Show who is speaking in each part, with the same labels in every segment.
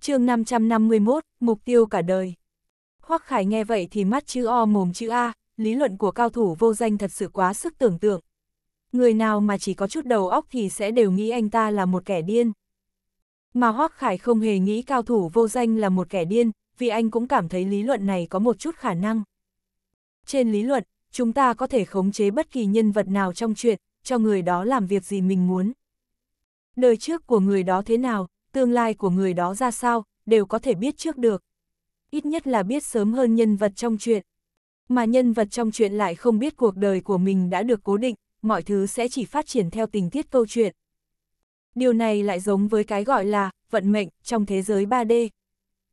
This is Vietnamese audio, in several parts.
Speaker 1: chương 551, mục tiêu cả đời. Hoắc Khải nghe vậy thì mắt chữ O mồm chữ A, lý luận của cao thủ vô danh thật sự quá sức tưởng tượng. Người nào mà chỉ có chút đầu óc thì sẽ đều nghĩ anh ta là một kẻ điên. Mà Hoắc Khải không hề nghĩ cao thủ vô danh là một kẻ điên, vì anh cũng cảm thấy lý luận này có một chút khả năng. Trên lý luận, chúng ta có thể khống chế bất kỳ nhân vật nào trong chuyện, cho người đó làm việc gì mình muốn. Đời trước của người đó thế nào, tương lai của người đó ra sao, đều có thể biết trước được. Ít nhất là biết sớm hơn nhân vật trong chuyện. Mà nhân vật trong chuyện lại không biết cuộc đời của mình đã được cố định, mọi thứ sẽ chỉ phát triển theo tình tiết câu chuyện. Điều này lại giống với cái gọi là vận mệnh trong thế giới 3D.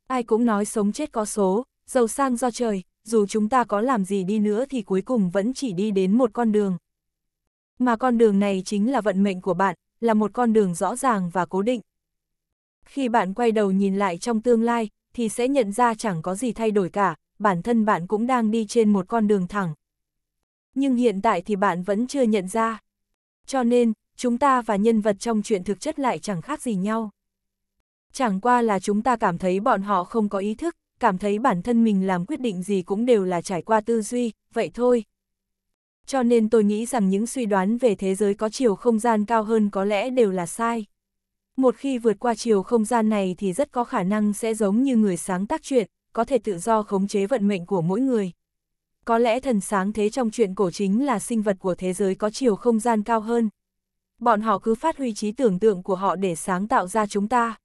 Speaker 1: Ai cũng nói sống chết có số, giàu sang do trời, dù chúng ta có làm gì đi nữa thì cuối cùng vẫn chỉ đi đến một con đường. Mà con đường này chính là vận mệnh của bạn, là một con đường rõ ràng và cố định. Khi bạn quay đầu nhìn lại trong tương lai, thì sẽ nhận ra chẳng có gì thay đổi cả, bản thân bạn cũng đang đi trên một con đường thẳng. Nhưng hiện tại thì bạn vẫn chưa nhận ra. Cho nên, chúng ta và nhân vật trong chuyện thực chất lại chẳng khác gì nhau. Chẳng qua là chúng ta cảm thấy bọn họ không có ý thức, cảm thấy bản thân mình làm quyết định gì cũng đều là trải qua tư duy, vậy thôi. Cho nên tôi nghĩ rằng những suy đoán về thế giới có chiều không gian cao hơn có lẽ đều là sai. Một khi vượt qua chiều không gian này thì rất có khả năng sẽ giống như người sáng tác chuyện, có thể tự do khống chế vận mệnh của mỗi người. Có lẽ thần sáng thế trong chuyện cổ chính là sinh vật của thế giới có chiều không gian cao hơn. Bọn họ cứ phát huy trí tưởng tượng của họ để sáng tạo ra chúng ta.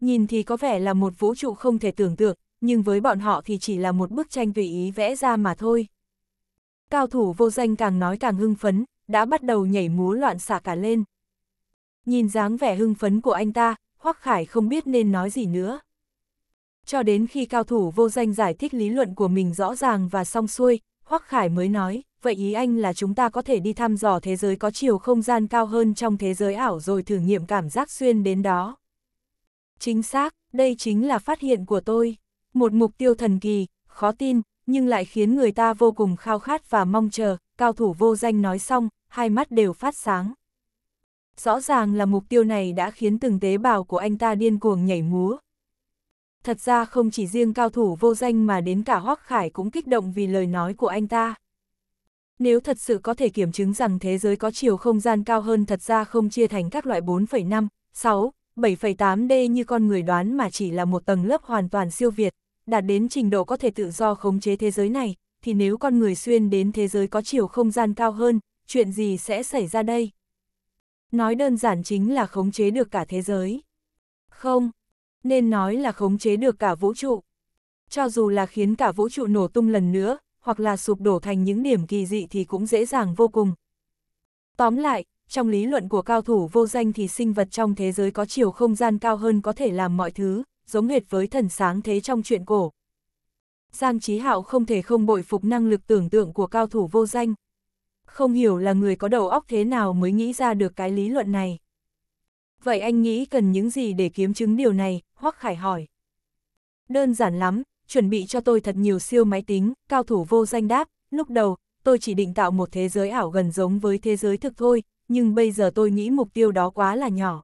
Speaker 1: Nhìn thì có vẻ là một vũ trụ không thể tưởng tượng, nhưng với bọn họ thì chỉ là một bức tranh tùy ý vẽ ra mà thôi. Cao thủ vô danh càng nói càng hưng phấn, đã bắt đầu nhảy múa loạn xạ cả lên. Nhìn dáng vẻ hưng phấn của anh ta, Hoắc Khải không biết nên nói gì nữa. Cho đến khi cao thủ vô danh giải thích lý luận của mình rõ ràng và xong xuôi, Hoắc Khải mới nói, vậy ý anh là chúng ta có thể đi thăm dò thế giới có chiều không gian cao hơn trong thế giới ảo rồi thử nghiệm cảm giác xuyên đến đó. Chính xác, đây chính là phát hiện của tôi. Một mục tiêu thần kỳ, khó tin, nhưng lại khiến người ta vô cùng khao khát và mong chờ, cao thủ vô danh nói xong, hai mắt đều phát sáng rõ ràng là mục tiêu này đã khiến từng tế bào của anh ta điên cuồng nhảy múa. Thật ra không chỉ riêng cao thủ vô danh mà đến cả Hoắc Khải cũng kích động vì lời nói của anh ta. Nếu thật sự có thể kiểm chứng rằng thế giới có chiều không gian cao hơn thật ra không chia thành các loại 4,5, 6, 7,8D như con người đoán mà chỉ là một tầng lớp hoàn toàn siêu việt, đạt đến trình độ có thể tự do khống chế thế giới này, thì nếu con người xuyên đến thế giới có chiều không gian cao hơn, chuyện gì sẽ xảy ra đây? Nói đơn giản chính là khống chế được cả thế giới. Không, nên nói là khống chế được cả vũ trụ. Cho dù là khiến cả vũ trụ nổ tung lần nữa, hoặc là sụp đổ thành những điểm kỳ dị thì cũng dễ dàng vô cùng. Tóm lại, trong lý luận của cao thủ vô danh thì sinh vật trong thế giới có chiều không gian cao hơn có thể làm mọi thứ, giống hệt với thần sáng thế trong truyện cổ. Giang Chí Hạo không thể không bội phục năng lực tưởng tượng của cao thủ vô danh, không hiểu là người có đầu óc thế nào mới nghĩ ra được cái lý luận này. Vậy anh nghĩ cần những gì để kiếm chứng điều này, Hoắc Khải hỏi. Đơn giản lắm, chuẩn bị cho tôi thật nhiều siêu máy tính, cao thủ vô danh đáp, lúc đầu, tôi chỉ định tạo một thế giới ảo gần giống với thế giới thực thôi, nhưng bây giờ tôi nghĩ mục tiêu đó quá là nhỏ.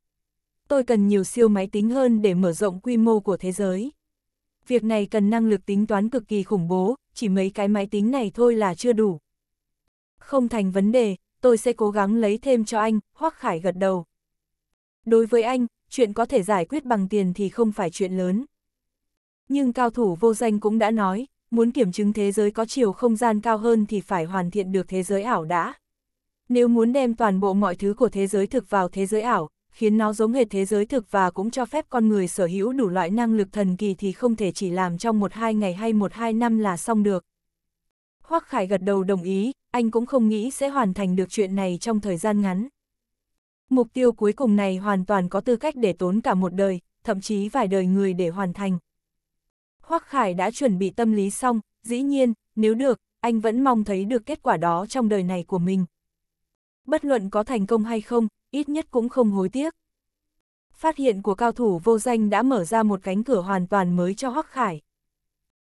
Speaker 1: Tôi cần nhiều siêu máy tính hơn để mở rộng quy mô của thế giới. Việc này cần năng lực tính toán cực kỳ khủng bố, chỉ mấy cái máy tính này thôi là chưa đủ. Không thành vấn đề, tôi sẽ cố gắng lấy thêm cho anh, Hoắc Khải gật đầu. Đối với anh, chuyện có thể giải quyết bằng tiền thì không phải chuyện lớn. Nhưng cao thủ vô danh cũng đã nói, muốn kiểm chứng thế giới có chiều không gian cao hơn thì phải hoàn thiện được thế giới ảo đã. Nếu muốn đem toàn bộ mọi thứ của thế giới thực vào thế giới ảo, khiến nó giống hệt thế giới thực và cũng cho phép con người sở hữu đủ loại năng lực thần kỳ thì không thể chỉ làm trong một hai ngày hay một hai năm là xong được. Hoắc Khải gật đầu đồng ý, anh cũng không nghĩ sẽ hoàn thành được chuyện này trong thời gian ngắn. Mục tiêu cuối cùng này hoàn toàn có tư cách để tốn cả một đời, thậm chí vài đời người để hoàn thành. Hoắc Khải đã chuẩn bị tâm lý xong, dĩ nhiên, nếu được, anh vẫn mong thấy được kết quả đó trong đời này của mình. Bất luận có thành công hay không, ít nhất cũng không hối tiếc. Phát hiện của cao thủ vô danh đã mở ra một cánh cửa hoàn toàn mới cho Hoắc Khải.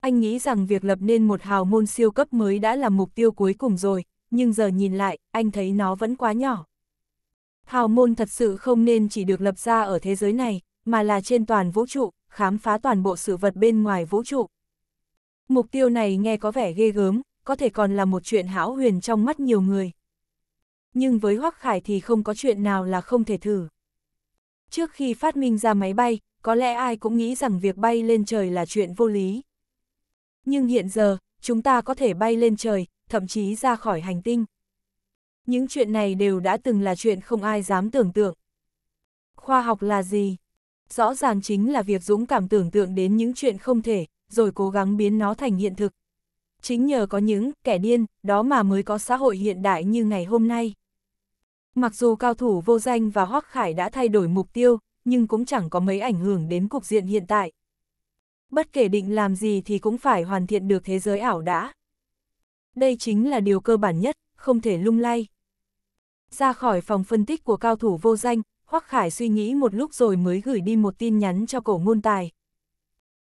Speaker 1: Anh nghĩ rằng việc lập nên một hào môn siêu cấp mới đã là mục tiêu cuối cùng rồi, nhưng giờ nhìn lại, anh thấy nó vẫn quá nhỏ. Hào môn thật sự không nên chỉ được lập ra ở thế giới này, mà là trên toàn vũ trụ, khám phá toàn bộ sự vật bên ngoài vũ trụ. Mục tiêu này nghe có vẻ ghê gớm, có thể còn là một chuyện hão huyền trong mắt nhiều người. Nhưng với Hoắc Khải thì không có chuyện nào là không thể thử. Trước khi phát minh ra máy bay, có lẽ ai cũng nghĩ rằng việc bay lên trời là chuyện vô lý. Nhưng hiện giờ, chúng ta có thể bay lên trời, thậm chí ra khỏi hành tinh. Những chuyện này đều đã từng là chuyện không ai dám tưởng tượng. Khoa học là gì? Rõ ràng chính là việc dũng cảm tưởng tượng đến những chuyện không thể, rồi cố gắng biến nó thành hiện thực. Chính nhờ có những kẻ điên, đó mà mới có xã hội hiện đại như ngày hôm nay. Mặc dù cao thủ vô danh và hoác Khải đã thay đổi mục tiêu, nhưng cũng chẳng có mấy ảnh hưởng đến cục diện hiện tại bất kể định làm gì thì cũng phải hoàn thiện được thế giới ảo đã. Đây chính là điều cơ bản nhất, không thể lung lay. Ra khỏi phòng phân tích của cao thủ vô danh, Hoắc Khải suy nghĩ một lúc rồi mới gửi đi một tin nhắn cho cổ ngôn tài.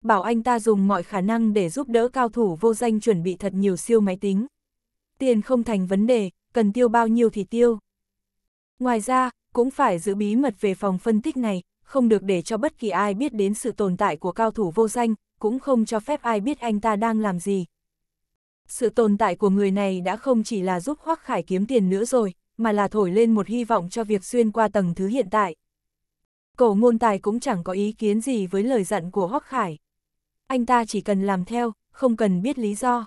Speaker 1: Bảo anh ta dùng mọi khả năng để giúp đỡ cao thủ vô danh chuẩn bị thật nhiều siêu máy tính. Tiền không thành vấn đề, cần tiêu bao nhiêu thì tiêu. Ngoài ra, cũng phải giữ bí mật về phòng phân tích này, không được để cho bất kỳ ai biết đến sự tồn tại của cao thủ vô danh, cũng không cho phép ai biết anh ta đang làm gì. Sự tồn tại của người này đã không chỉ là giúp Hoắc Khải kiếm tiền nữa rồi, mà là thổi lên một hy vọng cho việc xuyên qua tầng thứ hiện tại. Cổ ngôn tài cũng chẳng có ý kiến gì với lời dặn của Hoắc Khải. Anh ta chỉ cần làm theo, không cần biết lý do.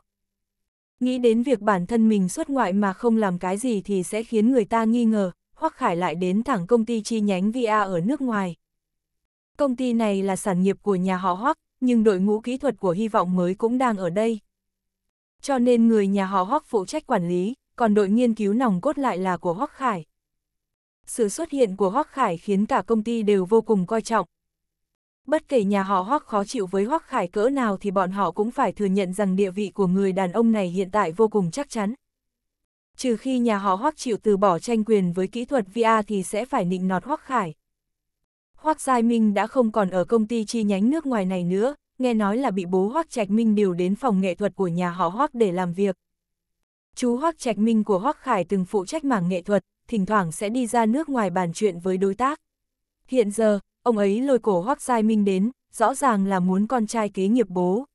Speaker 1: Nghĩ đến việc bản thân mình xuất ngoại mà không làm cái gì thì sẽ khiến người ta nghi ngờ, Hoắc Khải lại đến thẳng công ty chi nhánh VA ở nước ngoài. Công ty này là sản nghiệp của nhà họ Hoắc, nhưng đội ngũ kỹ thuật của hy vọng mới cũng đang ở đây. Cho nên người nhà họ Hoắc phụ trách quản lý, còn đội nghiên cứu nòng cốt lại là của Hoắc Khải. Sự xuất hiện của Hoắc Khải khiến cả công ty đều vô cùng coi trọng. Bất kể nhà họ Hoắc khó chịu với Hoắc Khải cỡ nào thì bọn họ cũng phải thừa nhận rằng địa vị của người đàn ông này hiện tại vô cùng chắc chắn. Trừ khi nhà họ Hoắc chịu từ bỏ tranh quyền với kỹ thuật VR thì sẽ phải nịnh nọt Hoắc Khải. Hoác Giai Minh đã không còn ở công ty chi nhánh nước ngoài này nữa, nghe nói là bị bố Hoác Trạch Minh điều đến phòng nghệ thuật của nhà họ Hoác để làm việc. Chú Hoác Trạch Minh của Hoác Khải từng phụ trách mảng nghệ thuật, thỉnh thoảng sẽ đi ra nước ngoài bàn chuyện với đối tác. Hiện giờ, ông ấy lôi cổ Hoác Giai Minh đến, rõ ràng là muốn con trai kế nghiệp bố.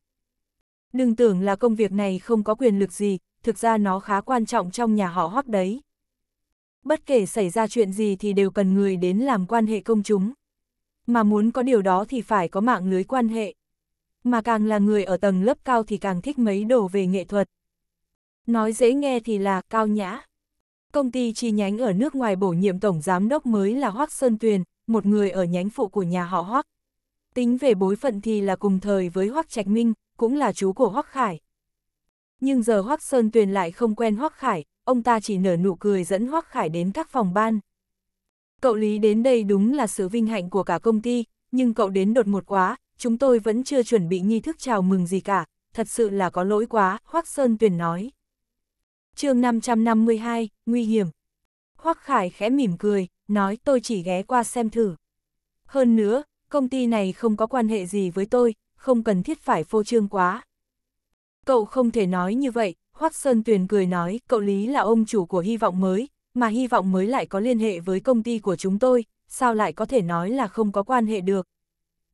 Speaker 1: Đừng tưởng là công việc này không có quyền lực gì, thực ra nó khá quan trọng trong nhà họ Hoác đấy. Bất kể xảy ra chuyện gì thì đều cần người đến làm quan hệ công chúng mà muốn có điều đó thì phải có mạng lưới quan hệ. Mà càng là người ở tầng lớp cao thì càng thích mấy đồ về nghệ thuật. Nói dễ nghe thì là cao nhã. Công ty chi nhánh ở nước ngoài bổ nhiệm tổng giám đốc mới là Hoác Sơn Tuyền, một người ở nhánh phụ của nhà họ Hoác. Tính về bối phận thì là cùng thời với Hoác Trạch Minh, cũng là chú của Hoác Khải. Nhưng giờ Hoác Sơn Tuyền lại không quen Hoác Khải, ông ta chỉ nở nụ cười dẫn Hoác Khải đến các phòng ban. Cậu Lý đến đây đúng là sự vinh hạnh của cả công ty, nhưng cậu đến đột ngột quá, chúng tôi vẫn chưa chuẩn bị nghi thức chào mừng gì cả, thật sự là có lỗi quá, Hoác Sơn Tuyền nói. chương 552, Nguy hiểm. Hoác Khải khẽ mỉm cười, nói tôi chỉ ghé qua xem thử. Hơn nữa, công ty này không có quan hệ gì với tôi, không cần thiết phải phô trương quá. Cậu không thể nói như vậy, Hoác Sơn Tuyền cười nói, cậu Lý là ông chủ của hy vọng mới, mà hy vọng mới lại có liên hệ với công ty của chúng tôi, sao lại có thể nói là không có quan hệ được.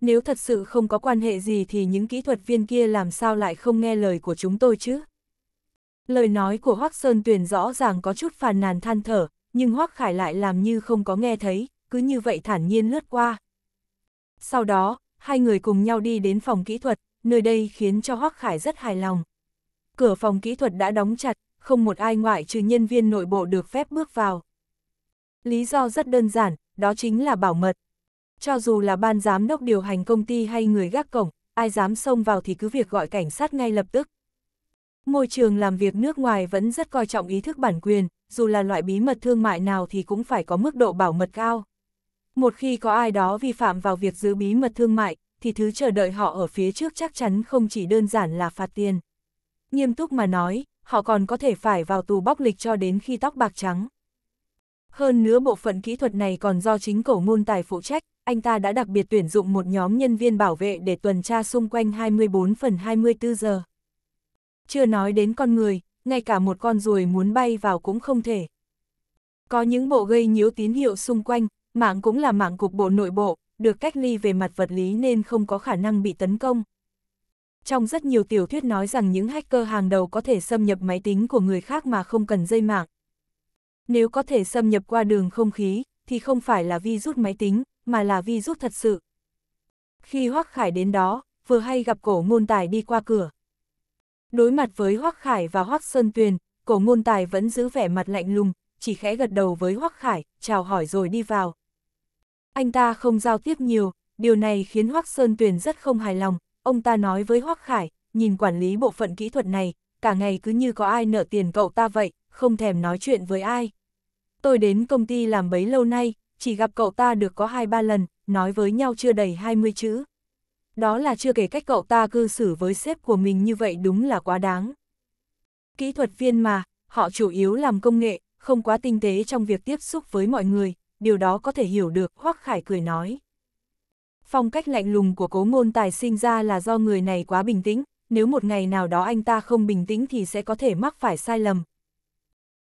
Speaker 1: Nếu thật sự không có quan hệ gì thì những kỹ thuật viên kia làm sao lại không nghe lời của chúng tôi chứ? Lời nói của Hoác Sơn Tuyền rõ ràng có chút phàn nàn than thở, nhưng Hoác Khải lại làm như không có nghe thấy, cứ như vậy thản nhiên lướt qua. Sau đó, hai người cùng nhau đi đến phòng kỹ thuật, nơi đây khiến cho Hoác Khải rất hài lòng. Cửa phòng kỹ thuật đã đóng chặt, không một ai ngoại trừ nhân viên nội bộ được phép bước vào. Lý do rất đơn giản, đó chính là bảo mật. Cho dù là ban giám đốc điều hành công ty hay người gác cổng, ai dám xông vào thì cứ việc gọi cảnh sát ngay lập tức. Môi trường làm việc nước ngoài vẫn rất coi trọng ý thức bản quyền, dù là loại bí mật thương mại nào thì cũng phải có mức độ bảo mật cao. Một khi có ai đó vi phạm vào việc giữ bí mật thương mại, thì thứ chờ đợi họ ở phía trước chắc chắn không chỉ đơn giản là phạt tiền. Nghiêm túc mà nói, họ còn có thể phải vào tù bóc lịch cho đến khi tóc bạc trắng. Hơn nữa bộ phận kỹ thuật này còn do chính cổ ngôn tài phụ trách, anh ta đã đặc biệt tuyển dụng một nhóm nhân viên bảo vệ để tuần tra xung quanh 24 phần 24 giờ. Chưa nói đến con người, ngay cả một con ruồi muốn bay vào cũng không thể. Có những bộ gây nhiễu tín hiệu xung quanh, mạng cũng là mạng cục bộ nội bộ, được cách ly về mặt vật lý nên không có khả năng bị tấn công. Trong rất nhiều tiểu thuyết nói rằng những hacker hàng đầu có thể xâm nhập máy tính của người khác mà không cần dây mạng. Nếu có thể xâm nhập qua đường không khí, thì không phải là virus máy tính, mà là virus thật sự. Khi Hoắc Khải đến đó, vừa hay gặp cổ ngôn tài đi qua cửa. Đối mặt với Hoắc Khải và Hoắc Sơn Tuyền, cổ ngôn tài vẫn giữ vẻ mặt lạnh lùng, chỉ khẽ gật đầu với Hoắc Khải, chào hỏi rồi đi vào. Anh ta không giao tiếp nhiều, điều này khiến Hoắc Sơn Tuyền rất không hài lòng, Ông ta nói với Hoắc Khải, nhìn quản lý bộ phận kỹ thuật này, cả ngày cứ như có ai nợ tiền cậu ta vậy, không thèm nói chuyện với ai. Tôi đến công ty làm bấy lâu nay, chỉ gặp cậu ta được có 2-3 lần, nói với nhau chưa đầy 20 chữ. Đó là chưa kể cách cậu ta cư xử với sếp của mình như vậy đúng là quá đáng. Kỹ thuật viên mà, họ chủ yếu làm công nghệ, không quá tinh tế trong việc tiếp xúc với mọi người, điều đó có thể hiểu được, Hoắc Khải cười nói phong cách lạnh lùng của cố ngôn tài sinh ra là do người này quá bình tĩnh, nếu một ngày nào đó anh ta không bình tĩnh thì sẽ có thể mắc phải sai lầm.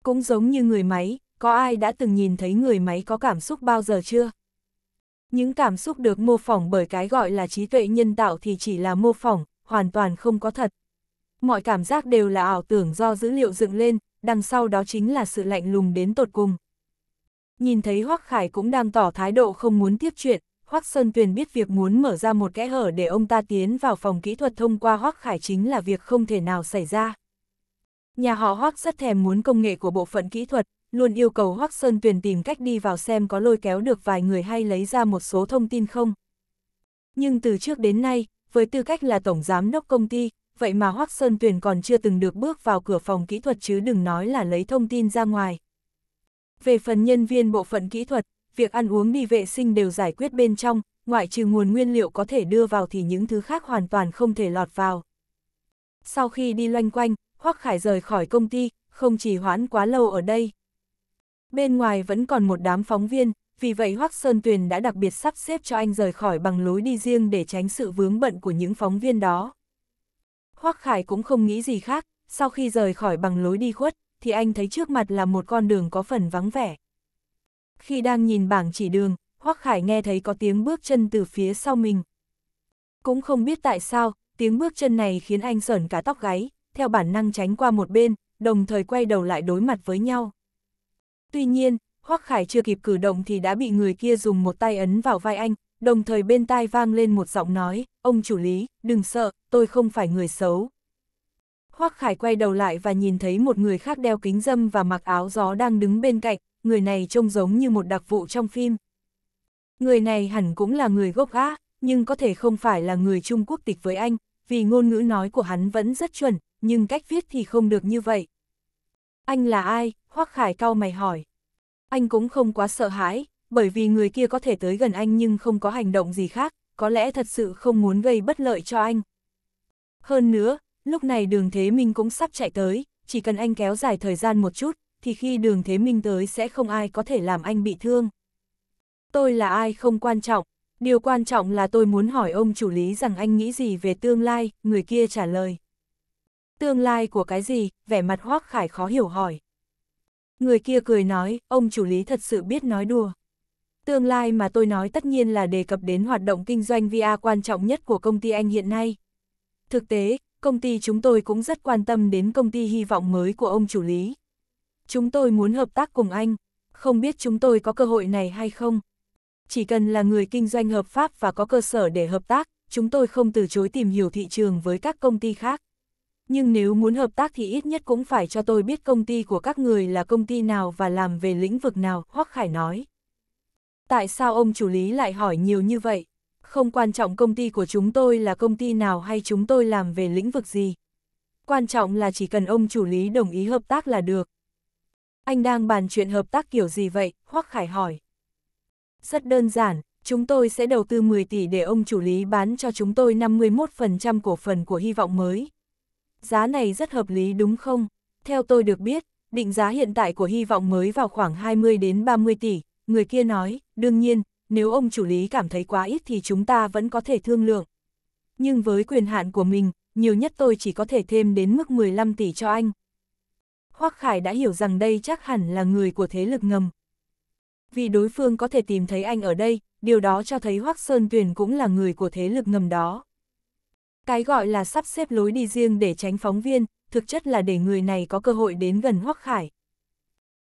Speaker 1: Cũng giống như người máy, có ai đã từng nhìn thấy người máy có cảm xúc bao giờ chưa? Những cảm xúc được mô phỏng bởi cái gọi là trí tuệ nhân tạo thì chỉ là mô phỏng, hoàn toàn không có thật. Mọi cảm giác đều là ảo tưởng do dữ liệu dựng lên, đằng sau đó chính là sự lạnh lùng đến tột cùng. Nhìn thấy Hoắc Khải cũng đang tỏ thái độ không muốn tiếp chuyện, Hoắc Sơn Tuyền biết việc muốn mở ra một kẽ hở để ông ta tiến vào phòng kỹ thuật thông qua Hoắc Khải chính là việc không thể nào xảy ra. Nhà họ Hoắc rất thèm muốn công nghệ của bộ phận kỹ thuật, luôn yêu cầu Hoắc Sơn Tuyền tìm cách đi vào xem có lôi kéo được vài người hay lấy ra một số thông tin không. Nhưng từ trước đến nay, với tư cách là tổng giám đốc công ty, vậy mà Hoắc Sơn Tuyền còn chưa từng được bước vào cửa phòng kỹ thuật chứ đừng nói là lấy thông tin ra ngoài. Về phần nhân viên bộ phận kỹ thuật, việc ăn uống đi vệ sinh đều giải quyết bên trong, ngoại trừ nguồn nguyên liệu có thể đưa vào thì những thứ khác hoàn toàn không thể lọt vào. Sau khi đi loanh quanh, Hoắc Khải rời khỏi công ty, không chỉ hoãn quá lâu ở đây. Bên ngoài vẫn còn một đám phóng viên, vì vậy Hoắc Sơn Tuyền đã đặc biệt sắp xếp cho anh rời khỏi bằng lối đi riêng để tránh sự vướng bận của những phóng viên đó. Hoắc Khải cũng không nghĩ gì khác, sau khi rời khỏi bằng lối đi khuất, thì anh thấy trước mặt là một con đường có phần vắng vẻ khi đang nhìn bảng chỉ đường, Hoắc Khải nghe thấy có tiếng bước chân từ phía sau mình. Cũng không biết tại sao, tiếng bước chân này khiến anh sởn cả tóc gáy, theo bản năng tránh qua một bên, đồng thời quay đầu lại đối mặt với nhau. Tuy nhiên, Hoắc Khải chưa kịp cử động thì đã bị người kia dùng một tay ấn vào vai anh, đồng thời bên tai vang lên một giọng nói, ông chủ lý, đừng sợ, tôi không phải người xấu. Hoắc Khải quay đầu lại và nhìn thấy một người khác đeo kính dâm và mặc áo gió đang đứng bên cạnh, người này trông giống như một đặc vụ trong phim. Người này hẳn cũng là người gốc Á nhưng có thể không phải là người Trung Quốc tịch với anh, vì ngôn ngữ nói của hắn vẫn rất chuẩn, nhưng cách viết thì không được như vậy. Anh là ai? Hoác Khải cao mày hỏi. Anh cũng không quá sợ hãi, bởi vì người kia có thể tới gần anh nhưng không có hành động gì khác, có lẽ thật sự không muốn gây bất lợi cho anh. Hơn nữa, lúc này đường Thế Minh cũng sắp chạy tới, chỉ cần anh kéo dài thời gian một chút, thì khi đường Thế Minh tới sẽ không ai có thể làm anh bị thương. Tôi là ai không quan trọng, điều quan trọng là tôi muốn hỏi ông chủ lý rằng anh nghĩ gì về tương lai, người kia trả lời. Tương lai của cái gì, vẻ mặt hoác khải khó hiểu hỏi. Người kia cười nói, ông chủ lý thật sự biết nói đùa. Tương lai mà tôi nói tất nhiên là đề cập đến hoạt động kinh doanh VR quan trọng nhất của công ty anh hiện nay. Thực tế, công ty chúng tôi cũng rất quan tâm đến công ty hy vọng mới của ông chủ lý chúng tôi muốn hợp tác cùng anh, không biết chúng tôi có cơ hội này hay không. Chỉ cần là người kinh doanh hợp pháp và có cơ sở để hợp tác, chúng tôi không từ chối tìm hiểu thị trường với các công ty khác. Nhưng nếu muốn hợp tác thì ít nhất cũng phải cho tôi biết công ty của các người là công ty nào và làm về lĩnh vực nào, Hoắc Khải nói. Tại sao ông chủ lý lại hỏi nhiều như vậy? Không quan trọng công ty của chúng tôi là công ty nào hay chúng tôi làm về lĩnh vực gì. Quan trọng là chỉ cần ông chủ lý đồng ý hợp tác là được. Anh đang bàn chuyện hợp tác kiểu gì vậy? Hoắc Khải hỏi. Rất đơn giản, chúng tôi sẽ đầu tư 10 tỷ để ông chủ lý bán cho chúng tôi 51% cổ phần của hy vọng mới. Giá này rất hợp lý đúng không? Theo tôi được biết, định giá hiện tại của hy vọng mới vào khoảng 20 đến 30 tỷ, người kia nói, đương nhiên, nếu ông chủ lý cảm thấy quá ít thì chúng ta vẫn có thể thương lượng. Nhưng với quyền hạn của mình, nhiều nhất tôi chỉ có thể thêm đến mức 15 tỷ cho anh. Hoắc Khải đã hiểu rằng đây chắc hẳn là người của thế lực ngầm. Vì đối phương có thể tìm thấy anh ở đây, điều đó cho thấy Hoắc Sơn Tuyền cũng là người của thế lực ngầm đó. Cái gọi là sắp xếp lối đi riêng để tránh phóng viên, thực chất là để người này có cơ hội đến gần Hoắc Khải.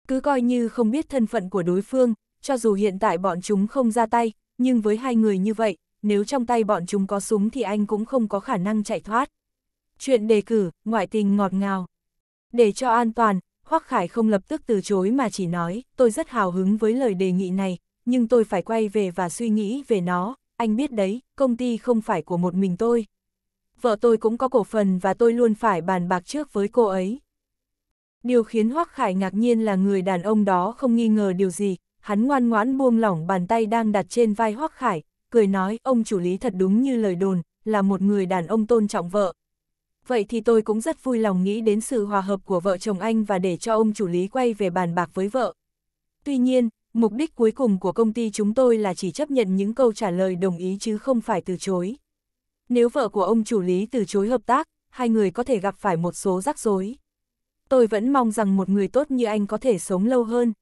Speaker 1: Cứ coi như không biết thân phận của đối phương, cho dù hiện tại bọn chúng không ra tay, nhưng với hai người như vậy, nếu trong tay bọn chúng có súng thì anh cũng không có khả năng chạy thoát. Chuyện đề cử, ngoại tình ngọt ngào. Để cho an toàn, Hoắc Khải không lập tức từ chối mà chỉ nói, tôi rất hào hứng với lời đề nghị này, nhưng tôi phải quay về và suy nghĩ về nó, anh biết đấy, công ty không phải của một mình tôi. Vợ tôi cũng có cổ phần và tôi luôn phải bàn bạc trước với cô ấy. Điều khiến Hoắc Khải ngạc nhiên là người đàn ông đó không nghi ngờ điều gì, hắn ngoan ngoãn buông lỏng bàn tay đang đặt trên vai Hoắc Khải, cười nói ông chủ lý thật đúng như lời đồn, là một người đàn ông tôn trọng vợ, vậy thì tôi cũng rất vui lòng nghĩ đến sự hòa hợp của vợ chồng anh và để cho ông chủ lý quay về bàn bạc với vợ. Tuy nhiên, mục đích cuối cùng của công ty chúng tôi là chỉ chấp nhận những câu trả lời đồng ý chứ không phải từ chối. Nếu vợ của ông chủ lý từ chối hợp tác, hai người có thể gặp phải một số rắc rối. Tôi vẫn mong rằng một người tốt như anh có thể sống lâu hơn.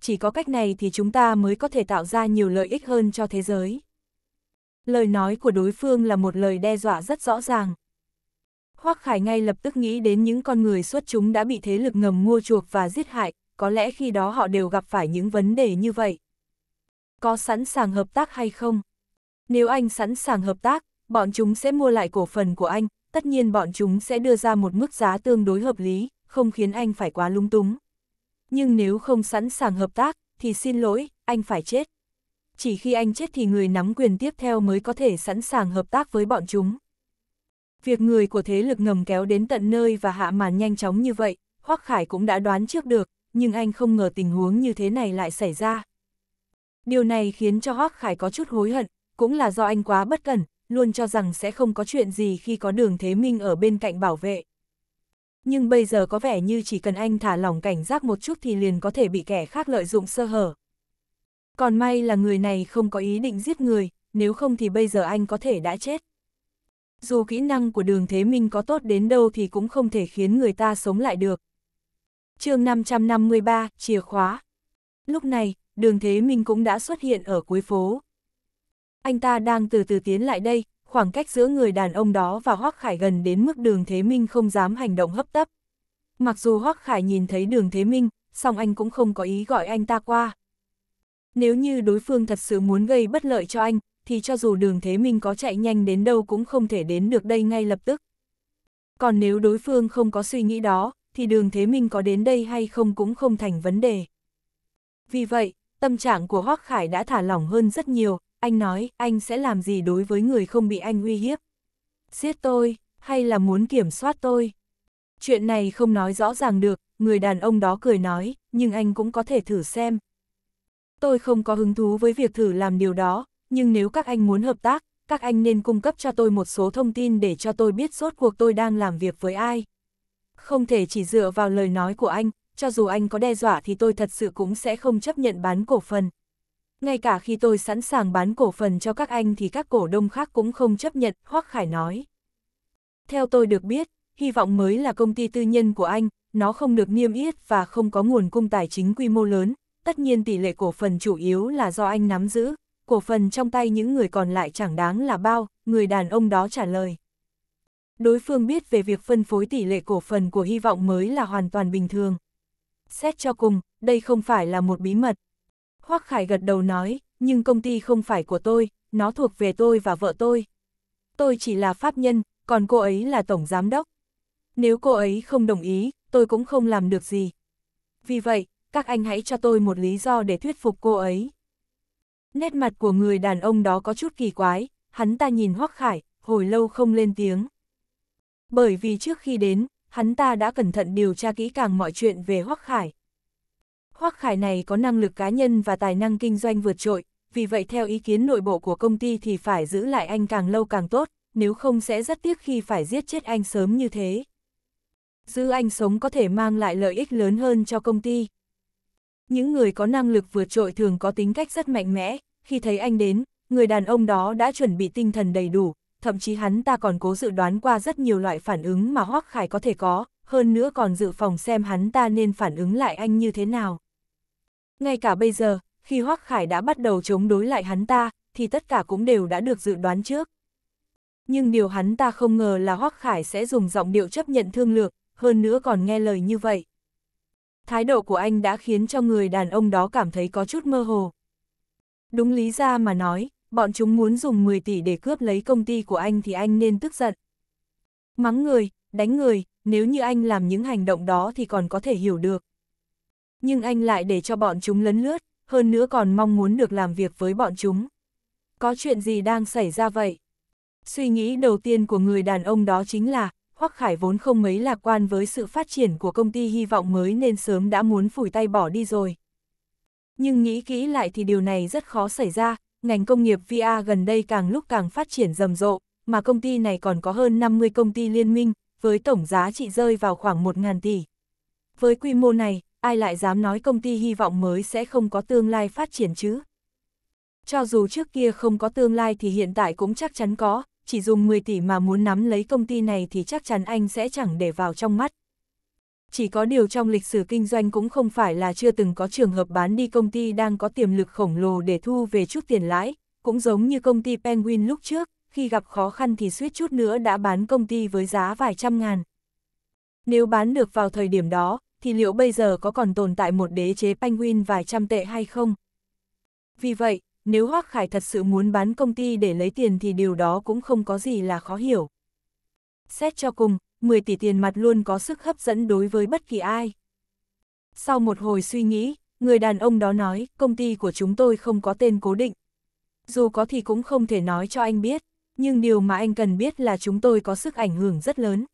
Speaker 1: Chỉ có cách này thì chúng ta mới có thể tạo ra nhiều lợi ích hơn cho thế giới. Lời nói của đối phương là một lời đe dọa rất rõ ràng. Hoắc Khải ngay lập tức nghĩ đến những con người xuất chúng đã bị thế lực ngầm mua chuộc và giết hại, có lẽ khi đó họ đều gặp phải những vấn đề như vậy. Có sẵn sàng hợp tác hay không? Nếu anh sẵn sàng hợp tác, bọn chúng sẽ mua lại cổ phần của anh, tất nhiên bọn chúng sẽ đưa ra một mức giá tương đối hợp lý, không khiến anh phải quá lung túng. Nhưng nếu không sẵn sàng hợp tác, thì xin lỗi, anh phải chết. Chỉ khi anh chết thì người nắm quyền tiếp theo mới có thể sẵn sàng hợp tác với bọn chúng. Việc người của thế lực ngầm kéo đến tận nơi và hạ màn nhanh chóng như vậy, Hoắc Khải cũng đã đoán trước được, nhưng anh không ngờ tình huống như thế này lại xảy ra. Điều này khiến cho Hoắc Khải có chút hối hận, cũng là do anh quá bất cẩn, luôn cho rằng sẽ không có chuyện gì khi có đường Thế Minh ở bên cạnh bảo vệ. Nhưng bây giờ có vẻ như chỉ cần anh thả lỏng cảnh giác một chút thì liền có thể bị kẻ khác lợi dụng sơ hở. Còn may là người này không có ý định giết người, nếu không thì bây giờ anh có thể đã chết dù kỹ năng của đường thế minh có tốt đến đâu thì cũng không thể khiến người ta sống lại được. chương 553, chìa khóa. Lúc này, đường thế minh cũng đã xuất hiện ở cuối phố. Anh ta đang từ từ tiến lại đây, khoảng cách giữa người đàn ông đó và Hoác Khải gần đến mức đường thế minh không dám hành động hấp tấp. Mặc dù Hoác Khải nhìn thấy đường thế minh, song anh cũng không có ý gọi anh ta qua. Nếu như đối phương thật sự muốn gây bất lợi cho anh, thì cho dù đường thế minh có chạy nhanh đến đâu cũng không thể đến được đây ngay lập tức. Còn nếu đối phương không có suy nghĩ đó, thì đường thế minh có đến đây hay không cũng không thành vấn đề. Vì vậy, tâm trạng của Hoác Khải đã thả lỏng hơn rất nhiều, anh nói anh sẽ làm gì đối với người không bị anh uy hiếp. Giết tôi, hay là muốn kiểm soát tôi? Chuyện này không nói rõ ràng được, người đàn ông đó cười nói, nhưng anh cũng có thể thử xem. Tôi không có hứng thú với việc thử làm điều đó, nhưng nếu các anh muốn hợp tác, các anh nên cung cấp cho tôi một số thông tin để cho tôi biết suốt cuộc tôi đang làm việc với ai. Không thể chỉ dựa vào lời nói của anh, cho dù anh có đe dọa thì tôi thật sự cũng sẽ không chấp nhận bán cổ phần. Ngay cả khi tôi sẵn sàng bán cổ phần cho các anh thì các cổ đông khác cũng không chấp nhận, Hoắc Khải nói. Theo tôi được biết, hy vọng mới là công ty tư nhân của anh, nó không được niêm yết và không có nguồn cung tài chính quy mô lớn, tất nhiên tỷ lệ cổ phần chủ yếu là do anh nắm giữ, cổ phần trong tay những người còn lại chẳng đáng là bao, người đàn ông đó trả lời. Đối phương biết về việc phân phối tỷ lệ cổ phần của hy vọng mới là hoàn toàn bình thường. Xét cho cùng, đây không phải là một bí mật. Hoác Khải gật đầu nói, nhưng công ty không phải của tôi, nó thuộc về tôi và vợ tôi. Tôi chỉ là pháp nhân, còn cô ấy là tổng giám đốc. Nếu cô ấy không đồng ý, tôi cũng không làm được gì. Vì vậy, các anh hãy cho tôi một lý do để thuyết phục cô ấy. Nét mặt của người đàn ông đó có chút kỳ quái, hắn ta nhìn Hoắc Khải, hồi lâu không lên tiếng. Bởi vì trước khi đến, hắn ta đã cẩn thận điều tra kỹ càng mọi chuyện về Hoắc Khải. Hoắc Khải này có năng lực cá nhân và tài năng kinh doanh vượt trội, vì vậy theo ý kiến nội bộ của công ty thì phải giữ lại anh càng lâu càng tốt, nếu không sẽ rất tiếc khi phải giết chết anh sớm như thế. Giữ anh sống có thể mang lại lợi ích lớn hơn cho công ty, những người có năng lực vượt trội thường có tính cách rất mạnh mẽ, khi thấy anh đến, người đàn ông đó đã chuẩn bị tinh thần đầy đủ, thậm chí hắn ta còn cố dự đoán qua rất nhiều loại phản ứng mà Hoắc Khải có thể có, hơn nữa còn dự phòng xem hắn ta nên phản ứng lại anh như thế nào. Ngay cả bây giờ, khi Hoắc Khải đã bắt đầu chống đối lại hắn ta, thì tất cả cũng đều đã được dự đoán trước. Nhưng điều hắn ta không ngờ là Hoắc Khải sẽ dùng giọng điệu chấp nhận thương lượng, hơn nữa còn nghe lời như vậy thái độ của anh đã khiến cho người đàn ông đó cảm thấy có chút mơ hồ. Đúng lý ra mà nói, bọn chúng muốn dùng 10 tỷ để cướp lấy công ty của anh thì anh nên tức giận. Mắng người, đánh người, nếu như anh làm những hành động đó thì còn có thể hiểu được. Nhưng anh lại để cho bọn chúng lấn lướt, hơn nữa còn mong muốn được làm việc với bọn chúng. Có chuyện gì đang xảy ra vậy? Suy nghĩ đầu tiên của người đàn ông đó chính là, Hoắc Khải vốn không mấy lạc quan với sự phát triển của công ty hy vọng mới nên sớm đã muốn phủi tay bỏ đi rồi. Nhưng nghĩ kỹ lại thì điều này rất khó xảy ra, ngành công nghiệp VR gần đây càng lúc càng phát triển rầm rộ, mà công ty này còn có hơn 50 công ty liên minh, với tổng giá trị rơi vào khoảng 1.000 tỷ. Với quy mô này, ai lại dám nói công ty hy vọng mới sẽ không có tương lai phát triển chứ? Cho dù trước kia không có tương lai thì hiện tại cũng chắc chắn có, chỉ dùng 10 tỷ mà muốn nắm lấy công ty này thì chắc chắn anh sẽ chẳng để vào trong mắt. Chỉ có điều trong lịch sử kinh doanh cũng không phải là chưa từng có trường hợp bán đi công ty đang có tiềm lực khổng lồ để thu về chút tiền lãi, cũng giống như công ty Penguin lúc trước, khi gặp khó khăn thì suýt chút nữa đã bán công ty với giá vài trăm ngàn. Nếu bán được vào thời điểm đó, thì liệu bây giờ có còn tồn tại một đế chế Penguin vài trăm tệ hay không? Vì vậy, nếu Hoác Khải thật sự muốn bán công ty để lấy tiền thì điều đó cũng không có gì là khó hiểu. Xét cho cùng, 10 tỷ tiền mặt luôn có sức hấp dẫn đối với bất kỳ ai. Sau một hồi suy nghĩ, người đàn ông đó nói, công ty của chúng tôi không có tên cố định. Dù có thì cũng không thể nói cho anh biết, nhưng điều mà anh cần biết là chúng tôi có sức ảnh hưởng rất lớn.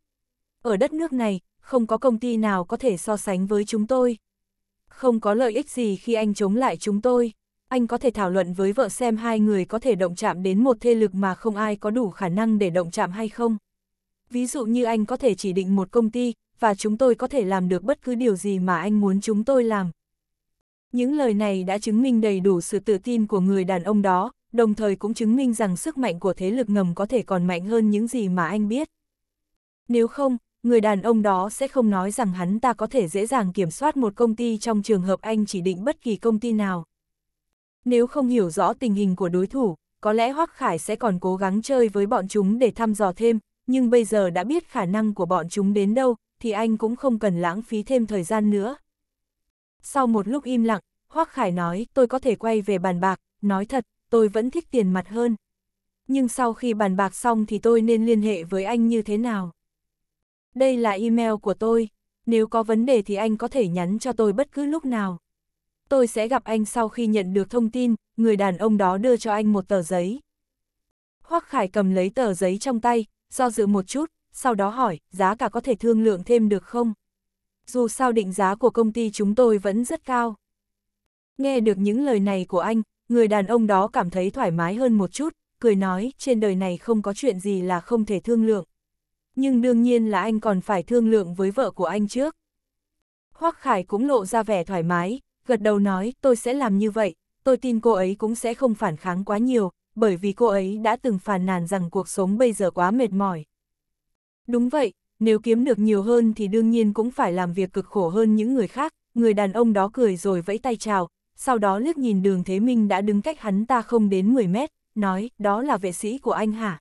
Speaker 1: Ở đất nước này, không có công ty nào có thể so sánh với chúng tôi. Không có lợi ích gì khi anh chống lại chúng tôi anh có thể thảo luận với vợ xem hai người có thể động chạm đến một thế lực mà không ai có đủ khả năng để động chạm hay không. Ví dụ như anh có thể chỉ định một công ty, và chúng tôi có thể làm được bất cứ điều gì mà anh muốn chúng tôi làm. Những lời này đã chứng minh đầy đủ sự tự tin của người đàn ông đó, đồng thời cũng chứng minh rằng sức mạnh của thế lực ngầm có thể còn mạnh hơn những gì mà anh biết. Nếu không, người đàn ông đó sẽ không nói rằng hắn ta có thể dễ dàng kiểm soát một công ty trong trường hợp anh chỉ định bất kỳ công ty nào. Nếu không hiểu rõ tình hình của đối thủ, có lẽ Hoắc Khải sẽ còn cố gắng chơi với bọn chúng để thăm dò thêm, nhưng bây giờ đã biết khả năng của bọn chúng đến đâu, thì anh cũng không cần lãng phí thêm thời gian nữa. Sau một lúc im lặng, Hoắc Khải nói tôi có thể quay về bàn bạc, nói thật, tôi vẫn thích tiền mặt hơn. Nhưng sau khi bàn bạc xong thì tôi nên liên hệ với anh như thế nào? Đây là email của tôi, nếu có vấn đề thì anh có thể nhắn cho tôi bất cứ lúc nào tôi sẽ gặp anh sau khi nhận được thông tin, người đàn ông đó đưa cho anh một tờ giấy. Hoắc Khải cầm lấy tờ giấy trong tay, do dự một chút, sau đó hỏi, giá cả có thể thương lượng thêm được không? Dù sao định giá của công ty chúng tôi vẫn rất cao. Nghe được những lời này của anh, người đàn ông đó cảm thấy thoải mái hơn một chút, cười nói, trên đời này không có chuyện gì là không thể thương lượng. Nhưng đương nhiên là anh còn phải thương lượng với vợ của anh trước. Hoắc Khải cũng lộ ra vẻ thoải mái, gật đầu nói tôi sẽ làm như vậy, tôi tin cô ấy cũng sẽ không phản kháng quá nhiều, bởi vì cô ấy đã từng phàn nàn rằng cuộc sống bây giờ quá mệt mỏi. Đúng vậy, nếu kiếm được nhiều hơn thì đương nhiên cũng phải làm việc cực khổ hơn những người khác, người đàn ông đó cười rồi vẫy tay chào, sau đó liếc nhìn đường Thế Minh đã đứng cách hắn ta không đến 10 mét, nói, đó là vệ sĩ của anh hả?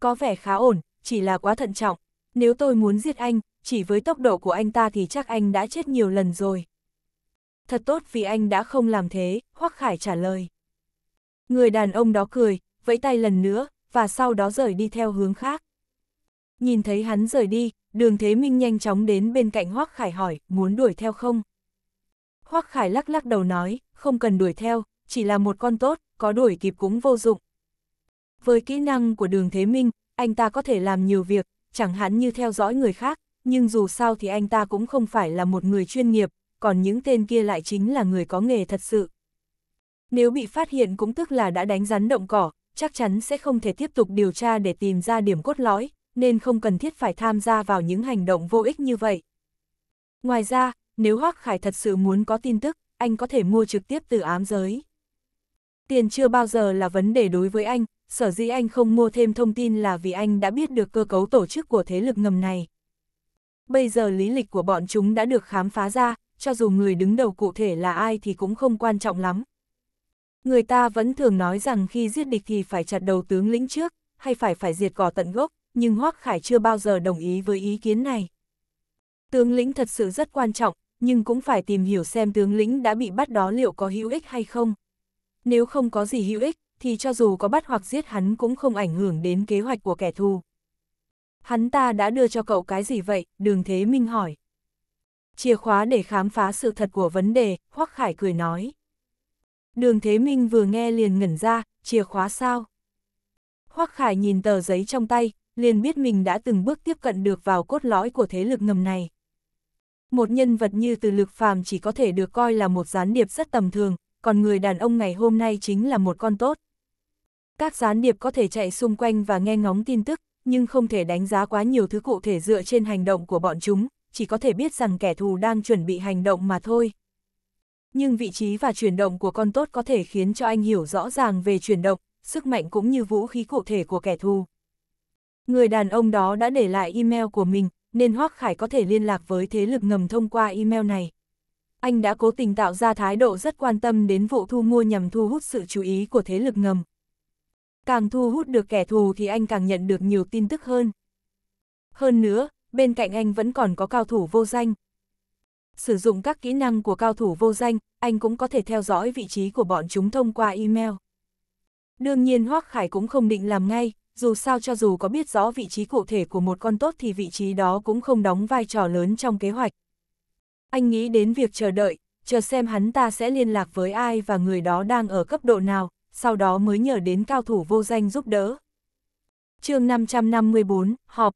Speaker 1: Có vẻ khá ổn, chỉ là quá thận trọng, nếu tôi muốn giết anh, chỉ với tốc độ của anh ta thì chắc anh đã chết nhiều lần rồi thật tốt vì anh đã không làm thế, Hoắc Khải trả lời. Người đàn ông đó cười, vẫy tay lần nữa, và sau đó rời đi theo hướng khác. Nhìn thấy hắn rời đi, đường Thế Minh nhanh chóng đến bên cạnh Hoắc Khải hỏi, muốn đuổi theo không? Hoắc Khải lắc lắc đầu nói, không cần đuổi theo, chỉ là một con tốt, có đuổi kịp cũng vô dụng. Với kỹ năng của đường Thế Minh, anh ta có thể làm nhiều việc, chẳng hạn như theo dõi người khác, nhưng dù sao thì anh ta cũng không phải là một người chuyên nghiệp, còn những tên kia lại chính là người có nghề thật sự. Nếu bị phát hiện cũng tức là đã đánh rắn động cỏ, chắc chắn sẽ không thể tiếp tục điều tra để tìm ra điểm cốt lõi, nên không cần thiết phải tham gia vào những hành động vô ích như vậy. Ngoài ra, nếu Hoác Khải thật sự muốn có tin tức, anh có thể mua trực tiếp từ ám giới. Tiền chưa bao giờ là vấn đề đối với anh, sở dĩ anh không mua thêm thông tin là vì anh đã biết được cơ cấu tổ chức của thế lực ngầm này. Bây giờ lý lịch của bọn chúng đã được khám phá ra, cho dù người đứng đầu cụ thể là ai thì cũng không quan trọng lắm. Người ta vẫn thường nói rằng khi giết địch thì phải chặt đầu tướng lĩnh trước, hay phải phải diệt cỏ tận gốc, nhưng Hoác Khải chưa bao giờ đồng ý với ý kiến này. Tướng lĩnh thật sự rất quan trọng, nhưng cũng phải tìm hiểu xem tướng lĩnh đã bị bắt đó liệu có hữu ích hay không. Nếu không có gì hữu ích, thì cho dù có bắt hoặc giết hắn cũng không ảnh hưởng đến kế hoạch của kẻ thù. Hắn ta đã đưa cho cậu cái gì vậy? Đường Thế Minh hỏi chìa khóa để khám phá sự thật của vấn đề, Hoắc Khải cười nói. Đường Thế Minh vừa nghe liền ngẩn ra, chìa khóa sao? Hoắc Khải nhìn tờ giấy trong tay, liền biết mình đã từng bước tiếp cận được vào cốt lõi của thế lực ngầm này. Một nhân vật như từ lực phàm chỉ có thể được coi là một gián điệp rất tầm thường, còn người đàn ông ngày hôm nay chính là một con tốt. Các gián điệp có thể chạy xung quanh và nghe ngóng tin tức, nhưng không thể đánh giá quá nhiều thứ cụ thể dựa trên hành động của bọn chúng, chỉ có thể biết rằng kẻ thù đang chuẩn bị hành động mà thôi. Nhưng vị trí và chuyển động của con tốt có thể khiến cho anh hiểu rõ ràng về chuyển động, sức mạnh cũng như vũ khí cụ thể của kẻ thù. Người đàn ông đó đã để lại email của mình, nên Hoác Khải có thể liên lạc với thế lực ngầm thông qua email này. Anh đã cố tình tạo ra thái độ rất quan tâm đến vụ thu mua nhằm thu hút sự chú ý của thế lực ngầm. Càng thu hút được kẻ thù thì anh càng nhận được nhiều tin tức hơn. Hơn nữa, bên cạnh anh vẫn còn có cao thủ vô danh. Sử dụng các kỹ năng của cao thủ vô danh, anh cũng có thể theo dõi vị trí của bọn chúng thông qua email. Đương nhiên Hoác Khải cũng không định làm ngay, dù sao cho dù có biết rõ vị trí cụ thể của một con tốt thì vị trí đó cũng không đóng vai trò lớn trong kế hoạch. Anh nghĩ đến việc chờ đợi, chờ xem hắn ta sẽ liên lạc với ai và người đó đang ở cấp độ nào, sau đó mới nhờ đến cao thủ vô danh giúp đỡ. chương 554, họp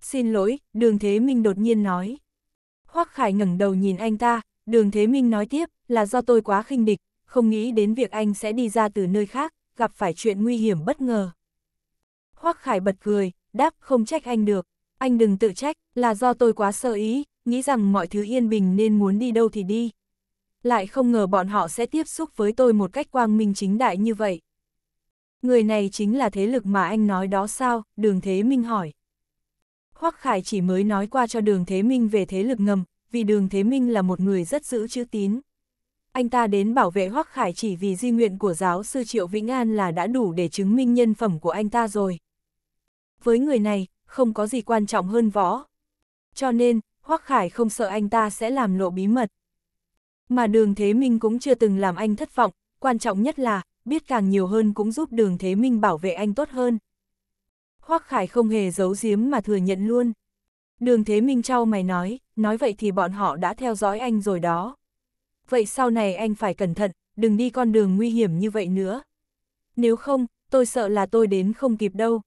Speaker 1: Xin lỗi, đường Thế Minh đột nhiên nói. Hoắc Khải ngẩng đầu nhìn anh ta, đường Thế Minh nói tiếp, là do tôi quá khinh địch, không nghĩ đến việc anh sẽ đi ra từ nơi khác, gặp phải chuyện nguy hiểm bất ngờ. Hoắc Khải bật cười, đáp không trách anh được, anh đừng tự trách, là do tôi quá sơ ý, nghĩ rằng mọi thứ yên bình nên muốn đi đâu thì đi. Lại không ngờ bọn họ sẽ tiếp xúc với tôi một cách quang minh chính đại như vậy. Người này chính là thế lực mà anh nói đó sao, đường Thế Minh hỏi. Hoắc Khải chỉ mới nói qua cho đường Thế Minh về thế lực ngầm, vì đường Thế Minh là một người rất giữ chữ tín. Anh ta đến bảo vệ Hoắc Khải chỉ vì di nguyện của giáo sư Triệu Vĩnh An là đã đủ để chứng minh nhân phẩm của anh ta rồi. Với người này, không có gì quan trọng hơn võ. Cho nên, Hoắc Khải không sợ anh ta sẽ làm lộ bí mật. Mà đường Thế Minh cũng chưa từng làm anh thất vọng, quan trọng nhất là, biết càng nhiều hơn cũng giúp đường Thế Minh bảo vệ anh tốt hơn. Hoắc Khải không hề giấu giếm mà thừa nhận luôn. Đường Thế Minh trao mày nói, nói vậy thì bọn họ đã theo dõi anh rồi đó. Vậy sau này anh phải cẩn thận, đừng đi con đường nguy hiểm như vậy nữa. Nếu không, tôi sợ là tôi đến không kịp đâu.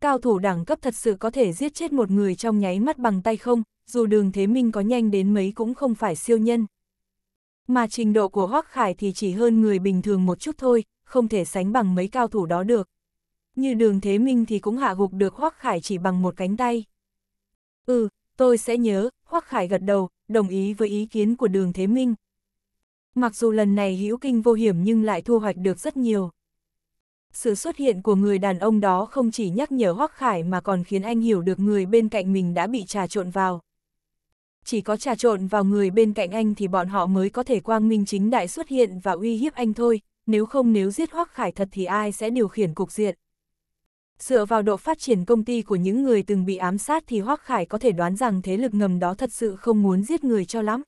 Speaker 1: Cao thủ đẳng cấp thật sự có thể giết chết một người trong nháy mắt bằng tay không, dù đường Thế Minh có nhanh đến mấy cũng không phải siêu nhân. Mà trình độ của Hoắc Khải thì chỉ hơn người bình thường một chút thôi, không thể sánh bằng mấy cao thủ đó được như đường thế minh thì cũng hạ gục được Hoắc Khải chỉ bằng một cánh tay. Ừ, tôi sẽ nhớ, Hoắc Khải gật đầu, đồng ý với ý kiến của đường thế minh. Mặc dù lần này hữu kinh vô hiểm nhưng lại thu hoạch được rất nhiều. Sự xuất hiện của người đàn ông đó không chỉ nhắc nhở Hoắc Khải mà còn khiến anh hiểu được người bên cạnh mình đã bị trà trộn vào. Chỉ có trà trộn vào người bên cạnh anh thì bọn họ mới có thể quang minh chính đại xuất hiện và uy hiếp anh thôi, nếu không nếu giết Hoắc Khải thật thì ai sẽ điều khiển cục diện. Dựa vào độ phát triển công ty của những người từng bị ám sát thì Hoác Khải có thể đoán rằng thế lực ngầm đó thật sự không muốn giết người cho lắm.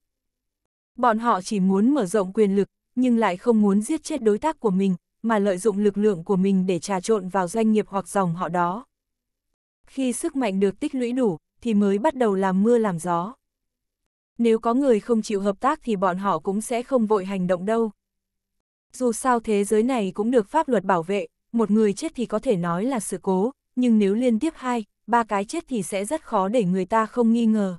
Speaker 1: Bọn họ chỉ muốn mở rộng quyền lực, nhưng lại không muốn giết chết đối tác của mình, mà lợi dụng lực lượng của mình để trà trộn vào doanh nghiệp hoặc dòng họ đó. Khi sức mạnh được tích lũy đủ, thì mới bắt đầu làm mưa làm gió. Nếu có người không chịu hợp tác thì bọn họ cũng sẽ không vội hành động đâu. Dù sao thế giới này cũng được pháp luật bảo vệ, một người chết thì có thể nói là sự cố, nhưng nếu liên tiếp hai, ba cái chết thì sẽ rất khó để người ta không nghi ngờ.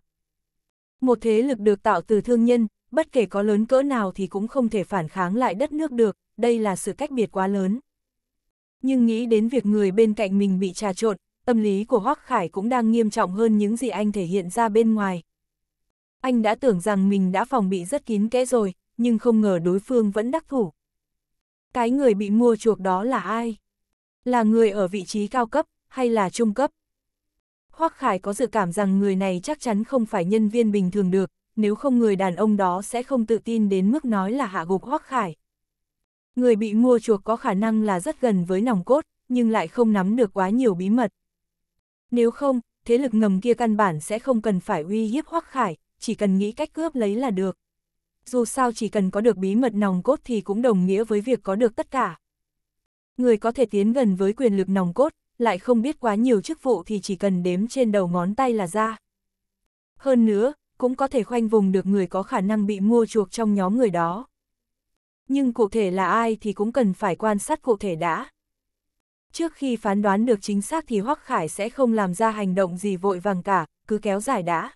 Speaker 1: Một thế lực được tạo từ thương nhân, bất kể có lớn cỡ nào thì cũng không thể phản kháng lại đất nước được, đây là sự cách biệt quá lớn. Nhưng nghĩ đến việc người bên cạnh mình bị trà trộn, tâm lý của Hoắc Khải cũng đang nghiêm trọng hơn những gì anh thể hiện ra bên ngoài. Anh đã tưởng rằng mình đã phòng bị rất kín kẽ rồi, nhưng không ngờ đối phương vẫn đắc thủ. Cái người bị mua chuộc đó là ai? Là người ở vị trí cao cấp, hay là trung cấp? Hoắc Khải có dự cảm rằng người này chắc chắn không phải nhân viên bình thường được, nếu không người đàn ông đó sẽ không tự tin đến mức nói là hạ gục Hoắc Khải. Người bị mua chuộc có khả năng là rất gần với nòng cốt, nhưng lại không nắm được quá nhiều bí mật. Nếu không, thế lực ngầm kia căn bản sẽ không cần phải uy hiếp Hoắc Khải, chỉ cần nghĩ cách cướp lấy là được. Dù sao chỉ cần có được bí mật nòng cốt thì cũng đồng nghĩa với việc có được tất cả. Người có thể tiến gần với quyền lực nòng cốt, lại không biết quá nhiều chức vụ thì chỉ cần đếm trên đầu ngón tay là ra. Hơn nữa, cũng có thể khoanh vùng được người có khả năng bị mua chuộc trong nhóm người đó. Nhưng cụ thể là ai thì cũng cần phải quan sát cụ thể đã. Trước khi phán đoán được chính xác thì Hoắc Khải sẽ không làm ra hành động gì vội vàng cả, cứ kéo dài đã.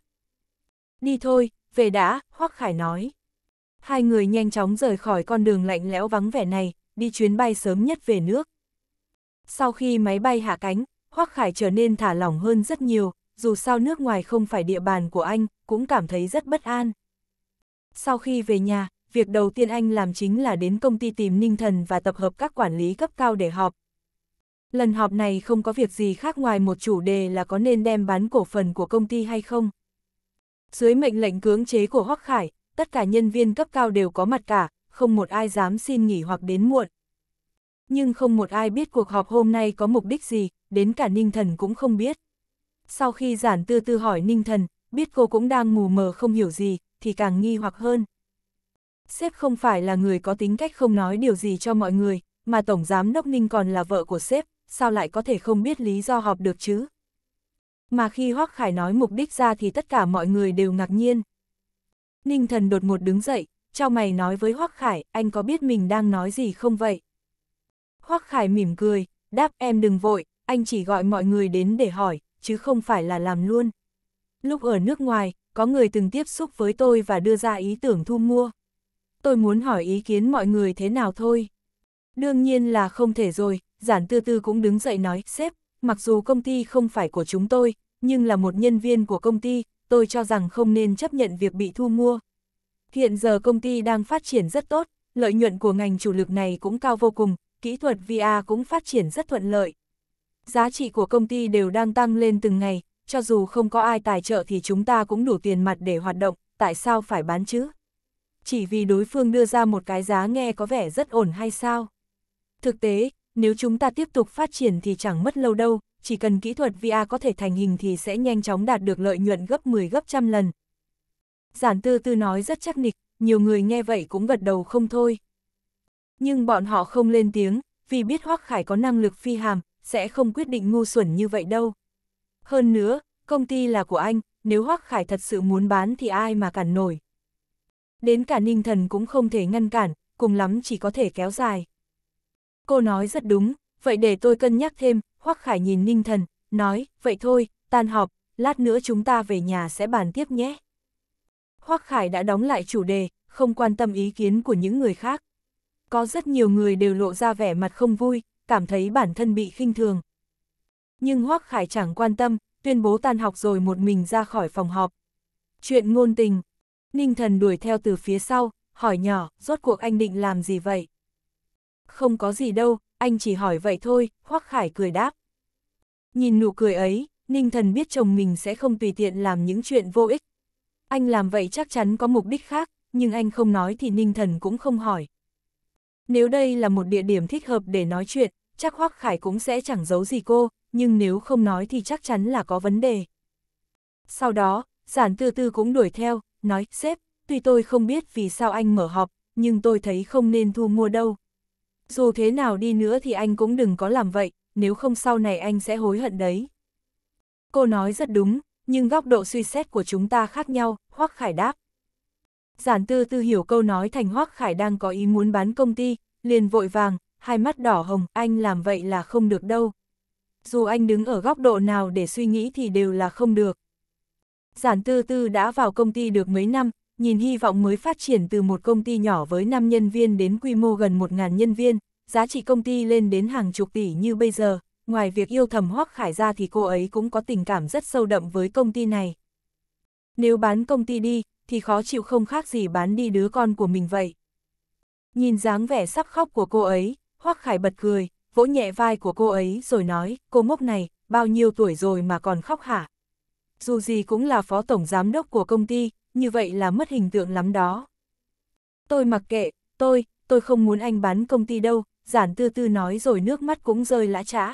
Speaker 1: Đi thôi, về đã, Hoắc Khải nói. Hai người nhanh chóng rời khỏi con đường lạnh lẽo vắng vẻ này, đi chuyến bay sớm nhất về nước. Sau khi máy bay hạ cánh, Hoắc Khải trở nên thả lỏng hơn rất nhiều, dù sao nước ngoài không phải địa bàn của anh, cũng cảm thấy rất bất an. Sau khi về nhà, việc đầu tiên anh làm chính là đến công ty tìm Ninh Thần và tập hợp các quản lý cấp cao để họp. Lần họp này không có việc gì khác ngoài một chủ đề là có nên đem bán cổ phần của công ty hay không. Dưới mệnh lệnh cưỡng chế của Hoắc Khải, tất cả nhân viên cấp cao đều có mặt cả, không một ai dám xin nghỉ hoặc đến muộn. Nhưng không một ai biết cuộc họp hôm nay có mục đích gì, đến cả Ninh Thần cũng không biết. Sau khi giản tư tư hỏi Ninh Thần, biết cô cũng đang mù mờ không hiểu gì, thì càng nghi hoặc hơn. Sếp không phải là người có tính cách không nói điều gì cho mọi người, mà Tổng Giám Đốc Ninh còn là vợ của sếp, sao lại có thể không biết lý do họp được chứ? Mà khi Hoác Khải nói mục đích ra thì tất cả mọi người đều ngạc nhiên. Ninh Thần đột ngột đứng dậy, Chào mày nói với Hoắc Khải, anh có biết mình đang nói gì không vậy? Hoắc Khải mỉm cười, đáp em đừng vội, anh chỉ gọi mọi người đến để hỏi, chứ không phải là làm luôn. Lúc ở nước ngoài, có người từng tiếp xúc với tôi và đưa ra ý tưởng thu mua. Tôi muốn hỏi ý kiến mọi người thế nào thôi. Đương nhiên là không thể rồi, giản tư tư cũng đứng dậy nói, sếp, mặc dù công ty không phải của chúng tôi, nhưng là một nhân viên của công ty, tôi cho rằng không nên chấp nhận việc bị thu mua, Hiện giờ công ty đang phát triển rất tốt, lợi nhuận của ngành chủ lực này cũng cao vô cùng, kỹ thuật VR cũng phát triển rất thuận lợi. Giá trị của công ty đều đang tăng lên từng ngày, cho dù không có ai tài trợ thì chúng ta cũng đủ tiền mặt để hoạt động, tại sao phải bán chứ? Chỉ vì đối phương đưa ra một cái giá nghe có vẻ rất ổn hay sao? Thực tế, nếu chúng ta tiếp tục phát triển thì chẳng mất lâu đâu, chỉ cần kỹ thuật VR có thể thành hình thì sẽ nhanh chóng đạt được lợi nhuận gấp 10 gấp trăm lần, Giản tư tư nói rất chắc nịch, nhiều người nghe vậy cũng gật đầu không thôi. Nhưng bọn họ không lên tiếng, vì biết Hoác Khải có năng lực phi hàm, sẽ không quyết định ngu xuẩn như vậy đâu. Hơn nữa, công ty là của anh, nếu Hoác Khải thật sự muốn bán thì ai mà cản nổi. Đến cả ninh thần cũng không thể ngăn cản, cùng lắm chỉ có thể kéo dài. Cô nói rất đúng, vậy để tôi cân nhắc thêm, Hoác Khải nhìn ninh thần, nói, vậy thôi, tan họp, lát nữa chúng ta về nhà sẽ bàn tiếp nhé. Hoắc Khải đã đóng lại chủ đề, không quan tâm ý kiến của những người khác. Có rất nhiều người đều lộ ra vẻ mặt không vui, cảm thấy bản thân bị khinh thường. Nhưng Hoắc Khải chẳng quan tâm, tuyên bố tan học rồi một mình ra khỏi phòng họp. Chuyện ngôn tình. Ninh thần đuổi theo từ phía sau, hỏi nhỏ, rốt cuộc anh định làm gì vậy? Không có gì đâu, anh chỉ hỏi vậy thôi, Hoắc Khải cười đáp. Nhìn nụ cười ấy, Ninh thần biết chồng mình sẽ không tùy tiện làm những chuyện vô ích, anh làm vậy chắc chắn có mục đích khác, nhưng anh không nói thì Ninh Thần cũng không hỏi. Nếu đây là một địa điểm thích hợp để nói chuyện, chắc Hoắc Khải cũng sẽ chẳng giấu gì cô, nhưng nếu không nói thì chắc chắn là có vấn đề. Sau đó, giản tư tư cũng đuổi theo, nói, sếp, tuy tôi không biết vì sao anh mở họp, nhưng tôi thấy không nên thu mua đâu. Dù thế nào đi nữa thì anh cũng đừng có làm vậy, nếu không sau này anh sẽ hối hận đấy. Cô nói rất đúng, nhưng góc độ suy xét của chúng ta khác nhau, Hoắc Khải đáp. Giản tư tư hiểu câu nói thành Hoắc Khải đang có ý muốn bán công ty, liền vội vàng, hai mắt đỏ hồng, anh làm vậy là không được đâu. Dù anh đứng ở góc độ nào để suy nghĩ thì đều là không được. Giản tư tư đã vào công ty được mấy năm, nhìn hy vọng mới phát triển từ một công ty nhỏ với 5 nhân viên đến quy mô gần 1.000 nhân viên, giá trị công ty lên đến hàng chục tỷ như bây giờ, ngoài việc yêu thầm Hoắc Khải ra thì cô ấy cũng có tình cảm rất sâu đậm với công ty này. Nếu bán công ty đi, thì khó chịu không khác gì bán đi đứa con của mình vậy. Nhìn dáng vẻ sắp khóc của cô ấy, Hoắc Khải bật cười, vỗ nhẹ vai của cô ấy rồi nói, cô ngốc này, bao nhiêu tuổi rồi mà còn khóc hả? Dù gì cũng là phó tổng giám đốc của công ty, như vậy là mất hình tượng lắm đó. Tôi mặc kệ, tôi, tôi không muốn anh bán công ty đâu, giản tư tư nói rồi nước mắt cũng rơi lã trã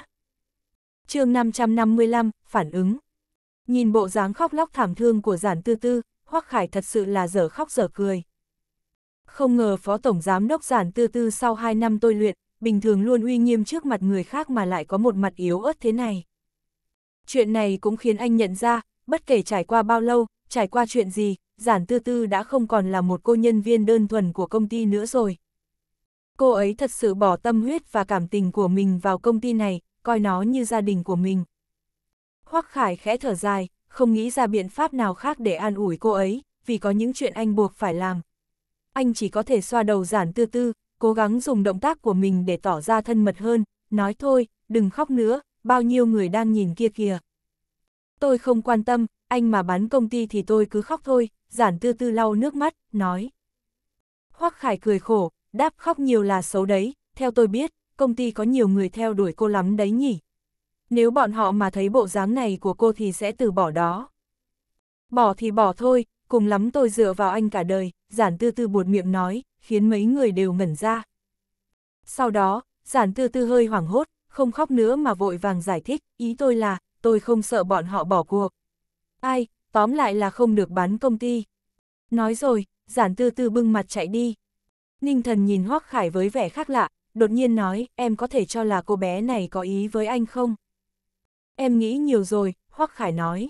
Speaker 1: chương 555, phản ứng. Nhìn bộ dáng khóc lóc thảm thương của giản tư tư, Hoắc Khải thật sự là dở khóc dở cười. Không ngờ Phó Tổng Giám Đốc Giản Tư Tư sau 2 năm tôi luyện, bình thường luôn uy nghiêm trước mặt người khác mà lại có một mặt yếu ớt thế này. Chuyện này cũng khiến anh nhận ra, bất kể trải qua bao lâu, trải qua chuyện gì, Giản Tư Tư đã không còn là một cô nhân viên đơn thuần của công ty nữa rồi. Cô ấy thật sự bỏ tâm huyết và cảm tình của mình vào công ty này, coi nó như gia đình của mình. Hoắc Khải khẽ thở dài, không nghĩ ra biện pháp nào khác để an ủi cô ấy, vì có những chuyện anh buộc phải làm. Anh chỉ có thể xoa đầu giản tư tư, cố gắng dùng động tác của mình để tỏ ra thân mật hơn, nói thôi, đừng khóc nữa, bao nhiêu người đang nhìn kia kìa. Tôi không quan tâm, anh mà bán công ty thì tôi cứ khóc thôi, giản tư tư lau nước mắt, nói. Hoắc Khải cười khổ, đáp khóc nhiều là xấu đấy, theo tôi biết, công ty có nhiều người theo đuổi cô lắm đấy nhỉ. Nếu bọn họ mà thấy bộ dáng này của cô thì sẽ từ bỏ đó. Bỏ thì bỏ thôi, cùng lắm tôi dựa vào anh cả đời, giản tư tư buột miệng nói, khiến mấy người đều ngẩn ra. Sau đó, giản tư tư hơi hoảng hốt, không khóc nữa mà vội vàng giải thích, ý tôi là, tôi không sợ bọn họ bỏ cuộc. Ai, tóm lại là không được bán công ty. Nói rồi, giản tư tư bưng mặt chạy đi. Ninh thần nhìn Hoác Khải với vẻ khác lạ, đột nhiên nói, em có thể cho là cô bé này có ý với anh không? Em nghĩ nhiều rồi, Hoắc Khải nói.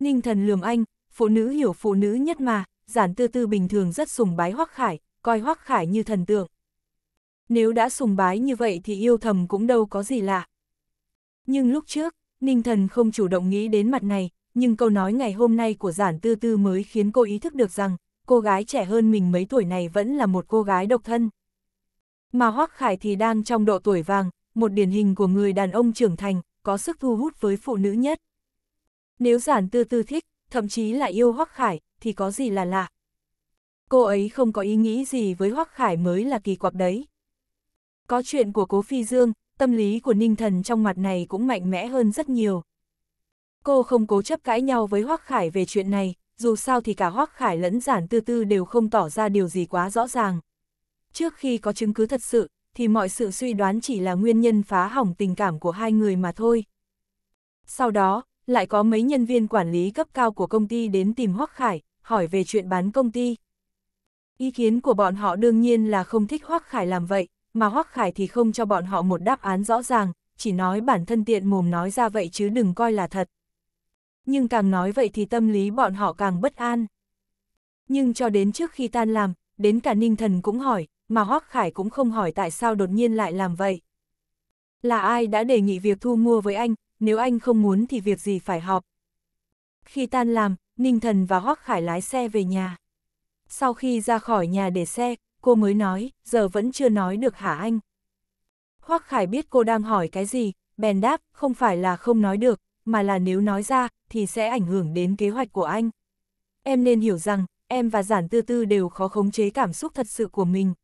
Speaker 1: Ninh thần lườm anh, phụ nữ hiểu phụ nữ nhất mà, giản tư tư bình thường rất sùng bái Hoắc Khải, coi Hoắc Khải như thần tượng. Nếu đã sùng bái như vậy thì yêu thầm cũng đâu có gì lạ. Nhưng lúc trước, Ninh thần không chủ động nghĩ đến mặt này, nhưng câu nói ngày hôm nay của giản tư tư mới khiến cô ý thức được rằng, cô gái trẻ hơn mình mấy tuổi này vẫn là một cô gái độc thân mà Hoắc Khải thì đang trong độ tuổi vàng, một điển hình của người đàn ông trưởng thành, có sức thu hút với phụ nữ nhất. Nếu giản tư tư thích, thậm chí là yêu Hoắc Khải, thì có gì là lạ. Cô ấy không có ý nghĩ gì với Hoắc Khải mới là kỳ quặc đấy. Có chuyện của Cố Phi Dương, tâm lý của Ninh Thần trong mặt này cũng mạnh mẽ hơn rất nhiều. Cô không cố chấp cãi nhau với Hoắc Khải về chuyện này, dù sao thì cả Hoắc Khải lẫn giản tư tư đều không tỏ ra điều gì quá rõ ràng. Trước khi có chứng cứ thật sự, thì mọi sự suy đoán chỉ là nguyên nhân phá hỏng tình cảm của hai người mà thôi. Sau đó, lại có mấy nhân viên quản lý cấp cao của công ty đến tìm Hoắc Khải, hỏi về chuyện bán công ty. Ý kiến của bọn họ đương nhiên là không thích Hoắc Khải làm vậy, mà Hoắc Khải thì không cho bọn họ một đáp án rõ ràng, chỉ nói bản thân tiện mồm nói ra vậy chứ đừng coi là thật. Nhưng càng nói vậy thì tâm lý bọn họ càng bất an. Nhưng cho đến trước khi tan làm, đến cả Ninh Thần cũng hỏi, mà Hoác Khải cũng không hỏi tại sao đột nhiên lại làm vậy. Là ai đã đề nghị việc thu mua với anh, nếu anh không muốn thì việc gì phải họp. Khi tan làm, Ninh Thần và Hoác Khải lái xe về nhà. Sau khi ra khỏi nhà để xe, cô mới nói, giờ vẫn chưa nói được hả anh. Hoác Khải biết cô đang hỏi cái gì, bèn đáp, không phải là không nói được, mà là nếu nói ra, thì sẽ ảnh hưởng đến kế hoạch của anh. Em nên hiểu rằng, em và Giản Tư Tư đều khó khống chế cảm xúc thật sự của mình.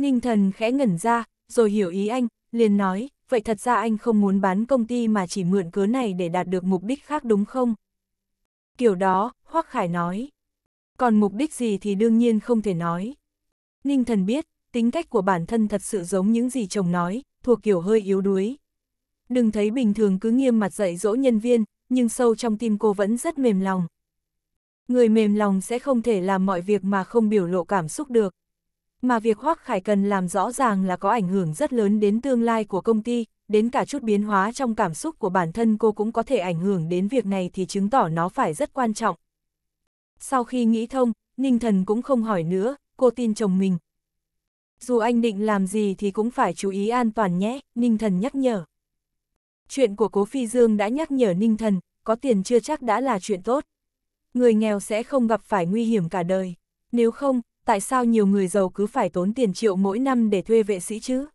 Speaker 1: Ninh thần khẽ ngẩn ra, rồi hiểu ý anh, liền nói, vậy thật ra anh không muốn bán công ty mà chỉ mượn cớ này để đạt được mục đích khác đúng không? Kiểu đó, Hoác Khải nói. Còn mục đích gì thì đương nhiên không thể nói. Ninh thần biết, tính cách của bản thân thật sự giống những gì chồng nói, thuộc kiểu hơi yếu đuối. Đừng thấy bình thường cứ nghiêm mặt dạy dỗ nhân viên, nhưng sâu trong tim cô vẫn rất mềm lòng. Người mềm lòng sẽ không thể làm mọi việc mà không biểu lộ cảm xúc được. Mà việc Hoác Khải cần làm rõ ràng là có ảnh hưởng rất lớn đến tương lai của công ty, đến cả chút biến hóa trong cảm xúc của bản thân cô cũng có thể ảnh hưởng đến việc này thì chứng tỏ nó phải rất quan trọng. Sau khi nghĩ thông, Ninh Thần cũng không hỏi nữa, cô tin chồng mình. Dù anh định làm gì thì cũng phải chú ý an toàn nhé, Ninh Thần nhắc nhở. Chuyện của Cố Phi Dương đã nhắc nhở Ninh Thần, có tiền chưa chắc đã là chuyện tốt. Người nghèo sẽ không gặp phải nguy hiểm cả đời. Nếu không, tại sao nhiều người giàu cứ phải tốn tiền triệu mỗi năm để thuê vệ sĩ chứ?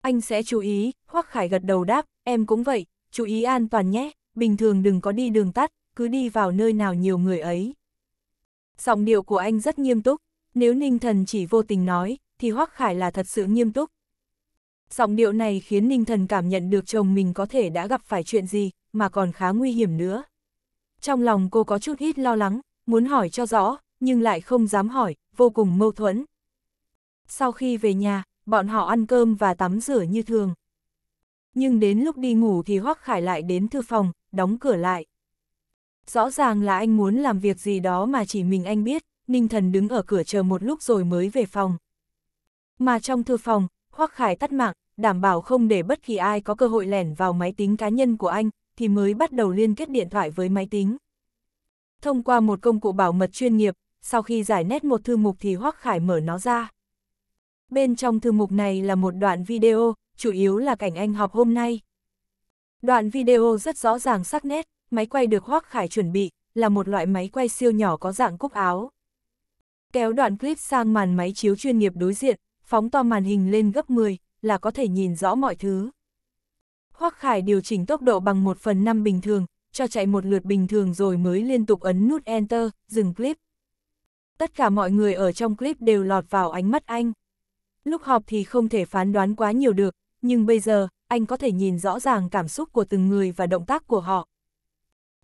Speaker 1: Anh sẽ chú ý, Hoắc Khải gật đầu đáp, em cũng vậy, chú ý an toàn nhé, bình thường đừng có đi đường tắt, cứ đi vào nơi nào nhiều người ấy. Giọng điệu của anh rất nghiêm túc, nếu Ninh Thần chỉ vô tình nói, thì Hoắc Khải là thật sự nghiêm túc. Giọng điệu này khiến Ninh Thần cảm nhận được chồng mình có thể đã gặp phải chuyện gì, mà còn khá nguy hiểm nữa. Trong lòng cô có chút ít lo lắng, muốn hỏi cho rõ, nhưng lại không dám hỏi, vô cùng mâu thuẫn. Sau khi về nhà, bọn họ ăn cơm và tắm rửa như thường. Nhưng đến lúc đi ngủ thì Hoắc Khải lại đến thư phòng, đóng cửa lại. Rõ ràng là anh muốn làm việc gì đó mà chỉ mình anh biết, Ninh Thần đứng ở cửa chờ một lúc rồi mới về phòng. Mà trong thư phòng, Hoắc Khải tắt mạng, đảm bảo không để bất kỳ ai có cơ hội lẻn vào máy tính cá nhân của anh, thì mới bắt đầu liên kết điện thoại với máy tính. Thông qua một công cụ bảo mật chuyên nghiệp, sau khi giải nét một thư mục thì Hoắc Khải mở nó ra. Bên trong thư mục này là một đoạn video, chủ yếu là cảnh anh họp hôm nay. Đoạn video rất rõ ràng sắc nét, máy quay được Hoắc Khải chuẩn bị, là một loại máy quay siêu nhỏ có dạng cúc áo. Kéo đoạn clip sang màn máy chiếu chuyên nghiệp đối diện, phóng to màn hình lên gấp 10, là có thể nhìn rõ mọi thứ. Hoắc Khải điều chỉnh tốc độ bằng 1 phần 5 bình thường, cho chạy một lượt bình thường rồi mới liên tục ấn nút Enter, dừng clip tất cả mọi người ở trong clip đều lọt vào ánh mắt anh. Lúc họp thì không thể phán đoán quá nhiều được, nhưng bây giờ, anh có thể nhìn rõ ràng cảm xúc của từng người và động tác của họ.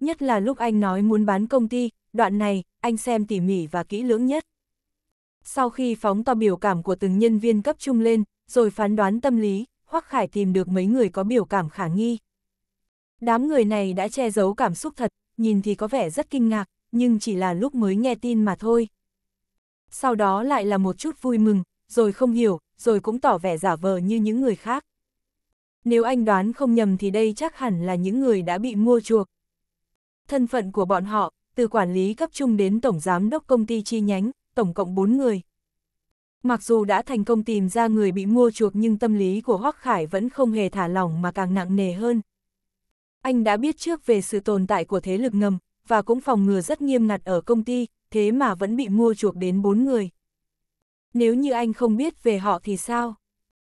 Speaker 1: Nhất là lúc anh nói muốn bán công ty, đoạn này, anh xem tỉ mỉ và kỹ lưỡng nhất. Sau khi phóng to biểu cảm của từng nhân viên cấp trung lên, rồi phán đoán tâm lý, Hoắc Khải tìm được mấy người có biểu cảm khả nghi. Đám người này đã che giấu cảm xúc thật, nhìn thì có vẻ rất kinh ngạc, nhưng chỉ là lúc mới nghe tin mà thôi sau đó lại là một chút vui mừng, rồi không hiểu, rồi cũng tỏ vẻ giả vờ như những người khác. Nếu anh đoán không nhầm thì đây chắc hẳn là những người đã bị mua chuộc. Thân phận của bọn họ, từ quản lý cấp trung đến tổng giám đốc công ty chi nhánh, tổng cộng 4 người. Mặc dù đã thành công tìm ra người bị mua chuộc nhưng tâm lý của Hoắc Khải vẫn không hề thả lỏng mà càng nặng nề hơn. Anh đã biết trước về sự tồn tại của thế lực ngầm, và cũng phòng ngừa rất nghiêm ngặt ở công ty, thế mà vẫn bị mua chuộc đến bốn người. Nếu như anh không biết về họ thì sao?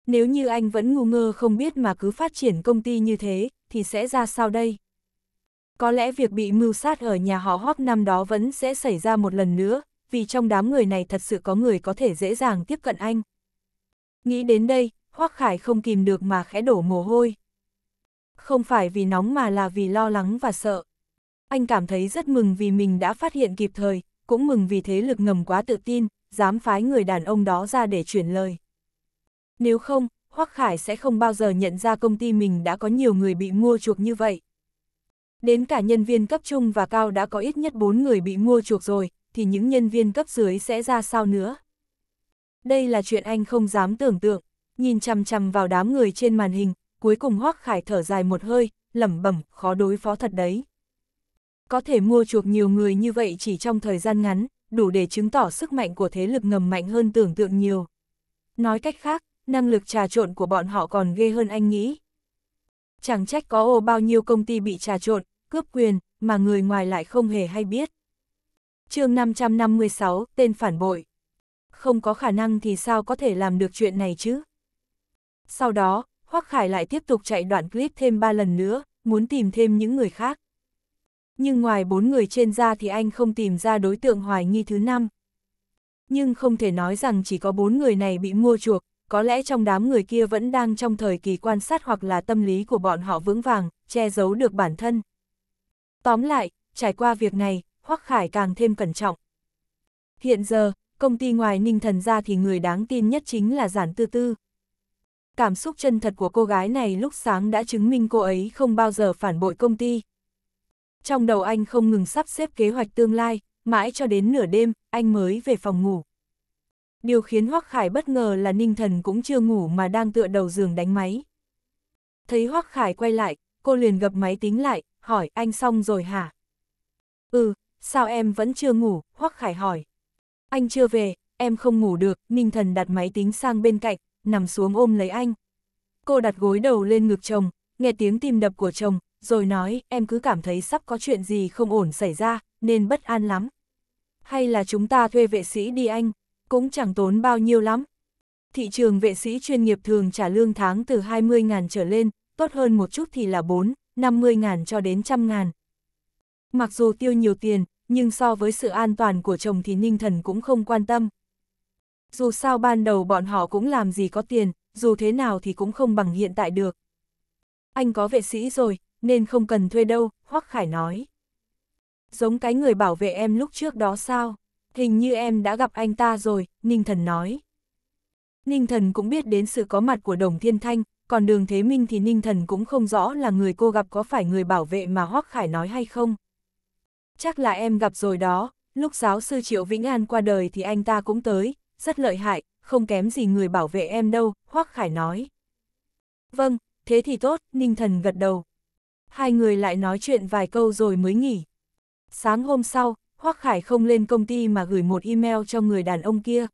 Speaker 1: Nếu như anh vẫn ngu ngơ không biết mà cứ phát triển công ty như thế, thì sẽ ra sao đây? Có lẽ việc bị mưu sát ở nhà họ Hop năm đó vẫn sẽ xảy ra một lần nữa, vì trong đám người này thật sự có người có thể dễ dàng tiếp cận anh. Nghĩ đến đây, Hoác Khải không kìm được mà khẽ đổ mồ hôi. Không phải vì nóng mà là vì lo lắng và sợ. Anh cảm thấy rất mừng vì mình đã phát hiện kịp thời, cũng mừng vì thế lực ngầm quá tự tin, dám phái người đàn ông đó ra để chuyển lời. Nếu không, Hoắc Khải sẽ không bao giờ nhận ra công ty mình đã có nhiều người bị mua chuộc như vậy. Đến cả nhân viên cấp trung và cao đã có ít nhất 4 người bị mua chuộc rồi, thì những nhân viên cấp dưới sẽ ra sao nữa? Đây là chuyện anh không dám tưởng tượng, nhìn chằm chằm vào đám người trên màn hình, cuối cùng Hoắc Khải thở dài một hơi, lẩm bẩm, khó đối phó thật đấy. Có thể mua chuộc nhiều người như vậy chỉ trong thời gian ngắn, đủ để chứng tỏ sức mạnh của thế lực ngầm mạnh hơn tưởng tượng nhiều. Nói cách khác, năng lực trà trộn của bọn họ còn ghê hơn anh nghĩ. Chẳng trách có ô bao nhiêu công ty bị trà trộn, cướp quyền, mà người ngoài lại không hề hay biết. chương 556, tên phản bội. Không có khả năng thì sao có thể làm được chuyện này chứ? Sau đó, Hoắc Khải lại tiếp tục chạy đoạn clip thêm 3 lần nữa, muốn tìm thêm những người khác nhưng ngoài bốn người trên ra thì anh không tìm ra đối tượng hoài nghi thứ năm. Nhưng không thể nói rằng chỉ có bốn người này bị mua chuộc, có lẽ trong đám người kia vẫn đang trong thời kỳ quan sát hoặc là tâm lý của bọn họ vững vàng, che giấu được bản thân. Tóm lại, trải qua việc này, Hoắc Khải càng thêm cẩn trọng. Hiện giờ, công ty ngoài Ninh Thần ra thì người đáng tin nhất chính là Giản Tư Tư. Cảm xúc chân thật của cô gái này lúc sáng đã chứng minh cô ấy không bao giờ phản bội công ty, trong đầu anh không ngừng sắp xếp kế hoạch tương lai, mãi cho đến nửa đêm, anh mới về phòng ngủ. Điều khiến Hoắc Khải bất ngờ là Ninh Thần cũng chưa ngủ mà đang tựa đầu giường đánh máy. Thấy Hoắc Khải quay lại, cô liền gập máy tính lại, hỏi anh xong rồi hả? Ừ, sao em vẫn chưa ngủ, Hoắc Khải hỏi. Anh chưa về, em không ngủ được, Ninh Thần đặt máy tính sang bên cạnh, nằm xuống ôm lấy anh. Cô đặt gối đầu lên ngực chồng, nghe tiếng tim đập của chồng, rồi nói, em cứ cảm thấy sắp có chuyện gì không ổn xảy ra, nên bất an lắm. Hay là chúng ta thuê vệ sĩ đi anh, cũng chẳng tốn bao nhiêu lắm. Thị trường vệ sĩ chuyên nghiệp thường trả lương tháng từ 20.000 trở lên, tốt hơn một chút thì là 4, 50.000 cho đến trăm ngàn. Mặc dù tiêu nhiều tiền, nhưng so với sự an toàn của chồng thì Ninh Thần cũng không quan tâm. Dù sao ban đầu bọn họ cũng làm gì có tiền, dù thế nào thì cũng không bằng hiện tại được. Anh có vệ sĩ rồi, nên không cần thuê đâu, Hoắc Khải nói. Giống cái người bảo vệ em lúc trước đó sao? Hình như em đã gặp anh ta rồi, Ninh Thần nói. Ninh Thần cũng biết đến sự có mặt của Đồng Thiên Thanh, còn Đường Thế Minh thì Ninh Thần cũng không rõ là người cô gặp có phải người bảo vệ mà Hoắc Khải nói hay không. Chắc là em gặp rồi đó, lúc giáo sư Triệu Vĩnh An qua đời thì anh ta cũng tới, rất lợi hại, không kém gì người bảo vệ em đâu, Hoắc Khải nói. Vâng, thế thì tốt, Ninh Thần gật đầu, Hai người lại nói chuyện vài câu rồi mới nghỉ. Sáng hôm sau, Hoác Khải không lên công ty mà gửi một email cho người đàn ông kia.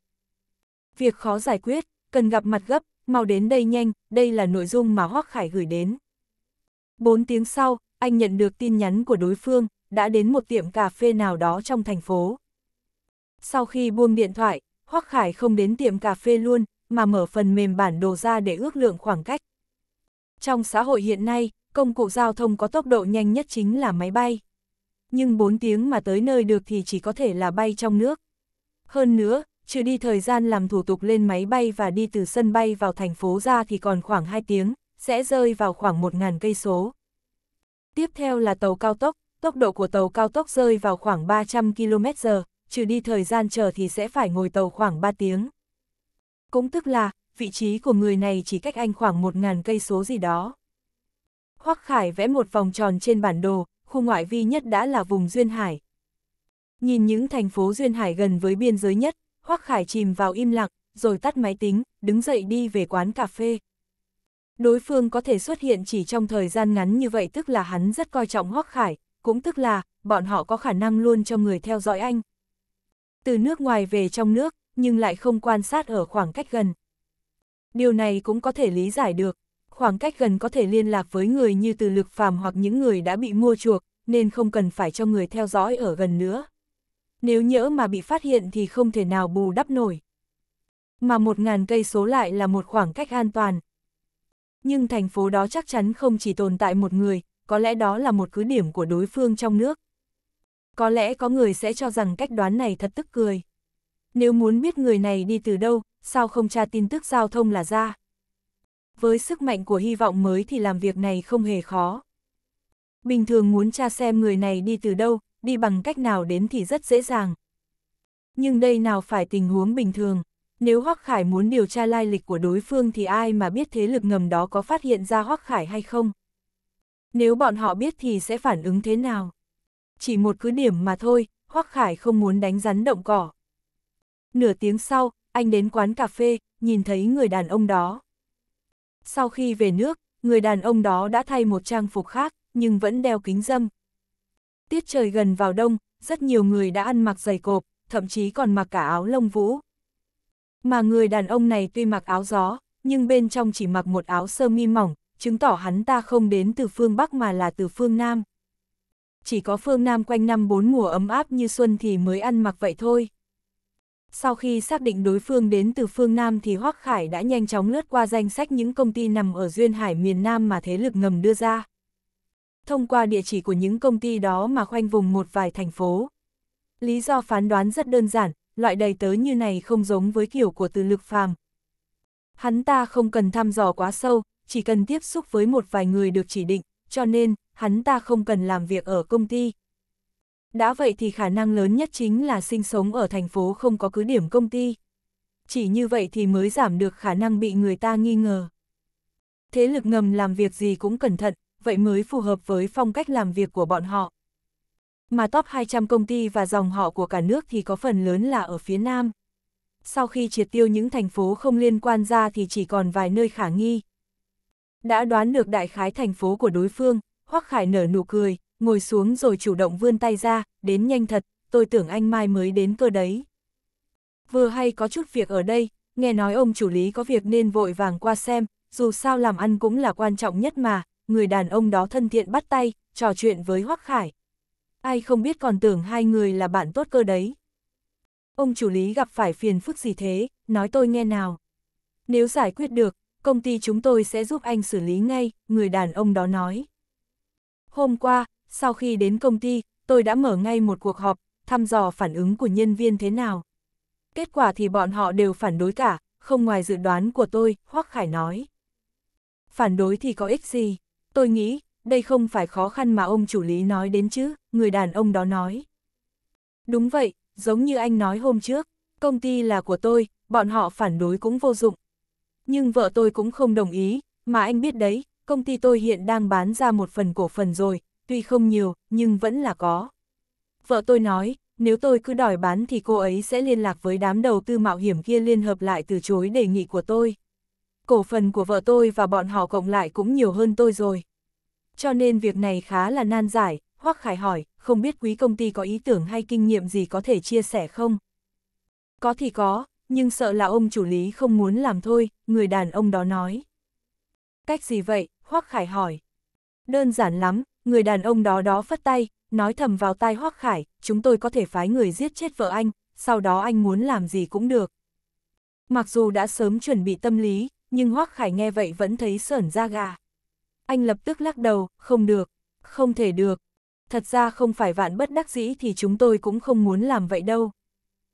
Speaker 1: Việc khó giải quyết, cần gặp mặt gấp, mau đến đây nhanh, đây là nội dung mà Hoác Khải gửi đến. Bốn tiếng sau, anh nhận được tin nhắn của đối phương, đã đến một tiệm cà phê nào đó trong thành phố. Sau khi buông điện thoại, Hoác Khải không đến tiệm cà phê luôn, mà mở phần mềm bản đồ ra để ước lượng khoảng cách. Trong xã hội hiện nay, công cụ giao thông có tốc độ nhanh nhất chính là máy bay. Nhưng 4 tiếng mà tới nơi được thì chỉ có thể là bay trong nước. Hơn nữa, trừ đi thời gian làm thủ tục lên máy bay và đi từ sân bay vào thành phố ra thì còn khoảng 2 tiếng, sẽ rơi vào khoảng 1.000 cây số. Tiếp theo là tàu cao tốc, tốc độ của tàu cao tốc rơi vào khoảng 300 km h trừ đi thời gian chờ thì sẽ phải ngồi tàu khoảng 3 tiếng. Cũng tức là, vị trí của người này chỉ cách anh khoảng 1.000 cây số gì đó. Hoắc Khải vẽ một vòng tròn trên bản đồ, khu ngoại vi nhất đã là vùng Duyên Hải. Nhìn những thành phố Duyên Hải gần với biên giới nhất, Hoắc Khải chìm vào im lặng, rồi tắt máy tính, đứng dậy đi về quán cà phê. Đối phương có thể xuất hiện chỉ trong thời gian ngắn như vậy tức là hắn rất coi trọng Hoắc Khải, cũng tức là bọn họ có khả năng luôn cho người theo dõi anh. Từ nước ngoài về trong nước, nhưng lại không quan sát ở khoảng cách gần. Điều này cũng có thể lý giải được, khoảng cách gần có thể liên lạc với người như từ lực phàm hoặc những người đã bị mua chuộc, nên không cần phải cho người theo dõi ở gần nữa. Nếu nhỡ mà bị phát hiện thì không thể nào bù đắp nổi. Mà một ngàn cây số lại là một khoảng cách an toàn. Nhưng thành phố đó chắc chắn không chỉ tồn tại một người, có lẽ đó là một cứ điểm của đối phương trong nước. Có lẽ có người sẽ cho rằng cách đoán này thật tức cười. Nếu muốn biết người này đi từ đâu, sao không tra tin tức giao thông là ra? với sức mạnh của hy vọng mới thì làm việc này không hề khó. Bình thường muốn tra xem người này đi từ đâu, đi bằng cách nào đến thì rất dễ dàng. Nhưng đây nào phải tình huống bình thường, nếu Hoắc Khải muốn điều tra lai lịch của đối phương thì ai mà biết thế lực ngầm đó có phát hiện ra Hoắc Khải hay không? Nếu bọn họ biết thì sẽ phản ứng thế nào? Chỉ một cứ điểm mà thôi, Hoắc Khải không muốn đánh rắn động cỏ. Nửa tiếng sau, anh đến quán cà phê, nhìn thấy người đàn ông đó. Sau khi về nước, người đàn ông đó đã thay một trang phục khác, nhưng vẫn đeo kính dâm. Tiết trời gần vào đông, rất nhiều người đã ăn mặc giày cộp, thậm chí còn mặc cả áo lông vũ. Mà người đàn ông này tuy mặc áo gió, nhưng bên trong chỉ mặc một áo sơ mi mỏng, chứng tỏ hắn ta không đến từ phương Bắc mà là từ phương Nam. Chỉ có phương Nam quanh năm bốn mùa ấm áp như xuân thì mới ăn mặc vậy thôi. Sau khi xác định đối phương đến từ phương Nam thì Hoắc Khải đã nhanh chóng lướt qua danh sách những công ty nằm ở Duyên Hải miền Nam mà thế lực ngầm đưa ra. Thông qua địa chỉ của những công ty đó mà khoanh vùng một vài thành phố. Lý do phán đoán rất đơn giản, loại đầy tớ như này không giống với kiểu của từ lực phàm. Hắn ta không cần thăm dò quá sâu, chỉ cần tiếp xúc với một vài người được chỉ định, cho nên, hắn ta không cần làm việc ở công ty, đã vậy thì khả năng lớn nhất chính là sinh sống ở thành phố không có cứ điểm công ty. Chỉ như vậy thì mới giảm được khả năng bị người ta nghi ngờ. Thế lực ngầm làm việc gì cũng cẩn thận, vậy mới phù hợp với phong cách làm việc của bọn họ. Mà top 200 công ty và dòng họ của cả nước thì có phần lớn là ở phía Nam. Sau khi triệt tiêu những thành phố không liên quan ra thì chỉ còn vài nơi khả nghi. Đã đoán được đại khái thành phố của đối phương, Hoắc Khải nở nụ cười, ngồi xuống rồi chủ động vươn tay ra, đến nhanh thật, tôi tưởng anh mai mới đến cơ đấy. Vừa hay có chút việc ở đây, nghe nói ông chủ lý có việc nên vội vàng qua xem, dù sao làm ăn cũng là quan trọng nhất mà, người đàn ông đó thân thiện bắt tay, trò chuyện với Hoắc Khải. Ai không biết còn tưởng hai người là bạn tốt cơ đấy. Ông chủ lý gặp phải phiền phức gì thế, nói tôi nghe nào. Nếu giải quyết được, công ty chúng tôi sẽ giúp anh xử lý ngay, người đàn ông đó nói. Hôm qua, sau khi đến công ty, tôi đã mở ngay một cuộc họp, thăm dò phản ứng của nhân viên thế nào. Kết quả thì bọn họ đều phản đối cả, không ngoài dự đoán của tôi, Hoắc Khải nói. Phản đối thì có ích gì? Tôi nghĩ, đây không phải khó khăn mà ông chủ lý nói đến chứ, người đàn ông đó nói. Đúng vậy, giống như anh nói hôm trước, công ty là của tôi, bọn họ phản đối cũng vô dụng. Nhưng vợ tôi cũng không đồng ý, mà anh biết đấy, công ty tôi hiện đang bán ra một phần cổ phần rồi, tuy không nhiều, nhưng vẫn là có. Vợ tôi nói, nếu tôi cứ đòi bán thì cô ấy sẽ liên lạc với đám đầu tư mạo hiểm kia liên hợp lại từ chối đề nghị của tôi. Cổ phần của vợ tôi và bọn họ cộng lại cũng nhiều hơn tôi rồi. Cho nên việc này khá là nan giải, Hoắc Khải hỏi, không biết quý công ty có ý tưởng hay kinh nghiệm gì có thể chia sẻ không? Có thì có, nhưng sợ là ông chủ lý không muốn làm thôi, người đàn ông đó nói. Cách gì vậy? Hoắc Khải hỏi. Đơn giản lắm, người đàn ông đó đó phất tay, nói thầm vào tai Hoác Khải, chúng tôi có thể phái người giết chết vợ anh, sau đó anh muốn làm gì cũng được. Mặc dù đã sớm chuẩn bị tâm lý, nhưng Hoác Khải nghe vậy vẫn thấy sởn ra gà. Anh lập tức lắc đầu, không được, không thể được. Thật ra không phải vạn bất đắc dĩ thì chúng tôi cũng không muốn làm vậy đâu.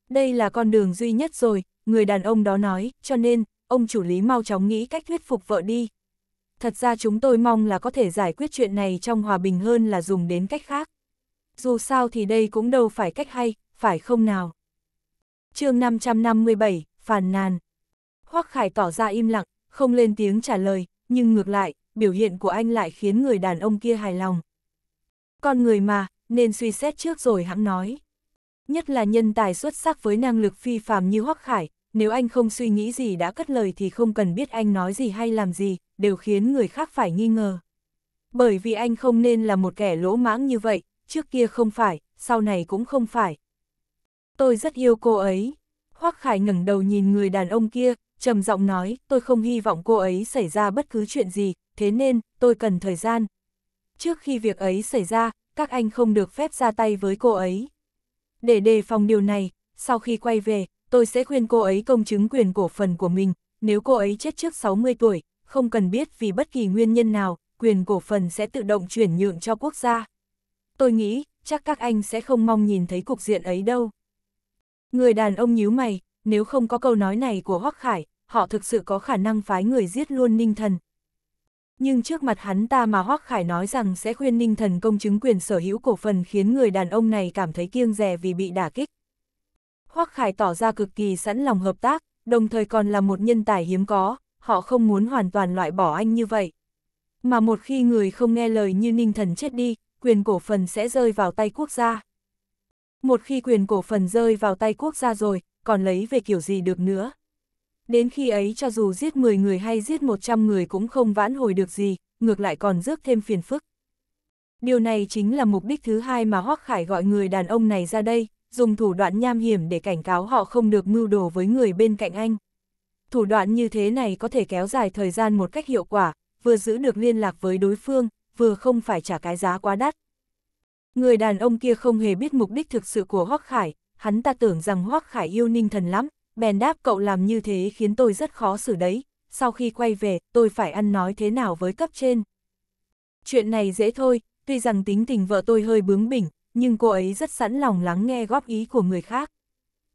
Speaker 1: Đây là con đường duy nhất rồi, người đàn ông đó nói, cho nên, ông chủ lý mau chóng nghĩ cách thuyết phục vợ đi, thật ra chúng tôi mong là có thể giải quyết chuyện này trong hòa bình hơn là dùng đến cách khác. Dù sao thì đây cũng đâu phải cách hay, phải không nào? chương 557, Phàn Nàn Hoắc Khải tỏ ra im lặng, không lên tiếng trả lời, nhưng ngược lại, biểu hiện của anh lại khiến người đàn ông kia hài lòng. Con người mà, nên suy xét trước rồi hãng nói. Nhất là nhân tài xuất sắc với năng lực phi phàm như Hoắc Khải, nếu anh không suy nghĩ gì đã cất lời thì không cần biết anh nói gì hay làm gì, đều khiến người khác phải nghi ngờ. Bởi vì anh không nên là một kẻ lỗ mãng như vậy, trước kia không phải, sau này cũng không phải. Tôi rất yêu cô ấy. Hoắc Khải ngẩng đầu nhìn người đàn ông kia, trầm giọng nói, tôi không hy vọng cô ấy xảy ra bất cứ chuyện gì, thế nên, tôi cần thời gian. Trước khi việc ấy xảy ra, các anh không được phép ra tay với cô ấy. Để đề phòng điều này, sau khi quay về, tôi sẽ khuyên cô ấy công chứng quyền cổ phần của mình, nếu cô ấy chết trước 60 tuổi, không cần biết vì bất kỳ nguyên nhân nào, quyền cổ phần sẽ tự động chuyển nhượng cho quốc gia. Tôi nghĩ, chắc các anh sẽ không mong nhìn thấy cục diện ấy đâu. Người đàn ông nhíu mày, nếu không có câu nói này của Hoắc Khải, họ thực sự có khả năng phái người giết luôn Ninh Thần. Nhưng trước mặt hắn ta mà Hoắc Khải nói rằng sẽ khuyên Ninh Thần công chứng quyền sở hữu cổ phần khiến người đàn ông này cảm thấy kiêng dè vì bị đả kích. Hoắc Khải tỏ ra cực kỳ sẵn lòng hợp tác, đồng thời còn là một nhân tài hiếm có, họ không muốn hoàn toàn loại bỏ anh như vậy. Mà một khi người không nghe lời như ninh thần chết đi, quyền cổ phần sẽ rơi vào tay quốc gia. Một khi quyền cổ phần rơi vào tay quốc gia rồi, còn lấy về kiểu gì được nữa. Đến khi ấy cho dù giết 10 người hay giết 100 người cũng không vãn hồi được gì, ngược lại còn rước thêm phiền phức. Điều này chính là mục đích thứ hai mà Hoác Khải gọi người đàn ông này ra đây, dùng thủ đoạn nham hiểm để cảnh cáo họ không được mưu đồ với người bên cạnh anh thủ đoạn như thế này có thể kéo dài thời gian một cách hiệu quả, vừa giữ được liên lạc với đối phương, vừa không phải trả cái giá quá đắt. Người đàn ông kia không hề biết mục đích thực sự của Hoắc Khải, hắn ta tưởng rằng Hoắc Khải yêu ninh thần lắm, bèn đáp cậu làm như thế khiến tôi rất khó xử đấy, sau khi quay về tôi phải ăn nói thế nào với cấp trên. Chuyện này dễ thôi, tuy rằng tính tình vợ tôi hơi bướng bỉnh, nhưng cô ấy rất sẵn lòng lắng nghe góp ý của người khác.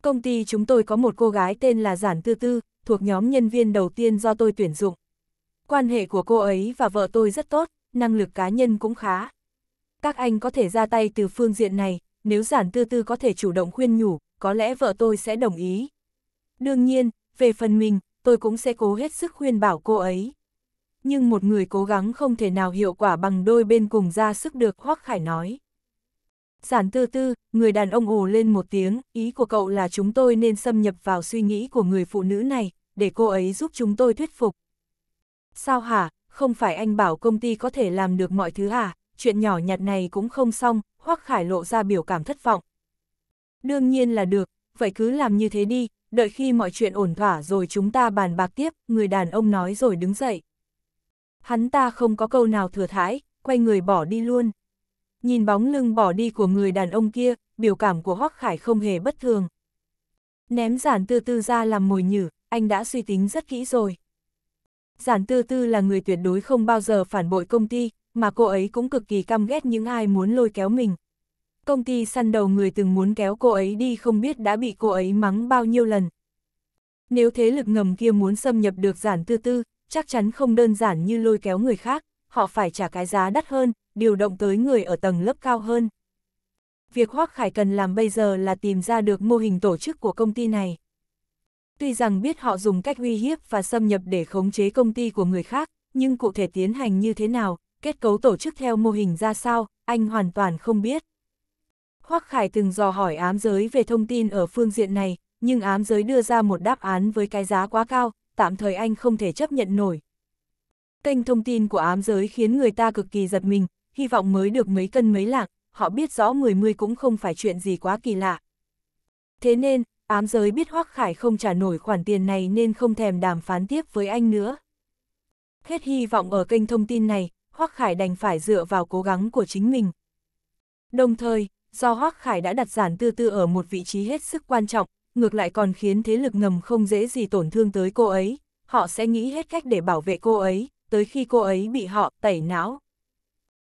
Speaker 1: Công ty chúng tôi có một cô gái tên là Giản Tư Tư, thuộc nhóm nhân viên đầu tiên do tôi tuyển dụng. Quan hệ của cô ấy và vợ tôi rất tốt, năng lực cá nhân cũng khá. Các anh có thể ra tay từ phương diện này, nếu Giản Tư Tư có thể chủ động khuyên nhủ, có lẽ vợ tôi sẽ đồng ý. Đương nhiên, về phần mình, tôi cũng sẽ cố hết sức khuyên bảo cô ấy. Nhưng một người cố gắng không thể nào hiệu quả bằng đôi bên cùng ra sức được Hoắc Khải nói. Giản tư tư, người đàn ông ồ lên một tiếng, ý của cậu là chúng tôi nên xâm nhập vào suy nghĩ của người phụ nữ này, để cô ấy giúp chúng tôi thuyết phục. Sao hả, không phải anh bảo công ty có thể làm được mọi thứ hả à? chuyện nhỏ nhặt này cũng không xong, Hoắc Khải lộ ra biểu cảm thất vọng. Đương nhiên là được, vậy cứ làm như thế đi, đợi khi mọi chuyện ổn thỏa rồi chúng ta bàn bạc tiếp, người đàn ông nói rồi đứng dậy. Hắn ta không có câu nào thừa thãi, quay người bỏ đi luôn. Nhìn bóng lưng bỏ đi của người đàn ông kia, biểu cảm của Hoắc Khải không hề bất thường. Ném giản tư tư ra làm mồi nhử, anh đã suy tính rất kỹ rồi. Giản tư tư là người tuyệt đối không bao giờ phản bội công ty, mà cô ấy cũng cực kỳ căm ghét những ai muốn lôi kéo mình. Công ty săn đầu người từng muốn kéo cô ấy đi không biết đã bị cô ấy mắng bao nhiêu lần. Nếu thế lực ngầm kia muốn xâm nhập được giản tư tư, chắc chắn không đơn giản như lôi kéo người khác, họ phải trả cái giá đắt hơn, điều động tới người ở tầng lớp cao hơn. Việc Hoác Khải cần làm bây giờ là tìm ra được mô hình tổ chức của công ty này. Tuy rằng biết họ dùng cách uy hiếp và xâm nhập để khống chế công ty của người khác, nhưng cụ thể tiến hành như thế nào, kết cấu tổ chức theo mô hình ra sao, anh hoàn toàn không biết. Hoác Khải từng dò hỏi ám giới về thông tin ở phương diện này, nhưng ám giới đưa ra một đáp án với cái giá quá cao, tạm thời anh không thể chấp nhận nổi. Kênh thông tin của ám giới khiến người ta cực kỳ giật mình, hy vọng mới được mấy cân mấy lạng, họ biết rõ mười 10 cũng không phải chuyện gì quá kỳ lạ. Thế nên, ám giới biết Hoắc Khải không trả nổi khoản tiền này nên không thèm đàm phán tiếp với anh nữa. Hết hy vọng ở kênh thông tin này, Hoắc Khải đành phải dựa vào cố gắng của chính mình. Đồng thời, do Hoắc Khải đã đặt giản tư tư ở một vị trí hết sức quan trọng, ngược lại còn khiến thế lực ngầm không dễ gì tổn thương tới cô ấy, họ sẽ nghĩ hết cách để bảo vệ cô ấy, tới khi cô ấy bị họ tẩy não.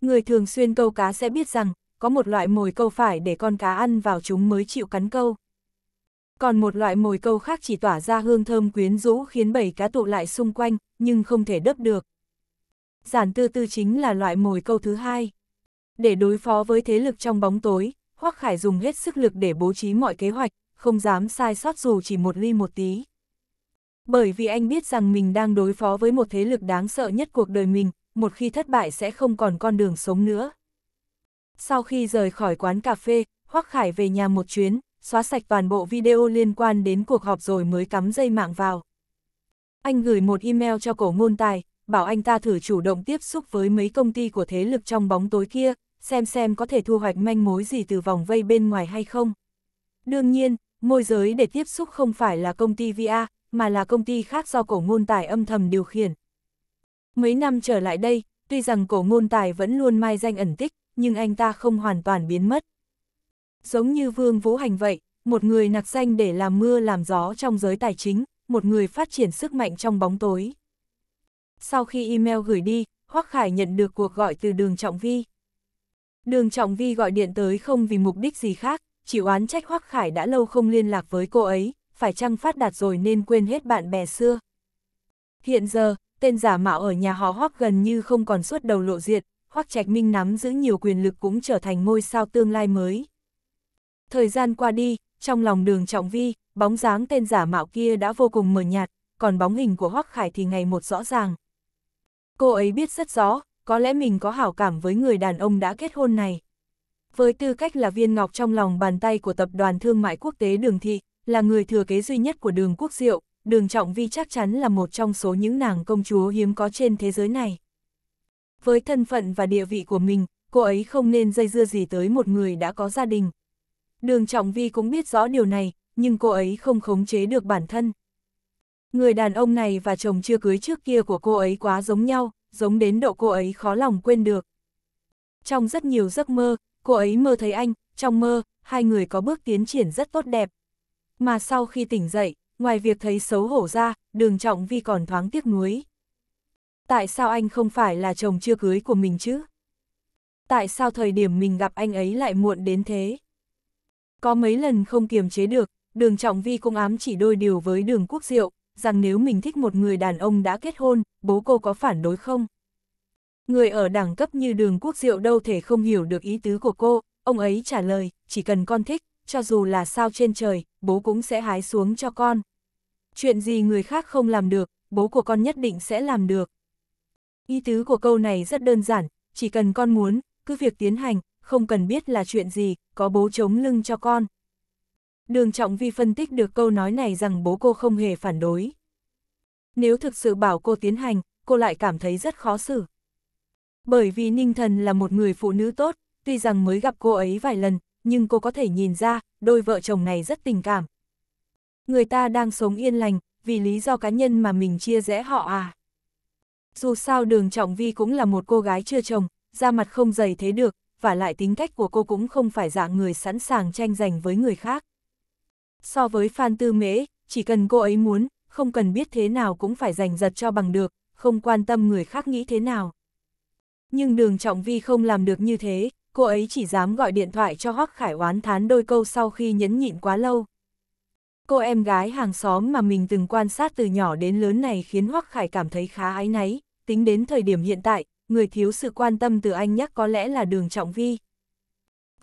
Speaker 1: Người thường xuyên câu cá sẽ biết rằng, có một loại mồi câu phải để con cá ăn vào chúng mới chịu cắn câu. Còn một loại mồi câu khác chỉ tỏa ra hương thơm quyến rũ khiến bầy cá tụ lại xung quanh, nhưng không thể đớp được. Giản tư tư chính là loại mồi câu thứ hai. Để đối phó với thế lực trong bóng tối, Hoắc Khải dùng hết sức lực để bố trí mọi kế hoạch, không dám sai sót dù chỉ một ly một tí. Bởi vì anh biết rằng mình đang đối phó với một thế lực đáng sợ nhất cuộc đời mình, một khi thất bại sẽ không còn con đường sống nữa. Sau khi rời khỏi quán cà phê, Hoắc Khải về nhà một chuyến, xóa sạch toàn bộ video liên quan đến cuộc họp rồi mới cắm dây mạng vào. Anh gửi một email cho cổ ngôn tài, bảo anh ta thử chủ động tiếp xúc với mấy công ty của thế lực trong bóng tối kia, xem xem có thể thu hoạch manh mối gì từ vòng vây bên ngoài hay không. Đương nhiên, môi giới để tiếp xúc không phải là công ty VIA, mà là công ty khác do cổ ngôn tài âm thầm điều khiển, Mấy năm trở lại đây, tuy rằng cổ ngôn tài vẫn luôn mai danh ẩn tích, nhưng anh ta không hoàn toàn biến mất. Giống như Vương Vũ Hành vậy, một người nặc danh để làm mưa làm gió trong giới tài chính, một người phát triển sức mạnh trong bóng tối. Sau khi email gửi đi, Hoắc Khải nhận được cuộc gọi từ Đường Trọng Vi. Đường Trọng Vi gọi điện tới không vì mục đích gì khác, chỉ oán trách Hoắc Khải đã lâu không liên lạc với cô ấy, phải chăng phát đạt rồi nên quên hết bạn bè xưa. Hiện giờ, tên giả mạo ở nhà họ Hoắc gần như không còn suốt đầu lộ diện, Hoắc Trạch Minh nắm giữ nhiều quyền lực cũng trở thành ngôi sao tương lai mới. Thời gian qua đi, trong lòng đường trọng vi, bóng dáng tên giả mạo kia đã vô cùng mờ nhạt, còn bóng hình của Hoắc Khải thì ngày một rõ ràng. Cô ấy biết rất rõ, có lẽ mình có hảo cảm với người đàn ông đã kết hôn này. Với tư cách là viên ngọc trong lòng bàn tay của tập đoàn thương mại quốc tế Đường Thị, là người thừa kế duy nhất của Đường Quốc Diệu, đường trọng vi chắc chắn là một trong số những nàng công chúa hiếm có trên thế giới này. Với thân phận và địa vị của mình, cô ấy không nên dây dưa gì tới một người đã có gia đình. Đường trọng vi cũng biết rõ điều này, nhưng cô ấy không khống chế được bản thân. Người đàn ông này và chồng chưa cưới trước kia của cô ấy quá giống nhau, giống đến độ cô ấy khó lòng quên được. Trong rất nhiều giấc mơ, cô ấy mơ thấy anh, trong mơ, hai người có bước tiến triển rất tốt đẹp. Mà sau khi tỉnh dậy, ngoài việc thấy xấu hổ ra, đường trọng vi còn thoáng tiếc nuối. Tại sao anh không phải là chồng chưa cưới của mình chứ? Tại sao thời điểm mình gặp anh ấy lại muộn đến thế? Có mấy lần không kiềm chế được, đường trọng vi cũng ám chỉ đôi điều với đường quốc diệu, rằng nếu mình thích một người đàn ông đã kết hôn, bố cô có phản đối không? Người ở đẳng cấp như đường quốc diệu đâu thể không hiểu được ý tứ của cô, ông ấy trả lời, chỉ cần con thích, cho dù là sao trên trời, bố cũng sẽ hái xuống cho con. Chuyện gì người khác không làm được, bố của con nhất định sẽ làm được. Ý tứ của câu này rất đơn giản, chỉ cần con muốn, cứ việc tiến hành, không cần biết là chuyện gì, có bố chống lưng cho con. Đường Trọng Vi phân tích được câu nói này rằng bố cô không hề phản đối. Nếu thực sự bảo cô tiến hành, cô lại cảm thấy rất khó xử. Bởi vì Ninh Thần là một người phụ nữ tốt, tuy rằng mới gặp cô ấy vài lần, nhưng cô có thể nhìn ra, đôi vợ chồng này rất tình cảm. Người ta đang sống yên lành, vì lý do cá nhân mà mình chia rẽ họ à. Dù sao đường Trọng Vi cũng là một cô gái chưa chồng, da mặt không dày thế được, và lại tính cách của cô cũng không phải dạng người sẵn sàng tranh giành với người khác. So với Phan Tư Mễ, chỉ cần cô ấy muốn, không cần biết thế nào cũng phải giành giật cho bằng được, không quan tâm người khác nghĩ thế nào. Nhưng đường Trọng Vi không làm được như thế, cô ấy chỉ dám gọi điện thoại cho Hoắc Khải oán thán đôi câu sau khi nhẫn nhịn quá lâu. Cô em gái hàng xóm mà mình từng quan sát từ nhỏ đến lớn này khiến Hoắc Khải cảm thấy khá ái náy, tính đến thời điểm hiện tại, người thiếu sự quan tâm từ anh nhắc có lẽ là đường trọng vi.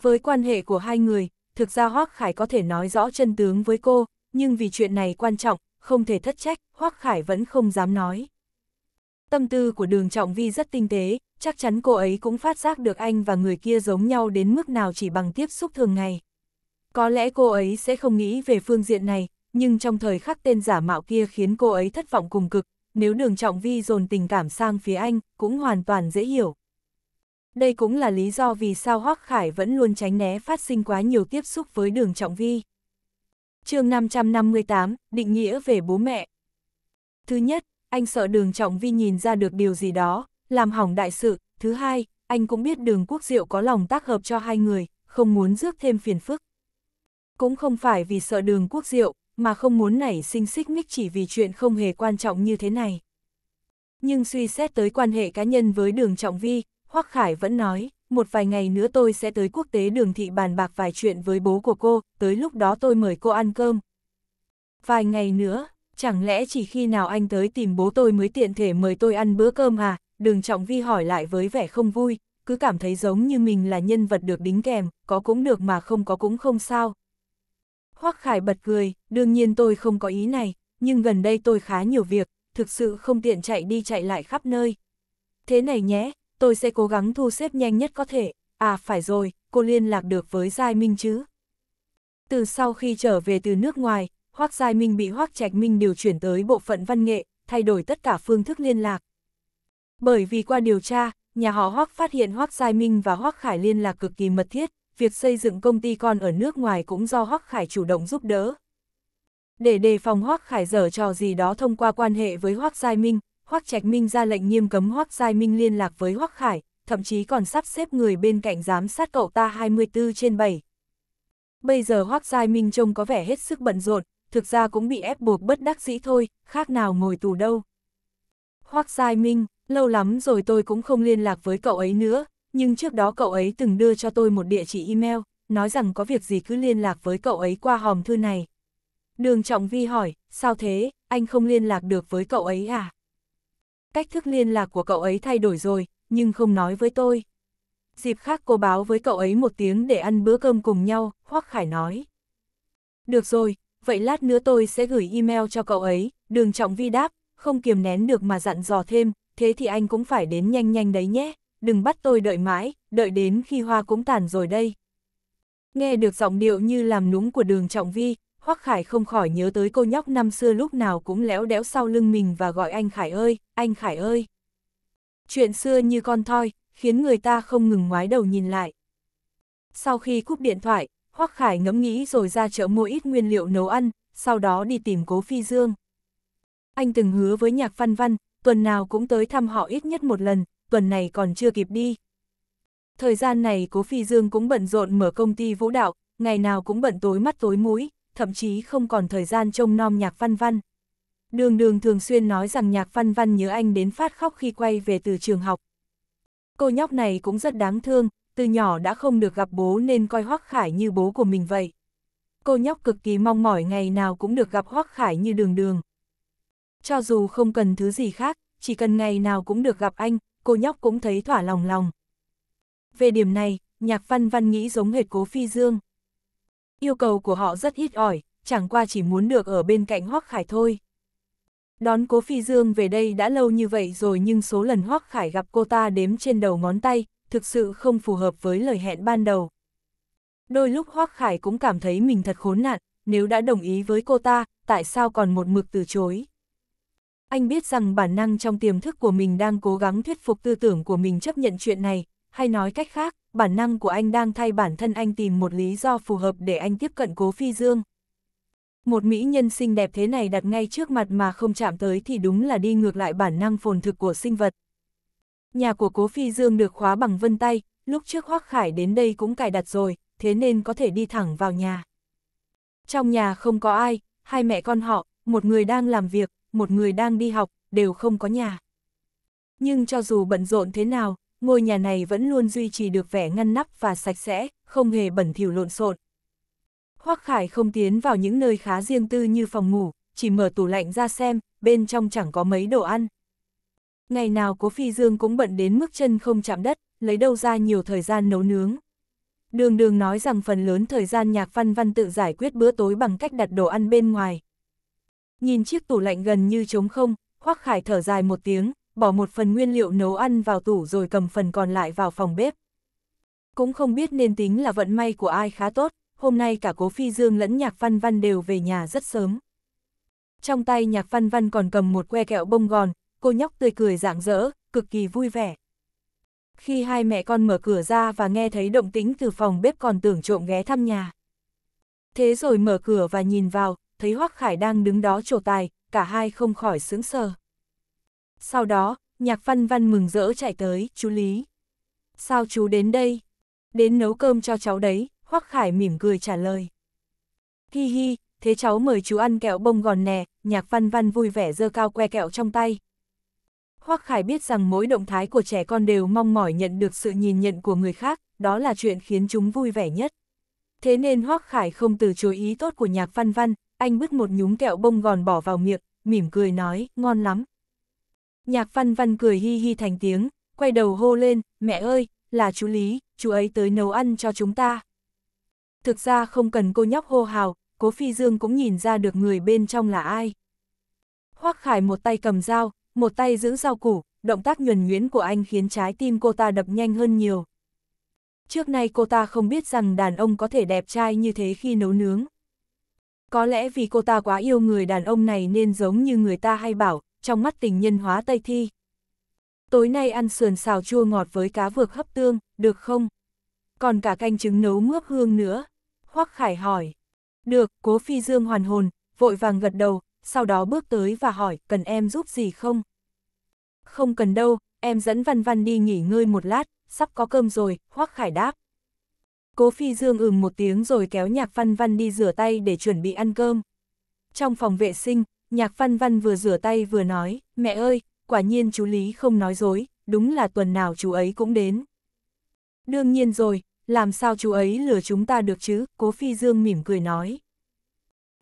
Speaker 1: Với quan hệ của hai người, thực ra Hoắc Khải có thể nói rõ chân tướng với cô, nhưng vì chuyện này quan trọng, không thể thất trách, Hoắc Khải vẫn không dám nói. Tâm tư của đường trọng vi rất tinh tế, chắc chắn cô ấy cũng phát giác được anh và người kia giống nhau đến mức nào chỉ bằng tiếp xúc thường ngày. Có lẽ cô ấy sẽ không nghĩ về phương diện này, nhưng trong thời khắc tên giả mạo kia khiến cô ấy thất vọng cùng cực, nếu đường trọng vi dồn tình cảm sang phía anh, cũng hoàn toàn dễ hiểu. Đây cũng là lý do vì sao Hoác Khải vẫn luôn tránh né phát sinh quá nhiều tiếp xúc với đường trọng vi. chương 558, định nghĩa về bố mẹ. Thứ nhất, anh sợ đường trọng vi nhìn ra được điều gì đó, làm hỏng đại sự, thứ hai, anh cũng biết đường quốc diệu có lòng tác hợp cho hai người, không muốn rước thêm phiền phức. Cũng không phải vì sợ đường quốc diệu, mà không muốn nảy sinh xích mích chỉ vì chuyện không hề quan trọng như thế này. Nhưng suy xét tới quan hệ cá nhân với đường trọng vi, Hoắc Khải vẫn nói, một vài ngày nữa tôi sẽ tới quốc tế đường thị bàn bạc vài chuyện với bố của cô, tới lúc đó tôi mời cô ăn cơm. Vài ngày nữa, chẳng lẽ chỉ khi nào anh tới tìm bố tôi mới tiện thể mời tôi ăn bữa cơm à, đường trọng vi hỏi lại với vẻ không vui, cứ cảm thấy giống như mình là nhân vật được đính kèm, có cũng được mà không có cũng không sao. Hoắc Khải bật cười, đương nhiên tôi không có ý này, nhưng gần đây tôi khá nhiều việc, thực sự không tiện chạy đi chạy lại khắp nơi. Thế này nhé, tôi sẽ cố gắng thu xếp nhanh nhất có thể, à phải rồi, cô liên lạc được với Giai Minh chứ. Từ sau khi trở về từ nước ngoài, Hoắc Giai Minh bị Hoắc Trạch Minh điều chuyển tới bộ phận văn nghệ, thay đổi tất cả phương thức liên lạc. Bởi vì qua điều tra, nhà họ Hoắc phát hiện Hoắc Giai Minh và Hoắc Khải liên lạc cực kỳ mật thiết, việc xây dựng công ty con ở nước ngoài cũng do Hoắc Khải chủ động giúp đỡ. Để đề phòng Hoắc Khải dở trò gì đó thông qua quan hệ với Hoắc Giai Minh, Hoắc Trạch Minh ra lệnh nghiêm cấm Hoắc Giai Minh liên lạc với Hoắc Khải, thậm chí còn sắp xếp người bên cạnh giám sát cậu ta 24 trên 7. Bây giờ Hoắc Giai Minh trông có vẻ hết sức bận rộn, thực ra cũng bị ép buộc bất đắc dĩ thôi, khác nào ngồi tù đâu. Hoắc Giai Minh, Lâu lắm rồi tôi cũng không liên lạc với cậu ấy nữa, nhưng trước đó cậu ấy từng đưa cho tôi một địa chỉ email, nói rằng có việc gì cứ liên lạc với cậu ấy qua hòm thư này. Đường Trọng Vi hỏi, sao thế, anh không liên lạc được với cậu ấy à? Cách thức liên lạc của cậu ấy thay đổi rồi, nhưng không nói với tôi. Dịp khác cô báo với cậu ấy một tiếng để ăn bữa cơm cùng nhau, Hoắc Khải nói. Được rồi, vậy lát nữa tôi sẽ gửi email cho cậu ấy, đường Trọng Vi đáp, không kiềm nén được mà dặn dò thêm, thế thì anh cũng phải đến nhanh nhanh đấy nhé, đừng bắt tôi đợi mãi, đợi đến khi hoa cũng tàn rồi đây. Nghe được giọng điệu như làm núng của đường Trọng Vi, Hoắc Khải không khỏi nhớ tới cô nhóc năm xưa lúc nào cũng léo đéo sau lưng mình và gọi anh Khải ơi, anh Khải ơi. Chuyện xưa như con thoi, khiến người ta không ngừng ngoái đầu nhìn lại. Sau khi cúp điện thoại, Hoắc Khải ngẫm nghĩ rồi ra chợ mua ít nguyên liệu nấu ăn, sau đó đi tìm Cố Phi Dương. Anh từng hứa với Nhạc Văn Văn, tuần nào cũng tới thăm họ ít nhất một lần, tuần này còn chưa kịp đi. Thời gian này Cố Phi Dương cũng bận rộn mở công ty vũ đạo, ngày nào cũng bận tối mắt tối mũi, thậm chí không còn thời gian trông nom nhạc văn văn. Đường đường thường xuyên nói rằng nhạc văn văn nhớ anh đến phát khóc khi quay về từ trường học. Cô nhóc này cũng rất đáng thương, từ nhỏ đã không được gặp bố nên coi Hoắc Khải như bố của mình vậy. Cô nhóc cực kỳ mong mỏi ngày nào cũng được gặp Hoắc Khải như đường đường cho dù không cần thứ gì khác, chỉ cần ngày nào cũng được gặp anh, cô nhóc cũng thấy thỏa lòng lòng. Về điểm này, nhạc văn văn nghĩ giống hệt cố phi dương. Yêu cầu của họ rất ít ỏi, chẳng qua chỉ muốn được ở bên cạnh Hoắc Khải thôi. Đón Cố Phi Dương về đây đã lâu như vậy rồi nhưng số lần Hoắc Khải gặp cô ta đếm trên đầu ngón tay, thực sự không phù hợp với lời hẹn ban đầu. Đôi lúc Hoắc Khải cũng cảm thấy mình thật khốn nạn, nếu đã đồng ý với cô ta, tại sao còn một mực từ chối? Anh biết rằng bản năng trong tiềm thức của mình đang cố gắng thuyết phục tư tưởng của mình chấp nhận chuyện này, hay nói cách khác, bản năng của anh đang thay bản thân anh tìm một lý do phù hợp để anh tiếp cận cố phi dương. Một mỹ nhân xinh đẹp thế này đặt ngay trước mặt mà không chạm tới thì đúng là đi ngược lại bản năng phồn thực của sinh vật. Nhà của cố phi dương được khóa bằng vân tay, lúc trước Hoác Khải đến đây cũng cài đặt rồi, thế nên có thể đi thẳng vào nhà. Trong nhà không có ai, hai mẹ con họ, một người đang làm việc, một người đang đi học, đều không có nhà. Nhưng cho dù bận rộn thế nào, ngôi nhà này vẫn luôn duy trì được vẻ ngăn nắp và sạch sẽ, không hề bẩn thỉu lộn xộn. Hoắc Khải không tiến vào những nơi khá riêng tư như phòng ngủ, chỉ mở tủ lạnh ra xem, bên trong chẳng có mấy đồ ăn. Ngày nào Cố Phi Dương cũng bận đến mức chân không chạm đất, lấy đâu ra nhiều thời gian nấu nướng. Đường đường nói rằng phần lớn thời gian nhạc văn văn tự giải quyết bữa tối bằng cách đặt đồ ăn bên ngoài, Nhìn chiếc tủ lạnh gần như trống không, khoác Khải thở dài một tiếng, bỏ một phần nguyên liệu nấu ăn vào tủ rồi cầm phần còn lại vào phòng bếp. Cũng không biết nên tính là vận may của ai khá tốt, hôm nay cả Cố Phi Dương lẫn Nhạc Văn Văn đều về nhà rất sớm. Trong tay Nhạc Văn Văn còn cầm một que kẹo bông gòn, cô nhóc tươi cười rạng rỡ, cực kỳ vui vẻ. Khi hai mẹ con mở cửa ra và nghe thấy động tĩnh từ phòng bếp còn tưởng trộm ghé thăm nhà. Thế rồi mở cửa và nhìn vào, thấy Hoắc Khải đang đứng đó trổ tài, cả hai không khỏi sướng sờ. Sau đó, nhạc văn văn mừng rỡ chạy tới, chú Lý. Sao chú đến đây? Đến nấu cơm cho cháu đấy, Hoắc Khải mỉm cười trả lời. Hi hi, thế cháu mời chú ăn kẹo bông gòn nè, nhạc văn văn vui vẻ dơ cao que kẹo trong tay. Hoắc Khải biết rằng mỗi động thái của trẻ con đều mong mỏi nhận được sự nhìn nhận của người khác, đó là chuyện khiến chúng vui vẻ nhất. Thế nên Hoắc Khải không từ chối ý tốt của nhạc văn văn, anh bứt một nhúng kẹo bông gòn bỏ vào miệng, mỉm cười nói, ngon lắm. Nhạc văn văn cười hi hi thành tiếng, quay đầu hô lên, mẹ ơi, là chú Lý, chú ấy tới nấu ăn cho chúng ta. Thực ra không cần cô nhóc hô hào, cố phi dương cũng nhìn ra được người bên trong là ai. Hoác khải một tay cầm dao, một tay giữ rau củ, động tác nhuần nhuyễn của anh khiến trái tim cô ta đập nhanh hơn nhiều. Trước nay cô ta không biết rằng đàn ông có thể đẹp trai như thế khi nấu nướng. Có lẽ vì cô ta quá yêu người đàn ông này nên giống như người ta hay bảo, trong mắt tình nhân hóa Tây Thi. Tối nay ăn sườn xào chua ngọt với cá vược hấp tương, được không? Còn cả canh trứng nấu mướp hương nữa. Hoắc Khải hỏi. Được, cố phi dương hoàn hồn, vội vàng gật đầu, sau đó bước tới và hỏi, cần em giúp gì không? Không cần đâu, em dẫn Văn Văn đi nghỉ ngơi một lát, sắp có cơm rồi, Hoắc Khải đáp. Cố Phi Dương ừm một tiếng rồi kéo Nhạc Văn Văn đi rửa tay để chuẩn bị ăn cơm. Trong phòng vệ sinh, Nhạc Văn Văn vừa rửa tay vừa nói, mẹ ơi, quả nhiên chú Lý không nói dối, đúng là tuần nào chú ấy cũng đến. Đương nhiên rồi, làm sao chú ấy lừa chúng ta được chứ, Cố Phi Dương mỉm cười nói.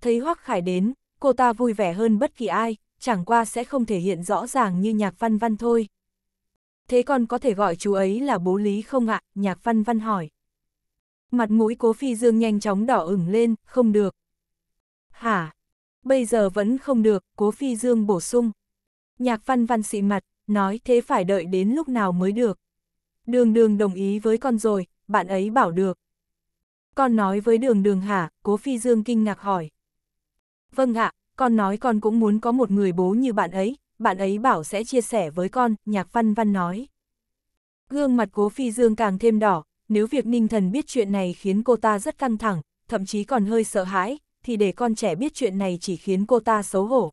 Speaker 1: Thấy Hoắc Khải đến, cô ta vui vẻ hơn bất kỳ ai, chẳng qua sẽ không thể hiện rõ ràng như Nhạc Văn Văn thôi. Thế còn có thể gọi chú ấy là bố Lý không ạ? À? Nhạc Văn Văn hỏi mặt mũi cố phi dương nhanh chóng đỏ ửng lên, không được. Hả? Bây giờ vẫn không được, cố phi dương bổ sung. Nhạc văn văn xị mặt, nói thế phải đợi đến lúc nào mới được. Đường đường đồng ý với con rồi, bạn ấy bảo được. Con nói với đường đường hả, cố phi dương kinh ngạc hỏi. Vâng ạ, con nói con cũng muốn có một người bố như bạn ấy, bạn ấy bảo sẽ chia sẻ với con, nhạc văn văn nói. Gương mặt cố phi dương càng thêm đỏ, nếu việc ninh thần biết chuyện này khiến cô ta rất căng thẳng, thậm chí còn hơi sợ hãi, thì để con trẻ biết chuyện này chỉ khiến cô ta xấu hổ.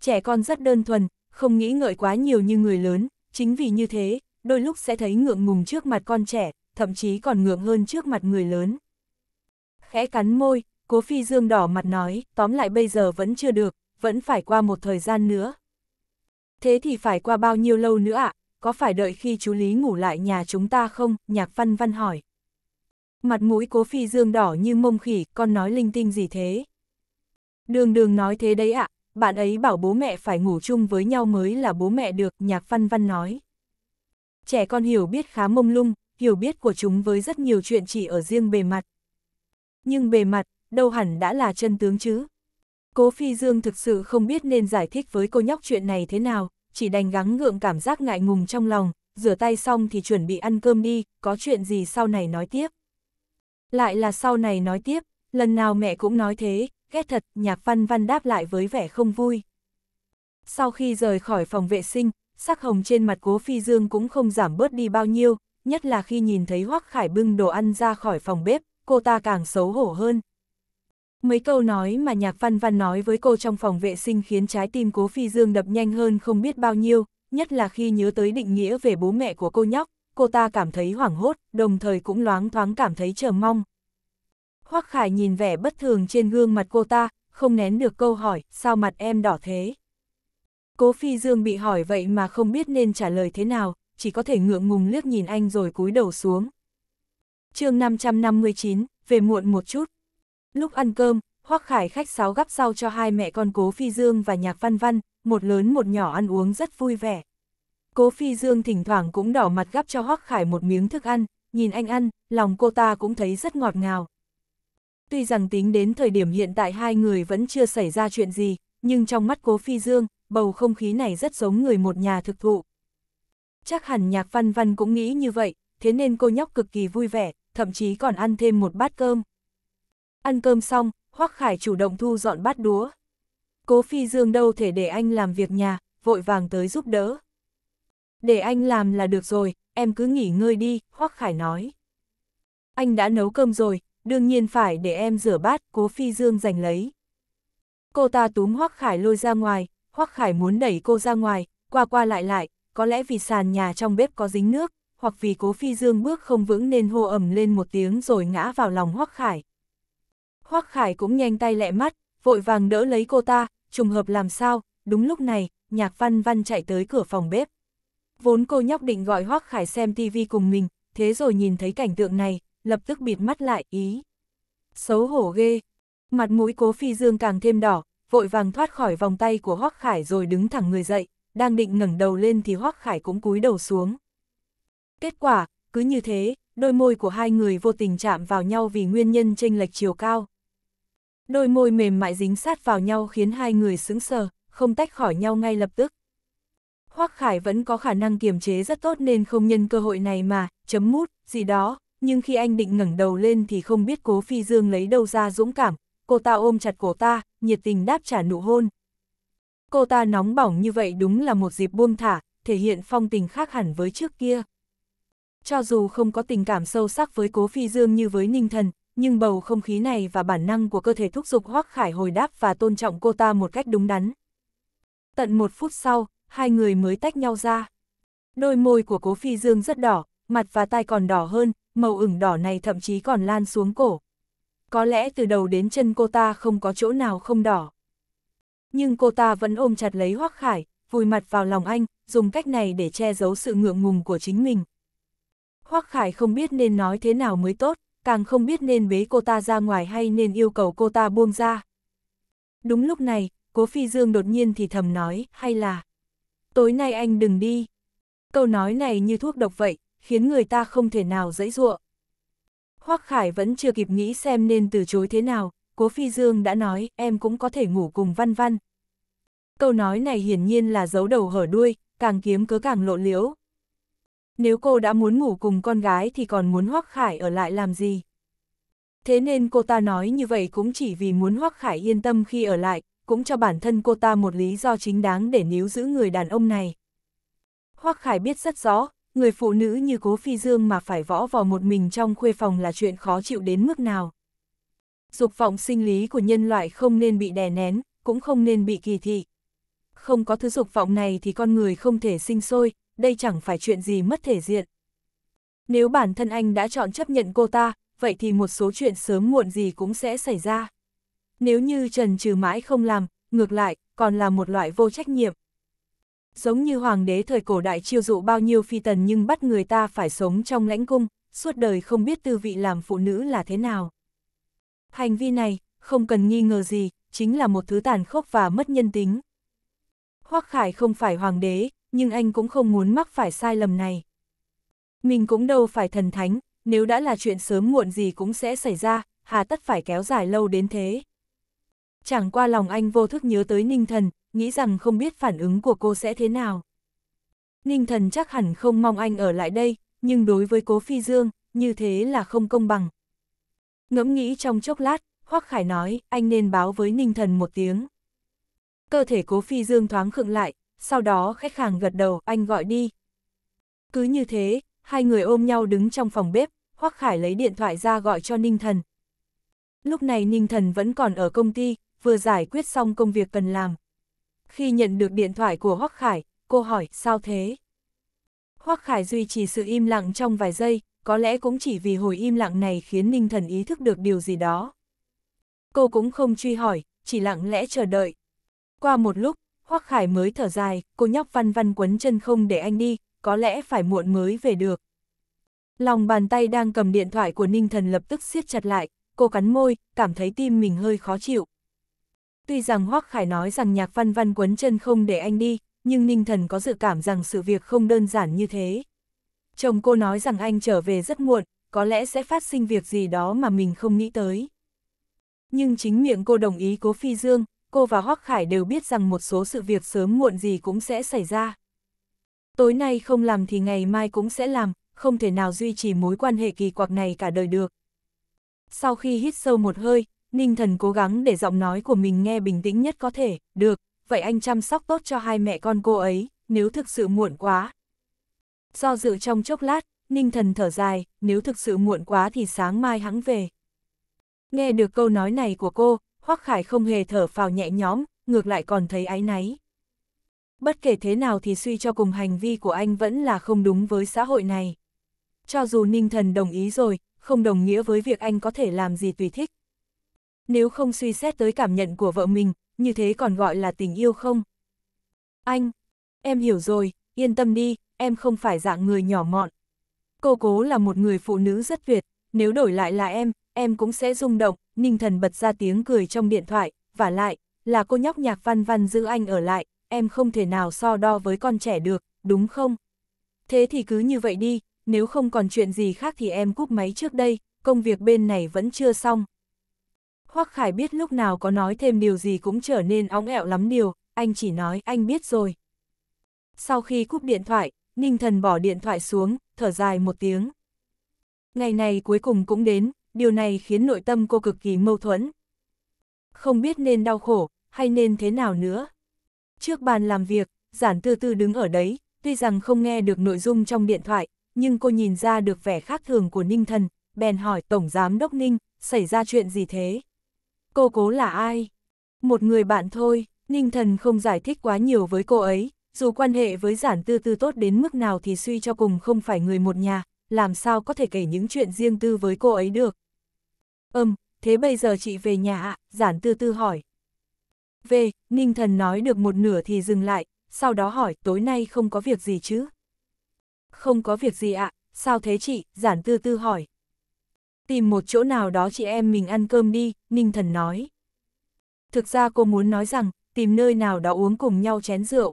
Speaker 1: Trẻ con rất đơn thuần, không nghĩ ngợi quá nhiều như người lớn, chính vì như thế, đôi lúc sẽ thấy ngượng ngùng trước mặt con trẻ, thậm chí còn ngượng hơn trước mặt người lớn. Khẽ cắn môi, cố phi dương đỏ mặt nói, tóm lại bây giờ vẫn chưa được, vẫn phải qua một thời gian nữa. Thế thì phải qua bao nhiêu lâu nữa ạ? À? có phải đợi khi chú Lý ngủ lại nhà chúng ta không? Nhạc văn văn hỏi. Mặt mũi cố phi dương đỏ như mông khỉ, con nói linh tinh gì thế? Đường đường nói thế đấy ạ, à, bạn ấy bảo bố mẹ phải ngủ chung với nhau mới là bố mẹ được, nhạc văn văn nói. Trẻ con hiểu biết khá mông lung, hiểu biết của chúng với rất nhiều chuyện chỉ ở riêng bề mặt. Nhưng bề mặt, đâu hẳn đã là chân tướng chứ. Cố Phi Dương thực sự không biết nên giải thích với cô nhóc chuyện này thế nào, chỉ đành gắng ngượng cảm giác ngại ngùng trong lòng, rửa tay xong thì chuẩn bị ăn cơm đi, có chuyện gì sau này nói tiếp. Lại là sau này nói tiếp, lần nào mẹ cũng nói thế, ghét thật, nhạc văn văn đáp lại với vẻ không vui. Sau khi rời khỏi phòng vệ sinh, sắc hồng trên mặt cố phi dương cũng không giảm bớt đi bao nhiêu, nhất là khi nhìn thấy Hoắc Khải bưng đồ ăn ra khỏi phòng bếp, cô ta càng xấu hổ hơn. Mấy câu nói mà nhạc văn văn nói với cô trong phòng vệ sinh khiến trái tim cố phi dương đập nhanh hơn không biết bao nhiêu, nhất là khi nhớ tới định nghĩa về bố mẹ của cô nhóc, cô ta cảm thấy hoảng hốt, đồng thời cũng loáng thoáng cảm thấy chờ mong. Hoắc Khải nhìn vẻ bất thường trên gương mặt cô ta, không nén được câu hỏi, sao mặt em đỏ thế? Cố Phi Dương bị hỏi vậy mà không biết nên trả lời thế nào, chỉ có thể ngượng ngùng liếc nhìn anh rồi cúi đầu xuống. chương 559, về muộn một chút. Lúc ăn cơm, Hoắc Khải khách sáo gắp sau cho hai mẹ con Cố Phi Dương và Nhạc Văn Văn, một lớn một nhỏ ăn uống rất vui vẻ. Cố Phi Dương thỉnh thoảng cũng đỏ mặt gắp cho Hoắc Khải một miếng thức ăn, nhìn anh ăn, lòng cô ta cũng thấy rất ngọt ngào. Tuy rằng tính đến thời điểm hiện tại hai người vẫn chưa xảy ra chuyện gì, nhưng trong mắt Cố Phi Dương, bầu không khí này rất giống người một nhà thực thụ. Chắc hẳn Nhạc Văn Văn cũng nghĩ như vậy, thế nên cô nhóc cực kỳ vui vẻ, thậm chí còn ăn thêm một bát cơm. Ăn cơm xong, Hoắc Khải chủ động thu dọn bát đũa. Cố Phi Dương đâu thể để anh làm việc nhà, vội vàng tới giúp đỡ. Để anh làm là được rồi, em cứ nghỉ ngơi đi, Hoắc Khải nói. Anh đã nấu cơm rồi, đương nhiên phải để em rửa bát, Cố Phi Dương giành lấy. Cô ta túm Hoắc Khải lôi ra ngoài, Hoắc Khải muốn đẩy cô ra ngoài, qua qua lại lại, có lẽ vì sàn nhà trong bếp có dính nước, hoặc vì Cố Phi Dương bước không vững nên hô ầm lên một tiếng rồi ngã vào lòng Hoắc Khải. Hoắc Khải cũng nhanh tay lẹ mắt, vội vàng đỡ lấy cô ta, trùng hợp làm sao, đúng lúc này, nhạc văn văn chạy tới cửa phòng bếp. Vốn cô nhóc định gọi Hoắc Khải xem tivi cùng mình, thế rồi nhìn thấy cảnh tượng này, lập tức bịt mắt lại ý. Xấu hổ ghê. Mặt mũi cố phi dương càng thêm đỏ, vội vàng thoát khỏi vòng tay của Hoắc Khải rồi đứng thẳng người dậy, đang định ngẩng đầu lên thì Hoắc Khải cũng cúi đầu xuống. Kết quả, cứ như thế, đôi môi của hai người vô tình chạm vào nhau vì nguyên nhân chênh lệch chiều cao. Đôi môi mềm mại dính sát vào nhau khiến hai người sững sờ, không tách khỏi nhau ngay lập tức. Hoắc Khải vẫn có khả năng kiềm chế rất tốt nên không nhân cơ hội này mà, chấm mút, gì đó, nhưng khi anh định ngẩng đầu lên thì không biết Cố Phi Dương lấy đâu ra dũng cảm, cô ta ôm chặt cổ ta, nhiệt tình đáp trả nụ hôn. Cô ta nóng bỏng như vậy đúng là một dịp buông thả, thể hiện phong tình khác hẳn với trước kia. Cho dù không có tình cảm sâu sắc với Cố Phi Dương như với Ninh Thần, nhưng bầu không khí này và bản năng của cơ thể thúc giục Hoắc Khải hồi đáp và tôn trọng cô ta một cách đúng đắn. Tận một phút sau, hai người mới tách nhau ra. Đôi môi của Cố Phi Dương rất đỏ, mặt và tai còn đỏ hơn, màu ửng đỏ này thậm chí còn lan xuống cổ. Có lẽ từ đầu đến chân cô ta không có chỗ nào không đỏ. Nhưng cô ta vẫn ôm chặt lấy Hoắc Khải, vùi mặt vào lòng anh, dùng cách này để che giấu sự ngượng ngùng của chính mình. Hoắc Khải không biết nên nói thế nào mới tốt, càng không biết nên bế cô ta ra ngoài hay nên yêu cầu cô ta buông ra. Đúng lúc này, Cố Phi Dương đột nhiên thì thầm nói, hay là, tối nay anh đừng đi. Câu nói này như thuốc độc vậy, khiến người ta không thể nào dãy ruộng. hoắc Khải vẫn chưa kịp nghĩ xem nên từ chối thế nào, Cố Phi Dương đã nói, em cũng có thể ngủ cùng văn văn. Câu nói này hiển nhiên là giấu đầu hở đuôi, càng kiếm cớ càng lộ liễu, nếu cô đã muốn ngủ cùng con gái thì còn muốn Hoắc Khải ở lại làm gì. Thế nên cô ta nói như vậy cũng chỉ vì muốn Hoắc Khải yên tâm khi ở lại, cũng cho bản thân cô ta một lý do chính đáng để níu giữ người đàn ông này. Hoắc Khải biết rất rõ, người phụ nữ như Cố Phi Dương mà phải võ vào một mình trong khuê phòng là chuyện khó chịu đến mức nào. Dục vọng sinh lý của nhân loại không nên bị đè nén, cũng không nên bị kỳ thị. Không có thứ dục vọng này thì con người không thể sinh sôi, đây chẳng phải chuyện gì mất thể diện. Nếu bản thân anh đã chọn chấp nhận cô ta, vậy thì một số chuyện sớm muộn gì cũng sẽ xảy ra. Nếu như trần trừ mãi không làm, ngược lại, còn là một loại vô trách nhiệm. Giống như hoàng đế thời cổ đại chiêu dụ bao nhiêu phi tần nhưng bắt người ta phải sống trong lãnh cung, suốt đời không biết tư vị làm phụ nữ là thế nào. Hành vi này, không cần nghi ngờ gì, chính là một thứ tàn khốc và mất nhân tính. Hoắc Khải không phải hoàng đế, nhưng anh cũng không muốn mắc phải sai lầm này. Mình cũng đâu phải thần thánh, nếu đã là chuyện sớm muộn gì cũng sẽ xảy ra, hà tất phải kéo dài lâu đến thế. Chẳng qua lòng anh vô thức nhớ tới Ninh Thần, nghĩ rằng không biết phản ứng của cô sẽ thế nào. Ninh Thần chắc hẳn không mong anh ở lại đây, nhưng đối với Cố Phi Dương, như thế là không công bằng. Ngẫm nghĩ trong chốc lát, Hoắc Khải nói, anh nên báo với Ninh Thần một tiếng. Cơ thể Cố Phi Dương thoáng khựng lại, sau đó khách hàng gật đầu, anh gọi đi. Cứ như thế, hai người ôm nhau đứng trong phòng bếp, Hoắc Khải lấy điện thoại ra gọi cho Ninh Thần. Lúc này Ninh Thần vẫn còn ở công ty, vừa giải quyết xong công việc cần làm. Khi nhận được điện thoại của Hoắc Khải, cô hỏi, sao thế? Hoắc Khải duy trì sự im lặng trong vài giây, có lẽ cũng chỉ vì hồi im lặng này khiến Ninh Thần ý thức được điều gì đó. Cô cũng không truy hỏi, chỉ lặng lẽ chờ đợi. Qua một lúc, Hoắc Khải mới thở dài, cô nhóc văn văn quấn chân không để anh đi, có lẽ phải muộn mới về được. Lòng bàn tay đang cầm điện thoại của Ninh Thần lập tức siết chặt lại, cô cắn môi, cảm thấy tim mình hơi khó chịu. Tuy rằng Hoắc Khải nói rằng nhạc văn văn quấn chân không để anh đi, nhưng Ninh Thần có dự cảm rằng sự việc không đơn giản như thế. Chồng cô nói rằng anh trở về rất muộn, có lẽ sẽ phát sinh việc gì đó mà mình không nghĩ tới. Nhưng chính miệng cô đồng ý cố phi dương, cô và Hoắc Khải đều biết rằng một số sự việc sớm muộn gì cũng sẽ xảy ra. Tối nay không làm thì ngày mai cũng sẽ làm, không thể nào duy trì mối quan hệ kỳ quặc này cả đời được. Sau khi hít sâu một hơi, Ninh Thần cố gắng để giọng nói của mình nghe bình tĩnh nhất có thể, được, vậy anh chăm sóc tốt cho hai mẹ con cô ấy, nếu thực sự muộn quá. Do dự trong chốc lát, Ninh Thần thở dài, nếu thực sự muộn quá thì sáng mai hắn về. Nghe được câu nói này của cô, Hoắc Khải không hề thở phào nhẹ nhõm, ngược lại còn thấy áy náy. Bất kể thế nào thì suy cho cùng hành vi của anh vẫn là không đúng với xã hội này. Cho dù Ninh Thần đồng ý rồi, không đồng nghĩa với việc anh có thể làm gì tùy thích. Nếu không suy xét tới cảm nhận của vợ mình, như thế còn gọi là tình yêu không? Anh, em hiểu rồi, yên tâm đi, em không phải dạng người nhỏ mọn. Cô cố là một người phụ nữ rất tuyệt, nếu đổi lại là em, em cũng sẽ rung động, ninh thần bật ra tiếng cười trong điện thoại, và lại, là cô nhóc nhạc văn văn giữ anh ở lại, em không thể nào so đo với con trẻ được, đúng không? Thế thì cứ như vậy đi, nếu không còn chuyện gì khác thì em cúp máy trước đây, công việc bên này vẫn chưa xong. Hoắc Khải biết lúc nào có nói thêm điều gì cũng trở nên óng ẹo lắm điều, anh chỉ nói anh biết rồi. Sau khi cúp điện thoại, Ninh Thần bỏ điện thoại xuống, thở dài một tiếng. Ngày này cuối cùng cũng đến, điều này khiến nội tâm cô cực kỳ mâu thuẫn. Không biết nên đau khổ, hay nên thế nào nữa. Trước bàn làm việc, giản tư tư đứng ở đấy, tuy rằng không nghe được nội dung trong điện thoại, nhưng cô nhìn ra được vẻ khác thường của Ninh Thần, bèn hỏi Tổng Giám Đốc Ninh, xảy ra chuyện gì thế? Cô cố là ai? Một người bạn thôi, Ninh Thần không giải thích quá nhiều với cô ấy, dù quan hệ với giản tư tư tốt đến mức nào thì suy cho cùng không phải người một nhà, làm sao có thể kể những chuyện riêng tư với cô ấy được. Ừm, um, thế bây giờ chị về nhà ạ, giản tư tư hỏi. Về, Ninh Thần nói được một nửa thì dừng lại, sau đó hỏi tối nay không có việc gì chứ? Không có việc gì ạ, sao thế chị, giản tư tư hỏi. Tìm một chỗ nào đó chị em mình ăn cơm đi, Ninh Thần nói. Thực ra cô muốn nói rằng, tìm nơi nào đó uống cùng nhau chén rượu.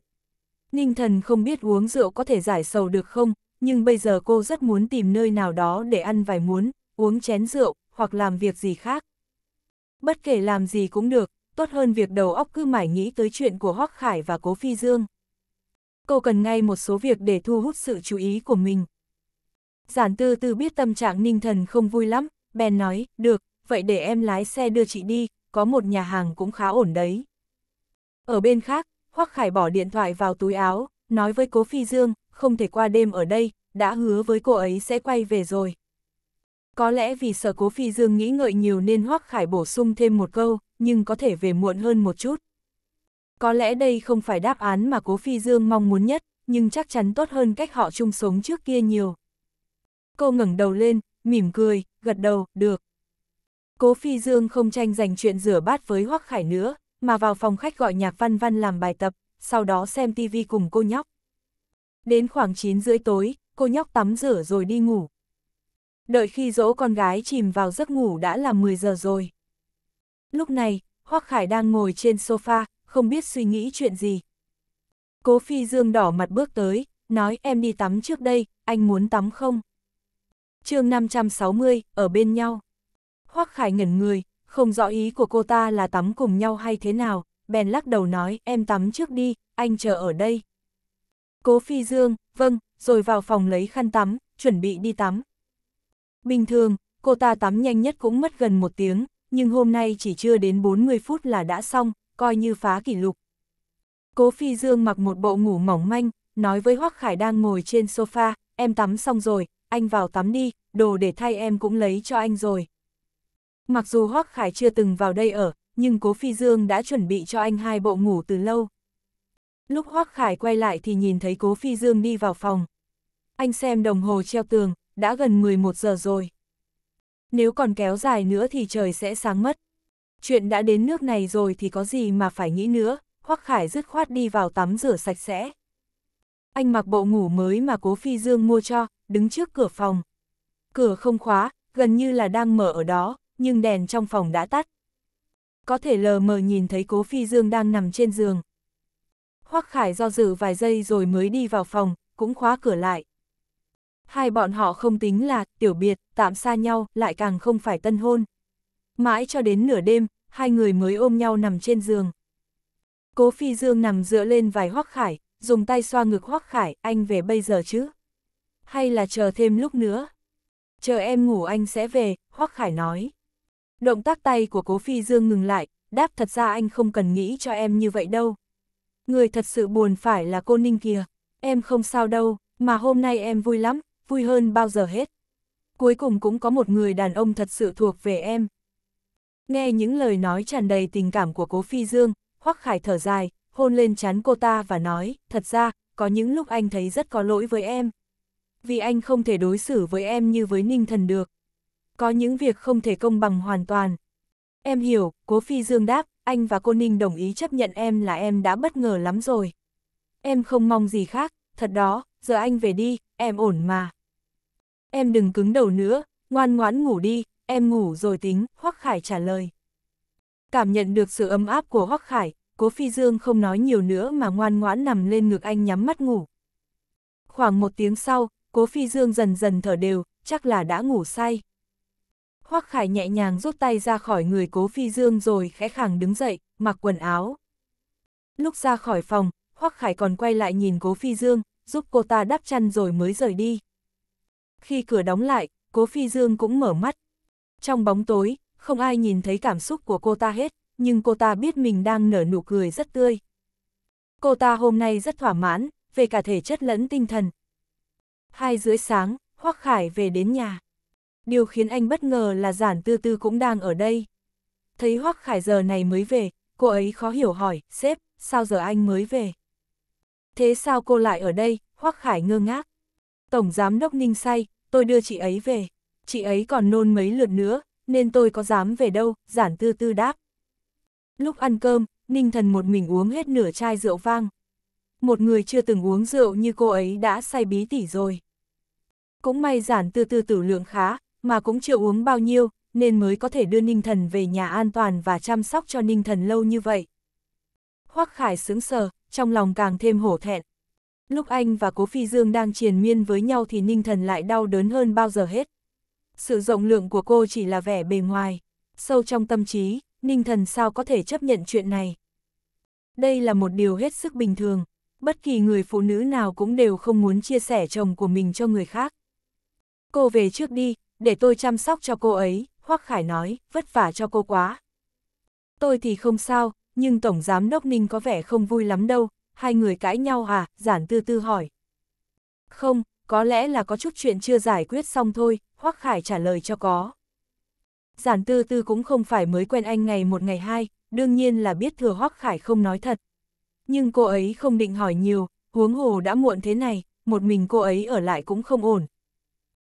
Speaker 1: Ninh Thần không biết uống rượu có thể giải sầu được không, nhưng bây giờ cô rất muốn tìm nơi nào đó để ăn vài muốn, uống chén rượu, hoặc làm việc gì khác. Bất kể làm gì cũng được, tốt hơn việc đầu óc cứ mải nghĩ tới chuyện của Hoắc Khải và Cố Phi Dương. Cô cần ngay một số việc để thu hút sự chú ý của mình. Giản tư tư biết tâm trạng ninh thần không vui lắm, bèn nói, được, vậy để em lái xe đưa chị đi, có một nhà hàng cũng khá ổn đấy. Ở bên khác, Hoắc Khải bỏ điện thoại vào túi áo, nói với Cố Phi Dương, không thể qua đêm ở đây, đã hứa với cô ấy sẽ quay về rồi. Có lẽ vì sở cố phi dương nghĩ ngợi nhiều nên Hoắc Khải bổ sung thêm một câu, nhưng có thể về muộn hơn một chút. Có lẽ đây không phải đáp án mà cố phi dương mong muốn nhất, nhưng chắc chắn tốt hơn cách họ chung sống trước kia nhiều. Cô ngẩng đầu lên, mỉm cười, gật đầu, được. Cố phi dương không tranh giành chuyện rửa bát với Hoắc Khải nữa, mà vào phòng khách gọi nhạc văn văn làm bài tập, sau đó xem tivi cùng cô nhóc. Đến khoảng 9 rưỡi tối, cô nhóc tắm rửa rồi đi ngủ. Đợi khi dỗ con gái chìm vào giấc ngủ đã là 10 giờ rồi. Lúc này, Hoắc Khải đang ngồi trên sofa, không biết suy nghĩ chuyện gì. Cố Phi Dương đỏ mặt bước tới, nói em đi tắm trước đây, anh muốn tắm không? chương 560, ở bên nhau. Hoắc Khải ngẩn người, không rõ ý của cô ta là tắm cùng nhau hay thế nào, bèn lắc đầu nói em tắm trước đi, anh chờ ở đây. Cố Phi Dương, vâng, rồi vào phòng lấy khăn tắm, chuẩn bị đi tắm. Bình thường, cô ta tắm nhanh nhất cũng mất gần một tiếng, nhưng hôm nay chỉ chưa đến 40 phút là đã xong, coi như phá kỷ lục. Cố Phi Dương mặc một bộ ngủ mỏng manh, nói với Hoắc Khải đang ngồi trên sofa, em tắm xong rồi, anh vào tắm đi, đồ để thay em cũng lấy cho anh rồi. Mặc dù Hoắc Khải chưa từng vào đây ở, nhưng Cố Phi Dương đã chuẩn bị cho anh hai bộ ngủ từ lâu. Lúc Hoác Khải quay lại thì nhìn thấy Cố Phi Dương đi vào phòng. Anh xem đồng hồ treo tường, đã gần 11 giờ rồi. Nếu còn kéo dài nữa thì trời sẽ sáng mất. Chuyện đã đến nước này rồi thì có gì mà phải nghĩ nữa, Hoác Khải dứt khoát đi vào tắm rửa sạch sẽ. Anh mặc bộ ngủ mới mà Cố Phi Dương mua cho, đứng trước cửa phòng. Cửa không khóa, gần như là đang mở ở đó, nhưng đèn trong phòng đã tắt. Có thể lờ mờ nhìn thấy Cố Phi Dương đang nằm trên giường, Hoắc Khải do dự vài giây rồi mới đi vào phòng, cũng khóa cửa lại. Hai bọn họ không tính là tiểu biệt, tạm xa nhau, lại càng không phải tân hôn. Mãi cho đến nửa đêm, hai người mới ôm nhau nằm trên giường. Cố Phi Dương nằm dựa lên vài Hoắc Khải, dùng tay xoa ngực Hoắc Khải, anh về bây giờ chứ? Hay là chờ thêm lúc nữa? Chờ em ngủ anh sẽ về, Hoắc Khải nói. Động tác tay của Cố Phi Dương ngừng lại, đáp thật ra anh không cần nghĩ cho em như vậy đâu người thật sự buồn phải là cô Ninh kia. em không sao đâu, mà hôm nay em vui lắm, vui hơn bao giờ hết. Cuối cùng cũng có một người đàn ông thật sự thuộc về em. Nghe những lời nói tràn đầy tình cảm của cố Phi Dương, Hoắc Khải thở dài, hôn lên chán cô ta và nói, thật ra, có những lúc anh thấy rất có lỗi với em. Vì anh không thể đối xử với em như với Ninh Thần được. Có những việc không thể công bằng hoàn toàn. Em hiểu, cố Phi Dương đáp, anh và cô Ninh đồng ý chấp nhận em là em đã bất ngờ lắm rồi. Em không mong gì khác, thật đó, giờ anh về đi, em ổn mà. Em đừng cứng đầu nữa, ngoan ngoãn ngủ đi, em ngủ rồi tính, Hoắc Khải trả lời. Cảm nhận được sự ấm áp của Hoắc Khải, Cố Phi Dương không nói nhiều nữa mà ngoan ngoãn nằm lên ngực anh nhắm mắt ngủ. Khoảng một tiếng sau, Cố Phi Dương dần dần thở đều, chắc là đã ngủ say. Hoắc Khải nhẹ nhàng rút tay ra khỏi người Cố Phi Dương rồi khẽ khàng đứng dậy, mặc quần áo. Lúc ra khỏi phòng, Hoắc Khải còn quay lại nhìn Cố Phi Dương, giúp cô ta đắp chăn rồi mới rời đi. Khi cửa đóng lại, Cố Phi Dương cũng mở mắt. Trong bóng tối, không ai nhìn thấy cảm xúc của cô ta hết, nhưng cô ta biết mình đang nở nụ cười rất tươi. Cô ta hôm nay rất thỏa mãn, về cả thể chất lẫn tinh thần. Hai rưỡi sáng, Hoắc Khải về đến nhà. Điều khiến anh bất ngờ là giản tư tư cũng đang ở đây. Thấy Hoắc Khải giờ này mới về, cô ấy khó hiểu hỏi, sếp, sao giờ anh mới về? Thế sao cô lại ở đây? Hoắc Khải ngơ ngác. Tổng Giám Đốc Ninh say, tôi đưa chị ấy về. Chị ấy còn nôn mấy lượt nữa, nên tôi có dám về đâu, giản tư tư đáp. Lúc ăn cơm, Ninh Thần một mình uống hết nửa chai rượu vang. Một người chưa từng uống rượu như cô ấy đã say bí tỉ rồi. Cũng may giản tư tư tử lượng khá, mà cũng chưa uống bao nhiêu, nên mới có thể đưa Ninh Thần về nhà an toàn và chăm sóc cho Ninh Thần lâu như vậy. Hoắc Khải sướng sờ, trong lòng càng thêm hổ thẹn. Lúc anh và Cố Phi Dương đang triền miên với nhau thì Ninh Thần lại đau đớn hơn bao giờ hết. Sự rộng lượng của cô chỉ là vẻ bề ngoài, sâu trong tâm trí, Ninh Thần sao có thể chấp nhận chuyện này. Đây là một điều hết sức bình thường, bất kỳ người phụ nữ nào cũng đều không muốn chia sẻ chồng của mình cho người khác. Cô về trước đi, để tôi chăm sóc cho cô ấy, Hoắc Khải nói, vất vả cho cô quá. Tôi thì không sao, nhưng Tổng Giám Đốc Ninh có vẻ không vui lắm đâu, hai người cãi nhau à, giản tư tư hỏi. Không, có lẽ là có chút chuyện chưa giải quyết xong thôi, Hoắc Khải trả lời cho có. Giản tư tư cũng không phải mới quen anh ngày một ngày hai, đương nhiên là biết thừa Hoắc Khải không nói thật. Nhưng cô ấy không định hỏi nhiều, huống hồ đã muộn thế này, một mình cô ấy ở lại cũng không ổn,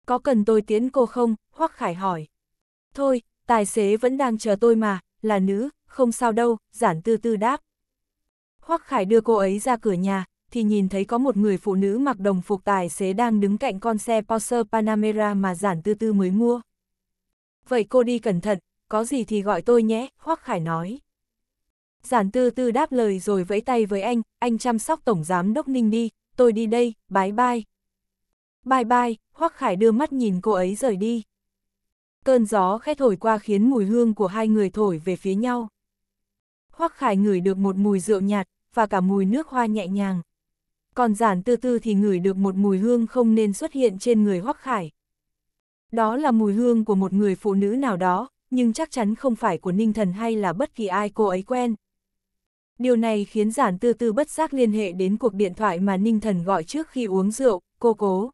Speaker 1: có cần tôi tiến cô không? Hoắc Khải hỏi. Thôi, tài xế vẫn đang chờ tôi mà, là nữ, không sao đâu, giản tư tư đáp. Hoắc Khải đưa cô ấy ra cửa nhà, thì nhìn thấy có một người phụ nữ mặc đồng phục tài xế đang đứng cạnh con xe Porsche Panamera mà giản tư tư mới mua. Vậy cô đi cẩn thận, có gì thì gọi tôi nhé, Hoắc Khải nói. Giản tư tư đáp lời rồi vẫy tay với anh, anh chăm sóc tổng giám đốc Ninh đi, tôi đi đây, bái bai. Bye bye, Hoắc Khải đưa mắt nhìn cô ấy rời đi. Cơn gió khẽ thổi qua khiến mùi hương của hai người thổi về phía nhau. Hoắc Khải ngửi được một mùi rượu nhạt, và cả mùi nước hoa nhẹ nhàng. Còn giản tư tư thì ngửi được một mùi hương không nên xuất hiện trên người Hoắc Khải. Đó là mùi hương của một người phụ nữ nào đó, nhưng chắc chắn không phải của Ninh Thần hay là bất kỳ ai cô ấy quen. Điều này khiến giản tư tư bất giác liên hệ đến cuộc điện thoại mà Ninh Thần gọi trước khi uống rượu, cô cố.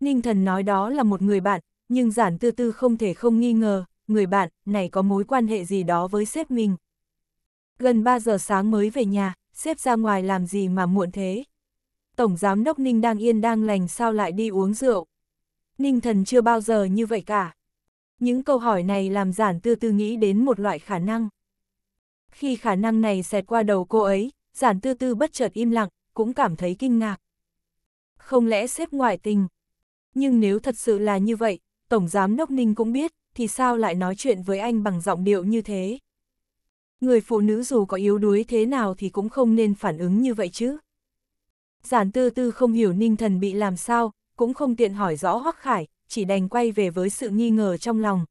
Speaker 1: Ninh thần nói đó là một người bạn, nhưng giản tư tư không thể không nghi ngờ, người bạn này có mối quan hệ gì đó với sếp mình. Gần 3 giờ sáng mới về nhà, sếp ra ngoài làm gì mà muộn thế. Tổng giám đốc Ninh đang yên đang lành sao lại đi uống rượu. Ninh thần chưa bao giờ như vậy cả. Những câu hỏi này làm giản tư tư nghĩ đến một loại khả năng. Khi khả năng này xẹt qua đầu cô ấy, giản tư tư bất chợt im lặng, cũng cảm thấy kinh ngạc. Không lẽ sếp ngoại tình? nhưng nếu thật sự là như vậy, Tổng Giám Đốc Ninh cũng biết, thì sao lại nói chuyện với anh bằng giọng điệu như thế. Người phụ nữ dù có yếu đuối thế nào thì cũng không nên phản ứng như vậy chứ. Giản tư tư không hiểu Ninh Thần bị làm sao, cũng không tiện hỏi rõ Hoắc Khải, chỉ đành quay về với sự nghi ngờ trong lòng.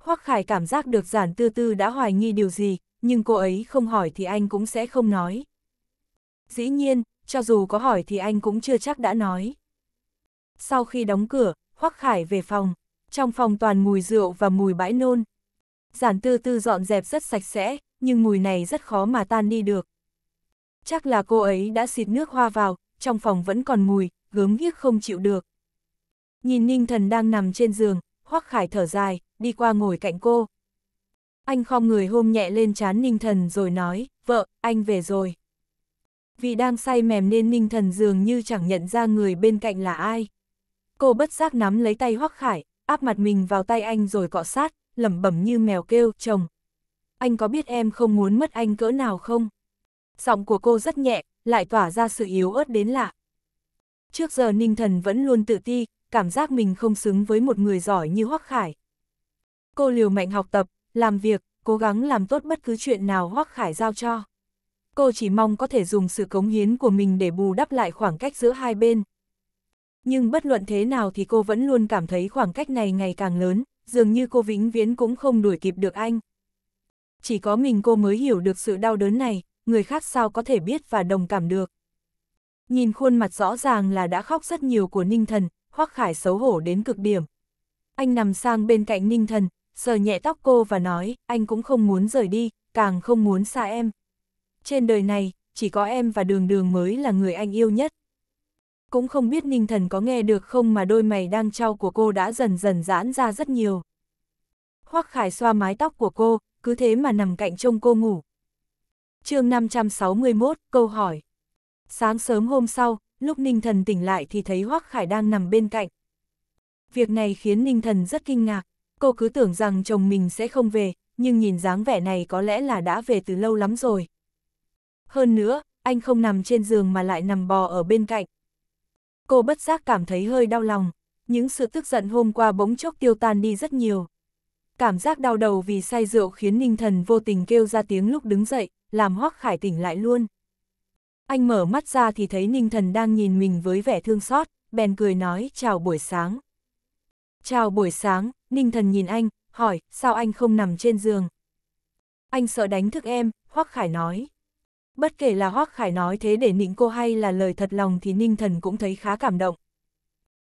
Speaker 1: Hoắc Khải cảm giác được giản tư tư đã hoài nghi điều gì, nhưng cô ấy không hỏi thì anh cũng sẽ không nói. Dĩ nhiên, cho dù có hỏi thì anh cũng chưa chắc đã nói. Sau khi đóng cửa, Hoắc Khải về phòng, trong phòng toàn mùi rượu và mùi bãi nôn. Giản tư tư dọn dẹp rất sạch sẽ, nhưng mùi này rất khó mà tan đi được. Chắc là cô ấy đã xịt nước hoa vào, trong phòng vẫn còn mùi, gớm ghiếc không chịu được. Nhìn Ninh Thần đang nằm trên giường, Hoắc Khải thở dài, đi qua ngồi cạnh cô. Anh khom người hôm nhẹ lên chán Ninh Thần rồi nói, vợ, anh về rồi. Vì đang say mềm nên Ninh Thần dường như chẳng nhận ra người bên cạnh là ai. Cô bất giác nắm lấy tay Hoắc Khải, áp mặt mình vào tay anh rồi cọ sát, lẩm bẩm như mèo kêu, chồng. Anh có biết em không muốn mất anh cỡ nào không? Giọng của cô rất nhẹ, lại tỏa ra sự yếu ớt đến lạ. Trước giờ Ninh Thần vẫn luôn tự ti, cảm giác mình không xứng với một người giỏi như Hoắc Khải. Cô liều mạnh học tập, làm việc, cố gắng làm tốt bất cứ chuyện nào Hoắc Khải giao cho. Cô chỉ mong có thể dùng sự cống hiến của mình để bù đắp lại khoảng cách giữa hai bên, nhưng bất luận thế nào thì cô vẫn luôn cảm thấy khoảng cách này ngày càng lớn, dường như cô vĩnh viễn cũng không đuổi kịp được anh. Chỉ có mình cô mới hiểu được sự đau đớn này, người khác sao có thể biết và đồng cảm được. Nhìn khuôn mặt rõ ràng là đã khóc rất nhiều của Ninh Thần, Hoắc Khải xấu hổ đến cực điểm. Anh nằm sang bên cạnh Ninh Thần, sờ nhẹ tóc cô và nói, anh cũng không muốn rời đi, càng không muốn xa em. Trên đời này, chỉ có em và đường đường mới là người anh yêu nhất. Cũng không biết Ninh Thần có nghe được không mà đôi mày đang trao của cô đã dần dần giãn ra rất nhiều. Hoắc Khải xoa mái tóc của cô, cứ thế mà nằm cạnh trông cô ngủ. chương 561, câu hỏi. Sáng sớm hôm sau, lúc Ninh Thần tỉnh lại thì thấy Hoắc Khải đang nằm bên cạnh. Việc này khiến Ninh Thần rất kinh ngạc, cô cứ tưởng rằng chồng mình sẽ không về, nhưng nhìn dáng vẻ này có lẽ là đã về từ lâu lắm rồi. Hơn nữa, anh không nằm trên giường mà lại nằm bò ở bên cạnh, cô bất giác cảm thấy hơi đau lòng, những sự tức giận hôm qua bỗng chốc tiêu tan đi rất nhiều. Cảm giác đau đầu vì say rượu khiến Ninh Thần vô tình kêu ra tiếng lúc đứng dậy, làm Hoắc Khải tỉnh lại luôn. Anh mở mắt ra thì thấy Ninh Thần đang nhìn mình với vẻ thương xót, bèn cười nói chào buổi sáng. Chào buổi sáng, Ninh Thần nhìn anh, hỏi, sao anh không nằm trên giường? Anh sợ đánh thức em, Hoắc Khải nói bất kể là Hoác Khải nói thế để nịnh cô hay là lời thật lòng thì Ninh Thần cũng thấy khá cảm động.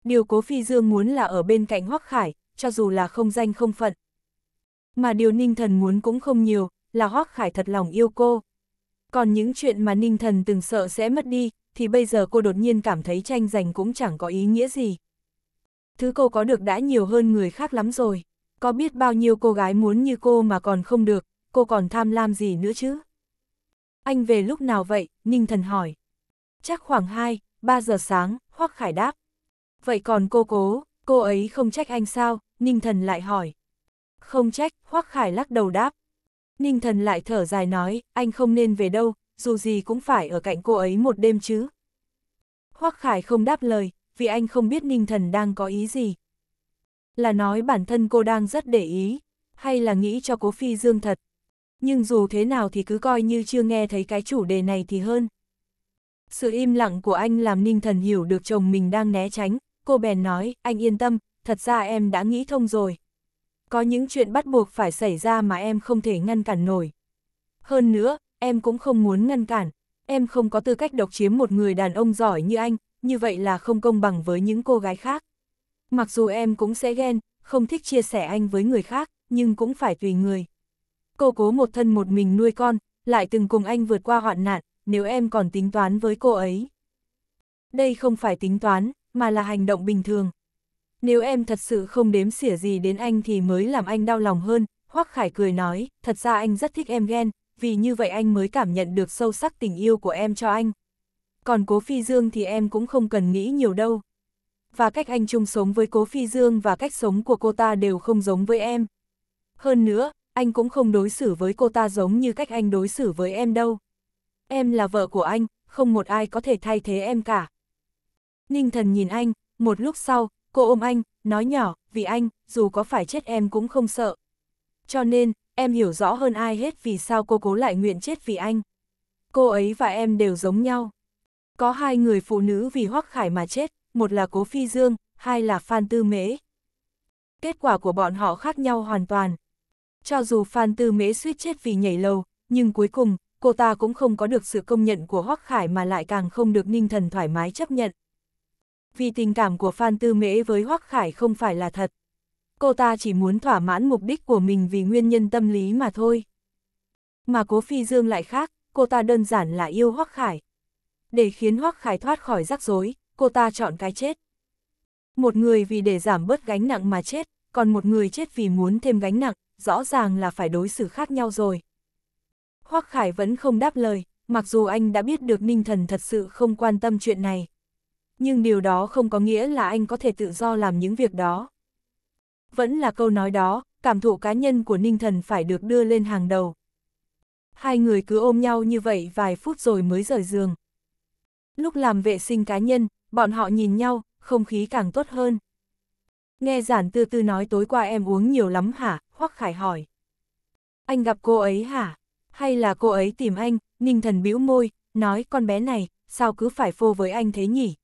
Speaker 1: Điều Cố Phi Dương muốn là ở bên cạnh Hoác Khải, cho dù là không danh không phận. Mà điều Ninh Thần muốn cũng không nhiều, là Hoác Khải thật lòng yêu cô. Còn những chuyện mà Ninh Thần từng sợ sẽ mất đi, thì bây giờ cô đột nhiên cảm thấy tranh giành cũng chẳng có ý nghĩa gì. Thứ cô có được đã nhiều hơn người khác lắm rồi. Có biết bao nhiêu cô gái muốn như cô mà còn không được, cô còn tham lam gì nữa chứ? Anh về lúc nào vậy? Ninh thần hỏi. Chắc khoảng 2, 3 giờ sáng, Hoắc Khải đáp. Vậy còn cô cố, cô ấy không trách anh sao? Ninh thần lại hỏi. Không trách, Hoắc Khải lắc đầu đáp. Ninh thần lại thở dài nói, anh không nên về đâu, dù gì cũng phải ở cạnh cô ấy một đêm chứ. Hoắc Khải không đáp lời, vì anh không biết Ninh thần đang có ý gì. Là nói bản thân cô đang rất để ý, hay là nghĩ cho cố phi dương thật nhưng dù thế nào thì cứ coi như chưa nghe thấy cái chủ đề này thì hơn. Sự im lặng của anh làm Ninh Thần hiểu được chồng mình đang né tránh, cô bèn nói, anh yên tâm, thật ra em đã nghĩ thông rồi. Có những chuyện bắt buộc phải xảy ra mà em không thể ngăn cản nổi. Hơn nữa, em cũng không muốn ngăn cản, em không có tư cách độc chiếm một người đàn ông giỏi như anh, như vậy là không công bằng với những cô gái khác. Mặc dù em cũng sẽ ghen, không thích chia sẻ anh với người khác, nhưng cũng phải tùy người cô cố một thân một mình nuôi con, lại từng cùng anh vượt qua hoạn nạn, nếu em còn tính toán với cô ấy. Đây không phải tính toán, mà là hành động bình thường. Nếu em thật sự không đếm xỉa gì đến anh thì mới làm anh đau lòng hơn, Hoắc Khải cười nói, thật ra anh rất thích em ghen, vì như vậy anh mới cảm nhận được sâu sắc tình yêu của em cho anh. Còn Cố Phi Dương thì em cũng không cần nghĩ nhiều đâu. Và cách anh chung sống với Cố Phi Dương và cách sống của cô ta đều không giống với em. Hơn nữa, anh cũng không đối xử với cô ta giống như cách anh đối xử với em đâu. Em là vợ của anh, không một ai có thể thay thế em cả. Ninh thần nhìn anh, một lúc sau, cô ôm anh, nói nhỏ, vì anh, dù có phải chết em cũng không sợ. Cho nên, em hiểu rõ hơn ai hết vì sao cô cố lại nguyện chết vì anh. Cô ấy và em đều giống nhau. Có hai người phụ nữ vì Hoắc Khải mà chết, một là Cố Phi Dương, hai là Phan Tư Mễ. Kết quả của bọn họ khác nhau hoàn toàn, cho dù Phan Tư Mễ suýt chết vì nhảy lầu, nhưng cuối cùng, cô ta cũng không có được sự công nhận của Hoắc Khải mà lại càng không được Ninh Thần thoải mái chấp nhận. Vì tình cảm của Phan Tư Mễ với Hoắc Khải không phải là thật. Cô ta chỉ muốn thỏa mãn mục đích của mình vì nguyên nhân tâm lý mà thôi. Mà Cố Phi Dương lại khác, cô ta đơn giản là yêu Hoắc Khải. Để khiến Hoắc Khải thoát khỏi rắc rối, cô ta chọn cái chết. Một người vì để giảm bớt gánh nặng mà chết, còn một người chết vì muốn thêm gánh nặng, rõ ràng là phải đối xử khác nhau rồi. Hoắc Khải vẫn không đáp lời, mặc dù anh đã biết được Ninh Thần thật sự không quan tâm chuyện này. Nhưng điều đó không có nghĩa là anh có thể tự do làm những việc đó. Vẫn là câu nói đó, cảm thụ cá nhân của Ninh Thần phải được đưa lên hàng đầu. Hai người cứ ôm nhau như vậy vài phút rồi mới rời giường. Lúc làm vệ sinh cá nhân, bọn họ nhìn nhau, không khí càng tốt hơn. Nghe giản tư tư nói tối qua em uống nhiều lắm hả, Hoắc Khải hỏi. Anh gặp cô ấy hả? Hay là cô ấy tìm anh? Ninh thần bĩu môi, nói con bé này, sao cứ phải phô với anh thế nhỉ?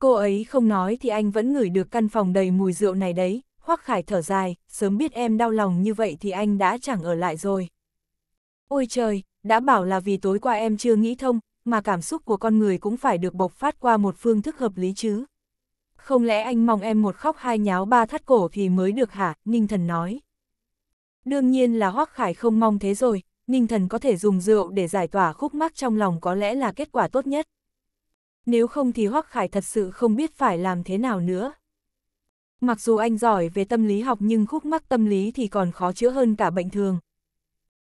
Speaker 1: Cô ấy không nói thì anh vẫn ngửi được căn phòng đầy mùi rượu này đấy. Hoắc Khải thở dài, sớm biết em đau lòng như vậy thì anh đã chẳng ở lại rồi. Ôi trời, đã bảo là vì tối qua em chưa nghĩ thông, mà cảm xúc của con người cũng phải được bộc phát qua một phương thức hợp lý chứ. Không lẽ anh mong em một khóc hai nháo ba thắt cổ thì mới được hả, Ninh Thần nói. Đương nhiên là Hoắc Khải không mong thế rồi, Ninh Thần có thể dùng rượu để giải tỏa khúc mắc trong lòng có lẽ là kết quả tốt nhất. Nếu không thì Hoắc Khải thật sự không biết phải làm thế nào nữa. Mặc dù anh giỏi về tâm lý học nhưng khúc mắc tâm lý thì còn khó chữa hơn cả bệnh thường.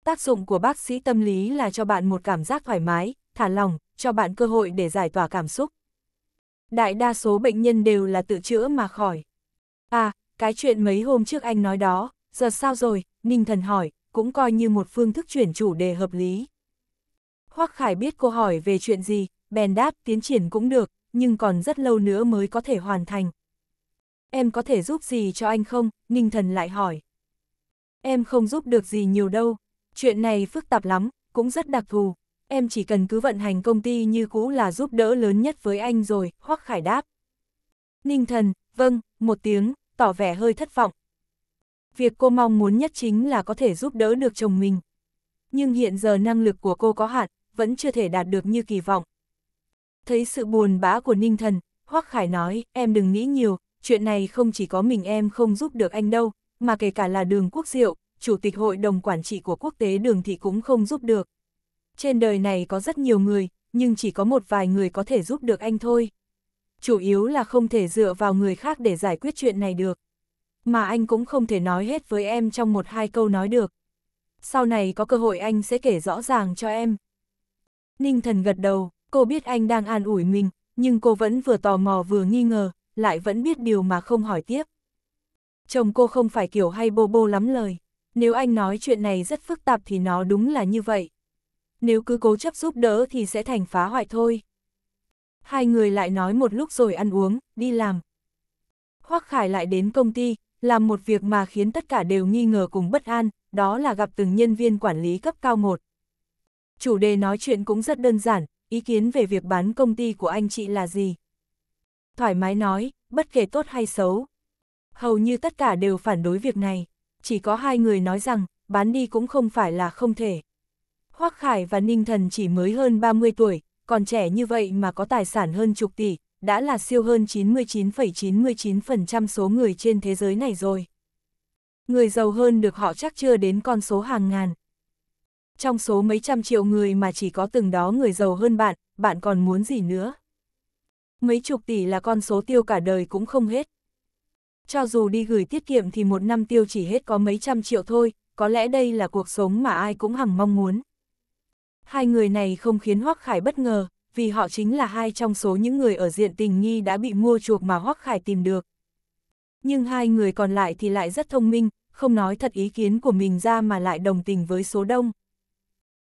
Speaker 1: Tác dụng của bác sĩ tâm lý là cho bạn một cảm giác thoải mái, thả lòng, cho bạn cơ hội để giải tỏa cảm xúc. Đại đa số bệnh nhân đều là tự chữa mà khỏi. À, cái chuyện mấy hôm trước anh nói đó, giờ sao rồi, Ninh Thần hỏi, cũng coi như một phương thức chuyển chủ đề hợp lý. Hoắc Khải biết cô hỏi về chuyện gì, bèn đáp tiến triển cũng được, nhưng còn rất lâu nữa mới có thể hoàn thành. Em có thể giúp gì cho anh không? Ninh Thần lại hỏi. Em không giúp được gì nhiều đâu, chuyện này phức tạp lắm, cũng rất đặc thù. Em chỉ cần cứ vận hành công ty như cũ là giúp đỡ lớn nhất với anh rồi, Hoắc Khải đáp. Ninh Thần, vâng, một tiếng, tỏ vẻ hơi thất vọng, Việc cô mong muốn nhất chính là có thể giúp đỡ được chồng mình. Nhưng hiện giờ năng lực của cô có hạn, vẫn chưa thể đạt được như kỳ vọng. Thấy sự buồn bã của Ninh Thần, Hoắc Khải nói, em đừng nghĩ nhiều, chuyện này không chỉ có mình em không giúp được anh đâu, mà kể cả là đường quốc diệu, chủ tịch hội đồng quản trị của quốc tế đường thì cũng không giúp được. Trên đời này có rất nhiều người, nhưng chỉ có một vài người có thể giúp được anh thôi. Chủ yếu là không thể dựa vào người khác để giải quyết chuyện này được mà anh cũng không thể nói hết với em trong một hai câu nói được. Sau này có cơ hội anh sẽ kể rõ ràng cho em. Ninh thần gật đầu, cô biết anh đang an ủi mình, nhưng cô vẫn vừa tò mò vừa nghi ngờ, lại vẫn biết điều mà không hỏi tiếp. Chồng cô không phải kiểu hay bô bô lắm lời, nếu anh nói chuyện này rất phức tạp thì nó đúng là như vậy. Nếu cứ cố chấp giúp đỡ thì sẽ thành phá hoại thôi. Hai người lại nói một lúc rồi ăn uống, đi làm. Hoắc Khải lại đến công ty, làm một việc mà khiến tất cả đều nghi ngờ cùng bất an, đó là gặp từng nhân viên quản lý cấp cao một. Chủ đề nói chuyện cũng rất đơn giản, ý kiến về việc bán công ty của anh chị là gì? Thoải mái nói, bất kể tốt hay xấu. Hầu như tất cả đều phản đối việc này, chỉ có hai người nói rằng, bán đi cũng không phải là không thể. Hoác Khải và Ninh Thần chỉ mới hơn 30 tuổi, còn trẻ như vậy mà có tài sản hơn chục tỷ, đã là siêu hơn 99,99% ,99 số người trên thế giới này rồi. Người giàu hơn được họ chắc chưa đến con số hàng ngàn. Trong số mấy trăm triệu người mà chỉ có từng đó người giàu hơn bạn, bạn còn muốn gì nữa? Mấy chục tỷ là con số tiêu cả đời cũng không hết. Cho dù đi gửi tiết kiệm thì một năm tiêu chỉ hết có mấy trăm triệu thôi, có lẽ đây là cuộc sống mà ai cũng hằng mong muốn. Hai người này không khiến Hoác Khải bất ngờ, vì họ chính là hai trong số những người ở diện tình nghi đã bị mua chuộc mà Hoắc Khải tìm được. Nhưng hai người còn lại thì lại rất thông minh, không nói thật ý kiến của mình ra mà lại đồng tình với số đông.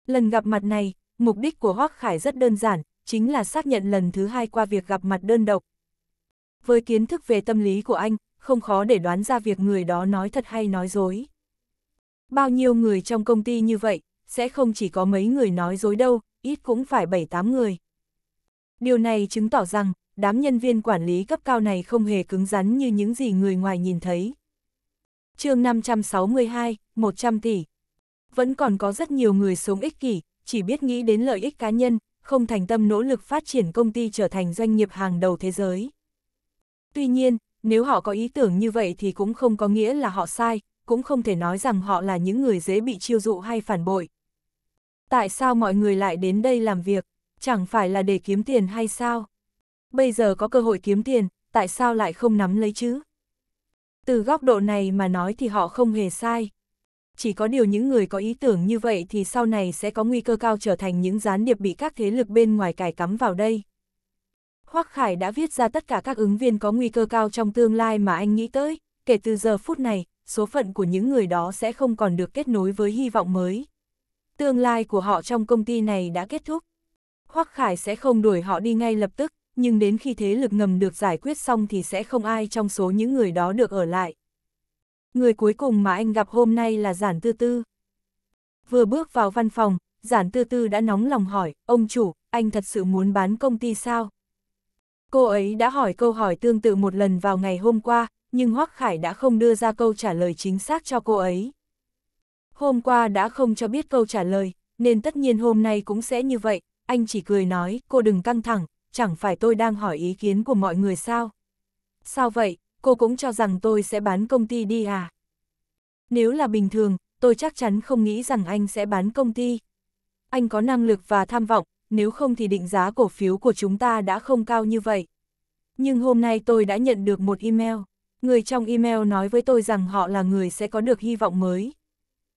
Speaker 1: Lần gặp mặt này, mục đích của Hoắc Khải rất đơn giản, chính là xác nhận lần thứ hai qua việc gặp mặt đơn độc. Với kiến thức về tâm lý của anh, không khó để đoán ra việc người đó nói thật hay nói dối. Bao nhiêu người trong công ty như vậy, sẽ không chỉ có mấy người nói dối đâu, ít cũng phải 7-8 người. Điều này chứng tỏ rằng, đám nhân viên quản lý cấp cao này không hề cứng rắn như những gì người ngoài nhìn thấy. chương 562, 100 tỷ. Vẫn còn có rất nhiều người sống ích kỷ, chỉ biết nghĩ đến lợi ích cá nhân, không thành tâm nỗ lực phát triển công ty trở thành doanh nghiệp hàng đầu thế giới. Tuy nhiên, nếu họ có ý tưởng như vậy thì cũng không có nghĩa là họ sai, cũng không thể nói rằng họ là những người dễ bị chiêu dụ hay phản bội. Tại sao mọi người lại đến đây làm việc? chẳng phải là để kiếm tiền hay sao? Bây giờ có cơ hội kiếm tiền, tại sao lại không nắm lấy chứ? Từ góc độ này mà nói thì họ không hề sai. Chỉ có điều những người có ý tưởng như vậy thì sau này sẽ có nguy cơ cao trở thành những gián điệp bị các thế lực bên ngoài cài cắm vào đây. Hoắc Khải đã viết ra tất cả các ứng viên có nguy cơ cao trong tương lai mà anh nghĩ tới, kể từ giờ phút này, số phận của những người đó sẽ không còn được kết nối với hy vọng mới. Tương lai của họ trong công ty này đã kết thúc. Hoắc Khải sẽ không đuổi họ đi ngay lập tức, nhưng đến khi thế lực ngầm được giải quyết xong thì sẽ không ai trong số những người đó được ở lại. Người cuối cùng mà anh gặp hôm nay là Giản Tư Tư. Vừa bước vào văn phòng, Giản Tư Tư đã nóng lòng hỏi, ông chủ, anh thật sự muốn bán công ty sao? Cô ấy đã hỏi câu hỏi tương tự một lần vào ngày hôm qua, nhưng Hoắc Khải đã không đưa ra câu trả lời chính xác cho cô ấy. Hôm qua đã không cho biết câu trả lời, nên tất nhiên hôm nay cũng sẽ như vậy, anh chỉ cười nói, cô đừng căng thẳng, chẳng phải tôi đang hỏi ý kiến của mọi người sao? Sao vậy, cô cũng cho rằng tôi sẽ bán công ty đi à? Nếu là bình thường, tôi chắc chắn không nghĩ rằng anh sẽ bán công ty. Anh có năng lực và tham vọng, nếu không thì định giá cổ phiếu của chúng ta đã không cao như vậy. Nhưng hôm nay tôi đã nhận được một email. Người trong email nói với tôi rằng họ là người sẽ có được hy vọng mới.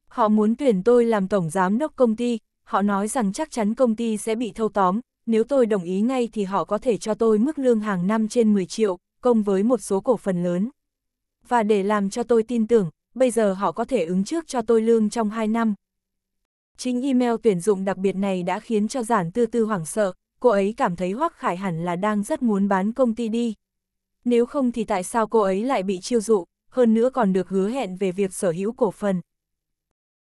Speaker 1: Họ muốn tuyển tôi làm tổng giám đốc công ty, họ nói rằng chắc chắn công ty sẽ bị thâu tóm, nếu tôi đồng ý ngay thì họ có thể cho tôi mức lương hàng năm trên 10 triệu, công với một số cổ phần lớn. Và để làm cho tôi tin tưởng, bây giờ họ có thể ứng trước cho tôi lương trong 2 năm. Chính email tuyển dụng đặc biệt này đã khiến cho giản tư tư hoảng sợ, cô ấy cảm thấy Hoắc Khải hẳn là đang rất muốn bán công ty đi. Nếu không thì tại sao cô ấy lại bị chiêu dụ, hơn nữa còn được hứa hẹn về việc sở hữu cổ phần.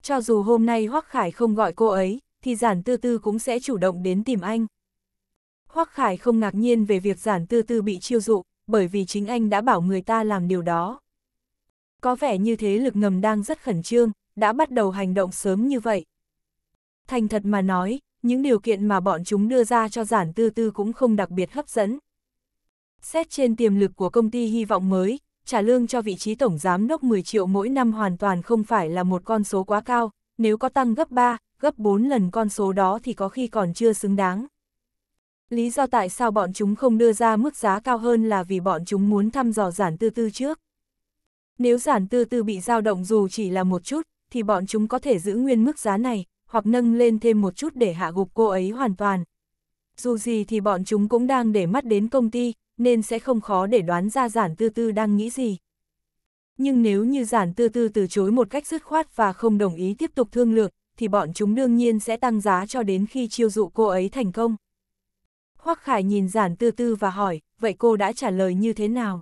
Speaker 1: Cho dù hôm nay Hoắc Khải không gọi cô ấy, thì giản tư tư cũng sẽ chủ động đến tìm anh. Hoắc Khải không ngạc nhiên về việc giản tư tư bị chiêu dụ, bởi vì chính anh đã bảo người ta làm điều đó. Có vẻ như thế lực ngầm đang rất khẩn trương, đã bắt đầu hành động sớm như vậy. Thành thật mà nói, những điều kiện mà bọn chúng đưa ra cho giản tư tư cũng không đặc biệt hấp dẫn. Xét trên tiềm lực của công ty hy vọng mới, trả lương cho vị trí tổng giám đốc 10 triệu mỗi năm hoàn toàn không phải là một con số quá cao, nếu có tăng gấp 3, gấp 4 lần con số đó thì có khi còn chưa xứng đáng. Lý do tại sao bọn chúng không đưa ra mức giá cao hơn là vì bọn chúng muốn thăm dò giản tư tư trước. Nếu giản tư tư bị dao động dù chỉ là một chút, thì bọn chúng có thể giữ nguyên mức giá này, hoặc nâng lên thêm một chút để hạ gục cô ấy hoàn toàn. Dù gì thì bọn chúng cũng đang để mắt đến công ty, nên sẽ không khó để đoán ra giản tư tư đang nghĩ gì. Nhưng nếu như giản tư tư từ chối một cách dứt khoát và không đồng ý tiếp tục thương lược, thì bọn chúng đương nhiên sẽ tăng giá cho đến khi chiêu dụ cô ấy thành công. Hoắc Khải nhìn giản tư tư và hỏi, vậy cô đã trả lời như thế nào?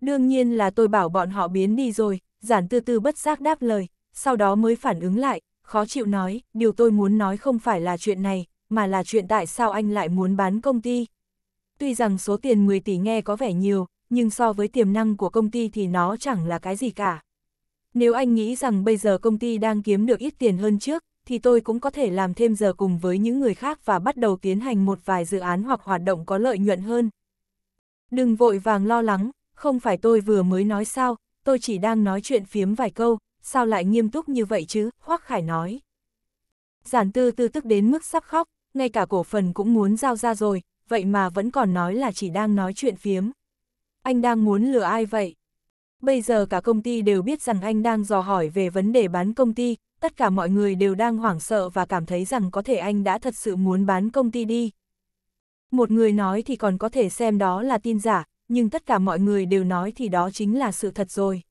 Speaker 1: Đương nhiên là tôi bảo bọn họ biến đi rồi, giản tư tư bất giác đáp lời, sau đó mới phản ứng lại, khó chịu nói, điều tôi muốn nói không phải là chuyện này, mà là chuyện tại sao anh lại muốn bán công ty. Tuy rằng số tiền 10 tỷ nghe có vẻ nhiều, nhưng so với tiềm năng của công ty thì nó chẳng là cái gì cả. Nếu anh nghĩ rằng bây giờ công ty đang kiếm được ít tiền hơn trước, thì tôi cũng có thể làm thêm giờ cùng với những người khác và bắt đầu tiến hành một vài dự án hoặc hoạt động có lợi nhuận hơn. Đừng vội vàng lo lắng, không phải tôi vừa mới nói sao, tôi chỉ đang nói chuyện phiếm vài câu, sao lại nghiêm túc như vậy chứ, Hoắc Khải nói. Giản tư tư tức đến mức sắp khóc, ngay cả cổ phần cũng muốn giao ra rồi, vậy mà vẫn còn nói là chỉ đang nói chuyện phiếm. Anh đang muốn lừa ai vậy? bây giờ cả công ty đều biết rằng anh đang dò hỏi về vấn đề bán công ty, tất cả mọi người đều đang hoảng sợ và cảm thấy rằng có thể anh đã thật sự muốn bán công ty đi. Một người nói thì còn có thể xem đó là tin giả, nhưng tất cả mọi người đều nói thì đó chính là sự thật rồi.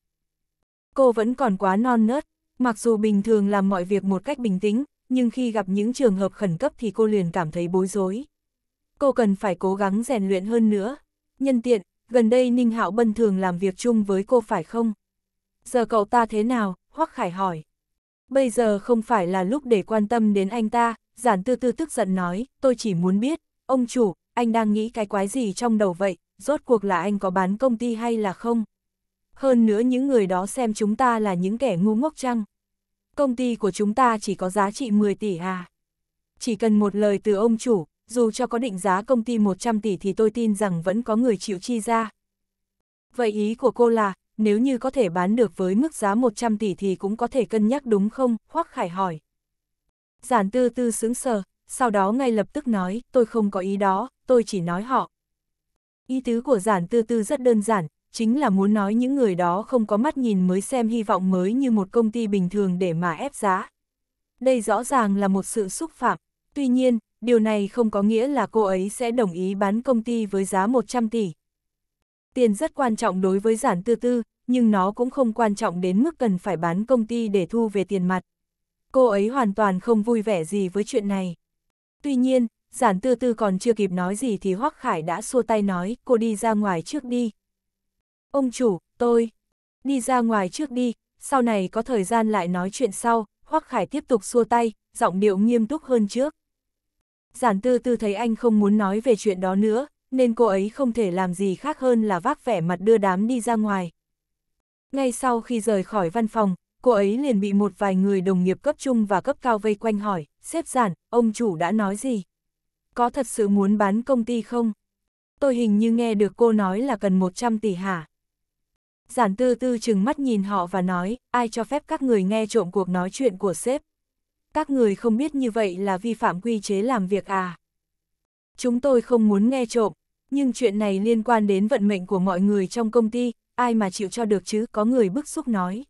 Speaker 1: Cô vẫn còn quá non nớt, mặc dù bình thường làm mọi việc một cách bình tĩnh, nhưng khi gặp những trường hợp khẩn cấp thì cô liền cảm thấy bối rối. Cô cần phải cố gắng rèn luyện hơn nữa. Nhân tiện, gần đây Ninh Hạo Bân thường làm việc chung với cô phải không? Giờ cậu ta thế nào? Hoắc Khải hỏi. Bây giờ không phải là lúc để quan tâm đến anh ta, giản tư tư tức giận nói, tôi chỉ muốn biết, ông chủ, anh đang nghĩ cái quái gì trong đầu vậy, rốt cuộc là anh có bán công ty hay là không? Hơn nữa những người đó xem chúng ta là những kẻ ngu ngốc chăng? Công ty của chúng ta chỉ có giá trị 10 tỷ à? Chỉ cần một lời từ ông chủ, dù cho có định giá công ty 100 tỷ thì tôi tin rằng vẫn có người chịu chi ra. Vậy ý của cô là, nếu như có thể bán được với mức giá 100 tỷ thì cũng có thể cân nhắc đúng không? Hoắc Khải hỏi. Giản tư tư sướng sờ, sau đó ngay lập tức nói, tôi không có ý đó, tôi chỉ nói họ. Ý tứ của giản tư tư rất đơn giản, chính là muốn nói những người đó không có mắt nhìn mới xem hy vọng mới như một công ty bình thường để mà ép giá. Đây rõ ràng là một sự xúc phạm, tuy nhiên, điều này không có nghĩa là cô ấy sẽ đồng ý bán công ty với giá 100 tỷ. Tiền rất quan trọng đối với giản tư tư, nhưng nó cũng không quan trọng đến mức cần phải bán công ty để thu về tiền mặt. Cô ấy hoàn toàn không vui vẻ gì với chuyện này. Tuy nhiên, giản tư tư còn chưa kịp nói gì thì Hoắc Khải đã xua tay nói, cô đi ra ngoài trước đi. Ông chủ, tôi, đi ra ngoài trước đi, sau này có thời gian lại nói chuyện sau, Hoắc Khải tiếp tục xua tay, giọng điệu nghiêm túc hơn trước. Giản tư tư thấy anh không muốn nói về chuyện đó nữa, nên cô ấy không thể làm gì khác hơn là vác vẻ mặt đưa đám đi ra ngoài. Ngay sau khi rời khỏi văn phòng, cô ấy liền bị một vài người đồng nghiệp cấp trung và cấp cao vây quanh hỏi, xếp giản, ông chủ đã nói gì? Có thật sự muốn bán công ty không? Tôi hình như nghe được cô nói là cần 100 tỷ hả? Giản tư tư chừng mắt nhìn họ và nói, ai cho phép các người nghe trộm cuộc nói chuyện của sếp? các người không biết như vậy là vi phạm quy chế làm việc à. Chúng tôi không muốn nghe trộm, nhưng chuyện này liên quan đến vận mệnh của mọi người trong công ty, ai mà chịu cho được chứ, có người bức xúc nói.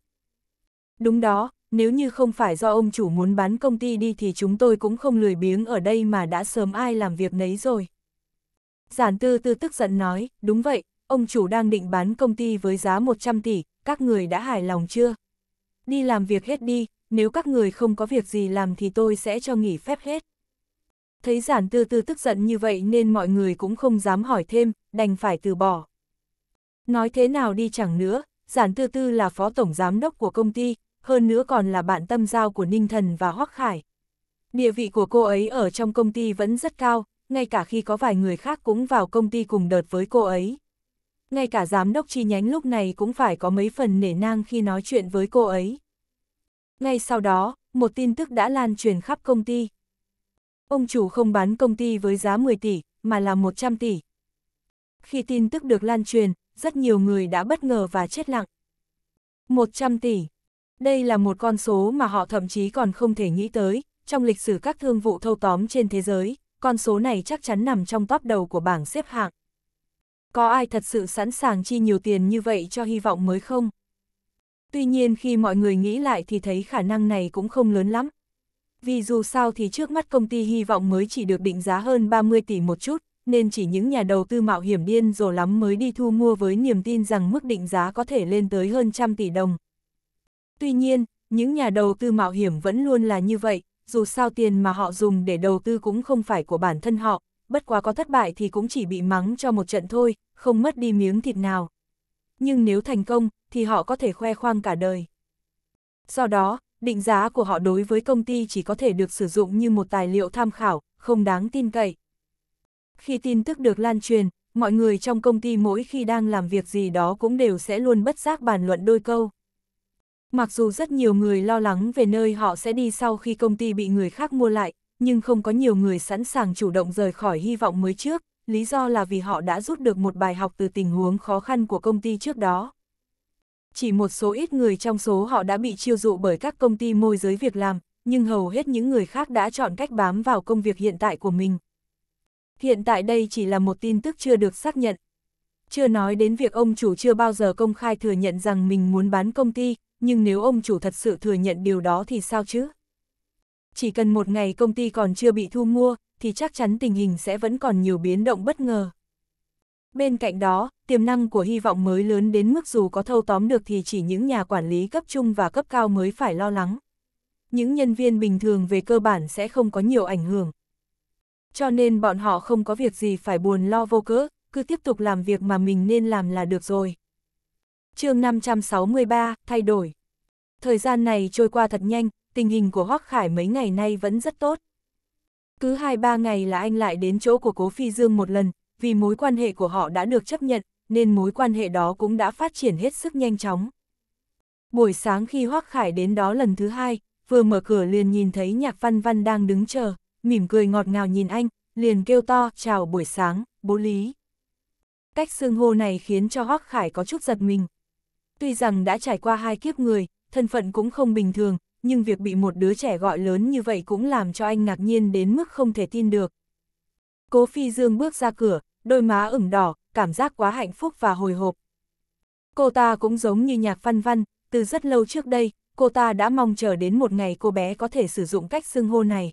Speaker 1: Đúng đó, nếu như không phải do ông chủ muốn bán công ty đi thì chúng tôi cũng không lười biếng ở đây mà đã sớm ai làm việc nấy rồi. Giản tư tư tức giận nói, đúng vậy, ông chủ đang định bán công ty với giá 100 tỷ, các người đã hài lòng chưa? Đi làm việc hết đi, nếu các người không có việc gì làm thì tôi sẽ cho nghỉ phép hết. Thấy giản tư tư tức giận như vậy nên mọi người cũng không dám hỏi thêm, đành phải từ bỏ. Nói thế nào đi chẳng nữa, giản tư tư là phó tổng giám đốc của công ty, hơn nữa còn là bạn tâm giao của Ninh Thần và Hoắc Khải. Địa vị của cô ấy ở trong công ty vẫn rất cao, ngay cả khi có vài người khác cũng vào công ty cùng đợt với cô ấy. Ngay cả giám đốc chi nhánh lúc này cũng phải có mấy phần nể nang khi nói chuyện với cô ấy. Ngay sau đó, một tin tức đã lan truyền khắp công ty. Ông chủ không bán công ty với giá 10 tỷ, mà là 100 tỷ. Khi tin tức được lan truyền, rất nhiều người đã bất ngờ và chết lặng. 100 tỷ. Đây là một con số mà họ thậm chí còn không thể nghĩ tới, trong lịch sử các thương vụ thâu tóm trên thế giới, con số này chắc chắn nằm trong top đầu của bảng xếp hạng. Có ai thật sự sẵn sàng chi nhiều tiền như vậy cho hy vọng mới không? Tuy nhiên khi mọi người nghĩ lại thì thấy khả năng này cũng không lớn lắm. Vì dù sao thì trước mắt công ty hy vọng mới chỉ được định giá hơn 30 tỷ một chút, nên chỉ những nhà đầu tư mạo hiểm điên rồ lắm mới đi thu mua với niềm tin rằng mức định giá có thể lên tới hơn trăm tỷ đồng. Tuy nhiên, những nhà đầu tư mạo hiểm vẫn luôn là như vậy, dù sao tiền mà họ dùng để đầu tư cũng không phải của bản thân họ, bất quá có thất bại thì cũng chỉ bị mắng cho một trận thôi, không mất đi miếng thịt nào. Nhưng nếu thành công, thì họ có thể khoe khoang cả đời. Do đó, định giá của họ đối với công ty chỉ có thể được sử dụng như một tài liệu tham khảo, không đáng tin cậy. Khi tin tức được lan truyền, mọi người trong công ty mỗi khi đang làm việc gì đó cũng đều sẽ luôn bất giác bàn luận đôi câu. Mặc dù rất nhiều người lo lắng về nơi họ sẽ đi sau khi công ty bị người khác mua lại, nhưng không có nhiều người sẵn sàng chủ động rời khỏi hy vọng mới trước, lý do là vì họ đã rút được một bài học từ tình huống khó khăn của công ty trước đó chỉ một số ít người trong số họ đã bị chiêu dụ bởi các công ty môi giới việc làm, nhưng hầu hết những người khác đã chọn cách bám vào công việc hiện tại của mình. Hiện tại đây chỉ là một tin tức chưa được xác nhận. Chưa nói đến việc ông chủ chưa bao giờ công khai thừa nhận rằng mình muốn bán công ty, nhưng nếu ông chủ thật sự thừa nhận điều đó thì sao chứ? Chỉ cần một ngày công ty còn chưa bị thu mua, thì chắc chắn tình hình sẽ vẫn còn nhiều biến động bất ngờ. Bên cạnh đó, tiềm năng của hy vọng mới lớn đến mức dù có thâu tóm được thì chỉ những nhà quản lý cấp trung và cấp cao mới phải lo lắng. Những nhân viên bình thường về cơ bản sẽ không có nhiều ảnh hưởng. Cho nên bọn họ không có việc gì phải buồn lo vô cớ, cứ tiếp tục làm việc mà mình nên làm là được rồi. chương 563, thay đổi. Thời gian này trôi qua thật nhanh, tình hình của Hoắc Khải mấy ngày nay vẫn rất tốt. Cứ 2-3 ngày là anh lại đến chỗ của Cố Phi Dương một lần, vì mối quan hệ của họ đã được chấp nhận, nên mối quan hệ đó cũng đã phát triển hết sức nhanh chóng. Buổi sáng khi Hoác Khải đến đó lần thứ hai, vừa mở cửa liền nhìn thấy nhạc văn văn đang đứng chờ, mỉm cười ngọt ngào nhìn anh, liền kêu to, chào buổi sáng, bố lý. Cách xưng hô này khiến cho Hoác Khải có chút giật mình. Tuy rằng đã trải qua hai kiếp người, thân phận cũng không bình thường, nhưng việc bị một đứa trẻ gọi lớn như vậy cũng làm cho anh ngạc nhiên đến mức không thể tin được. Cố Phi Dương bước ra cửa, đôi má ửng đỏ, cảm giác quá hạnh phúc và hồi hộp. Cô ta cũng giống như nhạc văn văn, từ rất lâu trước đây, cô ta đã mong chờ đến một ngày cô bé có thể sử dụng cách xưng hô này.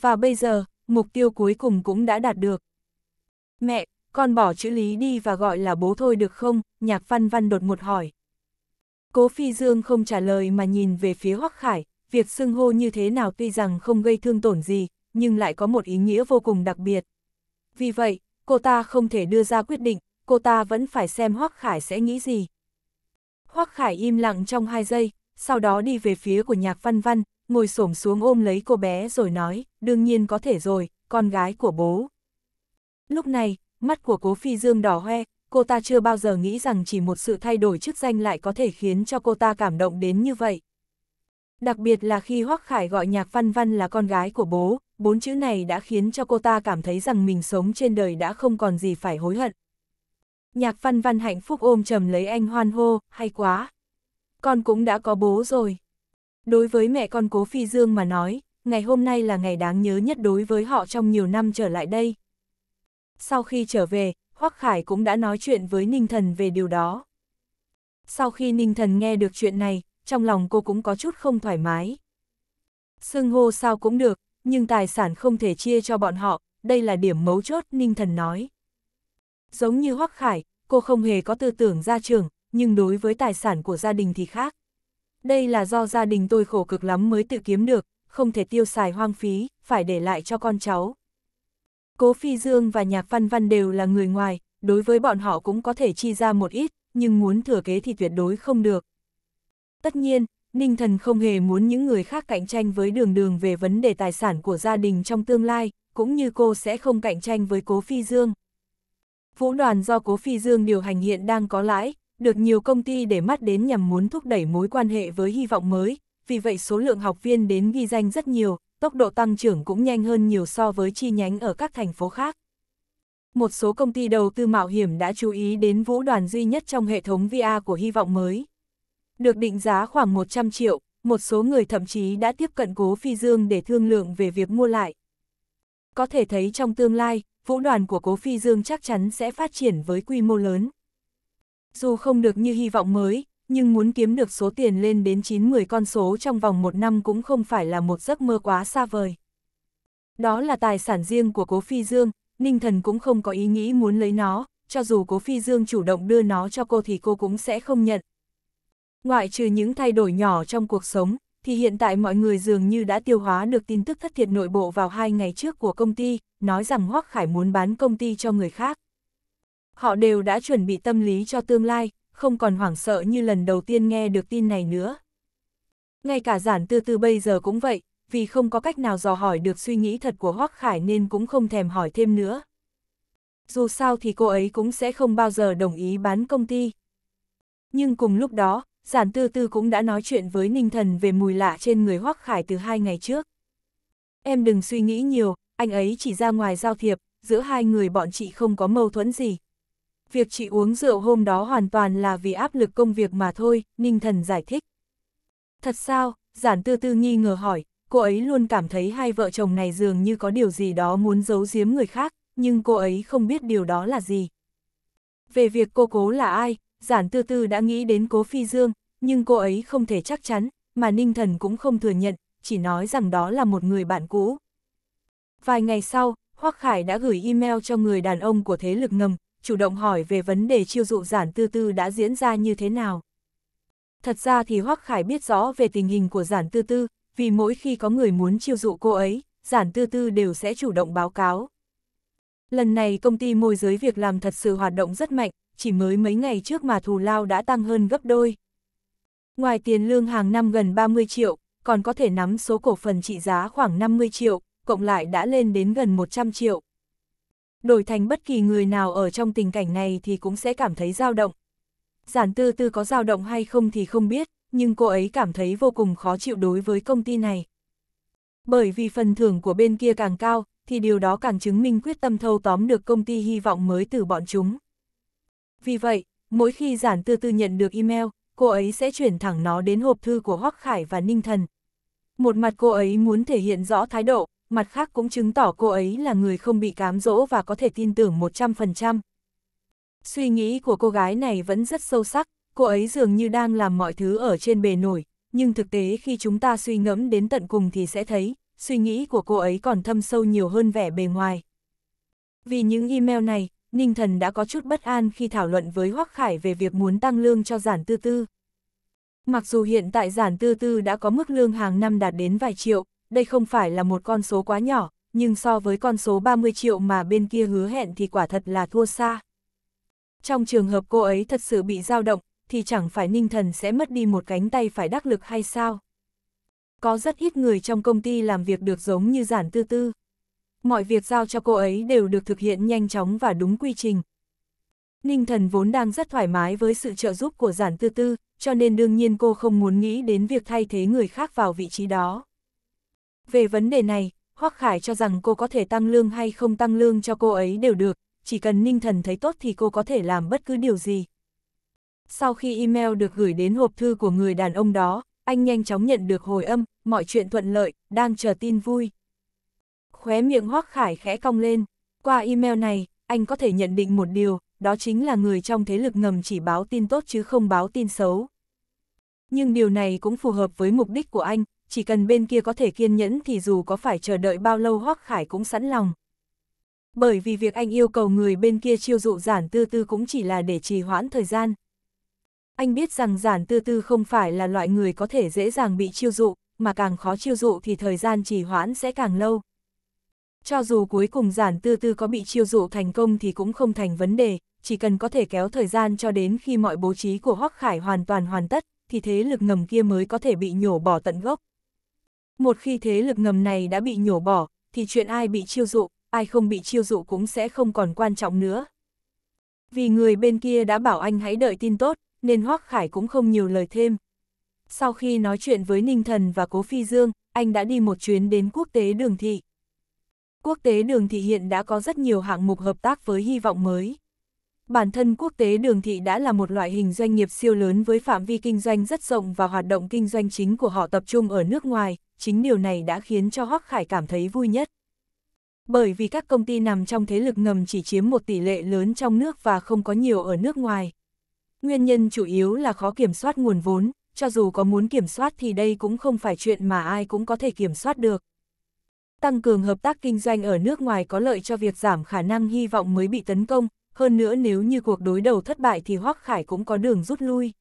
Speaker 1: Và bây giờ, mục tiêu cuối cùng cũng đã đạt được. Mẹ, con bỏ chữ lý đi và gọi là bố thôi được không? Nhạc văn văn đột một hỏi. Cố Phi Dương không trả lời mà nhìn về phía Hoắc Khải, việc xưng hô như thế nào tuy rằng không gây thương tổn gì, nhưng lại có một ý nghĩa vô cùng đặc biệt. Vì vậy, cô ta không thể đưa ra quyết định, cô ta vẫn phải xem Hoắc Khải sẽ nghĩ gì. Hoắc Khải im lặng trong hai giây, sau đó đi về phía của nhạc văn văn, ngồi xổm xuống ôm lấy cô bé rồi nói, đương nhiên có thể rồi, con gái của bố. Lúc này, mắt của cố phi dương đỏ hoe, cô ta chưa bao giờ nghĩ rằng chỉ một sự thay đổi chức danh lại có thể khiến cho cô ta cảm động đến như vậy. Đặc biệt là khi Hoắc Khải gọi nhạc văn văn là con gái của bố, bốn chữ này đã khiến cho cô ta cảm thấy rằng mình sống trên đời đã không còn gì phải hối hận. Nhạc văn văn hạnh phúc ôm trầm lấy anh hoan hô, hay quá. Con cũng đã có bố rồi. Đối với mẹ con cố phi dương mà nói, ngày hôm nay là ngày đáng nhớ nhất đối với họ trong nhiều năm trở lại đây. Sau khi trở về, Hoắc Khải cũng đã nói chuyện với Ninh Thần về điều đó. Sau khi Ninh Thần nghe được chuyện này, trong lòng cô cũng có chút không thoải mái. Sưng hô sao cũng được, nhưng tài sản không thể chia cho bọn họ, đây là điểm mấu chốt Ninh Thần nói. Giống như Hoắc Khải, cô không hề có tư tưởng gia trưởng, nhưng đối với tài sản của gia đình thì khác. Đây là do gia đình tôi khổ cực lắm mới tự kiếm được, không thể tiêu xài hoang phí, phải để lại cho con cháu. Cố Phi Dương và Nhạc Văn Văn đều là người ngoài, đối với bọn họ cũng có thể chi ra một ít, nhưng muốn thừa kế thì tuyệt đối không được. Tất nhiên, Ninh Thần không hề muốn những người khác cạnh tranh với đường đường về vấn đề tài sản của gia đình trong tương lai, cũng như cô sẽ không cạnh tranh với Cố Phi Dương. Vũ đoàn do Cố Phi Dương điều hành hiện đang có lãi, được nhiều công ty để mắt đến nhằm muốn thúc đẩy mối quan hệ với hy vọng mới, vì vậy số lượng học viên đến ghi danh rất nhiều, tốc độ tăng trưởng cũng nhanh hơn nhiều so với chi nhánh ở các thành phố khác. Một số công ty đầu tư mạo hiểm đã chú ý đến vũ đoàn duy nhất trong hệ thống VR của hy vọng mới được định giá khoảng 100 triệu, một số người thậm chí đã tiếp cận cố phi dương để thương lượng về việc mua lại. Có thể thấy trong tương lai, vũ đoàn của cố phi dương chắc chắn sẽ phát triển với quy mô lớn. Dù không được như hy vọng mới, nhưng muốn kiếm được số tiền lên đến 9-10 con số trong vòng một năm cũng không phải là một giấc mơ quá xa vời. Đó là tài sản riêng của cố phi dương, Ninh Thần cũng không có ý nghĩ muốn lấy nó, cho dù cố phi dương chủ động đưa nó cho cô thì cô cũng sẽ không nhận, Ngoại trừ những thay đổi nhỏ trong cuộc sống, thì hiện tại mọi người dường như đã tiêu hóa được tin tức thất thiệt nội bộ vào hai ngày trước của công ty, nói rằng Hoác Khải muốn bán công ty cho người khác. Họ đều đã chuẩn bị tâm lý cho tương lai, không còn hoảng sợ như lần đầu tiên nghe được tin này nữa. Ngay cả giản tư tư bây giờ cũng vậy, vì không có cách nào dò hỏi được suy nghĩ thật của Hoác Khải nên cũng không thèm hỏi thêm nữa. Dù sao thì cô ấy cũng sẽ không bao giờ đồng ý bán công ty. Nhưng cùng lúc đó, giản tư tư cũng đã nói chuyện với Ninh Thần về mùi lạ trên người Hoắc Khải từ hai ngày trước. Em đừng suy nghĩ nhiều, anh ấy chỉ ra ngoài giao thiệp, giữa hai người bọn chị không có mâu thuẫn gì. Việc chị uống rượu hôm đó hoàn toàn là vì áp lực công việc mà thôi, Ninh Thần giải thích. Thật sao, giản tư tư nghi ngờ hỏi, cô ấy luôn cảm thấy hai vợ chồng này dường như có điều gì đó muốn giấu giếm người khác, nhưng cô ấy không biết điều đó là gì. Về việc cô cố là ai, giản tư tư đã nghĩ đến cố phi dương, nhưng cô ấy không thể chắc chắn, mà ninh thần cũng không thừa nhận, chỉ nói rằng đó là một người bạn cũ. Vài ngày sau, Hoắc Khải đã gửi email cho người đàn ông của thế lực ngầm, chủ động hỏi về vấn đề chiêu dụ giản tư tư đã diễn ra như thế nào. Thật ra thì Hoắc Khải biết rõ về tình hình của giản tư tư, vì mỗi khi có người muốn chiêu dụ cô ấy, giản tư tư đều sẽ chủ động báo cáo. Lần này công ty môi giới việc làm thật sự hoạt động rất mạnh, chỉ mới mấy ngày trước mà thù lao đã tăng hơn gấp đôi. Ngoài tiền lương hàng năm gần 30 triệu, còn có thể nắm số cổ phần trị giá khoảng 50 triệu, cộng lại đã lên đến gần 100 triệu. Đổi thành bất kỳ người nào ở trong tình cảnh này thì cũng sẽ cảm thấy dao động. Giản tư tư có dao động hay không thì không biết, nhưng cô ấy cảm thấy vô cùng khó chịu đối với công ty này. Bởi vì phần thưởng của bên kia càng cao, thì điều đó càng chứng minh quyết tâm thâu tóm được công ty hy vọng mới từ bọn chúng. Vì vậy, mỗi khi giản tư tư nhận được email, cô ấy sẽ chuyển thẳng nó đến hộp thư của Hoắc Khải và Ninh Thần. Một mặt cô ấy muốn thể hiện rõ thái độ, mặt khác cũng chứng tỏ cô ấy là người không bị cám dỗ và có thể tin tưởng 100%. Suy nghĩ của cô gái này vẫn rất sâu sắc, cô ấy dường như đang làm mọi thứ ở trên bề nổi, nhưng thực tế khi chúng ta suy ngẫm đến tận cùng thì sẽ thấy, suy nghĩ của cô ấy còn thâm sâu nhiều hơn vẻ bề ngoài. Vì những email này, Ninh Thần đã có chút bất an khi thảo luận với Hoắc Khải về việc muốn tăng lương cho giản tư tư. Mặc dù hiện tại giản tư tư đã có mức lương hàng năm đạt đến vài triệu, đây không phải là một con số quá nhỏ, nhưng so với con số 30 triệu mà bên kia hứa hẹn thì quả thật là thua xa. Trong trường hợp cô ấy thật sự bị dao động, thì chẳng phải ninh thần sẽ mất đi một cánh tay phải đắc lực hay sao? Có rất ít người trong công ty làm việc được giống như giản tư tư mọi việc giao cho cô ấy đều được thực hiện nhanh chóng và đúng quy trình. Ninh thần vốn đang rất thoải mái với sự trợ giúp của giản tư tư, cho nên đương nhiên cô không muốn nghĩ đến việc thay thế người khác vào vị trí đó. Về vấn đề này, Hoắc Khải cho rằng cô có thể tăng lương hay không tăng lương cho cô ấy đều được, chỉ cần Ninh Thần thấy tốt thì cô có thể làm bất cứ điều gì. Sau khi email được gửi đến hộp thư của người đàn ông đó, anh nhanh chóng nhận được hồi âm, mọi chuyện thuận lợi, đang chờ tin vui khóe miệng hoác khải khẽ cong lên. Qua email này, anh có thể nhận định một điều, đó chính là người trong thế lực ngầm chỉ báo tin tốt chứ không báo tin xấu. Nhưng điều này cũng phù hợp với mục đích của anh, chỉ cần bên kia có thể kiên nhẫn thì dù có phải chờ đợi bao lâu Hoắc Khải cũng sẵn lòng. Bởi vì việc anh yêu cầu người bên kia chiêu dụ giản tư tư cũng chỉ là để trì hoãn thời gian. Anh biết rằng giản tư tư không phải là loại người có thể dễ dàng bị chiêu dụ, mà càng khó chiêu dụ thì thời gian trì hoãn sẽ càng lâu. Cho dù cuối cùng giản tư tư có bị chiêu dụ thành công thì cũng không thành vấn đề, chỉ cần có thể kéo thời gian cho đến khi mọi bố trí của Hoắc Khải hoàn toàn hoàn tất, thì thế lực ngầm kia mới có thể bị nhổ bỏ tận gốc. Một khi thế lực ngầm này đã bị nhổ bỏ, thì chuyện ai bị chiêu dụ, ai không bị chiêu dụ cũng sẽ không còn quan trọng nữa. Vì người bên kia đã bảo anh hãy đợi tin tốt, nên Hoắc Khải cũng không nhiều lời thêm. Sau khi nói chuyện với Ninh Thần và Cố Phi Dương, anh đã đi một chuyến đến quốc tế đường thị. Quốc tế đường thị hiện đã có rất nhiều hạng mục hợp tác với hy vọng mới. Bản thân quốc tế đường thị đã là một loại hình doanh nghiệp siêu lớn với phạm vi kinh doanh rất rộng và hoạt động kinh doanh chính của họ tập trung ở nước ngoài, chính điều này đã khiến cho Hoắc Khải cảm thấy vui nhất. Bởi vì các công ty nằm trong thế lực ngầm chỉ chiếm một tỷ lệ lớn trong nước và không có nhiều ở nước ngoài. Nguyên nhân chủ yếu là khó kiểm soát nguồn vốn, cho dù có muốn kiểm soát thì đây cũng không phải chuyện mà ai cũng có thể kiểm soát được tăng cường hợp tác kinh doanh ở nước ngoài có lợi cho việc giảm khả năng hy vọng mới bị tấn công, hơn nữa nếu như cuộc đối đầu thất bại thì Hoắc Khải cũng có đường rút lui.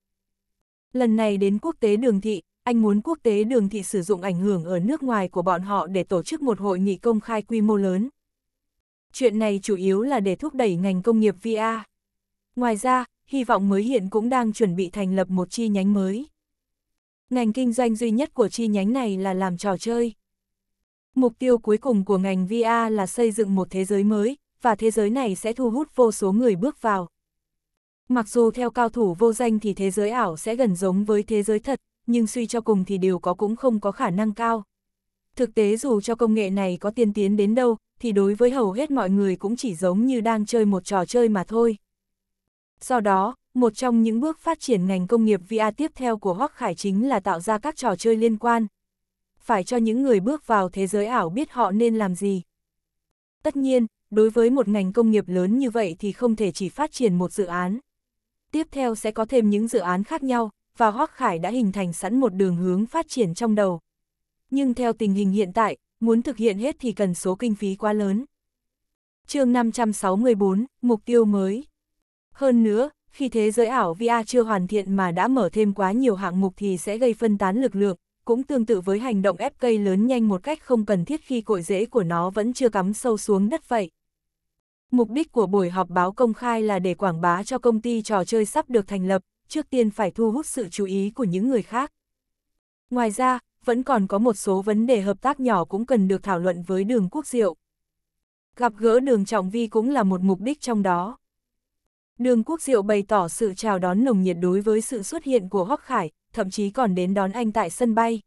Speaker 1: Lần này đến quốc tế đường thị, anh muốn quốc tế đường thị sử dụng ảnh hưởng ở nước ngoài của bọn họ để tổ chức một hội nghị công khai quy mô lớn. Chuyện này chủ yếu là để thúc đẩy ngành công nghiệp VR. Ngoài ra, hy vọng mới hiện cũng đang chuẩn bị thành lập một chi nhánh mới. Ngành kinh doanh duy nhất của chi nhánh này là làm trò chơi. Mục tiêu cuối cùng của ngành VR là xây dựng một thế giới mới, và thế giới này sẽ thu hút vô số người bước vào. Mặc dù theo cao thủ vô danh thì thế giới ảo sẽ gần giống với thế giới thật, nhưng suy cho cùng thì điều có cũng không có khả năng cao. Thực tế dù cho công nghệ này có tiên tiến đến đâu, thì đối với hầu hết mọi người cũng chỉ giống như đang chơi một trò chơi mà thôi. Do đó, một trong những bước phát triển ngành công nghiệp VR tiếp theo của Hoắc Khải chính là tạo ra các trò chơi liên quan phải cho những người bước vào thế giới ảo biết họ nên làm gì. Tất nhiên, đối với một ngành công nghiệp lớn như vậy thì không thể chỉ phát triển một dự án. Tiếp theo sẽ có thêm những dự án khác nhau, và Hoác Khải đã hình thành sẵn một đường hướng phát triển trong đầu. Nhưng theo tình hình hiện tại, muốn thực hiện hết thì cần số kinh phí quá lớn. chương 564, mục tiêu mới. Hơn nữa, khi thế giới ảo VR chưa hoàn thiện mà đã mở thêm quá nhiều hạng mục thì sẽ gây phân tán lực lượng, cũng tương tự với hành động ép cây lớn nhanh một cách không cần thiết khi cội rễ của nó vẫn chưa cắm sâu xuống đất vậy. Mục đích của buổi họp báo công khai là để quảng bá cho công ty trò chơi sắp được thành lập, trước tiên phải thu hút sự chú ý của những người khác. Ngoài ra, vẫn còn có một số vấn đề hợp tác nhỏ cũng cần được thảo luận với đường quốc diệu. Gặp gỡ đường trọng vi cũng là một mục đích trong đó. Đường quốc diệu bày tỏ sự chào đón nồng nhiệt đối với sự xuất hiện của Hoắc Khải, thậm chí còn đến đón anh tại sân bay.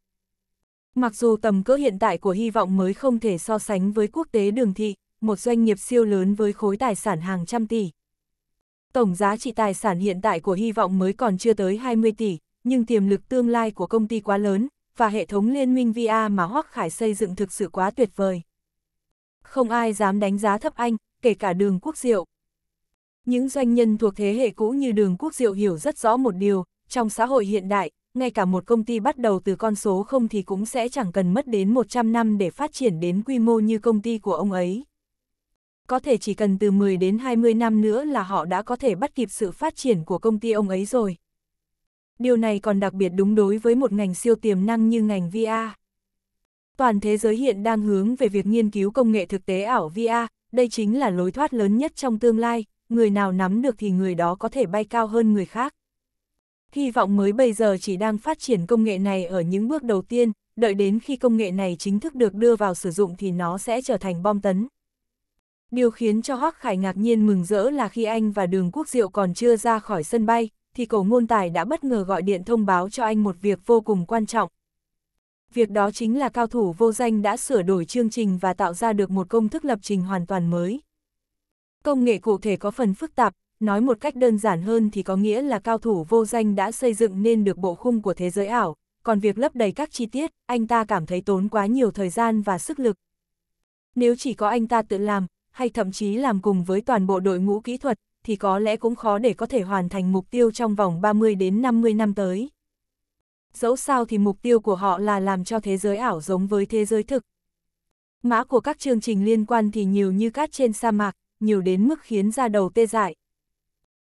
Speaker 1: Mặc dù tầm cỡ hiện tại của hy vọng mới không thể so sánh với quốc tế đường thị, một doanh nghiệp siêu lớn với khối tài sản hàng trăm tỷ. Tổng giá trị tài sản hiện tại của hy vọng mới còn chưa tới 20 tỷ, nhưng tiềm lực tương lai của công ty quá lớn, và hệ thống liên minh VR mà Hoắc Khải xây dựng thực sự quá tuyệt vời. Không ai dám đánh giá thấp anh, kể cả đường quốc diệu. Những doanh nhân thuộc thế hệ cũ như đường quốc diệu hiểu rất rõ một điều, trong xã hội hiện đại, ngay cả một công ty bắt đầu từ con số không thì cũng sẽ chẳng cần mất đến 100 năm để phát triển đến quy mô như công ty của ông ấy. Có thể chỉ cần từ 10 đến 20 năm nữa là họ đã có thể bắt kịp sự phát triển của công ty ông ấy rồi. Điều này còn đặc biệt đúng đối với một ngành siêu tiềm năng như ngành VR. Toàn thế giới hiện đang hướng về việc nghiên cứu công nghệ thực tế ảo VR, đây chính là lối thoát lớn nhất trong tương lai, người nào nắm được thì người đó có thể bay cao hơn người khác. Hy vọng mới bây giờ chỉ đang phát triển công nghệ này ở những bước đầu tiên, đợi đến khi công nghệ này chính thức được đưa vào sử dụng thì nó sẽ trở thành bom tấn. Điều khiến cho Hoắc Khải ngạc nhiên mừng rỡ là khi anh và Đường Quốc Diệu còn chưa ra khỏi sân bay, thì cổ ngôn tài đã bất ngờ gọi điện thông báo cho anh một việc vô cùng quan trọng. Việc đó chính là cao thủ vô danh đã sửa đổi chương trình và tạo ra được một công thức lập trình hoàn toàn mới. Công nghệ cụ thể có phần phức tạp, nói một cách đơn giản hơn thì có nghĩa là cao thủ vô danh đã xây dựng nên được bộ khung của thế giới ảo, còn việc lấp đầy các chi tiết, anh ta cảm thấy tốn quá nhiều thời gian và sức lực. Nếu chỉ có anh ta tự làm, hay thậm chí làm cùng với toàn bộ đội ngũ kỹ thuật, thì có lẽ cũng khó để có thể hoàn thành mục tiêu trong vòng 30 đến 50 năm tới. Dẫu sao thì mục tiêu của họ là làm cho thế giới ảo giống với thế giới thực. Mã của các chương trình liên quan thì nhiều như cát trên sa mạc, nhiều đến mức khiến da đầu tê dại.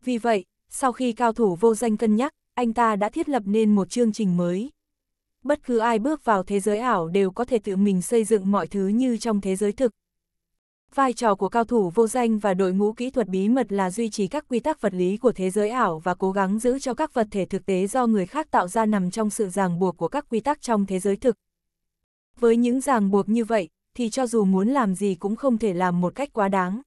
Speaker 1: Vì vậy, sau khi cao thủ vô danh cân nhắc, anh ta đã thiết lập nên một chương trình mới. Bất cứ ai bước vào thế giới ảo đều có thể tự mình xây dựng mọi thứ như trong thế giới thực. Vai trò của cao thủ vô danh và đội ngũ kỹ thuật bí mật là duy trì các quy tắc vật lý của thế giới ảo và cố gắng giữ cho các vật thể thực tế do người khác tạo ra nằm trong sự ràng buộc của các quy tắc trong thế giới thực. Với những ràng buộc như vậy, thì cho dù muốn làm gì cũng không thể làm một cách quá đáng.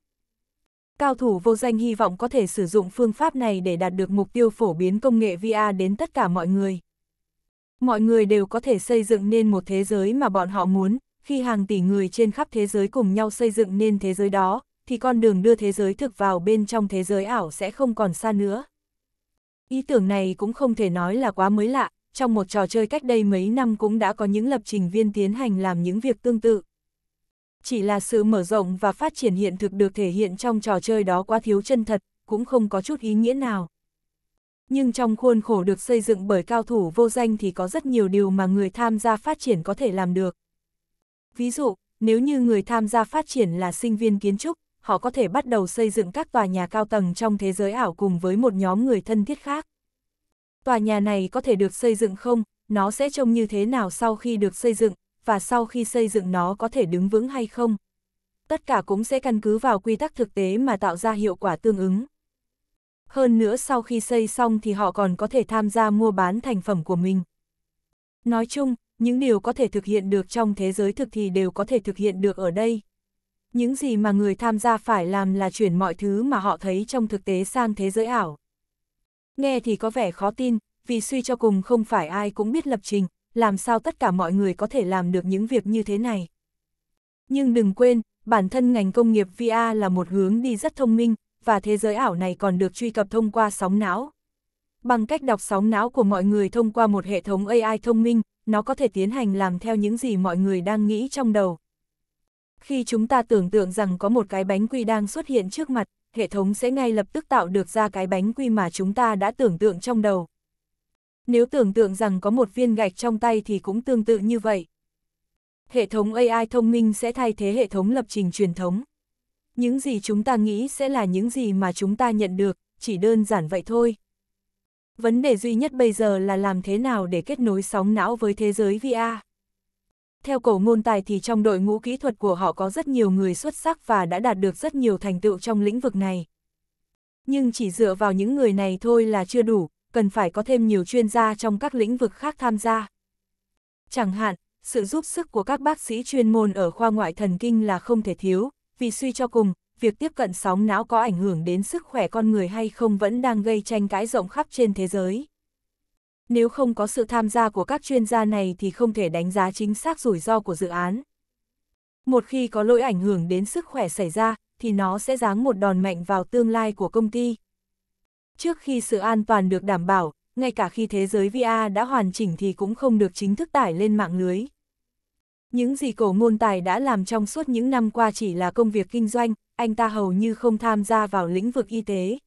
Speaker 1: Cao thủ vô danh hy vọng có thể sử dụng phương pháp này để đạt được mục tiêu phổ biến công nghệ VR đến tất cả mọi người. Mọi người đều có thể xây dựng nên một thế giới mà bọn họ muốn, khi hàng tỷ người trên khắp thế giới cùng nhau xây dựng nên thế giới đó, thì con đường đưa thế giới thực vào bên trong thế giới ảo sẽ không còn xa nữa. Ý tưởng này cũng không thể nói là quá mới lạ, trong một trò chơi cách đây mấy năm cũng đã có những lập trình viên tiến hành làm những việc tương tự chỉ là sự mở rộng và phát triển hiện thực được thể hiện trong trò chơi đó quá thiếu chân thật, cũng không có chút ý nghĩa nào. Nhưng trong khuôn khổ được xây dựng bởi cao thủ vô danh thì có rất nhiều điều mà người tham gia phát triển có thể làm được. Ví dụ, nếu như người tham gia phát triển là sinh viên kiến trúc, họ có thể bắt đầu xây dựng các tòa nhà cao tầng trong thế giới ảo cùng với một nhóm người thân thiết khác. Tòa nhà này có thể được xây dựng không, nó sẽ trông như thế nào sau khi được xây dựng, và sau khi xây dựng nó có thể đứng vững hay không. Tất cả cũng sẽ căn cứ vào quy tắc thực tế mà tạo ra hiệu quả tương ứng. Hơn nữa sau khi xây xong thì họ còn có thể tham gia mua bán thành phẩm của mình. Nói chung, những điều có thể thực hiện được trong thế giới thực thì đều có thể thực hiện được ở đây. Những gì mà người tham gia phải làm là chuyển mọi thứ mà họ thấy trong thực tế sang thế giới ảo. Nghe thì có vẻ khó tin, vì suy cho cùng không phải ai cũng biết lập trình, làm sao tất cả mọi người có thể làm được những việc như thế này. Nhưng đừng quên, bản thân ngành công nghiệp VR là một hướng đi rất thông minh, và thế giới ảo này còn được truy cập thông qua sóng não. Bằng cách đọc sóng não của mọi người thông qua một hệ thống AI thông minh, nó có thể tiến hành làm theo những gì mọi người đang nghĩ trong đầu. Khi chúng ta tưởng tượng rằng có một cái bánh quy đang xuất hiện trước mặt, hệ thống sẽ ngay lập tức tạo được ra cái bánh quy mà chúng ta đã tưởng tượng trong đầu. Nếu tưởng tượng rằng có một viên gạch trong tay thì cũng tương tự như vậy. Hệ thống AI thông minh sẽ thay thế hệ thống lập trình truyền thống. Những gì chúng ta nghĩ sẽ là những gì mà chúng ta nhận được, chỉ đơn giản vậy thôi. Vấn đề duy nhất bây giờ là làm thế nào để kết nối sóng não với thế giới VR. Theo cổ ngôn tài thì trong đội ngũ kỹ thuật của họ có rất nhiều người xuất sắc và đã đạt được rất nhiều thành tựu trong lĩnh vực này. Nhưng chỉ dựa vào những người này thôi là chưa đủ, cần phải có thêm nhiều chuyên gia trong các lĩnh vực khác tham gia. Chẳng hạn, sự giúp sức của các bác sĩ chuyên môn ở khoa ngoại thần kinh là không thể thiếu, vì suy cho cùng, việc tiếp cận sóng não có ảnh hưởng đến sức khỏe con người hay không vẫn đang gây tranh cãi rộng khắp trên thế giới. Nếu không có sự tham gia của các chuyên gia này thì không thể đánh giá chính xác rủi ro của dự án. Một khi có lỗi ảnh hưởng đến sức khỏe xảy ra, thì nó sẽ giáng một đòn mạnh vào tương lai của công ty. Trước khi sự an toàn được đảm bảo, ngay cả khi thế giới VR đã hoàn chỉnh thì cũng không được chính thức tải lên mạng lưới. Những gì cổ ngôn tài đã làm trong suốt những năm qua chỉ là công việc kinh doanh, anh ta hầu như không tham gia vào lĩnh vực y tế.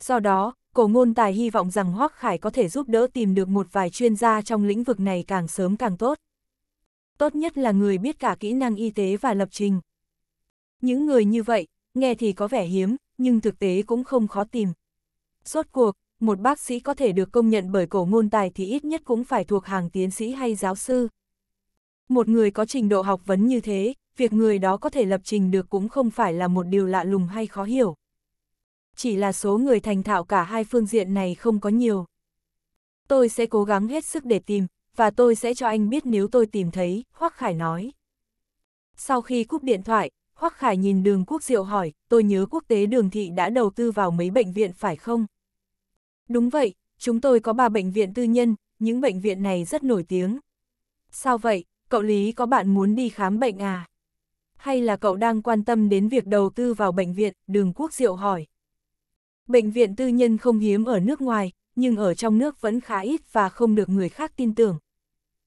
Speaker 1: Do đó, cổ ngôn tài hy vọng rằng Hoác Khải có thể giúp đỡ tìm được một vài chuyên gia trong lĩnh vực này càng sớm càng tốt. Tốt nhất là người biết cả kỹ năng y tế và lập trình. Những người như vậy, nghe thì có vẻ hiếm, nhưng thực tế cũng không khó tìm. Rốt cuộc, một bác sĩ có thể được công nhận bởi cổ ngôn tài thì ít nhất cũng phải thuộc hàng tiến sĩ hay giáo sư. Một người có trình độ học vấn như thế, việc người đó có thể lập trình được cũng không phải là một điều lạ lùng hay khó hiểu. Chỉ là số người thành thạo cả hai phương diện này không có nhiều. Tôi sẽ cố gắng hết sức để tìm, và tôi sẽ cho anh biết nếu tôi tìm thấy, Hoắc Khải nói. Sau khi cúp điện thoại, Hoắc Khải nhìn đường quốc diệu hỏi, tôi nhớ quốc tế đường thị đã đầu tư vào mấy bệnh viện phải không? Đúng vậy, chúng tôi có ba bệnh viện tư nhân, những bệnh viện này rất nổi tiếng. Sao vậy, cậu Lý có bạn muốn đi khám bệnh à? Hay là cậu đang quan tâm đến việc đầu tư vào bệnh viện, đường quốc diệu hỏi. Bệnh viện tư nhân không hiếm ở nước ngoài, nhưng ở trong nước vẫn khá ít và không được người khác tin tưởng.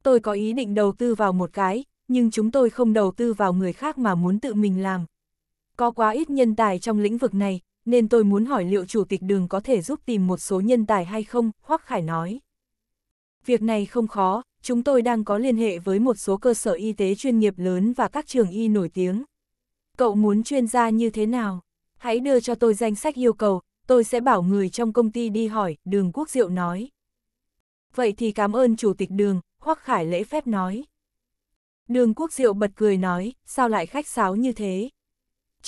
Speaker 1: Tôi có ý định đầu tư vào một cái, nhưng chúng tôi không đầu tư vào người khác mà muốn tự mình làm. Có quá ít nhân tài trong lĩnh vực này, nên tôi muốn hỏi liệu chủ tịch đường có thể giúp tìm một số nhân tài hay không, Hoắc Khải nói. Việc này không khó, chúng tôi đang có liên hệ với một số cơ sở y tế chuyên nghiệp lớn và các trường y nổi tiếng. Cậu muốn chuyên gia như thế nào? Hãy đưa cho tôi danh sách yêu cầu, tôi sẽ bảo người trong công ty đi hỏi, đường quốc diệu nói. Vậy thì cảm ơn chủ tịch đường, Hoắc Khải lễ phép nói. Đường quốc diệu bật cười nói, sao lại khách sáo như thế?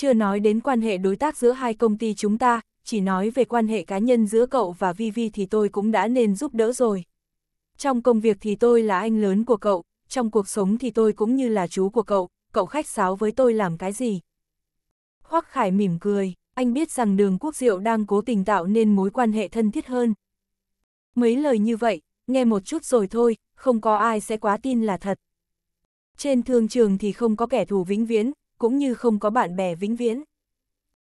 Speaker 1: Chưa nói đến quan hệ đối tác giữa hai công ty chúng ta, chỉ nói về quan hệ cá nhân giữa cậu và Vivi thì tôi cũng đã nên giúp đỡ rồi. Trong công việc thì tôi là anh lớn của cậu, trong cuộc sống thì tôi cũng như là chú của cậu, cậu khách sáo với tôi làm cái gì? Hoắc Khải mỉm cười, anh biết rằng đường quốc diệu đang cố tình tạo nên mối quan hệ thân thiết hơn. Mấy lời như vậy, nghe một chút rồi thôi, không có ai sẽ quá tin là thật. Trên thương trường thì không có kẻ thù vĩnh viễn, cũng như không có bạn bè vĩnh viễn.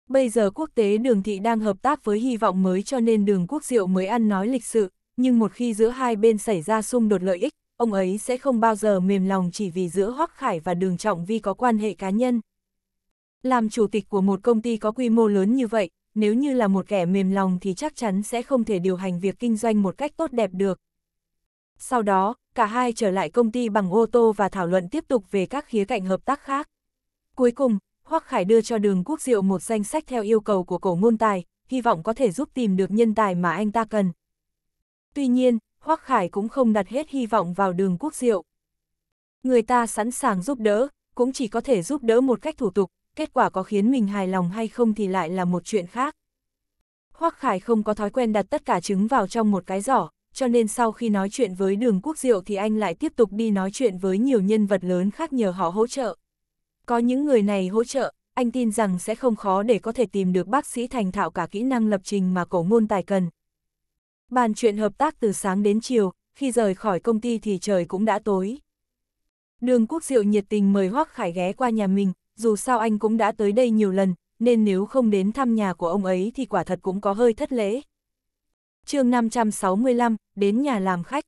Speaker 1: Bây giờ quốc tế đường thị đang hợp tác với hy vọng mới cho nên đường quốc diệu mới ăn nói lịch sự, nhưng một khi giữa hai bên xảy ra xung đột lợi ích, ông ấy sẽ không bao giờ mềm lòng chỉ vì giữa Hoắc Khải và Đường Trọng Vi có quan hệ cá nhân. Làm chủ tịch của một công ty có quy mô lớn như vậy, nếu như là một kẻ mềm lòng thì chắc chắn sẽ không thể điều hành việc kinh doanh một cách tốt đẹp được. Sau đó, cả hai trở lại công ty bằng ô tô và thảo luận tiếp tục về các khía cạnh hợp tác khác. Cuối cùng, Hoắc Khải đưa cho đường quốc diệu một danh sách theo yêu cầu của cổ ngôn tài, hy vọng có thể giúp tìm được nhân tài mà anh ta cần. Tuy nhiên, Hoắc Khải cũng không đặt hết hy vọng vào đường quốc diệu. Người ta sẵn sàng giúp đỡ, cũng chỉ có thể giúp đỡ một cách thủ tục, kết quả có khiến mình hài lòng hay không thì lại là một chuyện khác. Hoắc Khải không có thói quen đặt tất cả trứng vào trong một cái giỏ, cho nên sau khi nói chuyện với đường quốc diệu thì anh lại tiếp tục đi nói chuyện với nhiều nhân vật lớn khác nhờ họ hỗ trợ. Có những người này hỗ trợ, anh tin rằng sẽ không khó để có thể tìm được bác sĩ thành thạo cả kỹ năng lập trình mà cổ ngôn tài cần. Bàn chuyện hợp tác từ sáng đến chiều, khi rời khỏi công ty thì trời cũng đã tối. Đường Quốc Diệu nhiệt tình mời Hoác Khải ghé qua nhà mình, dù sao anh cũng đã tới đây nhiều lần, nên nếu không đến thăm nhà của ông ấy thì quả thật cũng có hơi thất lễ. chương 565, đến nhà làm khách.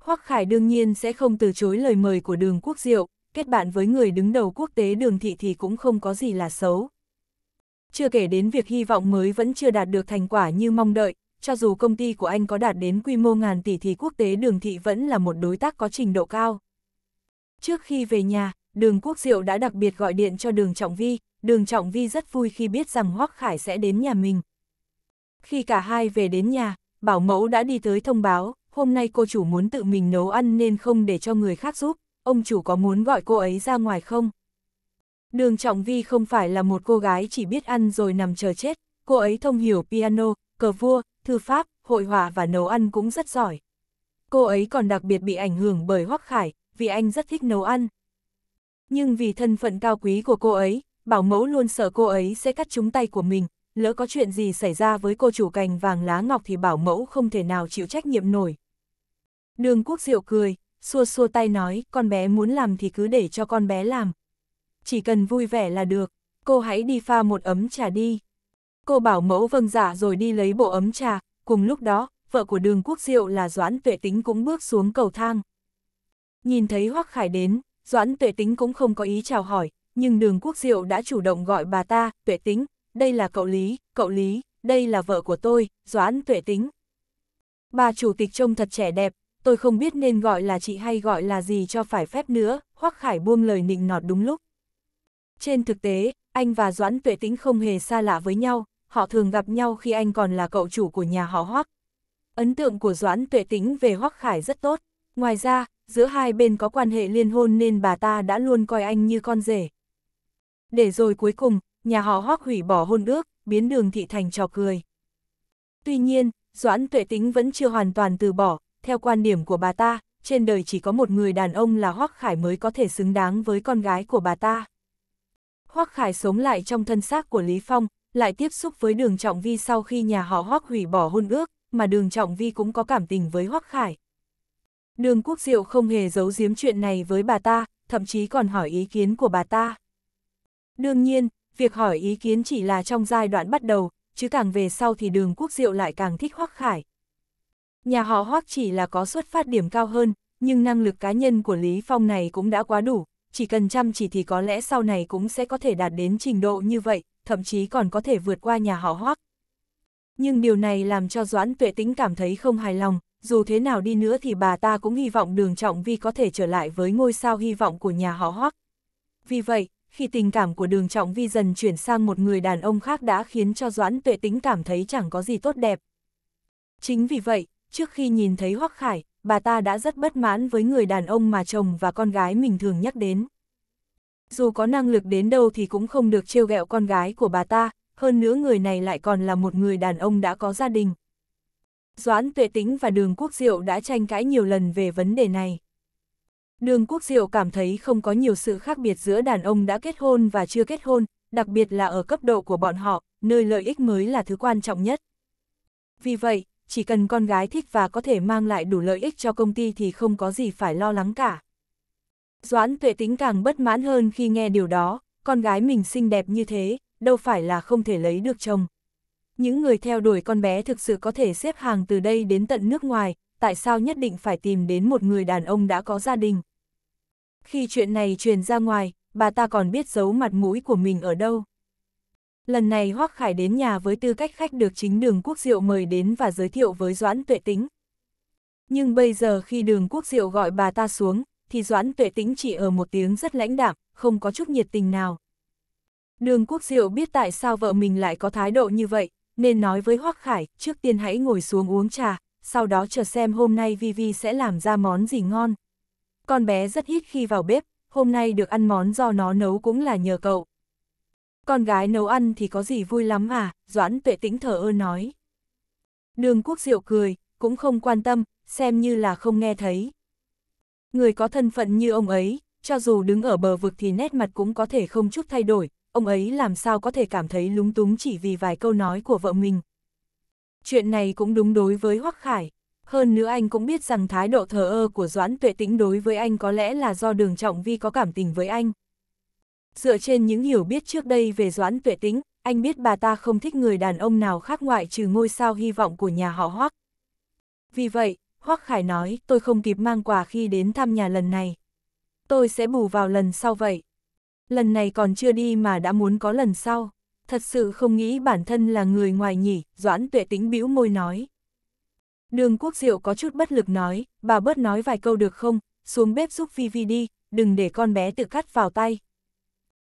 Speaker 1: Hoác Khải đương nhiên sẽ không từ chối lời mời của đường Quốc Diệu, kết bạn với người đứng đầu quốc tế đường thị thì cũng không có gì là xấu. Chưa kể đến việc hy vọng mới vẫn chưa đạt được thành quả như mong đợi, cho dù công ty của anh có đạt đến quy mô ngàn tỷ thì quốc tế đường thị vẫn là một đối tác có trình độ cao. Trước khi về nhà, đường Quốc Diệu đã đặc biệt gọi điện cho đường Trọng Vi, đường Trọng Vi rất vui khi biết rằng Hoắc Khải sẽ đến nhà mình. Khi cả hai về đến nhà, Bảo Mẫu đã đi tới thông báo, hôm nay cô chủ muốn tự mình nấu ăn nên không để cho người khác giúp, ông chủ có muốn gọi cô ấy ra ngoài không? Đường Trọng Vi không phải là một cô gái chỉ biết ăn rồi nằm chờ chết, cô ấy thông hiểu piano, cờ vua, thư pháp, hội họa và nấu ăn cũng rất giỏi. Cô ấy còn đặc biệt bị ảnh hưởng bởi Hoắc Khải, vì anh rất thích nấu ăn. Nhưng vì thân phận cao quý của cô ấy, bảo mẫu luôn sợ cô ấy sẽ cắt trúng tay của mình, lỡ có chuyện gì xảy ra với cô chủ cành vàng lá ngọc thì bảo mẫu không thể nào chịu trách nhiệm nổi. Đường Quốc Diệu cười, xua xua tay nói, con bé muốn làm thì cứ để cho con bé làm. Chỉ cần vui vẻ là được, cô hãy đi pha một ấm trà đi. Cô bảo mẫu vâng giả dạ rồi đi lấy bộ ấm trà, cùng lúc đó, vợ của đường quốc diệu là Doãn Tuệ Tính cũng bước xuống cầu thang. Nhìn thấy Hoắc Khải đến, Doãn Tuệ Tính cũng không có ý chào hỏi, nhưng đường quốc diệu đã chủ động gọi bà ta, Tuệ Tính, đây là cậu Lý, cậu Lý, đây là vợ của tôi, Doãn Tuệ Tính. Bà chủ tịch trông thật trẻ đẹp, tôi không biết nên gọi là chị hay gọi là gì cho phải phép nữa, Hoắc Khải buông lời nịnh nọt đúng lúc. Trên thực tế, anh và Doãn Tuệ Tĩnh không hề xa lạ với nhau, họ thường gặp nhau khi anh còn là cậu chủ của nhà họ Hoắc. Ấn tượng của Doãn Tuệ Tĩnh về Hoắc Khải rất tốt, ngoài ra, giữa hai bên có quan hệ liên hôn nên bà ta đã luôn coi anh như con rể. Để rồi cuối cùng, nhà họ Hoắc hủy bỏ hôn ước, biến đường thị thành trò cười. Tuy nhiên, Doãn Tuệ Tĩnh vẫn chưa hoàn toàn từ bỏ, theo quan điểm của bà ta, trên đời chỉ có một người đàn ông là Hoắc Khải mới có thể xứng đáng với con gái của bà ta. Hoắc Khải sống lại trong thân xác của Lý Phong, lại tiếp xúc với Đường Trọng Vi sau khi nhà họ Hoắc hủy bỏ hôn ước, mà Đường Trọng Vi cũng có cảm tình với Hoắc Khải. Đường Quốc Diệu không hề giấu giếm chuyện này với bà ta, thậm chí còn hỏi ý kiến của bà ta. Đương nhiên, việc hỏi ý kiến chỉ là trong giai đoạn bắt đầu, chứ càng về sau thì Đường Quốc Diệu lại càng thích Hoắc Khải. Nhà họ Hoắc chỉ là có xuất phát điểm cao hơn, nhưng năng lực cá nhân của Lý Phong này cũng đã quá đủ, chỉ cần chăm chỉ thì có lẽ sau này cũng sẽ có thể đạt đến trình độ như vậy, thậm chí còn có thể vượt qua nhà họ Hoắc. Nhưng điều này làm cho Doãn Tuệ Tĩnh cảm thấy không hài lòng, dù thế nào đi nữa thì bà ta cũng hy vọng Đường Trọng Vi có thể trở lại với ngôi sao hy vọng của nhà họ Hoắc. Vì vậy, khi tình cảm của Đường Trọng Vi dần chuyển sang một người đàn ông khác đã khiến cho Doãn Tuệ Tĩnh cảm thấy chẳng có gì tốt đẹp. Chính vì vậy, trước khi nhìn thấy Hoắc Khải, bà ta đã rất bất mãn với người đàn ông mà chồng và con gái mình thường nhắc đến. Dù có năng lực đến đâu thì cũng không được trêu ghẹo con gái của bà ta, hơn nữa người này lại còn là một người đàn ông đã có gia đình. Doãn Tuệ Tĩnh và Đường Quốc Diệu đã tranh cãi nhiều lần về vấn đề này. Đường Quốc Diệu cảm thấy không có nhiều sự khác biệt giữa đàn ông đã kết hôn và chưa kết hôn, đặc biệt là ở cấp độ của bọn họ, nơi lợi ích mới là thứ quan trọng nhất. Vì vậy, chỉ cần con gái thích và có thể mang lại đủ lợi ích cho công ty thì không có gì phải lo lắng cả. Doãn tuệ tính càng bất mãn hơn khi nghe điều đó, con gái mình xinh đẹp như thế, đâu phải là không thể lấy được chồng. Những người theo đuổi con bé thực sự có thể xếp hàng từ đây đến tận nước ngoài, tại sao nhất định phải tìm đến một người đàn ông đã có gia đình. Khi chuyện này truyền ra ngoài, bà ta còn biết giấu mặt mũi của mình ở đâu. Lần này Hoắc Khải đến nhà với tư cách khách được chính đường Quốc Diệu mời đến và giới thiệu với Doãn Tuệ Tĩnh. Nhưng bây giờ khi đường Quốc Diệu gọi bà ta xuống, thì Doãn Tuệ Tĩnh chỉ ở một tiếng rất lãnh đạm, không có chút nhiệt tình nào. Đường Quốc Diệu biết tại sao vợ mình lại có thái độ như vậy, nên nói với Hoắc Khải, trước tiên hãy ngồi xuống uống trà, sau đó chờ xem hôm nay Vivi sẽ làm ra món gì ngon. Con bé rất ít khi vào bếp, hôm nay được ăn món do nó nấu cũng là nhờ cậu. Con gái nấu ăn thì có gì vui lắm à, Doãn tuệ tĩnh thở ơ nói. Đường quốc diệu cười, cũng không quan tâm, xem như là không nghe thấy. Người có thân phận như ông ấy, cho dù đứng ở bờ vực thì nét mặt cũng có thể không chút thay đổi, ông ấy làm sao có thể cảm thấy lúng túng chỉ vì vài câu nói của vợ mình. Chuyện này cũng đúng đối với Hoắc Khải, hơn nữa anh cũng biết rằng thái độ thờ ơ của Doãn Tuệ Tĩnh đối với anh có lẽ là do đường trọng vi có cảm tình với anh. Dựa trên những hiểu biết trước đây về Doãn Tuệ Tĩnh, anh biết bà ta không thích người đàn ông nào khác ngoại trừ ngôi sao hy vọng của nhà họ Hoắc. Vì vậy, Hoắc Khải nói, tôi không kịp mang quà khi đến thăm nhà lần này. Tôi sẽ bù vào lần sau vậy. Lần này còn chưa đi mà đã muốn có lần sau. Thật sự không nghĩ bản thân là người ngoài nhỉ, Doãn Tuệ Tĩnh bĩu môi nói. Đường Quốc Diệu có chút bất lực nói, bà bớt nói vài câu được không, xuống bếp giúp Vivi đi, đừng để con bé tự cắt vào tay,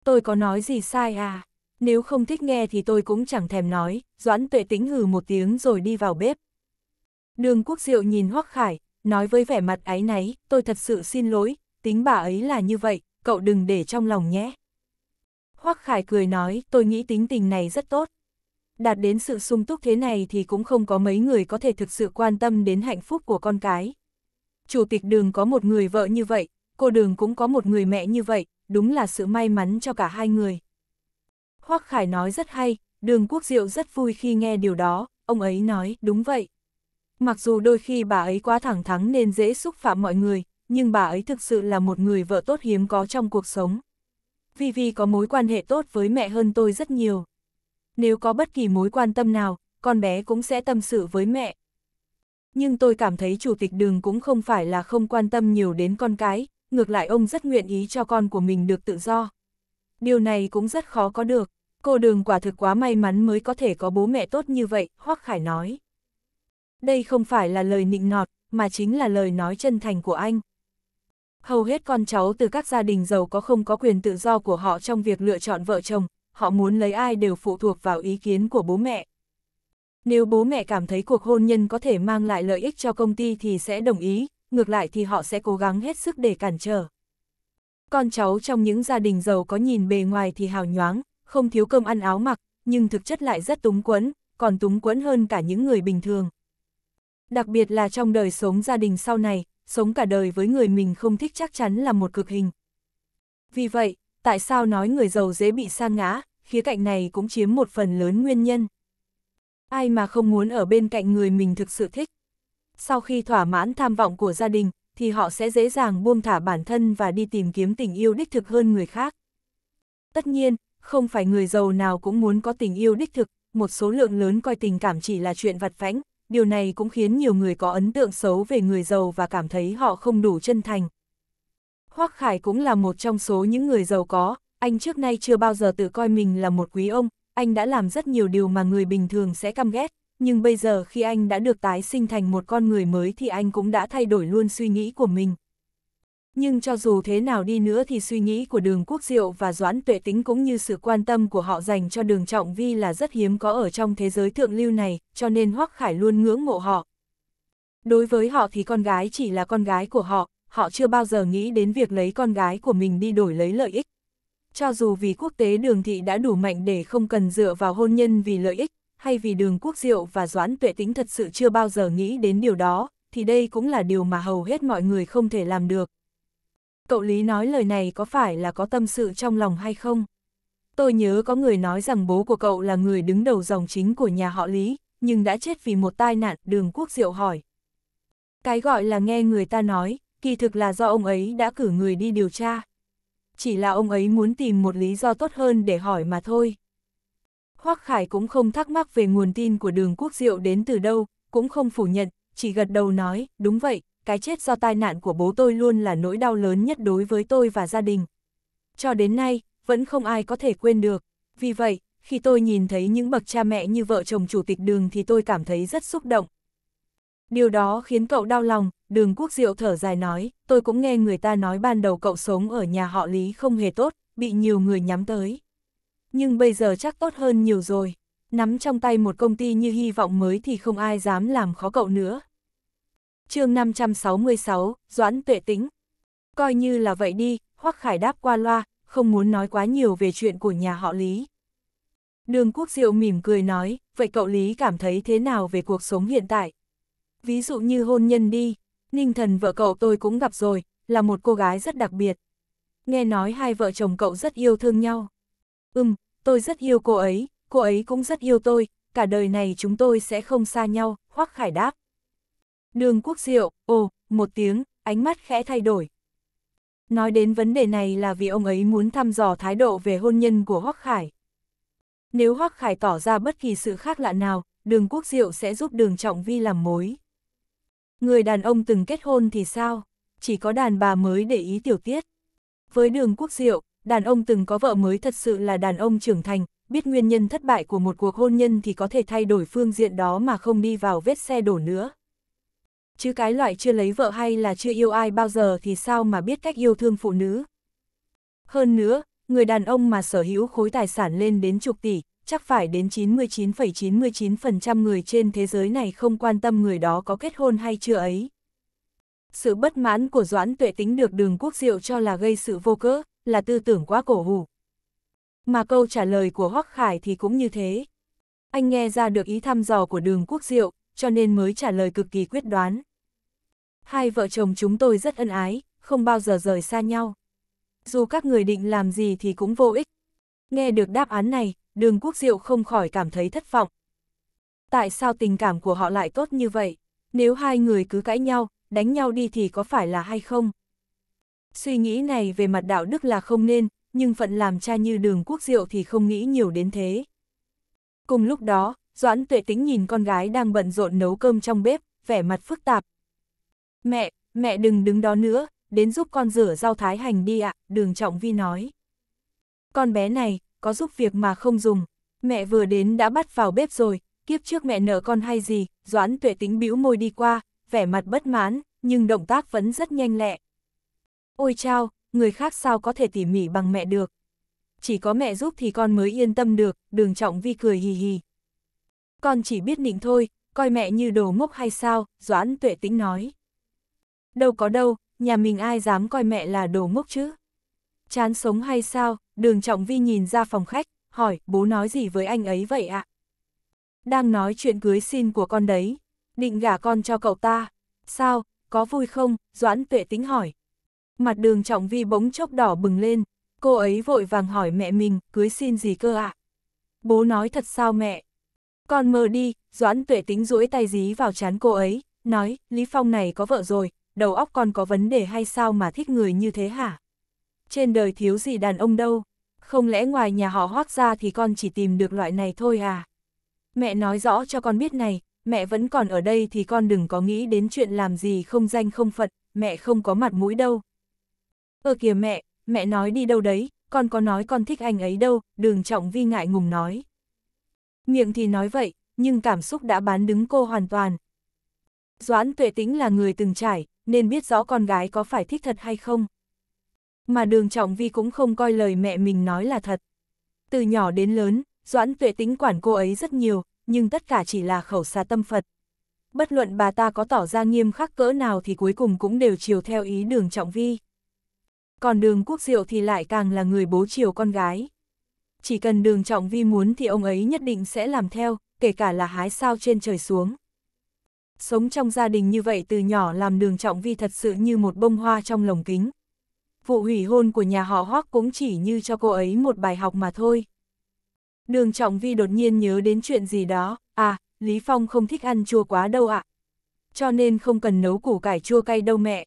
Speaker 1: tôi có nói gì sai à? Nếu không thích nghe thì tôi cũng chẳng thèm nói, Doãn tuệ tính ngừ một tiếng rồi đi vào bếp. Đường quốc diệu nhìn Hoắc Khải, nói với vẻ mặt áy náy, tôi thật sự xin lỗi, tính bà ấy là như vậy, cậu đừng để trong lòng nhé. Hoắc Khải cười nói, tôi nghĩ tính tình này rất tốt. Đạt đến sự sung túc thế này thì cũng không có mấy người có thể thực sự quan tâm đến hạnh phúc của con cái. Chủ tịch đường có một người vợ như vậy, cô đường cũng có một người mẹ như vậy, đúng là sự may mắn cho cả hai người. Hoắc Khải nói rất hay, đường quốc diệu rất vui khi nghe điều đó, ông ấy nói, đúng vậy. Mặc dù đôi khi bà ấy quá thẳng thắn nên dễ xúc phạm mọi người, nhưng bà ấy thực sự là một người vợ tốt hiếm có trong cuộc sống. Vivi có mối quan hệ tốt với mẹ hơn tôi rất nhiều. Nếu có bất kỳ mối quan tâm nào, con bé cũng sẽ tâm sự với mẹ. Nhưng tôi cảm thấy chủ tịch đường cũng không phải là không quan tâm nhiều đến con cái, ngược lại ông rất nguyện ý cho con của mình được tự do. Điều này cũng rất khó có được, cô đường quả thực quá may mắn mới có thể có bố mẹ tốt như vậy, Hoác Khải nói. Đây không phải là lời nịnh nọt, mà chính là lời nói chân thành của anh. Hầu hết con cháu từ các gia đình giàu có không có quyền tự do của họ trong việc lựa chọn vợ chồng, họ muốn lấy ai đều phụ thuộc vào ý kiến của bố mẹ. Nếu bố mẹ cảm thấy cuộc hôn nhân có thể mang lại lợi ích cho công ty thì sẽ đồng ý, ngược lại thì họ sẽ cố gắng hết sức để cản trở. Con cháu trong những gia đình giàu có nhìn bề ngoài thì hào nhoáng, không thiếu cơm ăn áo mặc, nhưng thực chất lại rất túng quẫn, còn túng quẫn hơn cả những người bình thường. Đặc biệt là trong đời sống gia đình sau này, sống cả đời với người mình không thích chắc chắn là một cực hình. Vì vậy, tại sao nói người giàu dễ bị sa ngã, khía cạnh này cũng chiếm một phần lớn nguyên nhân. Ai mà không muốn ở bên cạnh người mình thực sự thích, sau khi thỏa mãn tham vọng của gia đình, thì họ sẽ dễ dàng buông thả bản thân và đi tìm kiếm tình yêu đích thực hơn người khác. Tất nhiên, không phải người giàu nào cũng muốn có tình yêu đích thực, một số lượng lớn coi tình cảm chỉ là chuyện vặt vãnh, điều này cũng khiến nhiều người có ấn tượng xấu về người giàu và cảm thấy họ không đủ chân thành. Hoác Khải cũng là một trong số những người giàu có, anh trước nay chưa bao giờ tự coi mình là một quý ông, anh đã làm rất nhiều điều mà người bình thường sẽ căm ghét, nhưng bây giờ khi anh đã được tái sinh thành một con người mới thì anh cũng đã thay đổi luôn suy nghĩ của mình. Nhưng cho dù thế nào đi nữa thì suy nghĩ của đường quốc diệu và doãn tuệ tính cũng như sự quan tâm của họ dành cho đường trọng vi là rất hiếm có ở trong thế giới thượng lưu này, cho nên Hoắc Khải luôn ngưỡng mộ họ. Đối với họ thì con gái chỉ là con gái của họ, họ chưa bao giờ nghĩ đến việc lấy con gái của mình đi đổi lấy lợi ích. Cho dù vì quốc tế đường thị đã đủ mạnh để không cần dựa vào hôn nhân vì lợi ích, hay vì đường quốc diệu và doãn tuệ tính thật sự chưa bao giờ nghĩ đến điều đó, thì đây cũng là điều mà hầu hết mọi người không thể làm được. Cậu Lý nói lời này có phải là có tâm sự trong lòng hay không? Tôi nhớ có người nói rằng bố của cậu là người đứng đầu dòng chính của nhà họ Lý, nhưng đã chết vì một tai nạn, đường quốc diệu hỏi. Cái gọi là nghe người ta nói, kỳ thực là do ông ấy đã cử người đi điều tra. Chỉ là ông ấy muốn tìm một lý do tốt hơn để hỏi mà thôi. Hoác Khải cũng không thắc mắc về nguồn tin của đường quốc diệu đến từ đâu, cũng không phủ nhận, chỉ gật đầu nói, đúng vậy, cái chết do tai nạn của bố tôi luôn là nỗi đau lớn nhất đối với tôi và gia đình. Cho đến nay, vẫn không ai có thể quên được. Vì vậy, khi tôi nhìn thấy những bậc cha mẹ như vợ chồng chủ tịch đường thì tôi cảm thấy rất xúc động. Điều đó khiến cậu đau lòng, đường quốc diệu thở dài nói, tôi cũng nghe người ta nói ban đầu cậu sống ở nhà họ Lý không hề tốt, bị nhiều người nhắm tới nhưng bây giờ chắc tốt hơn nhiều rồi. Nắm trong tay một công ty như hy vọng mới thì không ai dám làm khó cậu nữa. chương 566, Doãn Tuệ tĩnh Coi như là vậy đi, Hoắc Khải đáp qua loa, không muốn nói quá nhiều về chuyện của nhà họ Lý. Đường Quốc Diệu mỉm cười nói, vậy cậu Lý cảm thấy thế nào về cuộc sống hiện tại? Ví dụ như hôn nhân đi, Ninh Thần vợ cậu tôi cũng gặp rồi, là một cô gái rất đặc biệt. Nghe nói hai vợ chồng cậu rất yêu thương nhau. Ừm, tôi rất yêu cô ấy, cô ấy cũng rất yêu tôi, cả đời này chúng tôi sẽ không xa nhau, Hoắc Khải đáp. Đường Quốc Diệu, ồ, một tiếng, ánh mắt khẽ thay đổi. Nói đến vấn đề này là vì ông ấy muốn thăm dò thái độ về hôn nhân của Hoắc Khải. Nếu Hoắc Khải tỏ ra bất kỳ sự khác lạ nào, đường Quốc Diệu sẽ giúp đường Trọng Vi làm mối. Người đàn ông từng kết hôn thì sao? Chỉ có đàn bà mới để ý tiểu tiết. Với đường Quốc Diệu, đàn ông từng có vợ mới thật sự là đàn ông trưởng thành, biết nguyên nhân thất bại của một cuộc hôn nhân thì có thể thay đổi phương diện đó mà không đi vào vết xe đổ nữa. Chứ cái loại chưa lấy vợ hay là chưa yêu ai bao giờ thì sao mà biết cách yêu thương phụ nữ. Hơn nữa, người đàn ông mà sở hữu khối tài sản lên đến chục tỷ, chắc phải đến 99,99% ,99 người trên thế giới này không quan tâm người đó có kết hôn hay chưa ấy. Sự bất mãn của Doãn Tuệ tính được đường quốc diệu cho là gây sự vô cớ, là tư tưởng quá cổ hủ. Mà câu trả lời của Hoắc Khải thì cũng như thế. Anh nghe ra được ý thăm dò của đường quốc diệu, cho nên mới trả lời cực kỳ quyết đoán. Hai vợ chồng chúng tôi rất ân ái, không bao giờ rời xa nhau. Dù các người định làm gì thì cũng vô ích. Nghe được đáp án này, đường quốc diệu không khỏi cảm thấy thất vọng. Tại sao tình cảm của họ lại tốt như vậy? Nếu hai người cứ cãi nhau, đánh nhau đi thì có phải là hay không? Suy nghĩ này về mặt đạo đức là không nên, nhưng phận làm cha như đường quốc diệu thì không nghĩ nhiều đến thế. Cùng lúc đó, Doãn tuệ Tĩnh nhìn con gái đang bận rộn nấu cơm trong bếp, vẻ mặt phức tạp. Mẹ, mẹ đừng đứng đó nữa, đến giúp con rửa rau thái hành đi ạ, đường trọng vi nói. Con bé này, có giúp việc mà không dùng, mẹ vừa đến đã bắt vào bếp rồi, kiếp trước mẹ nợ con hay gì, Doãn tuệ Tĩnh bĩu môi đi qua, vẻ mặt bất mãn, nhưng động tác vẫn rất nhanh lẹ. Ôi chao, người khác sao có thể tỉ mỉ bằng mẹ được. Chỉ có mẹ giúp thì con mới yên tâm được, đường trọng vi cười hì hì. Con chỉ biết nịnh thôi, coi mẹ như đồ ngốc hay sao, Doãn tuệ tĩnh nói. Đâu có đâu, nhà mình ai dám coi mẹ là đồ ngốc chứ. Chán sống hay sao, đường trọng vi nhìn ra phòng khách, hỏi bố nói gì với anh ấy vậy ạ? Đang nói chuyện cưới xin của con đấy, định gả con cho cậu ta. Sao, có vui không, Doãn tuệ tĩnh hỏi, Mặt đường trọng vi bỗng chốc đỏ bừng lên, cô ấy vội vàng hỏi mẹ mình, cưới xin gì cơ ạ? À? Bố nói thật sao mẹ? Con mơ đi, Doãn tuệ tính duỗi tay dí vào chán cô ấy, nói, Lý Phong này có vợ rồi, đầu óc con có vấn đề hay sao mà thích người như thế hả? Trên đời thiếu gì đàn ông đâu, không lẽ ngoài nhà họ hoác ra thì con chỉ tìm được loại này thôi à? Mẹ nói rõ cho con biết này, mẹ vẫn còn ở đây thì con đừng có nghĩ đến chuyện làm gì không danh không phận, mẹ không có mặt mũi đâu, Ờ kìa mẹ, mẹ nói đi đâu đấy, con có nói con thích anh ấy đâu, đường trọng vi ngại ngùng nói. Miệng thì nói vậy, nhưng cảm xúc đã bán đứng cô hoàn toàn. Doãn tuệ tĩnh là người từng trải, nên biết rõ con gái có phải thích thật hay không. Mà đường trọng vi cũng không coi lời mẹ mình nói là thật. Từ nhỏ đến lớn, Doãn tuệ tĩnh quản cô ấy rất nhiều, nhưng tất cả chỉ là khẩu xà tâm Phật. Bất luận bà ta có tỏ ra nghiêm khắc cỡ nào thì cuối cùng cũng đều chiều theo ý đường trọng vi còn đường quốc diệu thì lại càng là người bố chiều con gái. Chỉ cần đường trọng vi muốn thì ông ấy nhất định sẽ làm theo, kể cả là hái sao trên trời xuống. Sống trong gia đình như vậy từ nhỏ làm đường trọng vi thật sự như một bông hoa trong lồng kính. Vụ hủy hôn của nhà họ Hoác cũng chỉ như cho cô ấy một bài học mà thôi. Đường trọng vi đột nhiên nhớ đến chuyện gì đó, à, Lý Phong không thích ăn chua quá đâu ạ. Cho nên không cần nấu củ cải chua cay đâu mẹ.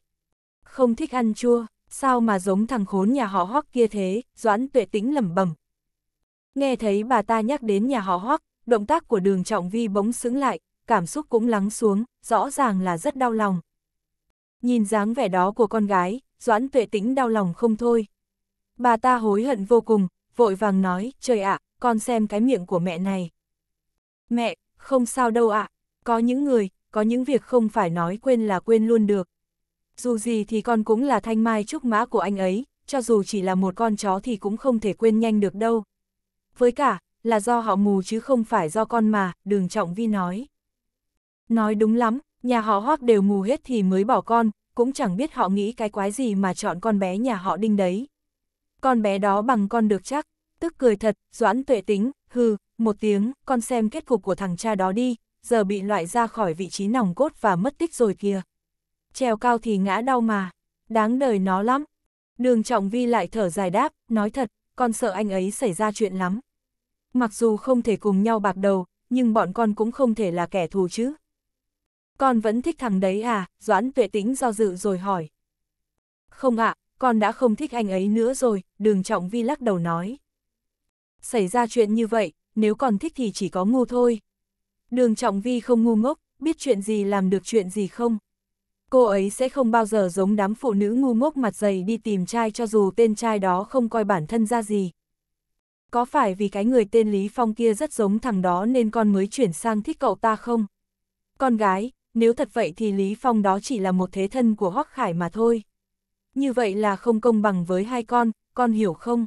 Speaker 1: Không thích ăn chua, sao mà giống thằng khốn nhà họ hoắc kia thế, doãn tuệ tĩnh lẩm bẩm. Nghe thấy bà ta nhắc đến nhà họ hoắc, động tác của đường trọng vi bỗng sững lại, cảm xúc cũng lắng xuống, rõ ràng là rất đau lòng. Nhìn dáng vẻ đó của con gái, doãn tuệ tĩnh đau lòng không thôi. Bà ta hối hận vô cùng, vội vàng nói, trời ạ, con xem cái miệng của mẹ này. Mẹ, không sao đâu ạ, có những người, có những việc không phải nói quên là quên luôn được dù gì thì con cũng là thanh mai trúc mã của anh ấy, cho dù chỉ là một con chó thì cũng không thể quên nhanh được đâu. Với cả, là do họ mù chứ không phải do con mà, đường trọng vi nói. Nói đúng lắm, nhà họ hoác đều mù hết thì mới bỏ con, cũng chẳng biết họ nghĩ cái quái gì mà chọn con bé nhà họ đinh đấy. Con bé đó bằng con được chắc, tức cười thật, doãn tuệ tính, hừ, một tiếng, con xem kết cục của thằng cha đó đi, giờ bị loại ra khỏi vị trí nòng cốt và mất tích rồi kìa treo cao thì ngã đau mà, đáng đời nó lắm. Đường Trọng Vi lại thở dài đáp, nói thật, con sợ anh ấy xảy ra chuyện lắm. Mặc dù không thể cùng nhau bạc đầu, nhưng bọn con cũng không thể là kẻ thù chứ. Con vẫn thích thằng đấy à, Doãn tuệ tĩnh do dự rồi hỏi. Không ạ, à, con đã không thích anh ấy nữa rồi, đường Trọng Vi lắc đầu nói. Xảy ra chuyện như vậy, nếu còn thích thì chỉ có ngu thôi. Đường Trọng Vi không ngu ngốc, biết chuyện gì làm được chuyện gì không cô ấy sẽ không bao giờ giống đám phụ nữ ngu ngốc mặt dày đi tìm trai cho dù tên trai đó không coi bản thân ra gì. Có phải vì cái người tên Lý Phong kia rất giống thằng đó nên con mới chuyển sang thích cậu ta không? Con gái, nếu thật vậy thì Lý Phong đó chỉ là một thế thân của Hoắc Khải mà thôi. Như vậy là không công bằng với hai con, con hiểu không?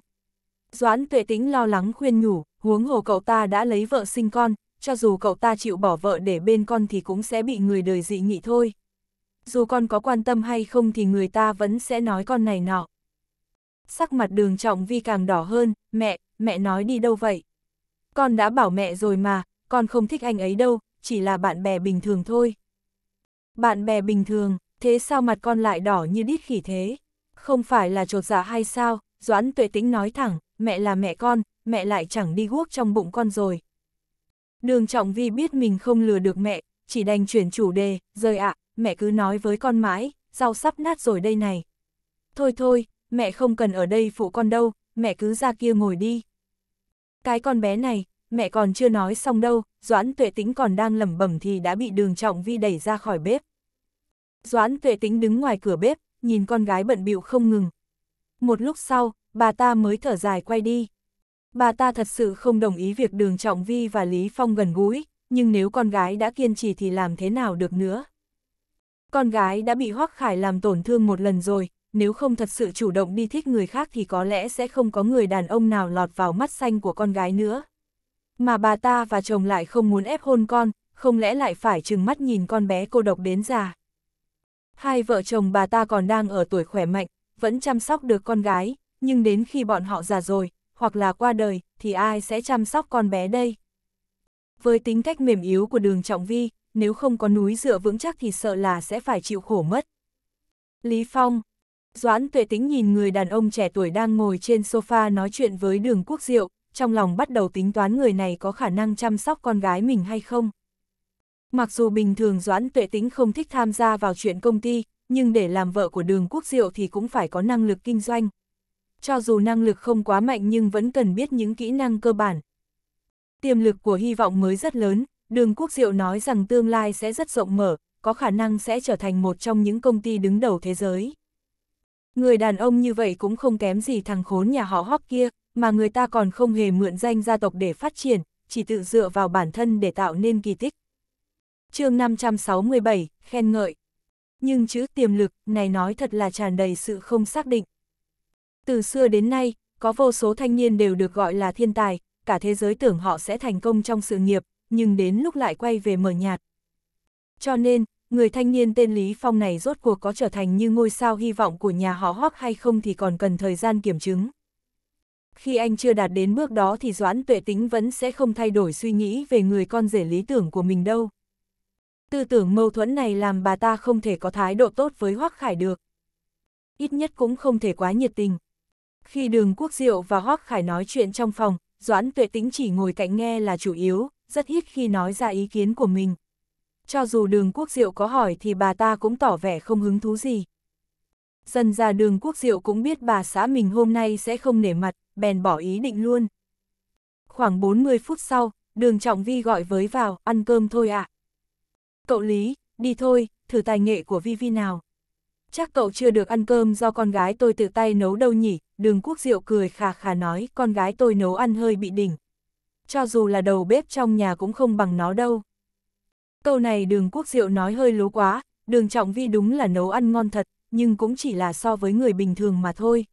Speaker 1: Doãn tuệ tĩnh lo lắng khuyên nhủ, huống hồ cậu ta đã lấy vợ sinh con, cho dù cậu ta chịu bỏ vợ để bên con thì cũng sẽ bị người đời dị nghị thôi dù con có quan tâm hay không thì người ta vẫn sẽ nói con này nọ. Sắc mặt đường trọng vi càng đỏ hơn, mẹ, mẹ nói đi đâu vậy? Con đã bảo mẹ rồi mà, con không thích anh ấy đâu, chỉ là bạn bè bình thường thôi. Bạn bè bình thường, thế sao mặt con lại đỏ như đít khỉ thế? Không phải là trột dạ hay sao? Doãn tuệ tĩnh nói thẳng, mẹ là mẹ con, mẹ lại chẳng đi guốc trong bụng con rồi. Đường trọng vi biết mình không lừa được mẹ, chỉ đành chuyển chủ đề, rời ạ, mẹ cứ nói với con mãi, rau sắp nát rồi đây này. Thôi thôi, mẹ không cần ở đây phụ con đâu, mẹ cứ ra kia ngồi đi. Cái con bé này, mẹ còn chưa nói xong đâu, Doãn Tuệ Tĩnh còn đang lẩm bẩm thì đã bị Đường Trọng Vi đẩy ra khỏi bếp. Doãn Tuệ Tĩnh đứng ngoài cửa bếp, nhìn con gái bận bịu không ngừng. Một lúc sau, bà ta mới thở dài quay đi. Bà ta thật sự không đồng ý việc Đường Trọng Vi và Lý Phong gần gũi, nhưng nếu con gái đã kiên trì thì làm thế nào được nữa. Con gái đã bị Hoắc Khải làm tổn thương một lần rồi, nếu không thật sự chủ động đi thích người khác thì có lẽ sẽ không có người đàn ông nào lọt vào mắt xanh của con gái nữa. Mà bà ta và chồng lại không muốn ép hôn con, không lẽ lại phải trừng mắt nhìn con bé cô độc đến già. Hai vợ chồng bà ta còn đang ở tuổi khỏe mạnh, vẫn chăm sóc được con gái, nhưng đến khi bọn họ già rồi, hoặc là qua đời, thì ai sẽ chăm sóc con bé đây? Với tính cách mềm yếu của đường Trọng Vi, nếu không có núi dựa vững chắc thì sợ là sẽ phải chịu khổ mất. Lý Phong Doãn tuệ tính nhìn người đàn ông trẻ tuổi đang ngồi trên sofa nói chuyện với đường quốc diệu, trong lòng bắt đầu tính toán người này có khả năng chăm sóc con gái mình hay không. Mặc dù bình thường Doãn tuệ tính không thích tham gia vào chuyện công ty, nhưng để làm vợ của đường quốc diệu thì cũng phải có năng lực kinh doanh. Cho dù năng lực không quá mạnh nhưng vẫn cần biết những kỹ năng cơ bản. Tiềm lực của hy vọng mới rất lớn, Đường Quốc Diệu nói rằng tương lai sẽ rất rộng mở, có khả năng sẽ trở thành một trong những công ty đứng đầu thế giới. Người đàn ông như vậy cũng không kém gì thằng khốn nhà họ Hóc kia, mà người ta còn không hề mượn danh gia tộc để phát triển, chỉ tự dựa vào bản thân để tạo nên kỳ tích. chương 567, khen ngợi. Nhưng chữ tiềm lực này nói thật là tràn đầy sự không xác định. Từ xưa đến nay, có vô số thanh niên đều được gọi là thiên tài, cả thế giới tưởng họ sẽ thành công trong sự nghiệp, nhưng đến lúc lại quay về mờ nhạt. Cho nên, người thanh niên tên Lý Phong này rốt cuộc có trở thành như ngôi sao hy vọng của nhà họ Hoắc hay không thì còn cần thời gian kiểm chứng. Khi anh chưa đạt đến bước đó thì Doãn Tuệ Tính vẫn sẽ không thay đổi suy nghĩ về người con rể lý tưởng của mình đâu. Tư tưởng mâu thuẫn này làm bà ta không thể có thái độ tốt với Hoắc Khải được. Ít nhất cũng không thể quá nhiệt tình. Khi Đường Quốc Diệu và Hoắc Khải nói chuyện trong phòng, Doãn Tuệ Tính chỉ ngồi cạnh nghe là chủ yếu, rất ít khi nói ra ý kiến của mình. Cho dù đường quốc diệu có hỏi thì bà ta cũng tỏ vẻ không hứng thú gì. Dần ra đường quốc diệu cũng biết bà xã mình hôm nay sẽ không nể mặt, bèn bỏ ý định luôn. Khoảng 40 phút sau, đường trọng vi gọi với vào, ăn cơm thôi ạ. À. Cậu Lý, đi thôi, thử tài nghệ của Vi Vi nào. Chắc cậu chưa được ăn cơm do con gái tôi tự tay nấu đâu nhỉ, đường quốc diệu cười khà khà nói, con gái tôi nấu ăn hơi bị đỉnh, cho dù là đầu bếp trong nhà cũng không bằng nó đâu. Câu này đường quốc diệu nói hơi lố quá, đường trọng vi đúng là nấu ăn ngon thật, nhưng cũng chỉ là so với người bình thường mà thôi.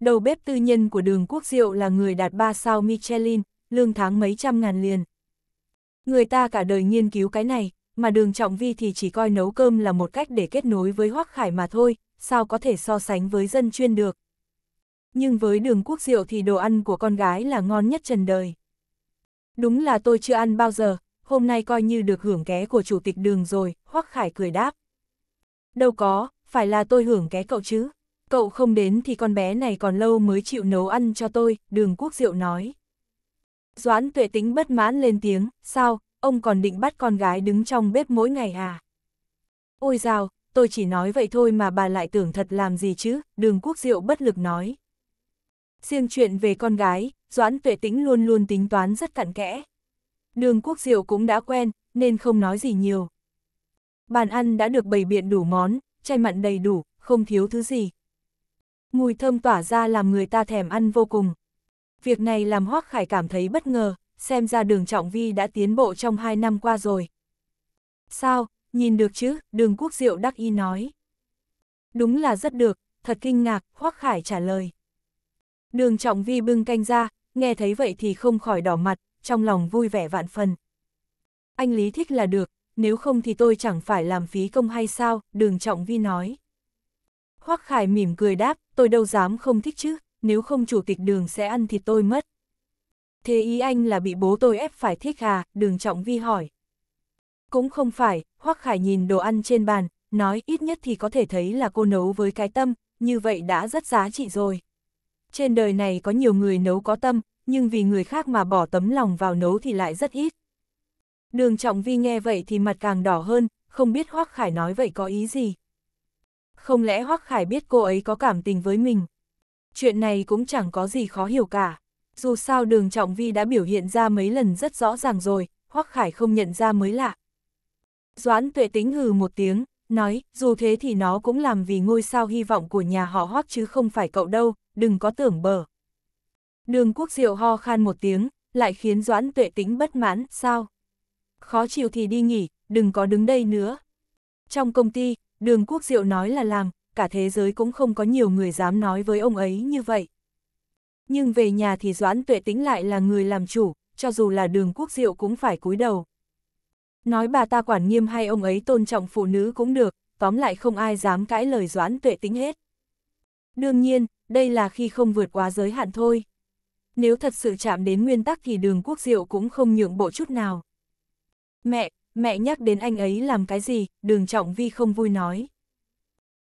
Speaker 1: Đầu bếp tư nhân của đường quốc diệu là người đạt 3 sao Michelin, lương tháng mấy trăm ngàn liền. Người ta cả đời nghiên cứu cái này, mà đường trọng vi thì chỉ coi nấu cơm là một cách để kết nối với hoác khải mà thôi, sao có thể so sánh với dân chuyên được. Nhưng với đường quốc diệu thì đồ ăn của con gái là ngon nhất trần đời. Đúng là tôi chưa ăn bao giờ, hôm nay coi như được hưởng ké của chủ tịch đường rồi, Hoắc Khải cười đáp. Đâu có, phải là tôi hưởng ké cậu chứ. Cậu không đến thì con bé này còn lâu mới chịu nấu ăn cho tôi, đường quốc diệu nói. Doãn tuệ tính bất mãn lên tiếng, sao, ông còn định bắt con gái đứng trong bếp mỗi ngày à? Ôi dào, tôi chỉ nói vậy thôi mà bà lại tưởng thật làm gì chứ, đường quốc diệu bất lực nói. Riêng chuyện về con gái, Doãn tuệ tính luôn luôn tính toán rất cặn kẽ. Đường quốc diệu cũng đã quen, nên không nói gì nhiều. Bàn ăn đã được bày biện đủ món, chay mặn đầy đủ, không thiếu thứ gì. Mùi thơm tỏa ra làm người ta thèm ăn vô cùng. Việc này làm Hoác Khải cảm thấy bất ngờ, xem ra đường Trọng Vi đã tiến bộ trong hai năm qua rồi. Sao, nhìn được chứ, đường quốc diệu đắc y nói. Đúng là rất được, thật kinh ngạc, Hoác Khải trả lời. Đường Trọng Vi bưng canh ra, nghe thấy vậy thì không khỏi đỏ mặt, trong lòng vui vẻ vạn phần. Anh Lý thích là được, nếu không thì tôi chẳng phải làm phí công hay sao, đường trọng vi nói. Hoác Khải mỉm cười đáp, tôi đâu dám không thích chứ, nếu không chủ tịch đường sẽ ăn thì tôi mất. Thế ý anh là bị bố tôi ép phải thích à, đường trọng vi hỏi. Cũng không phải, Hoác Khải nhìn đồ ăn trên bàn, nói ít nhất thì có thể thấy là cô nấu với cái tâm, như vậy đã rất giá trị rồi trên đời này có nhiều người nấu có tâm, nhưng vì người khác mà bỏ tấm lòng vào nấu thì lại rất ít. Đường Trọng Vi nghe vậy thì mặt càng đỏ hơn, không biết Hoắc Khải nói vậy có ý gì. Không lẽ Hoắc Khải biết cô ấy có cảm tình với mình? Chuyện này cũng chẳng có gì khó hiểu cả. Dù sao đường Trọng Vi đã biểu hiện ra mấy lần rất rõ ràng rồi, Hoắc Khải không nhận ra mới lạ. Doãn tuệ tính hừ một tiếng, nói, dù thế thì nó cũng làm vì ngôi sao hy vọng của nhà họ Hoắc chứ không phải cậu đâu, đừng có tưởng bờ. Đường quốc diệu ho khan một tiếng, lại khiến Doãn tuệ Tĩnh bất mãn, sao? Khó chịu thì đi nghỉ, đừng có đứng đây nữa. Trong công ty, đường quốc diệu nói là làm, cả thế giới cũng không có nhiều người dám nói với ông ấy như vậy. Nhưng về nhà thì Doãn tuệ Tĩnh lại là người làm chủ, cho dù là đường quốc diệu cũng phải cúi đầu. Nói bà ta quản nghiêm hay ông ấy tôn trọng phụ nữ cũng được, tóm lại không ai dám cãi lời Doãn tuệ Tĩnh hết. Đương nhiên, đây là khi không vượt quá giới hạn thôi. Nếu thật sự chạm đến nguyên tắc thì đường quốc diệu cũng không nhượng bộ chút nào. Mẹ, mẹ nhắc đến anh ấy làm cái gì, đường trọng vi không vui nói.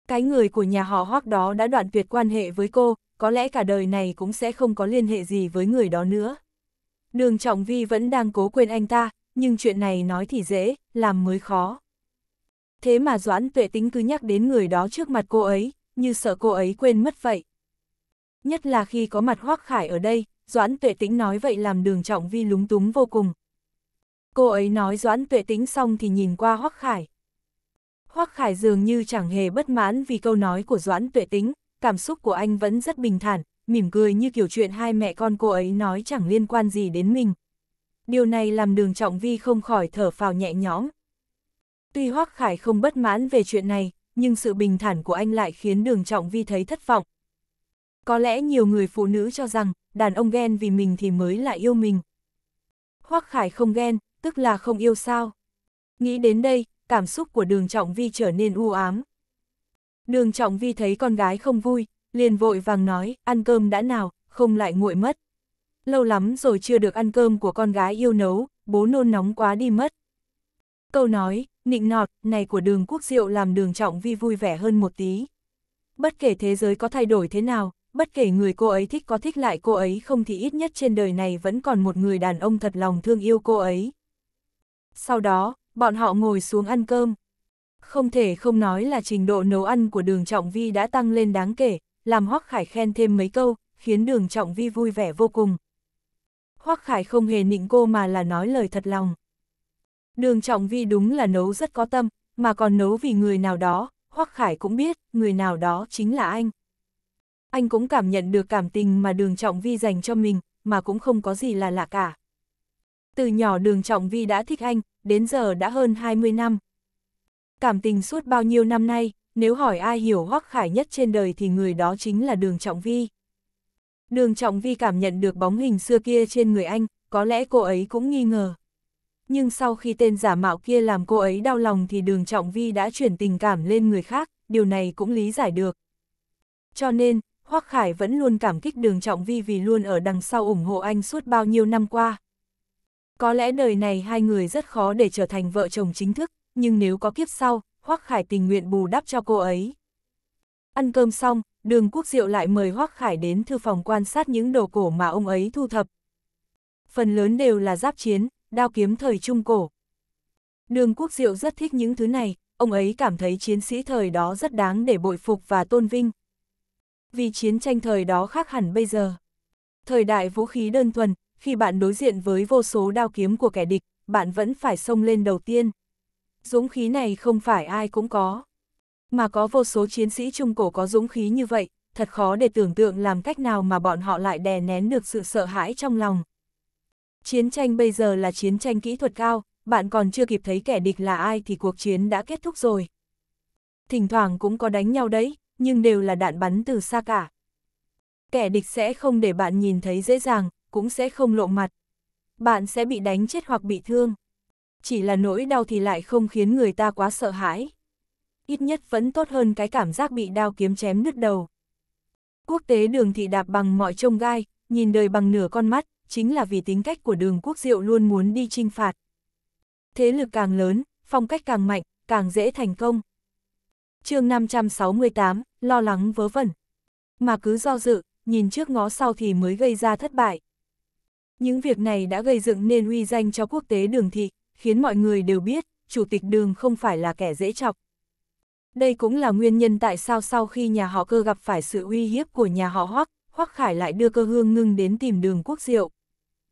Speaker 1: Cái người của nhà họ hoác đó đã đoạn tuyệt quan hệ với cô, có lẽ cả đời này cũng sẽ không có liên hệ gì với người đó nữa. Đường trọng vi vẫn đang cố quên anh ta, nhưng chuyện này nói thì dễ, làm mới khó. Thế mà Doãn tuệ tính cứ nhắc đến người đó trước mặt cô ấy, như sợ cô ấy quên mất vậy. Nhất là khi có mặt Hoác Khải ở đây, Doãn Tuệ Tĩnh nói vậy làm đường trọng vi lúng túng vô cùng. Cô ấy nói Doãn Tuệ Tĩnh xong thì nhìn qua Hoác Khải. Hoác Khải dường như chẳng hề bất mãn vì câu nói của Doãn Tuệ Tĩnh, cảm xúc của anh vẫn rất bình thản, mỉm cười như kiểu chuyện hai mẹ con cô ấy nói chẳng liên quan gì đến mình. Điều này làm đường trọng vi không khỏi thở phào nhẹ nhõm. Tuy Hoác Khải không bất mãn về chuyện này, nhưng sự bình thản của anh lại khiến đường trọng vi thấy thất vọng, có lẽ nhiều người phụ nữ cho rằng, đàn ông ghen vì mình thì mới là yêu mình. Hoắc Khải không ghen, tức là không yêu sao. Nghĩ đến đây, cảm xúc của đường Trọng Vi trở nên u ám. Đường Trọng Vi thấy con gái không vui, liền vội vàng nói, ăn cơm đã nào, không lại nguội mất. Lâu lắm rồi chưa được ăn cơm của con gái yêu nấu, bố nôn nóng quá đi mất. Câu nói, nịnh nọt, này của đường quốc diệu làm đường Trọng Vi vui vẻ hơn một tí. Bất kể thế giới có thay đổi thế nào, bất kể người cô ấy thích có thích lại cô ấy không thì ít nhất trên đời này vẫn còn một người đàn ông thật lòng thương yêu cô ấy. Sau đó, bọn họ ngồi xuống ăn cơm. Không thể không nói là trình độ nấu ăn của đường Trọng Vi đã tăng lên đáng kể, làm Hoắc Khải khen thêm mấy câu, khiến đường Trọng Vi vui vẻ vô cùng. Hoắc Khải không hề nịnh cô mà là nói lời thật lòng. Đường Trọng Vi đúng là nấu rất có tâm, mà còn nấu vì người nào đó, Hoắc Khải cũng biết, người nào đó chính là anh anh cũng cảm nhận được cảm tình mà đường trọng vi dành cho mình, mà cũng không có gì là lạ cả. Từ nhỏ đường trọng vi đã thích anh, đến giờ đã hơn 20 năm. Cảm tình suốt bao nhiêu năm nay, nếu hỏi ai hiểu hoắc khải nhất trên đời thì người đó chính là đường trọng vi. Đường trọng vi cảm nhận được bóng hình xưa kia trên người anh, có lẽ cô ấy cũng nghi ngờ. Nhưng sau khi tên giả mạo kia làm cô ấy đau lòng thì đường trọng vi đã chuyển tình cảm lên người khác, điều này cũng lý giải được. Cho nên, Hoắc Khải vẫn luôn cảm kích đường trọng vi vì luôn ở đằng sau ủng hộ anh suốt bao nhiêu năm qua. Có lẽ đời này hai người rất khó để trở thành vợ chồng chính thức, nhưng nếu có kiếp sau, Hoắc Khải tình nguyện bù đắp cho cô ấy. Ăn cơm xong, đường quốc diệu lại mời Hoắc Khải đến thư phòng quan sát những đồ cổ mà ông ấy thu thập. Phần lớn đều là giáp chiến, đao kiếm thời Trung Cổ. Đường quốc diệu rất thích những thứ này, ông ấy cảm thấy chiến sĩ thời đó rất đáng để bội phục và tôn vinh vì chiến tranh thời đó khác hẳn bây giờ. Thời đại vũ khí đơn thuần, khi bạn đối diện với vô số đao kiếm của kẻ địch, bạn vẫn phải xông lên đầu tiên. Dũng khí này không phải ai cũng có. Mà có vô số chiến sĩ trung cổ có dũng khí như vậy, thật khó để tưởng tượng làm cách nào mà bọn họ lại đè nén được sự sợ hãi trong lòng. Chiến tranh bây giờ là chiến tranh kỹ thuật cao, bạn còn chưa kịp thấy kẻ địch là ai thì cuộc chiến đã kết thúc rồi. Thỉnh thoảng cũng có đánh nhau đấy, nhưng đều là đạn bắn từ xa cả. Kẻ địch sẽ không để bạn nhìn thấy dễ dàng, cũng sẽ không lộ mặt. Bạn sẽ bị đánh chết hoặc bị thương. Chỉ là nỗi đau thì lại không khiến người ta quá sợ hãi. Ít nhất vẫn tốt hơn cái cảm giác bị đao kiếm chém nứt đầu. Quốc tế đường thị đạp bằng mọi trông gai, nhìn đời bằng nửa con mắt, chính là vì tính cách của đường quốc diệu luôn muốn đi trinh phạt. Thế lực càng lớn, phong cách càng mạnh, càng dễ thành công chương 568, lo lắng vớ vẩn. Mà cứ do dự, nhìn trước ngó sau thì mới gây ra thất bại. Những việc này đã gây dựng nên uy danh cho quốc tế đường thị, khiến mọi người đều biết, chủ tịch đường không phải là kẻ dễ chọc. Đây cũng là nguyên nhân tại sao sau khi nhà họ cơ gặp phải sự uy hiếp của nhà họ Hoắc, Hoắc Khải lại đưa cơ hương ngưng đến tìm đường quốc diệu.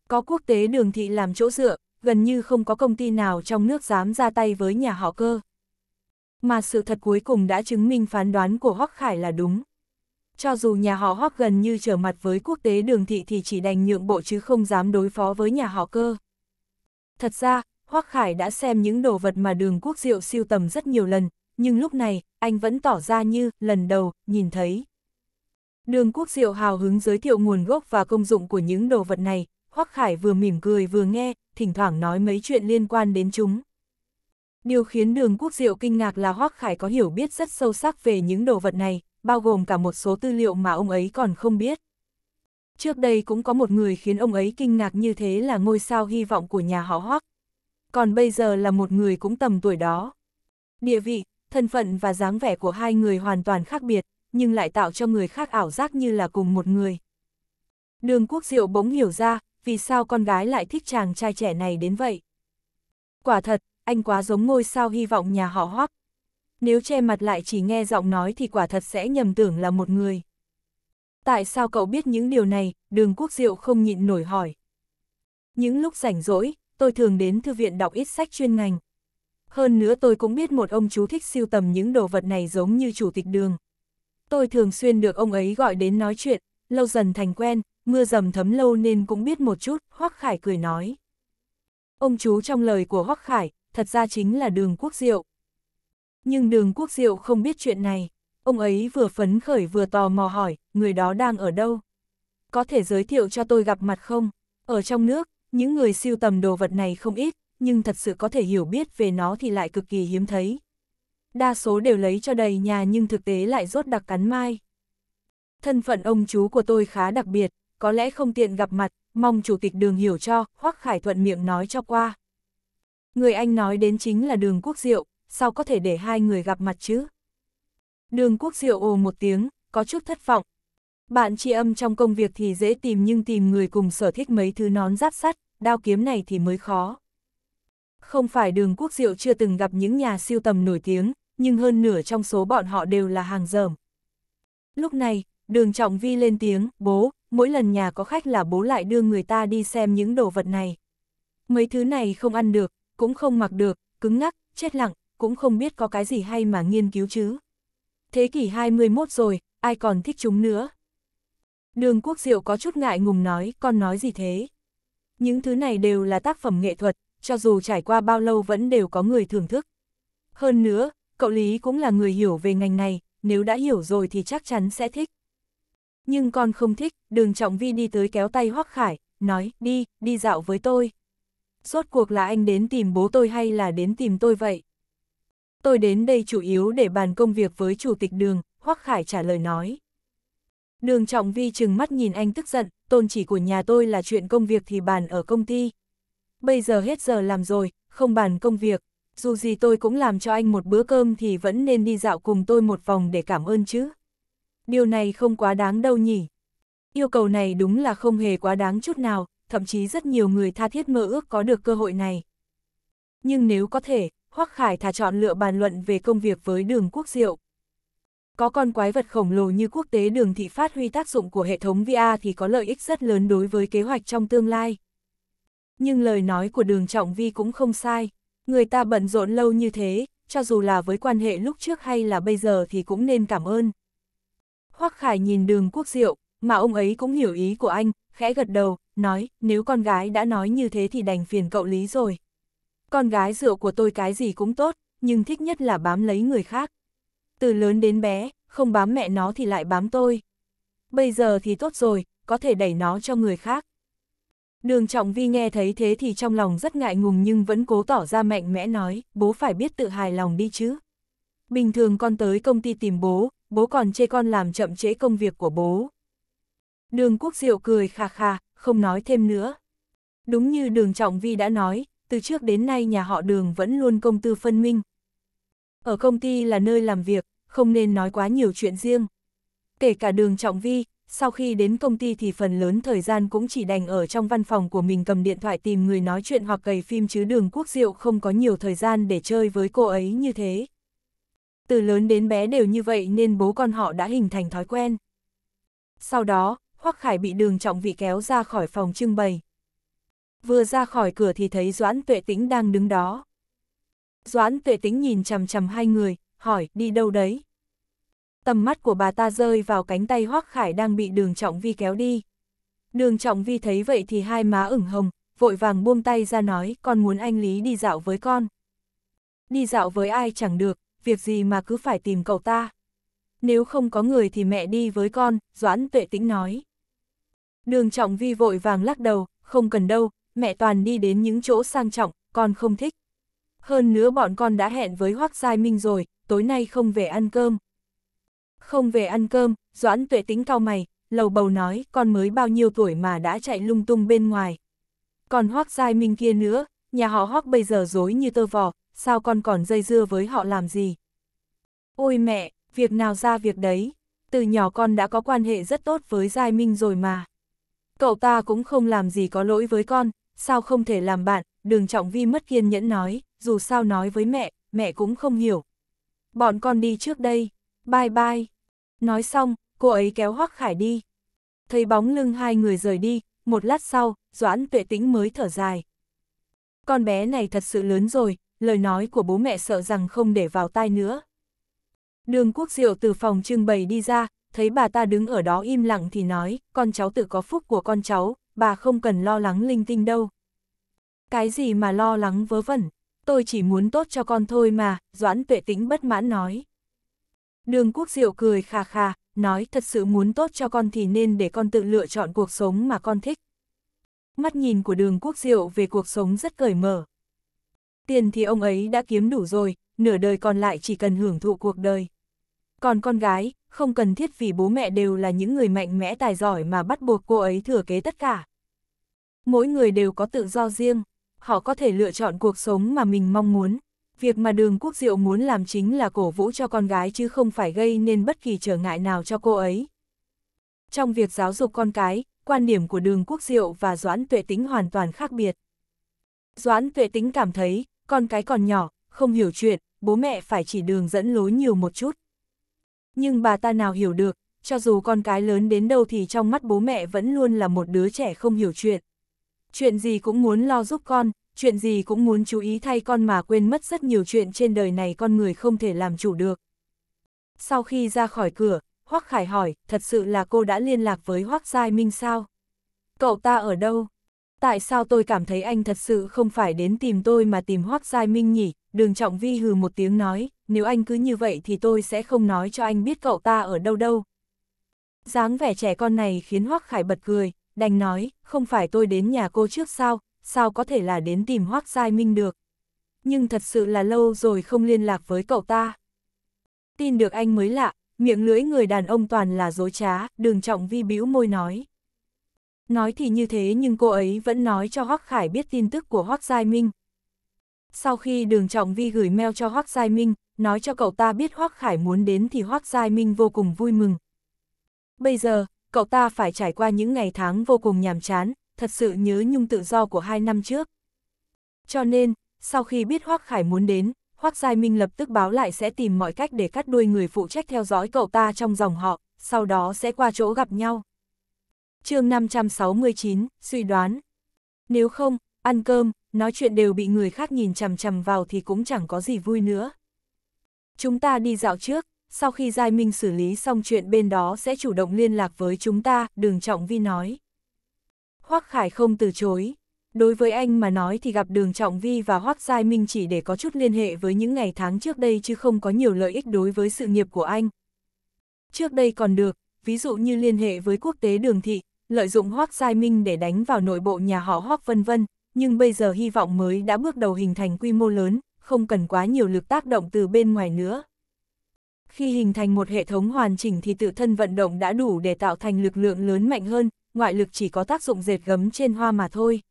Speaker 1: Có quốc tế đường thị làm chỗ dựa, gần như không có công ty nào trong nước dám ra tay với nhà họ cơ mà sự thật cuối cùng đã chứng minh phán đoán của Hoắc Khải là đúng. Cho dù nhà họ Hoắc gần như trở mặt với quốc tế đường thị thì chỉ đành nhượng bộ chứ không dám đối phó với nhà họ cơ. Thật ra, Hoắc Khải đã xem những đồ vật mà đường quốc diệu siêu tầm rất nhiều lần, nhưng lúc này, anh vẫn tỏ ra như, lần đầu, nhìn thấy. Đường quốc diệu hào hứng giới thiệu nguồn gốc và công dụng của những đồ vật này, Hoắc Khải vừa mỉm cười vừa nghe, thỉnh thoảng nói mấy chuyện liên quan đến chúng. Điều khiến đường quốc diệu kinh ngạc là Hoác Khải có hiểu biết rất sâu sắc về những đồ vật này, bao gồm cả một số tư liệu mà ông ấy còn không biết. Trước đây cũng có một người khiến ông ấy kinh ngạc như thế là ngôi sao hy vọng của nhà họ Hoác. Còn bây giờ là một người cũng tầm tuổi đó. Địa vị, thân phận và dáng vẻ của hai người hoàn toàn khác biệt, nhưng lại tạo cho người khác ảo giác như là cùng một người. Đường quốc diệu bỗng hiểu ra, vì sao con gái lại thích chàng trai trẻ này đến vậy. Quả thật, anh quá giống ngôi sao hy vọng nhà họ hoắc. Nếu che mặt lại chỉ nghe giọng nói thì quả thật sẽ nhầm tưởng là một người. Tại sao cậu biết những điều này, đường quốc diệu không nhịn nổi hỏi. Những lúc rảnh rỗi, tôi thường đến thư viện đọc ít sách chuyên ngành. Hơn nữa tôi cũng biết một ông chú thích siêu tầm những đồ vật này giống như chủ tịch đường. Tôi thường xuyên được ông ấy gọi đến nói chuyện, lâu dần thành quen, mưa dầm thấm lâu nên cũng biết một chút, Hoắc Khải cười nói. Ông chú trong lời của Hoắc Khải, thật ra chính là đường quốc diệu. Nhưng đường quốc diệu không biết chuyện này, ông ấy vừa phấn khởi vừa tò mò hỏi, người đó đang ở đâu? Có thể giới thiệu cho tôi gặp mặt không? Ở trong nước, những người siêu tầm đồ vật này không ít, nhưng thật sự có thể hiểu biết về nó thì lại cực kỳ hiếm thấy. Đa số đều lấy cho đầy nhà nhưng thực tế lại rốt đặc cắn mai. Thân phận ông chú của tôi khá đặc biệt, có lẽ không tiện gặp mặt, mong chủ tịch đường hiểu cho, hoắc khải thuận miệng nói cho qua. Người anh nói đến chính là đường quốc diệu, sao có thể để hai người gặp mặt chứ? Đường quốc diệu ồ một tiếng, có chút thất vọng. Bạn tri âm trong công việc thì dễ tìm nhưng tìm người cùng sở thích mấy thứ nón giáp sắt, đao kiếm này thì mới khó. Không phải đường quốc diệu chưa từng gặp những nhà siêu tầm nổi tiếng, nhưng hơn nửa trong số bọn họ đều là hàng dởm. Lúc này, đường trọng vi lên tiếng, bố, mỗi lần nhà có khách là bố lại đưa người ta đi xem những đồ vật này. Mấy thứ này không ăn được, cũng không mặc được, cứng ngắc, chết lặng, cũng không biết có cái gì hay mà nghiên cứu chứ. Thế kỷ 21 rồi, ai còn thích chúng nữa. Đường Quốc Diệu có chút ngại ngùng nói, con nói gì thế? Những thứ này đều là tác phẩm nghệ thuật, cho dù trải qua bao lâu vẫn đều có người thưởng thức. Hơn nữa, cậu Lý cũng là người hiểu về ngành này, nếu đã hiểu rồi thì chắc chắn sẽ thích. Nhưng con không thích, đường Trọng Vi đi tới kéo tay Hoắc Khải, nói, đi, đi dạo với tôi rốt cuộc là anh đến tìm bố tôi hay là đến tìm tôi vậy? Tôi đến đây chủ yếu để bàn công việc với chủ tịch đường, Hoắc Khải trả lời nói. Đường Trọng Vi chừng mắt nhìn anh tức giận, tôn chỉ của nhà tôi là chuyện công việc thì bàn ở công ty. Bây giờ hết giờ làm rồi, không bàn công việc, dù gì tôi cũng làm cho anh một bữa cơm thì vẫn nên đi dạo cùng tôi một vòng để cảm ơn chứ. Điều này không quá đáng đâu nhỉ. Yêu cầu này đúng là không hề quá đáng chút nào, thậm chí rất nhiều người tha thiết mơ ước có được cơ hội này. Nhưng nếu có thể, Hoắc Khải thà chọn lựa bàn luận về công việc với đường quốc diệu. Có con quái vật khổng lồ như quốc tế đường thị phát huy tác dụng của hệ thống VR thì có lợi ích rất lớn đối với kế hoạch trong tương lai. Nhưng lời nói của đường trọng vi cũng không sai. Người ta bận rộn lâu như thế, cho dù là với quan hệ lúc trước hay là bây giờ thì cũng nên cảm ơn. Hoắc Khải nhìn đường quốc diệu, mà ông ấy cũng hiểu ý của anh, khẽ gật đầu, nói, nếu con gái đã nói như thế thì đành phiền cậu lý rồi. Con gái rượu của tôi cái gì cũng tốt, nhưng thích nhất là bám lấy người khác. Từ lớn đến bé, không bám mẹ nó thì lại bám tôi. Bây giờ thì tốt rồi, có thể đẩy nó cho người khác. Đường Trọng Vi nghe thấy thế thì trong lòng rất ngại ngùng nhưng vẫn cố tỏ ra mạnh mẽ nói, bố phải biết tự hài lòng đi chứ. Bình thường con tới công ty tìm bố, bố còn chê con làm chậm trễ công việc của bố. Đường quốc diệu cười khà khà, không nói thêm nữa. Đúng như đường Trọng Vi đã nói, từ trước đến nay nhà họ đường vẫn luôn công tư phân minh. Ở công ty là nơi làm việc, không nên nói quá nhiều chuyện riêng. Kể cả đường Trọng Vi, sau khi đến công ty thì phần lớn thời gian cũng chỉ đành ở trong văn phòng của mình cầm điện thoại tìm người nói chuyện hoặc cày phim chứ đường quốc diệu không có nhiều thời gian để chơi với cô ấy như thế. Từ lớn đến bé đều như vậy nên bố con họ đã hình thành thói quen. Sau đó, Hoắc Khải bị đường trọng vị kéo ra khỏi phòng trưng bày. Vừa ra khỏi cửa thì thấy Doãn Tuệ Tĩnh đang đứng đó. Doãn Tuệ Tĩnh nhìn chằm chằm hai người, hỏi, đi đâu đấy? Tầm mắt của bà ta rơi vào cánh tay Hoắc Khải đang bị đường trọng vi kéo đi. Đường trọng vi thấy vậy thì hai má ửng hồng, vội vàng buông tay ra nói, con muốn anh Lý đi dạo với con. Đi dạo với ai chẳng được, việc gì mà cứ phải tìm cậu ta. Nếu không có người thì mẹ đi với con, Doãn Tuệ Tĩnh nói. Đường trọng vi vội vàng lắc đầu, không cần đâu, mẹ toàn đi đến những chỗ sang trọng, con không thích. Hơn nữa bọn con đã hẹn với Hoác Giai Minh rồi, tối nay không về ăn cơm. Không về ăn cơm, Doãn tuệ tính cao mày, lầu bầu nói con mới bao nhiêu tuổi mà đã chạy lung tung bên ngoài. Còn Hoác Giai Minh kia nữa, nhà họ Hoác bây giờ dối như tơ vò, sao con còn dây dưa với họ làm gì? Ôi mẹ, việc nào ra việc đấy, từ nhỏ con đã có quan hệ rất tốt với Giai Minh rồi mà cậu ta cũng không làm gì có lỗi với con, sao không thể làm bạn, đường trọng vi mất kiên nhẫn nói, dù sao nói với mẹ, mẹ cũng không hiểu. Bọn con đi trước đây, bye bye. Nói xong, cô ấy kéo Hoắc Khải đi. Thấy bóng lưng hai người rời đi, một lát sau, Doãn tuệ tĩnh mới thở dài. Con bé này thật sự lớn rồi, lời nói của bố mẹ sợ rằng không để vào tai nữa. Đường Quốc Diệu từ phòng trưng bày đi ra, thấy bà ta đứng ở đó im lặng thì nói, con cháu tự có phúc của con cháu, bà không cần lo lắng linh tinh đâu. Cái gì mà lo lắng vớ vẩn, tôi chỉ muốn tốt cho con thôi mà, Doãn tuệ tĩnh bất mãn nói. Đường Quốc Diệu cười khà khà, nói thật sự muốn tốt cho con thì nên để con tự lựa chọn cuộc sống mà con thích. Mắt nhìn của đường Quốc Diệu về cuộc sống rất cởi mở. Tiền thì ông ấy đã kiếm đủ rồi, nửa đời còn lại chỉ cần hưởng thụ cuộc đời. Còn con gái, không cần thiết vì bố mẹ đều là những người mạnh mẽ tài giỏi mà bắt buộc cô ấy thừa kế tất cả. Mỗi người đều có tự do riêng, họ có thể lựa chọn cuộc sống mà mình mong muốn. Việc mà đường quốc diệu muốn làm chính là cổ vũ cho con gái chứ không phải gây nên bất kỳ trở ngại nào cho cô ấy. Trong việc giáo dục con cái, quan điểm của đường quốc diệu và Doãn Tuệ Tĩnh hoàn toàn khác biệt. Doãn Tuệ Tĩnh cảm thấy, con cái còn nhỏ, không hiểu chuyện, bố mẹ phải chỉ đường dẫn lối nhiều một chút. Nhưng bà ta nào hiểu được, cho dù con cái lớn đến đâu thì trong mắt bố mẹ vẫn luôn là một đứa trẻ không hiểu chuyện. Chuyện gì cũng muốn lo giúp con, chuyện gì cũng muốn chú ý thay con mà quên mất rất nhiều chuyện trên đời này con người không thể làm chủ được. Sau khi ra khỏi cửa, Hoắc Khải hỏi, thật sự là cô đã liên lạc với Hoắc Giai Minh sao? Cậu ta ở đâu? Tại sao tôi cảm thấy anh thật sự không phải đến tìm tôi mà tìm Hoắc Giai Minh nhỉ? đường trọng vi hừ một tiếng nói, nếu anh cứ như vậy thì tôi sẽ không nói cho anh biết cậu ta ở đâu đâu. dáng vẻ trẻ con này khiến Hoác Khải bật cười, đành nói, không phải tôi đến nhà cô trước sao, sao có thể là đến tìm Hoác Giai Minh được. Nhưng thật sự là lâu rồi không liên lạc với cậu ta. Tin được anh mới lạ, miệng lưỡi người đàn ông toàn là dối trá, đường trọng vi bĩu môi nói. Nói thì như thế nhưng cô ấy vẫn nói cho Hoác Khải biết tin tức của Hoác Giai Minh. Sau khi đường trọng vi gửi mail cho Hoác Giai Minh, nói cho cậu ta biết Hoác Khải muốn đến thì Hoác Giai Minh vô cùng vui mừng. Bây giờ, cậu ta phải trải qua những ngày tháng vô cùng nhàm chán, thật sự nhớ nhung tự do của hai năm trước. Cho nên, sau khi biết Hoác Khải muốn đến, Hoác Giai Minh lập tức báo lại sẽ tìm mọi cách để cắt đuôi người phụ trách theo dõi cậu ta trong dòng họ, sau đó sẽ qua chỗ gặp nhau. chương 569, suy đoán. Nếu không, ăn cơm, nói chuyện đều bị người khác nhìn chằm chằm vào thì cũng chẳng có gì vui nữa. Chúng ta đi dạo trước, sau khi Giai Minh xử lý xong chuyện bên đó sẽ chủ động liên lạc với chúng ta, đường Trọng Vi nói. Hoác Khải không từ chối. Đối với anh mà nói thì gặp đường Trọng Vi và Hoác Giai Minh chỉ để có chút liên hệ với những ngày tháng trước đây chứ không có nhiều lợi ích đối với sự nghiệp của anh. Trước đây còn được, ví dụ như liên hệ với quốc tế đường thị, lợi dụng Hoác Giai Minh để đánh vào nội bộ nhà họ Hoác vân vân, nhưng bây giờ hy vọng mới đã bước đầu hình thành quy mô lớn, không cần quá nhiều lực tác động từ bên ngoài nữa. Khi hình thành một hệ thống hoàn chỉnh thì tự thân vận động đã đủ để tạo thành lực lượng lớn mạnh hơn, ngoại lực chỉ có tác dụng dệt gấm trên hoa mà thôi.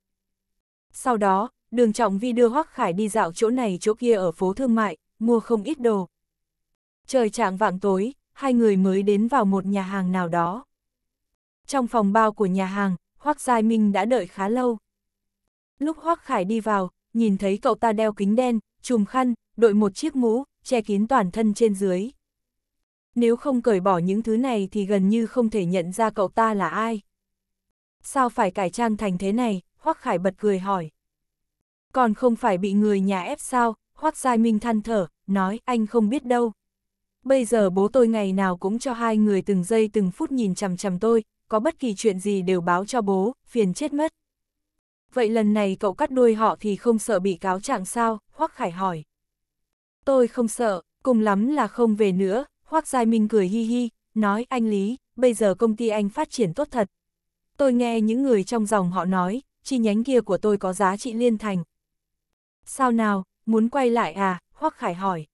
Speaker 1: Sau đó, đường trọng vi đưa Hoắc Khải đi dạo chỗ này chỗ kia ở phố thương mại, mua không ít đồ. Trời trạng vạng tối, hai người mới đến vào một nhà hàng nào đó. Trong phòng bao của nhà hàng, Hoắc Giai Minh đã đợi khá lâu. Lúc Hoác Khải đi vào, nhìn thấy cậu ta đeo kính đen, trùm khăn, đội một chiếc mũ, che kín toàn thân trên dưới. Nếu không cởi bỏ những thứ này thì gần như không thể nhận ra cậu ta là ai. Sao phải cải trang thành thế này, Hoác Khải bật cười hỏi. Còn không phải bị người nhà ép sao, Hoác Giai Minh than thở, nói anh không biết đâu. Bây giờ bố tôi ngày nào cũng cho hai người từng giây từng phút nhìn chằm chằm tôi, có bất kỳ chuyện gì đều báo cho bố, phiền chết mất vậy lần này cậu cắt đuôi họ thì không sợ bị cáo trạng sao, Hoắc Khải hỏi. Tôi không sợ, cùng lắm là không về nữa, Hoắc Giai Minh cười hi hi, nói anh Lý, bây giờ công ty anh phát triển tốt thật. Tôi nghe những người trong dòng họ nói, chi nhánh kia của tôi có giá trị liên thành. Sao nào, muốn quay lại à, Hoắc Khải hỏi.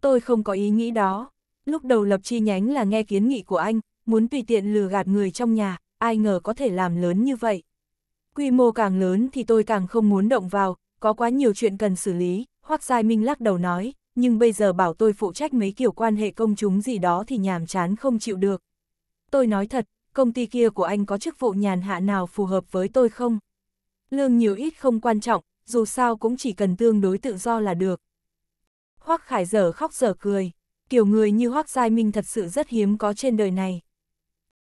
Speaker 1: Tôi không có ý nghĩ đó. Lúc đầu lập chi nhánh là nghe kiến nghị của anh, muốn tùy tiện lừa gạt người trong nhà, ai ngờ có thể làm lớn như vậy quy mô càng lớn thì tôi càng không muốn động vào, có quá nhiều chuyện cần xử lý, Hoác Giai Minh lắc đầu nói, nhưng bây giờ bảo tôi phụ trách mấy kiểu quan hệ công chúng gì đó thì nhàm chán không chịu được. Tôi nói thật, công ty kia của anh có chức vụ nhàn hạ nào phù hợp với tôi không? Lương nhiều ít không quan trọng, dù sao cũng chỉ cần tương đối tự do là được. Hoác Khải dở khóc dở cười, kiểu người như Hoác Giai Minh thật sự rất hiếm có trên đời này.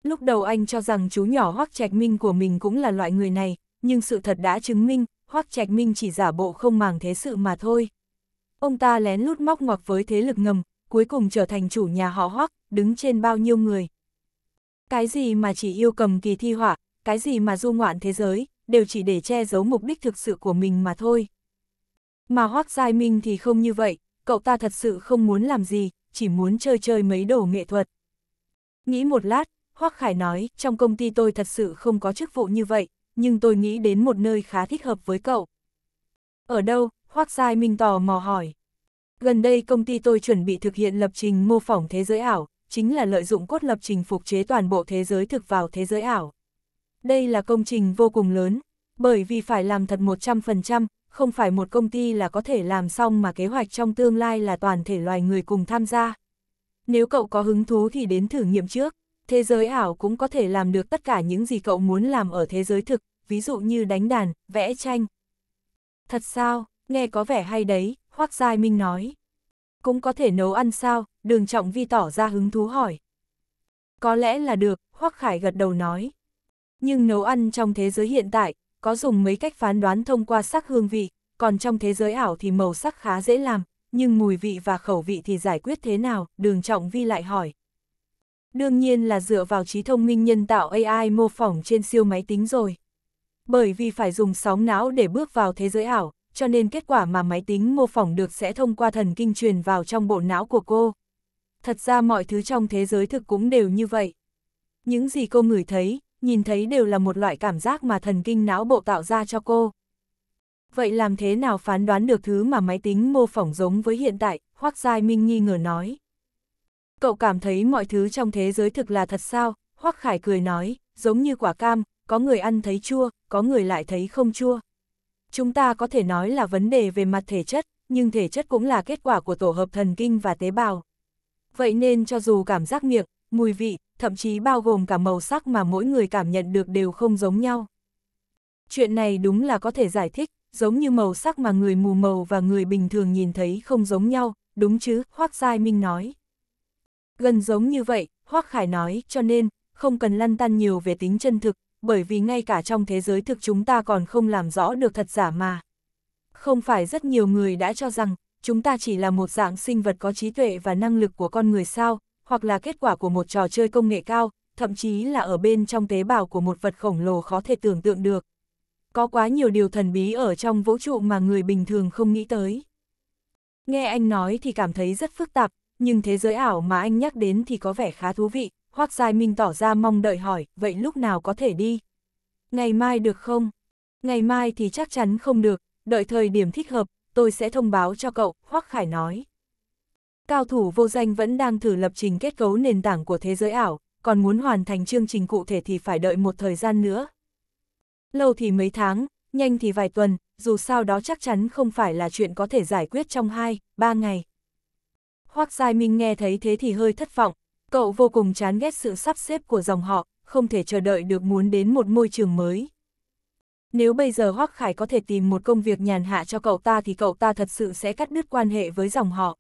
Speaker 1: Lúc đầu anh cho rằng chú nhỏ Hoắc Trạch Minh của mình cũng là loại người này, nhưng sự thật đã chứng minh, Hoắc Trạch Minh chỉ giả bộ không màng thế sự mà thôi. Ông ta lén lút móc ngoặc với thế lực ngầm, cuối cùng trở thành chủ nhà họ Hoắc, đứng trên bao nhiêu người. Cái gì mà chỉ yêu cầm kỳ thi họa, cái gì mà du ngoạn thế giới, đều chỉ để che giấu mục đích thực sự của mình mà thôi. Mà Hoắc Giai Minh thì không như vậy, cậu ta thật sự không muốn làm gì, chỉ muốn chơi chơi mấy đồ nghệ thuật. Nghĩ một lát, Hoắc Khải nói, trong công ty tôi thật sự không có chức vụ như vậy, nhưng tôi nghĩ đến một nơi khá thích hợp với cậu. Ở đâu? Hoắc Giai Minh tò mò hỏi. Gần đây công ty tôi chuẩn bị thực hiện lập trình mô phỏng thế giới ảo, chính là lợi dụng cốt lập trình phục chế toàn bộ thế giới thực vào thế giới ảo. Đây là công trình vô cùng lớn, bởi vì phải làm thật 100%, không phải một công ty là có thể làm xong mà kế hoạch trong tương lai là toàn thể loài người cùng tham gia. Nếu cậu có hứng thú thì đến thử nghiệm trước thế giới ảo cũng có thể làm được tất cả những gì cậu muốn làm ở thế giới thực, ví dụ như đánh đàn, vẽ tranh. Thật sao, nghe có vẻ hay đấy, Hoác Giai Minh nói. Cũng có thể nấu ăn sao, đường trọng vi tỏ ra hứng thú hỏi. Có lẽ là được, Hoác Khải gật đầu nói. Nhưng nấu ăn trong thế giới hiện tại, có dùng mấy cách phán đoán thông qua sắc hương vị, còn trong thế giới ảo thì màu sắc khá dễ làm, nhưng mùi vị và khẩu vị thì giải quyết thế nào, đường trọng vi lại hỏi. Đương nhiên là dựa vào trí thông minh nhân tạo AI mô phỏng trên siêu máy tính rồi. Bởi vì phải dùng sóng não để bước vào thế giới ảo, cho nên kết quả mà máy tính mô phỏng được sẽ thông qua thần kinh truyền vào trong bộ não của cô. Thật ra mọi thứ trong thế giới thực cũng đều như vậy. Những gì cô ngửi thấy, nhìn thấy đều là một loại cảm giác mà thần kinh não bộ tạo ra cho cô. Vậy làm thế nào phán đoán được thứ mà máy tính mô phỏng giống với hiện tại, Hoác Giai Minh nghi ngờ nói cậu cảm thấy mọi thứ trong thế giới thực là thật sao? Hoắc Khải cười nói, giống như quả cam, có người ăn thấy chua, có người lại thấy không chua. Chúng ta có thể nói là vấn đề về mặt thể chất, nhưng thể chất cũng là kết quả của tổ hợp thần kinh và tế bào. Vậy nên cho dù cảm giác miệng, mùi vị, thậm chí bao gồm cả màu sắc mà mỗi người cảm nhận được đều không giống nhau. Chuyện này đúng là có thể giải thích, giống như màu sắc mà người mù màu và người bình thường nhìn thấy không giống nhau, đúng chứ, Hoác Giai Minh nói. Gần giống như vậy, Hoác Khải nói, cho nên, không cần lăn tăn nhiều về tính chân thực, bởi vì ngay cả trong thế giới thực chúng ta còn không làm rõ được thật giả mà. Không phải rất nhiều người đã cho rằng, chúng ta chỉ là một dạng sinh vật có trí tuệ và năng lực của con người sao, hoặc là kết quả của một trò chơi công nghệ cao, thậm chí là ở bên trong tế bào của một vật khổng lồ khó thể tưởng tượng được. Có quá nhiều điều thần bí ở trong vũ trụ mà người bình thường không nghĩ tới. Nghe anh nói thì cảm thấy rất phức tạp, nhưng thế giới ảo mà anh nhắc đến thì có vẻ khá thú vị, Hoác Giai Minh tỏ ra mong đợi hỏi, vậy lúc nào có thể đi? Ngày mai được không? Ngày mai thì chắc chắn không được, đợi thời điểm thích hợp, tôi sẽ thông báo cho cậu, Hoác Khải nói. Cao thủ vô danh vẫn đang thử lập trình kết cấu nền tảng của thế giới ảo, còn muốn hoàn thành chương trình cụ thể thì phải đợi một thời gian nữa. Lâu thì mấy tháng, nhanh thì vài tuần, dù sao đó chắc chắn không phải là chuyện có thể giải quyết trong 2, 3 ngày. Hoác Giai Minh nghe thấy thế thì hơi thất vọng, cậu vô cùng chán ghét sự sắp xếp của dòng họ, không thể chờ đợi được muốn đến một môi trường mới. Nếu bây giờ Hoác Khải có thể tìm một công việc nhàn hạ cho cậu ta thì cậu ta thật sự sẽ cắt đứt quan hệ với dòng họ.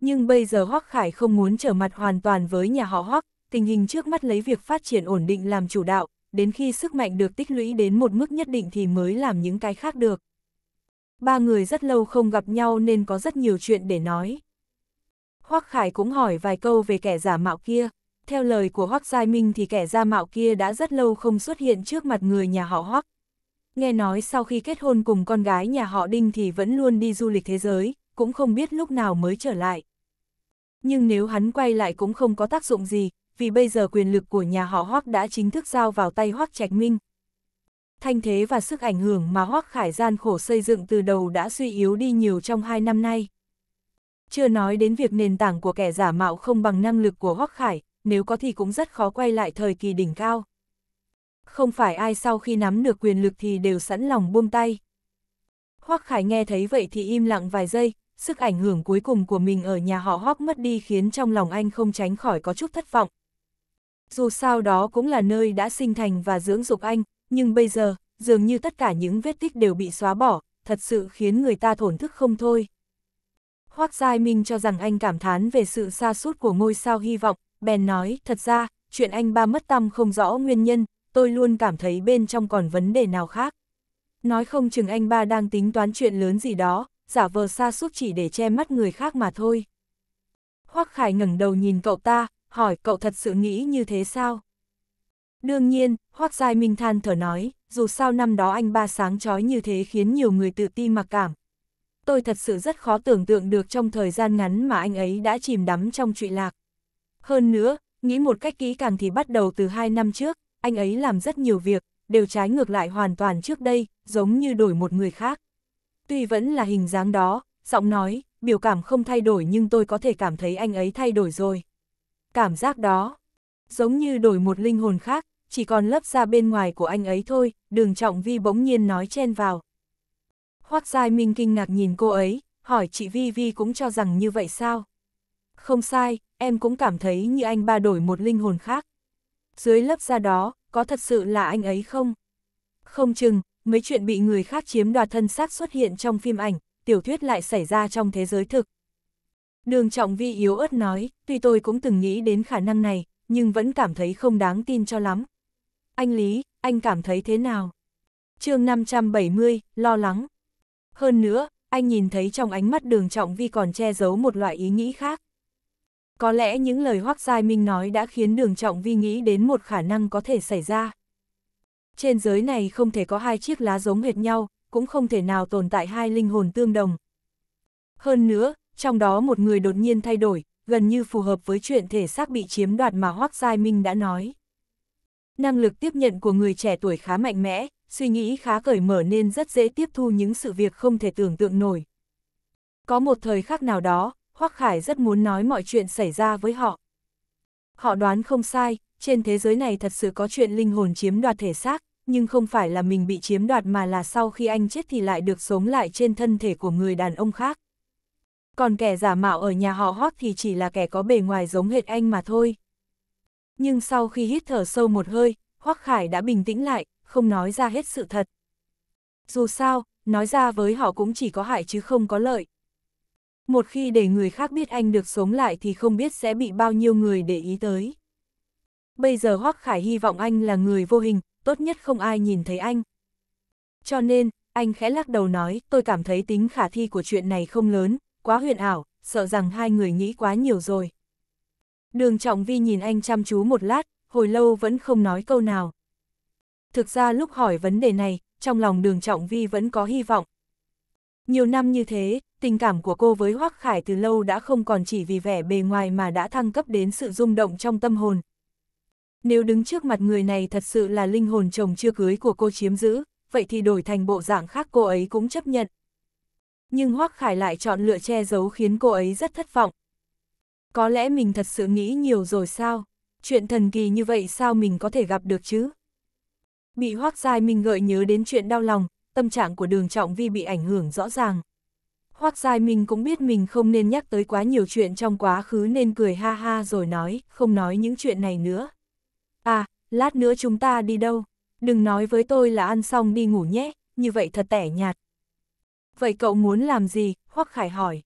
Speaker 1: Nhưng bây giờ Hoác Khải không muốn trở mặt hoàn toàn với nhà họ Hoác, tình hình trước mắt lấy việc phát triển ổn định làm chủ đạo, đến khi sức mạnh được tích lũy đến một mức nhất định thì mới làm những cái khác được. Ba người rất lâu không gặp nhau nên có rất nhiều chuyện để nói. Hoắc Khải cũng hỏi vài câu về kẻ giả mạo kia. Theo lời của Hoắc Giai Minh thì kẻ giả mạo kia đã rất lâu không xuất hiện trước mặt người nhà họ Hoắc. Nghe nói sau khi kết hôn cùng con gái nhà họ Đinh thì vẫn luôn đi du lịch thế giới, cũng không biết lúc nào mới trở lại. Nhưng nếu hắn quay lại cũng không có tác dụng gì, vì bây giờ quyền lực của nhà họ Hoắc đã chính thức giao vào tay Hoắc Trạch Minh. Thanh thế và sức ảnh hưởng mà Hoắc Khải gian khổ xây dựng từ đầu đã suy yếu đi nhiều trong hai năm nay. Chưa nói đến việc nền tảng của kẻ giả mạo không bằng năng lực của Hoắc Khải, nếu có thì cũng rất khó quay lại thời kỳ đỉnh cao. Không phải ai sau khi nắm được quyền lực thì đều sẵn lòng buông tay. Hoắc Khải nghe thấy vậy thì im lặng vài giây, sức ảnh hưởng cuối cùng của mình ở nhà họ Hoắc mất đi khiến trong lòng anh không tránh khỏi có chút thất vọng. Dù sao đó cũng là nơi đã sinh thành và dưỡng dục anh, nhưng bây giờ, dường như tất cả những vết tích đều bị xóa bỏ, thật sự khiến người ta thổn thức không thôi. Hoác Giai Minh cho rằng anh cảm thán về sự xa sút của ngôi sao hy vọng, bèn nói, thật ra, chuyện anh ba mất tâm không rõ nguyên nhân, tôi luôn cảm thấy bên trong còn vấn đề nào khác. Nói không chừng anh ba đang tính toán chuyện lớn gì đó, giả vờ xa sút chỉ để che mắt người khác mà thôi. Hoác Khải ngẩng đầu nhìn cậu ta, hỏi cậu thật sự nghĩ như thế sao? Đương nhiên, Hoác Giai Minh than thở nói, dù sao năm đó anh ba sáng chói như thế khiến nhiều người tự ti mặc cảm, tôi thật sự rất khó tưởng tượng được trong thời gian ngắn mà anh ấy đã chìm đắm trong trụy lạc. Hơn nữa, nghĩ một cách kỹ càng thì bắt đầu từ hai năm trước, anh ấy làm rất nhiều việc, đều trái ngược lại hoàn toàn trước đây, giống như đổi một người khác. Tuy vẫn là hình dáng đó, giọng nói, biểu cảm không thay đổi nhưng tôi có thể cảm thấy anh ấy thay đổi rồi. Cảm giác đó, giống như đổi một linh hồn khác, chỉ còn lớp ra bên ngoài của anh ấy thôi, đường trọng vi bỗng nhiên nói chen vào, Hoác Giai Minh kinh ngạc nhìn cô ấy, hỏi chị Vi Vi cũng cho rằng như vậy sao? Không sai, em cũng cảm thấy như anh ba đổi một linh hồn khác. Dưới lớp da đó, có thật sự là anh ấy không? Không chừng, mấy chuyện bị người khác chiếm đoạt thân xác xuất hiện trong phim ảnh, tiểu thuyết lại xảy ra trong thế giới thực. Đường Trọng Vi yếu ớt nói, tuy tôi cũng từng nghĩ đến khả năng này, nhưng vẫn cảm thấy không đáng tin cho lắm. Anh Lý, anh cảm thấy thế nào? chương 570, lo lắng hơn nữa, anh nhìn thấy trong ánh mắt đường trọng vi còn che giấu một loại ý nghĩ khác. Có lẽ những lời Hoác Giai Minh nói đã khiến đường trọng vi nghĩ đến một khả năng có thể xảy ra. Trên giới này không thể có hai chiếc lá giống hệt nhau, cũng không thể nào tồn tại hai linh hồn tương đồng. Hơn nữa, trong đó một người đột nhiên thay đổi, gần như phù hợp với chuyện thể xác bị chiếm đoạt mà Hoác Giai Minh đã nói. Năng lực tiếp nhận của người trẻ tuổi khá mạnh mẽ, suy nghĩ khá cởi mở nên rất dễ tiếp thu những sự việc không thể tưởng tượng nổi. Có một thời khắc nào đó, Hoắc Khải rất muốn nói mọi chuyện xảy ra với họ. Họ đoán không sai, trên thế giới này thật sự có chuyện linh hồn chiếm đoạt thể xác, nhưng không phải là mình bị chiếm đoạt mà là sau khi anh chết thì lại được sống lại trên thân thể của người đàn ông khác. Còn kẻ giả mạo ở nhà họ Hót thì chỉ là kẻ có bề ngoài giống hệt anh mà thôi. Nhưng sau khi hít thở sâu một hơi, Hoắc Khải đã bình tĩnh lại, không nói ra hết sự thật. Dù sao, nói ra với họ cũng chỉ có hại chứ không có lợi. Một khi để người khác biết anh được sống lại thì không biết sẽ bị bao nhiêu người để ý tới. Bây giờ Hoắc Khải hy vọng anh là người vô hình, tốt nhất không ai nhìn thấy anh. Cho nên, anh khẽ lắc đầu nói, tôi cảm thấy tính khả thi của chuyện này không lớn, quá huyền ảo, sợ rằng hai người nghĩ quá nhiều rồi. Đường Trọng Vi nhìn anh chăm chú một lát, hồi lâu vẫn không nói câu nào. Thực ra lúc hỏi vấn đề này, trong lòng đường trọng vi vẫn có hy vọng. Nhiều năm như thế, tình cảm của cô với Hoác Khải từ lâu đã không còn chỉ vì vẻ bề ngoài mà đã thăng cấp đến sự rung động trong tâm hồn. Nếu đứng trước mặt người này thật sự là linh hồn chồng chưa cưới của cô chiếm giữ, vậy thì đổi thành bộ dạng khác cô ấy cũng chấp nhận. Nhưng Hoác Khải lại chọn lựa che giấu khiến cô ấy rất thất vọng. Có lẽ mình thật sự nghĩ nhiều rồi sao? Chuyện thần kỳ như vậy sao mình có thể gặp được chứ? Bị Hoác Giai Minh gợi nhớ đến chuyện đau lòng, tâm trạng của đường trọng vi bị ảnh hưởng rõ ràng. Hoác Giai Minh cũng biết mình không nên nhắc tới quá nhiều chuyện trong quá khứ nên cười ha ha rồi nói, không nói những chuyện này nữa. À, lát nữa chúng ta đi đâu? Đừng nói với tôi là ăn xong đi ngủ nhé, như vậy thật tẻ nhạt. Vậy cậu muốn làm gì? Hoác Khải hỏi.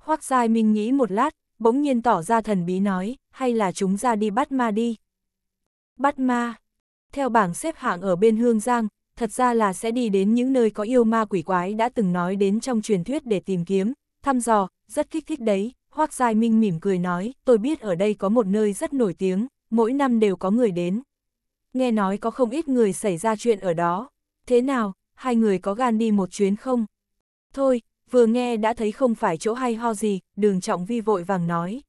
Speaker 1: Hoác Giai Minh nghĩ một lát, bỗng nhiên tỏ ra thần bí nói, hay là chúng ra đi bắt ma đi. Bắt ma, theo bảng xếp hạng ở bên Hương Giang, thật ra là sẽ đi đến những nơi có yêu ma quỷ quái đã từng nói đến trong truyền thuyết để tìm kiếm, thăm dò, rất kích thích đấy. Hoác Giai Minh mỉm cười nói, tôi biết ở đây có một nơi rất nổi tiếng, mỗi năm đều có người đến. Nghe nói có không ít người xảy ra chuyện ở đó. Thế nào, hai người có gan đi một chuyến không? Thôi, vừa nghe đã thấy không phải chỗ hay ho gì, đường trọng vi vội vàng nói.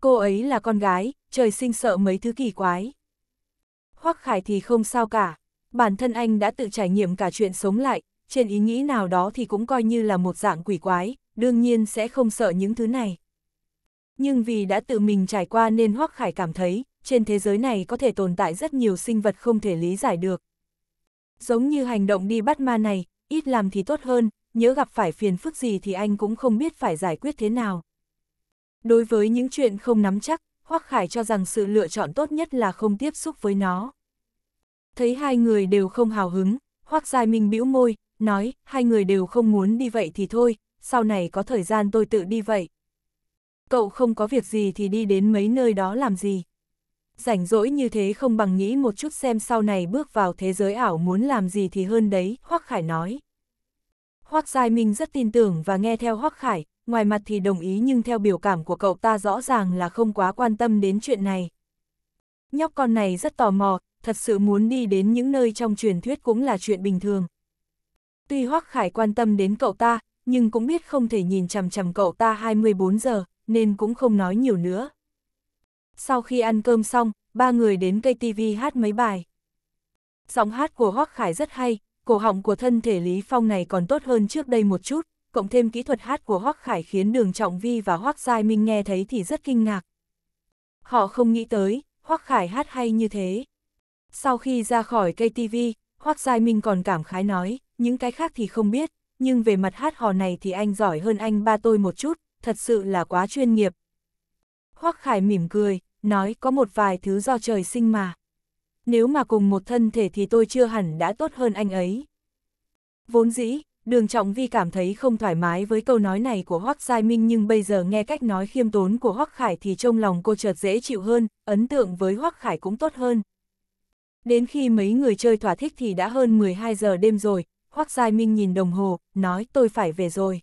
Speaker 1: Cô ấy là con gái, trời sinh sợ mấy thứ kỳ quái. Hoắc Khải thì không sao cả. Bản thân anh đã tự trải nghiệm cả chuyện sống lại, trên ý nghĩ nào đó thì cũng coi như là một dạng quỷ quái, đương nhiên sẽ không sợ những thứ này. Nhưng vì đã tự mình trải qua nên Hoắc Khải cảm thấy, trên thế giới này có thể tồn tại rất nhiều sinh vật không thể lý giải được. Giống như hành động đi bắt ma này, ít làm thì tốt hơn, nhớ gặp phải phiền phức gì thì anh cũng không biết phải giải quyết thế nào. Đối với những chuyện không nắm chắc, Hoắc Khải cho rằng sự lựa chọn tốt nhất là không tiếp xúc với nó. Thấy hai người đều không hào hứng, Hoắc Giai Minh bĩu môi, nói, hai người đều không muốn đi vậy thì thôi, sau này có thời gian tôi tự đi vậy. Cậu không có việc gì thì đi đến mấy nơi đó làm gì. Rảnh rỗi như thế không bằng nghĩ một chút xem sau này bước vào thế giới ảo muốn làm gì thì hơn đấy, Hoắc Khải nói. Hoác Giai Minh rất tin tưởng và nghe theo Hoác Khải, ngoài mặt thì đồng ý nhưng theo biểu cảm của cậu ta rõ ràng là không quá quan tâm đến chuyện này. Nhóc con này rất tò mò, thật sự muốn đi đến những nơi trong truyền thuyết cũng là chuyện bình thường. Tuy Hoác Khải quan tâm đến cậu ta, nhưng cũng biết không thể nhìn chằm chằm cậu ta 24 giờ, nên cũng không nói nhiều nữa. Sau khi ăn cơm xong, ba người đến cây TV hát mấy bài. Giọng hát của Hoác Khải rất hay, cổ họng của thân thể Lý Phong này còn tốt hơn trước đây một chút, cộng thêm kỹ thuật hát của Hoắc Khải khiến Đường Trọng Vi và Hoắc Giai Minh nghe thấy thì rất kinh ngạc. Họ không nghĩ tới, Hoắc Khải hát hay như thế. Sau khi ra khỏi cây KTV, Hoắc Giai Minh còn cảm khái nói, những cái khác thì không biết, nhưng về mặt hát hò này thì anh giỏi hơn anh ba tôi một chút, thật sự là quá chuyên nghiệp. Hoắc Khải mỉm cười, nói có một vài thứ do trời sinh mà nếu mà cùng một thân thể thì tôi chưa hẳn đã tốt hơn anh ấy. Vốn dĩ, Đường Trọng Vi cảm thấy không thoải mái với câu nói này của Hoắc Giai Minh nhưng bây giờ nghe cách nói khiêm tốn của Hoắc Khải thì trong lòng cô chợt dễ chịu hơn, ấn tượng với Hoắc Khải cũng tốt hơn. Đến khi mấy người chơi thỏa thích thì đã hơn 12 giờ đêm rồi, Hoắc Giai Minh nhìn đồng hồ, nói tôi phải về rồi.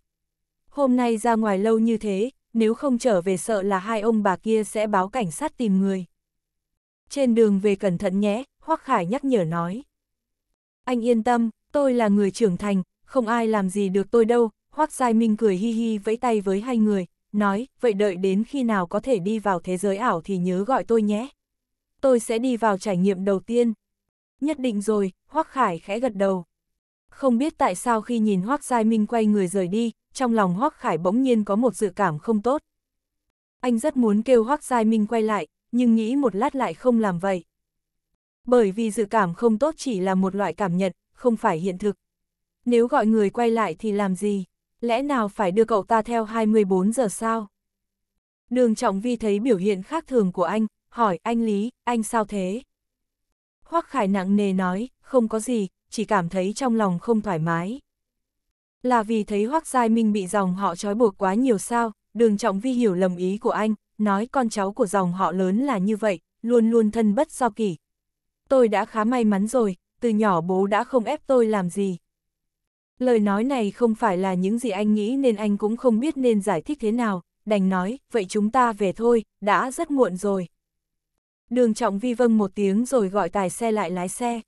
Speaker 1: Hôm nay ra ngoài lâu như thế, nếu không trở về sợ là hai ông bà kia sẽ báo cảnh sát tìm người trên đường về cẩn thận nhé, Hoắc Khải nhắc nhở nói. Anh yên tâm, tôi là người trưởng thành, không ai làm gì được tôi đâu, Hoắc Giai Minh cười hi hi vẫy tay với hai người, nói, vậy đợi đến khi nào có thể đi vào thế giới ảo thì nhớ gọi tôi nhé. Tôi sẽ đi vào trải nghiệm đầu tiên. Nhất định rồi, Hoắc Khải khẽ gật đầu. Không biết tại sao khi nhìn Hoắc Giai Minh quay người rời đi, trong lòng Hoắc Khải bỗng nhiên có một dự cảm không tốt. Anh rất muốn kêu Hoắc Giai Minh quay lại, nhưng nghĩ một lát lại không làm vậy. Bởi vì dự cảm không tốt chỉ là một loại cảm nhận, không phải hiện thực. Nếu gọi người quay lại thì làm gì? Lẽ nào phải đưa cậu ta theo 24 giờ sao? Đường Trọng Vi thấy biểu hiện khác thường của anh, hỏi anh Lý, anh sao thế? Hoắc Khải nặng nề nói, không có gì, chỉ cảm thấy trong lòng không thoải mái. Là vì thấy Hoắc Giai Minh bị dòng họ trói buộc quá nhiều sao, đường Trọng Vi hiểu lầm ý của anh, nói con cháu của dòng họ lớn là như vậy, luôn luôn thân bất do kỷ. Tôi đã khá may mắn rồi, từ nhỏ bố đã không ép tôi làm gì. Lời nói này không phải là những gì anh nghĩ nên anh cũng không biết nên giải thích thế nào, đành nói, vậy chúng ta về thôi, đã rất muộn rồi. Đường trọng vi vâng một tiếng rồi gọi tài xe lại lái xe.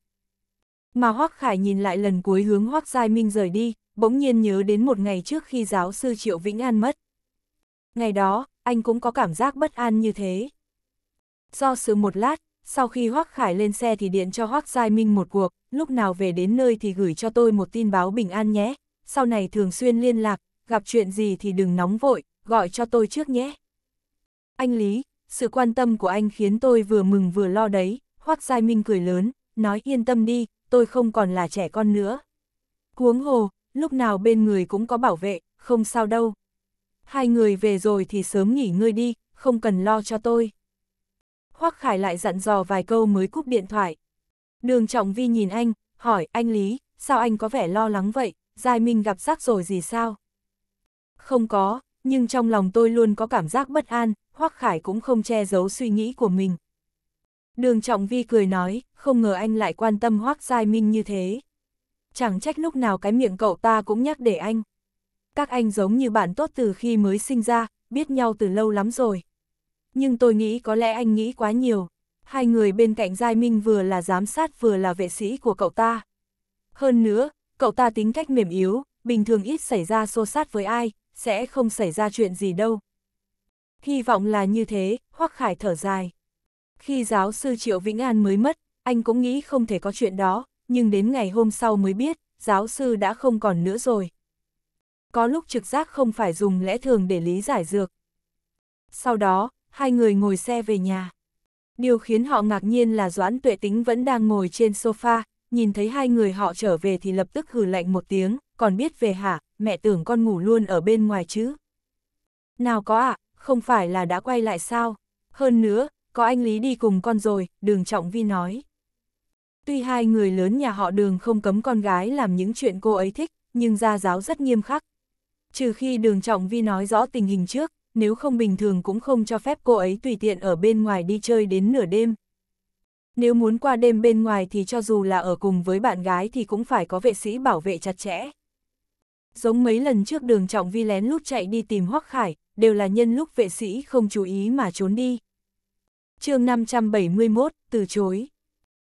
Speaker 1: Mà Hoác Khải nhìn lại lần cuối hướng Hoác Giai Minh rời đi, bỗng nhiên nhớ đến một ngày trước khi giáo sư Triệu Vĩnh An mất. Ngày đó, anh cũng có cảm giác bất an như thế. Do sự một lát, sau khi Hoác Khải lên xe thì điện cho Hoác Giai Minh một cuộc, lúc nào về đến nơi thì gửi cho tôi một tin báo bình an nhé, sau này thường xuyên liên lạc, gặp chuyện gì thì đừng nóng vội, gọi cho tôi trước nhé. Anh Lý, sự quan tâm của anh khiến tôi vừa mừng vừa lo đấy, Hoác Giai Minh cười lớn, nói yên tâm đi, tôi không còn là trẻ con nữa. Cuống hồ, lúc nào bên người cũng có bảo vệ, không sao đâu hai người về rồi thì sớm nghỉ ngơi đi, không cần lo cho tôi. Hoắc Khải lại dặn dò vài câu mới cúp điện thoại. Đường Trọng Vi nhìn anh, hỏi, anh Lý, sao anh có vẻ lo lắng vậy, Giai Minh gặp rắc rồi gì sao? Không có, nhưng trong lòng tôi luôn có cảm giác bất an, Hoắc Khải cũng không che giấu suy nghĩ của mình. Đường Trọng Vi cười nói, không ngờ anh lại quan tâm Hoắc Giai Minh như thế. Chẳng trách lúc nào cái miệng cậu ta cũng nhắc để anh các anh giống như bạn tốt từ khi mới sinh ra, biết nhau từ lâu lắm rồi. Nhưng tôi nghĩ có lẽ anh nghĩ quá nhiều. Hai người bên cạnh Giai Minh vừa là giám sát vừa là vệ sĩ của cậu ta. Hơn nữa, cậu ta tính cách mềm yếu, bình thường ít xảy ra xô sát với ai, sẽ không xảy ra chuyện gì đâu. Hy vọng là như thế, Hoắc Khải thở dài. Khi giáo sư Triệu Vĩnh An mới mất, anh cũng nghĩ không thể có chuyện đó, nhưng đến ngày hôm sau mới biết, giáo sư đã không còn nữa rồi có lúc trực giác không phải dùng lẽ thường để lý giải dược. Sau đó, hai người ngồi xe về nhà. Điều khiến họ ngạc nhiên là Doãn Tuệ Tính vẫn đang ngồi trên sofa, nhìn thấy hai người họ trở về thì lập tức hừ lạnh một tiếng, còn biết về hả, mẹ tưởng con ngủ luôn ở bên ngoài chứ. Nào có ạ, à, không phải là đã quay lại sao? Hơn nữa, có anh Lý đi cùng con rồi, đường Trọng Vi nói. Tuy hai người lớn nhà họ đường không cấm con gái làm những chuyện cô ấy thích, nhưng gia giáo rất nghiêm khắc, trừ khi đường trọng vi nói rõ tình hình trước, nếu không bình thường cũng không cho phép cô ấy tùy tiện ở bên ngoài đi chơi đến nửa đêm. Nếu muốn qua đêm bên ngoài thì cho dù là ở cùng với bạn gái thì cũng phải có vệ sĩ bảo vệ chặt chẽ. Giống mấy lần trước đường trọng vi lén lút chạy đi tìm Hoắc Khải, đều là nhân lúc vệ sĩ không chú ý mà trốn đi. chương 571, từ chối.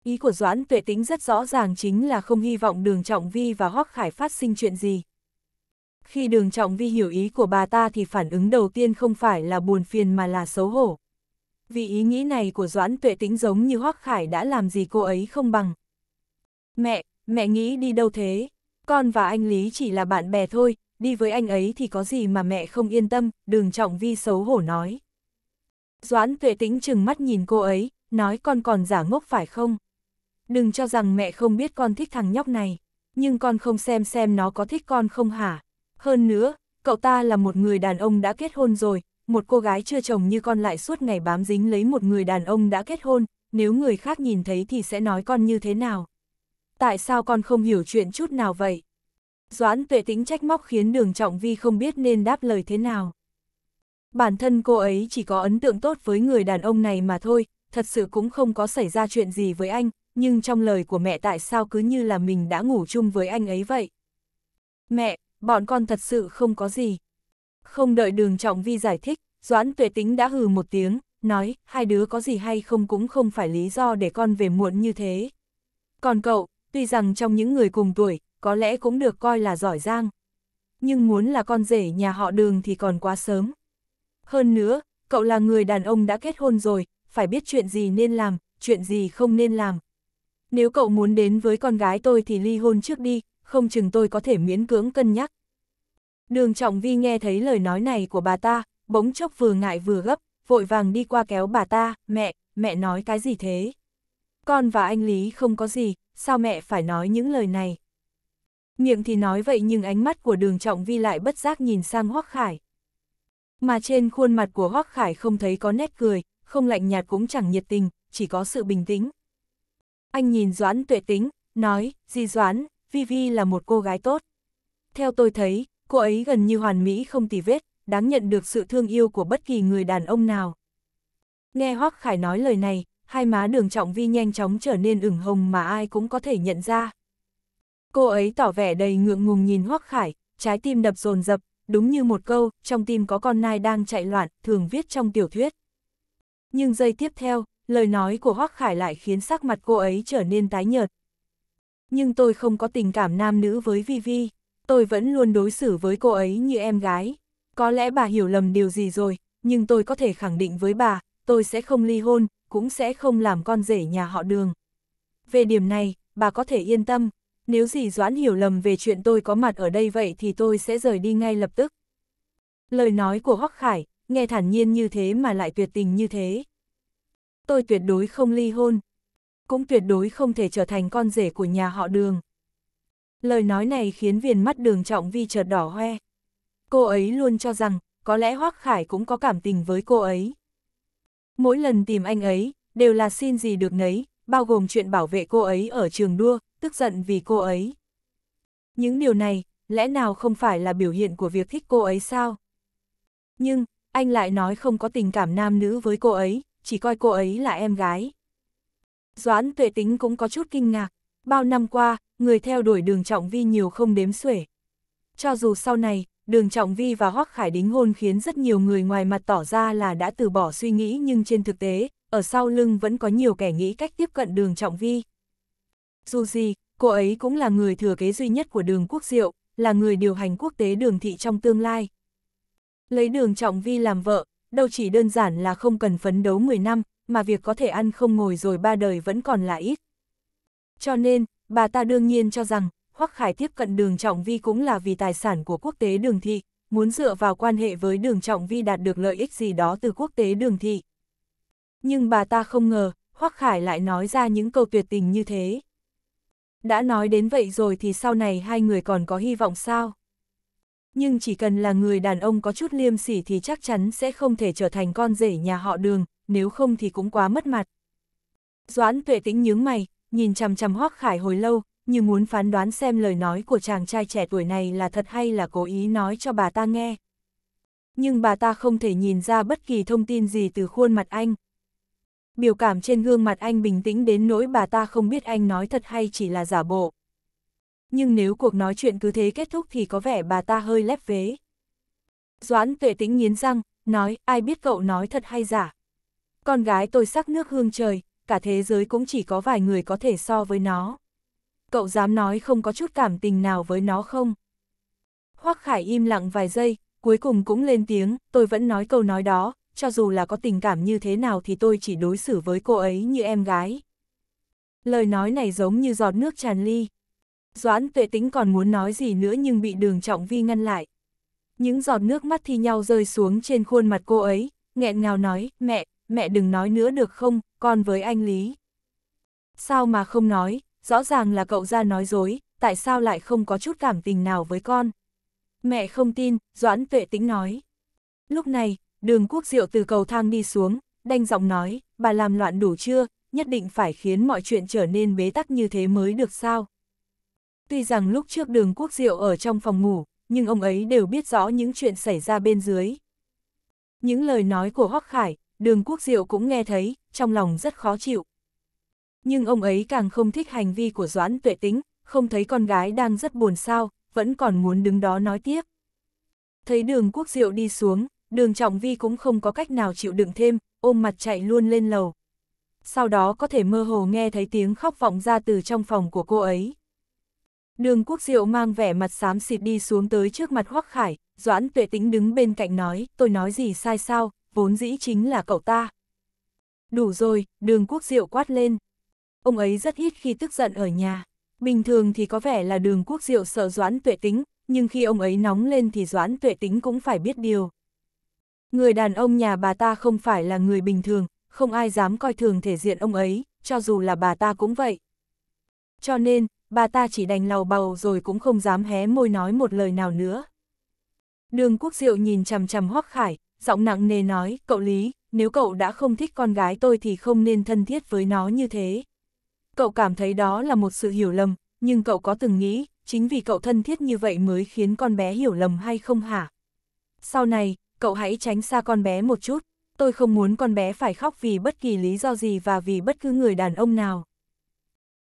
Speaker 1: Ý của Doãn Tuệ Tính rất rõ ràng chính là không hy vọng đường trọng vi và Hoắc Khải phát sinh chuyện gì. Khi đường trọng vi hiểu ý của bà ta thì phản ứng đầu tiên không phải là buồn phiền mà là xấu hổ. Vì ý nghĩ này của Doãn tuệ tĩnh giống như Hoắc Khải đã làm gì cô ấy không bằng. Mẹ, mẹ nghĩ đi đâu thế? Con và anh Lý chỉ là bạn bè thôi, đi với anh ấy thì có gì mà mẹ không yên tâm, đường trọng vi xấu hổ nói. Doãn tuệ tĩnh chừng mắt nhìn cô ấy, nói con còn giả ngốc phải không? Đừng cho rằng mẹ không biết con thích thằng nhóc này, nhưng con không xem xem nó có thích con không hả? Hơn nữa, cậu ta là một người đàn ông đã kết hôn rồi, một cô gái chưa chồng như con lại suốt ngày bám dính lấy một người đàn ông đã kết hôn, nếu người khác nhìn thấy thì sẽ nói con như thế nào. Tại sao con không hiểu chuyện chút nào vậy? Doãn tuệ tính trách móc khiến đường trọng vi không biết nên đáp lời thế nào. Bản thân cô ấy chỉ có ấn tượng tốt với người đàn ông này mà thôi, thật sự cũng không có xảy ra chuyện gì với anh, nhưng trong lời của mẹ tại sao cứ như là mình đã ngủ chung với anh ấy vậy? Mẹ, bọn con thật sự không có gì. Không đợi đường trọng vi giải thích, Doãn tuệ tính đã hừ một tiếng, nói, hai đứa có gì hay không cũng không phải lý do để con về muộn như thế. Còn cậu, tuy rằng trong những người cùng tuổi, có lẽ cũng được coi là giỏi giang. Nhưng muốn là con rể nhà họ đường thì còn quá sớm. Hơn nữa, cậu là người đàn ông đã kết hôn rồi, phải biết chuyện gì nên làm, chuyện gì không nên làm. Nếu cậu muốn đến với con gái tôi thì ly hôn trước đi, không chừng tôi có thể miễn cưỡng cân nhắc. Đường Trọng Vi nghe thấy lời nói này của bà ta, bỗng chốc vừa ngại vừa gấp, vội vàng đi qua kéo bà ta, mẹ, mẹ nói cái gì thế? Con và anh Lý không có gì, sao mẹ phải nói những lời này? Miệng thì nói vậy nhưng ánh mắt của đường Trọng Vi lại bất giác nhìn sang Hoắc Khải. Mà trên khuôn mặt của Hoắc Khải không thấy có nét cười, không lạnh nhạt cũng chẳng nhiệt tình, chỉ có sự bình tĩnh. Anh nhìn Doãn tuệ tính, nói, di Doãn, Vivi là một cô gái tốt. Theo tôi thấy, cô ấy gần như hoàn mỹ không tì vết, đáng nhận được sự thương yêu của bất kỳ người đàn ông nào. Nghe Hoắc Khải nói lời này, hai má đường trọng vi nhanh chóng trở nên ửng hồng mà ai cũng có thể nhận ra. Cô ấy tỏ vẻ đầy ngượng ngùng nhìn Hoắc Khải, trái tim đập dồn dập, đúng như một câu, trong tim có con nai đang chạy loạn, thường viết trong tiểu thuyết. Nhưng giây tiếp theo, lời nói của Hoắc Khải lại khiến sắc mặt cô ấy trở nên tái nhợt nhưng tôi không có tình cảm nam nữ với Vivi, tôi vẫn luôn đối xử với cô ấy như em gái. Có lẽ bà hiểu lầm điều gì rồi, nhưng tôi có thể khẳng định với bà, tôi sẽ không ly hôn, cũng sẽ không làm con rể nhà họ đường. Về điểm này, bà có thể yên tâm, nếu dì Doãn hiểu lầm về chuyện tôi có mặt ở đây vậy thì tôi sẽ rời đi ngay lập tức. Lời nói của Hoắc Khải, nghe thản nhiên như thế mà lại tuyệt tình như thế. Tôi tuyệt đối không ly hôn, cũng tuyệt đối không thể trở thành con rể của nhà họ đường. Lời nói này khiến viền mắt đường trọng vi chợt đỏ hoe. Cô ấy luôn cho rằng, có lẽ Hoác Khải cũng có cảm tình với cô ấy. Mỗi lần tìm anh ấy, đều là xin gì được nấy, bao gồm chuyện bảo vệ cô ấy ở trường đua, tức giận vì cô ấy. Những điều này, lẽ nào không phải là biểu hiện của việc thích cô ấy sao? Nhưng, anh lại nói không có tình cảm nam nữ với cô ấy, chỉ coi cô ấy là em gái. Doãn tuệ tính cũng có chút kinh ngạc, bao năm qua, người theo đuổi đường trọng vi nhiều không đếm xuể. Cho dù sau này, đường trọng vi và Hoắc Khải đính hôn khiến rất nhiều người ngoài mặt tỏ ra là đã từ bỏ suy nghĩ nhưng trên thực tế, ở sau lưng vẫn có nhiều kẻ nghĩ cách tiếp cận đường trọng vi. Dù gì, cô ấy cũng là người thừa kế duy nhất của đường quốc diệu, là người điều hành quốc tế đường thị trong tương lai. Lấy đường trọng vi làm vợ, đâu chỉ đơn giản là không cần phấn đấu 10 năm, mà việc có thể ăn không ngồi rồi ba đời vẫn còn là ít. Cho nên, bà ta đương nhiên cho rằng, Hoắc Khải tiếp cận đường Trọng Vi cũng là vì tài sản của quốc tế đường thị, muốn dựa vào quan hệ với đường Trọng Vi đạt được lợi ích gì đó từ quốc tế đường thị. Nhưng bà ta không ngờ, Hoắc Khải lại nói ra những câu tuyệt tình như thế. Đã nói đến vậy rồi thì sau này hai người còn có hy vọng sao? Nhưng chỉ cần là người đàn ông có chút liêm sỉ thì chắc chắn sẽ không thể trở thành con rể nhà họ đường, nếu không thì cũng quá mất mặt. Doãn tuệ tĩnh nhướng mày, nhìn chằm chằm hoác khải hồi lâu, như muốn phán đoán xem lời nói của chàng trai trẻ tuổi này là thật hay là cố ý nói cho bà ta nghe. Nhưng bà ta không thể nhìn ra bất kỳ thông tin gì từ khuôn mặt anh. Biểu cảm trên gương mặt anh bình tĩnh đến nỗi bà ta không biết anh nói thật hay chỉ là giả bộ. Nhưng nếu cuộc nói chuyện cứ thế kết thúc thì có vẻ bà ta hơi lép vế. Doãn tuệ tĩnh nghiến răng, nói ai biết cậu nói thật hay giả. Con gái tôi sắc nước hương trời, cả thế giới cũng chỉ có vài người có thể so với nó. Cậu dám nói không có chút cảm tình nào với nó không? Hoắc Khải im lặng vài giây, cuối cùng cũng lên tiếng, tôi vẫn nói câu nói đó, cho dù là có tình cảm như thế nào thì tôi chỉ đối xử với cô ấy như em gái. Lời nói này giống như giọt nước tràn ly. Doãn tuệ tính còn muốn nói gì nữa nhưng bị đường trọng vi ngăn lại. Những giọt nước mắt thi nhau rơi xuống trên khuôn mặt cô ấy, nghẹn ngào nói, mẹ, mẹ đừng nói nữa được không, con với anh Lý. Sao mà không nói, rõ ràng là cậu ra nói dối, tại sao lại không có chút cảm tình nào với con. Mẹ không tin, Doãn vệ tĩnh nói. Lúc này, đường quốc diệu từ cầu thang đi xuống, đanh giọng nói, bà làm loạn đủ chưa, nhất định phải khiến mọi chuyện trở nên bế tắc như thế mới được sao. Tuy rằng lúc trước đường quốc diệu ở trong phòng ngủ, nhưng ông ấy đều biết rõ những chuyện xảy ra bên dưới. Những lời nói của Hoắc Khải, đường quốc diệu cũng nghe thấy, trong lòng rất khó chịu. Nhưng ông ấy càng không thích hành vi của Doãn tuệ tính, không thấy con gái đang rất buồn sao, vẫn còn muốn đứng đó nói tiếp. Thấy đường quốc diệu đi xuống, đường trọng vi cũng không có cách nào chịu đựng thêm, ôm mặt chạy luôn lên lầu. Sau đó có thể mơ hồ nghe thấy tiếng khóc vọng ra từ trong phòng của cô ấy. Đường quốc diệu mang vẻ mặt xám xịt đi xuống tới trước mặt Hoắc Khải, Doãn tuệ tính đứng bên cạnh nói, tôi nói gì sai sao, vốn dĩ chính là cậu ta. Đủ rồi, đường quốc diệu quát lên. Ông ấy rất ít khi tức giận ở nhà. Bình thường thì có vẻ là đường quốc diệu sợ doãn tuệ tính, nhưng khi ông ấy nóng lên thì doãn tuệ tính cũng phải biết điều. Người đàn ông nhà bà ta không phải là người bình thường, không ai dám coi thường thể diện ông ấy, cho dù là bà ta cũng vậy. Cho nên, bà ta chỉ đành lầu bầu rồi cũng không dám hé môi nói một lời nào nữa. Đường Quốc Diệu nhìn chằm chằm Hoắc Khải, giọng nặng nề nói, cậu Lý, nếu cậu đã không thích con gái tôi thì không nên thân thiết với nó như thế. Cậu cảm thấy đó là một sự hiểu lầm, nhưng cậu có từng nghĩ, chính vì cậu thân thiết như vậy mới khiến con bé hiểu lầm hay không hả? Sau này, cậu hãy tránh xa con bé một chút, tôi không muốn con bé phải khóc vì bất kỳ lý do gì và vì bất cứ người đàn ông nào.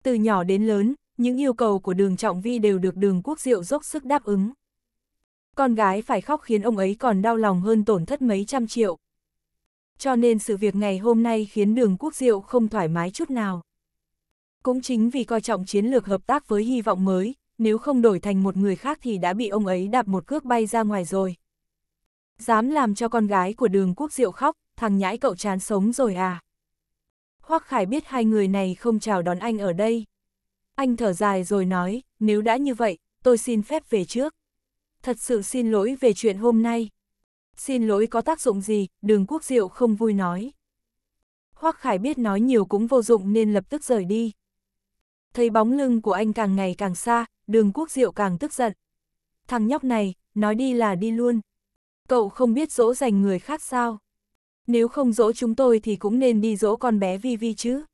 Speaker 1: Từ nhỏ đến lớn, những yêu cầu của đường Trọng Vi đều được đường Quốc Diệu dốc sức đáp ứng con gái phải khóc khiến ông ấy còn đau lòng hơn tổn thất mấy trăm triệu. Cho nên sự việc ngày hôm nay khiến đường quốc diệu không thoải mái chút nào. Cũng chính vì coi trọng chiến lược hợp tác với hy vọng mới, nếu không đổi thành một người khác thì đã bị ông ấy đạp một cước bay ra ngoài rồi. Dám làm cho con gái của đường quốc diệu khóc, thằng nhãi cậu chán sống rồi à. Hoắc Khải biết hai người này không chào đón anh ở đây. Anh thở dài rồi nói, nếu đã như vậy, tôi xin phép về trước thật sự xin lỗi về chuyện hôm nay. Xin lỗi có tác dụng gì, đường quốc diệu không vui nói. Hoắc Khải biết nói nhiều cũng vô dụng nên lập tức rời đi. Thấy bóng lưng của anh càng ngày càng xa, đường quốc diệu càng tức giận. Thằng nhóc này, nói đi là đi luôn. Cậu không biết dỗ dành người khác sao? Nếu không dỗ chúng tôi thì cũng nên đi dỗ con bé Vi Vi chứ.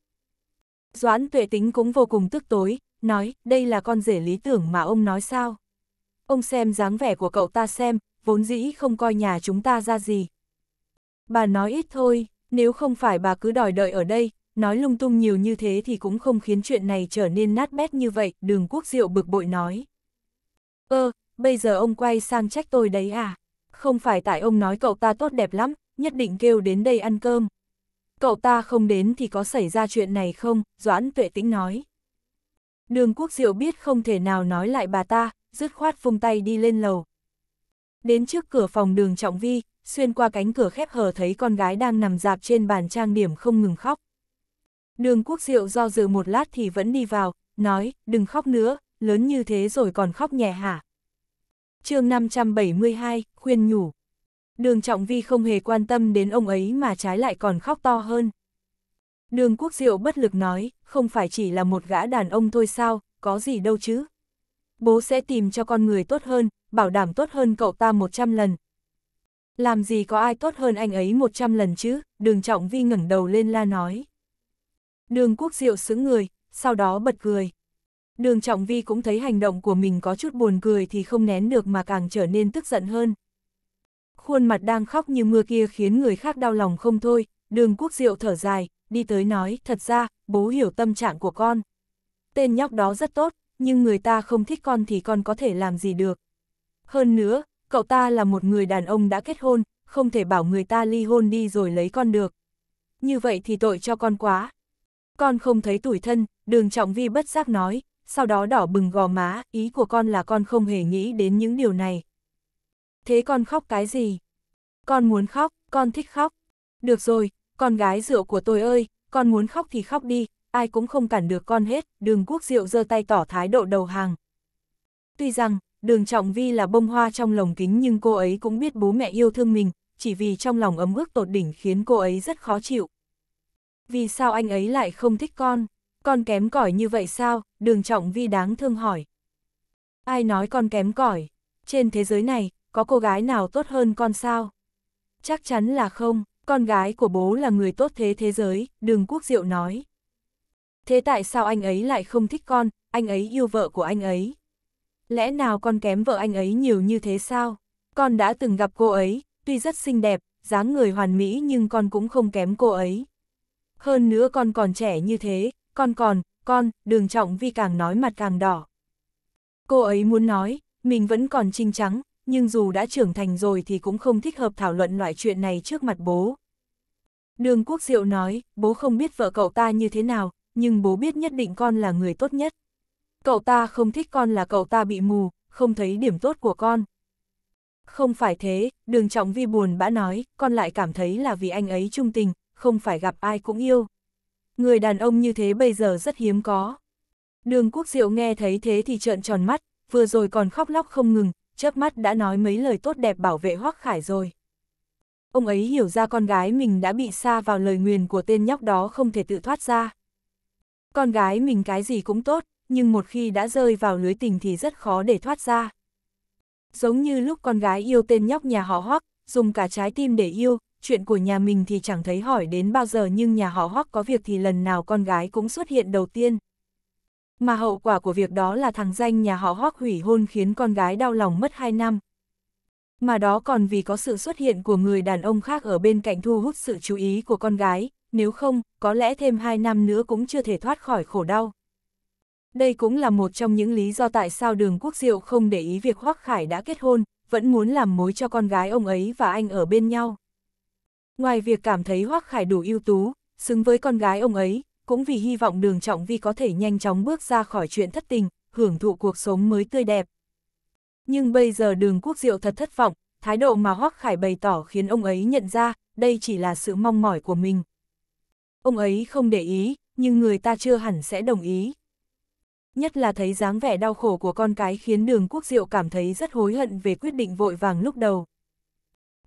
Speaker 1: Doãn tuệ tính cũng vô cùng tức tối, nói đây là con rể lý tưởng mà ông nói sao ông xem dáng vẻ của cậu ta xem, vốn dĩ không coi nhà chúng ta ra gì. Bà nói ít thôi, nếu không phải bà cứ đòi đợi ở đây, nói lung tung nhiều như thế thì cũng không khiến chuyện này trở nên nát bét như vậy, đường quốc diệu bực bội nói. Ơ, ờ, bây giờ ông quay sang trách tôi đấy à? Không phải tại ông nói cậu ta tốt đẹp lắm, nhất định kêu đến đây ăn cơm. Cậu ta không đến thì có xảy ra chuyện này không? Doãn tuệ tĩnh nói. Đường quốc diệu biết không thể nào nói lại bà ta, dứt khoát vùng tay đi lên lầu. Đến trước cửa phòng đường Trọng Vi, xuyên qua cánh cửa khép hờ thấy con gái đang nằm dạp trên bàn trang điểm không ngừng khóc. Đường Quốc Diệu do dự một lát thì vẫn đi vào, nói, đừng khóc nữa, lớn như thế rồi còn khóc nhẹ hả? chương 572, khuyên nhủ. Đường Trọng Vi không hề quan tâm đến ông ấy mà trái lại còn khóc to hơn. Đường Quốc Diệu bất lực nói, không phải chỉ là một gã đàn ông thôi sao, có gì đâu chứ bố sẽ tìm cho con người tốt hơn, bảo đảm tốt hơn cậu ta 100 lần. Làm gì có ai tốt hơn anh ấy 100 lần chứ, đường trọng vi ngẩng đầu lên la nói. Đường quốc diệu xứng người, sau đó bật cười. Đường trọng vi cũng thấy hành động của mình có chút buồn cười thì không nén được mà càng trở nên tức giận hơn. Khuôn mặt đang khóc như mưa kia khiến người khác đau lòng không thôi, đường quốc diệu thở dài, đi tới nói, thật ra, bố hiểu tâm trạng của con. Tên nhóc đó rất tốt, nhưng người ta không thích con thì con có thể làm gì được. Hơn nữa, cậu ta là một người đàn ông đã kết hôn, không thể bảo người ta ly hôn đi rồi lấy con được. Như vậy thì tội cho con quá. Con không thấy tủi thân, đường trọng vi bất giác nói, sau đó đỏ bừng gò má, ý của con là con không hề nghĩ đến những điều này. Thế con khóc cái gì? Con muốn khóc, con thích khóc. Được rồi, con gái rượu của tôi ơi, con muốn khóc thì khóc đi, ai cũng không cản được con hết, đường quốc diệu giơ tay tỏ thái độ đầu hàng. Tuy rằng, đường trọng vi là bông hoa trong lồng kính nhưng cô ấy cũng biết bố mẹ yêu thương mình, chỉ vì trong lòng ấm ước tột đỉnh khiến cô ấy rất khó chịu. Vì sao anh ấy lại không thích con? Con kém cỏi như vậy sao? Đường trọng vi đáng thương hỏi. Ai nói con kém cỏi? Trên thế giới này, có cô gái nào tốt hơn con sao? Chắc chắn là không, con gái của bố là người tốt thế thế giới, đường quốc diệu nói. Thế tại sao anh ấy lại không thích con, anh ấy yêu vợ của anh ấy? Lẽ nào con kém vợ anh ấy nhiều như thế sao? Con đã từng gặp cô ấy, tuy rất xinh đẹp, dáng người hoàn mỹ nhưng con cũng không kém cô ấy. Hơn nữa con còn trẻ như thế, con còn, con, đường trọng vi càng nói mặt càng đỏ. Cô ấy muốn nói, mình vẫn còn trinh trắng, nhưng dù đã trưởng thành rồi thì cũng không thích hợp thảo luận loại chuyện này trước mặt bố. Đường Quốc Diệu nói, bố không biết vợ cậu ta như thế nào, nhưng bố biết nhất định con là người tốt nhất. Cậu ta không thích con là cậu ta bị mù, không thấy điểm tốt của con. Không phải thế, đường trọng vi buồn bã nói, con lại cảm thấy là vì anh ấy trung tình, không phải gặp ai cũng yêu. Người đàn ông như thế bây giờ rất hiếm có. Đường quốc diệu nghe thấy thế thì trợn tròn mắt, vừa rồi còn khóc lóc không ngừng, chớp mắt đã nói mấy lời tốt đẹp bảo vệ Hoắc Khải rồi. Ông ấy hiểu ra con gái mình đã bị xa vào lời nguyền của tên nhóc đó không thể tự thoát ra. Con gái mình cái gì cũng tốt, nhưng một khi đã rơi vào lưới tình thì rất khó để thoát ra. Giống như lúc con gái yêu tên nhóc nhà họ hoắc, dùng cả trái tim để yêu, chuyện của nhà mình thì chẳng thấy hỏi đến bao giờ nhưng nhà họ hoắc có việc thì lần nào con gái cũng xuất hiện đầu tiên. Mà hậu quả của việc đó là thằng danh nhà họ hoắc hủy hôn khiến con gái đau lòng mất 2 năm. Mà đó còn vì có sự xuất hiện của người đàn ông khác ở bên cạnh thu hút sự chú ý của con gái, nếu không, có lẽ thêm 2 năm nữa cũng chưa thể thoát khỏi khổ đau. Đây cũng là một trong những lý do tại sao đường quốc diệu không để ý việc Hoác Khải đã kết hôn, vẫn muốn làm mối cho con gái ông ấy và anh ở bên nhau. Ngoài việc cảm thấy Hoác Khải đủ ưu tú, xứng với con gái ông ấy, cũng vì hy vọng đường trọng vi có thể nhanh chóng bước ra khỏi chuyện thất tình, hưởng thụ cuộc sống mới tươi đẹp. Nhưng bây giờ đường quốc diệu thật thất vọng, thái độ mà Hoác Khải bày tỏ khiến ông ấy nhận ra, đây chỉ là sự mong mỏi của mình ông ấy không để ý, nhưng người ta chưa hẳn sẽ đồng ý. Nhất là thấy dáng vẻ đau khổ của con cái khiến đường quốc diệu cảm thấy rất hối hận về quyết định vội vàng lúc đầu.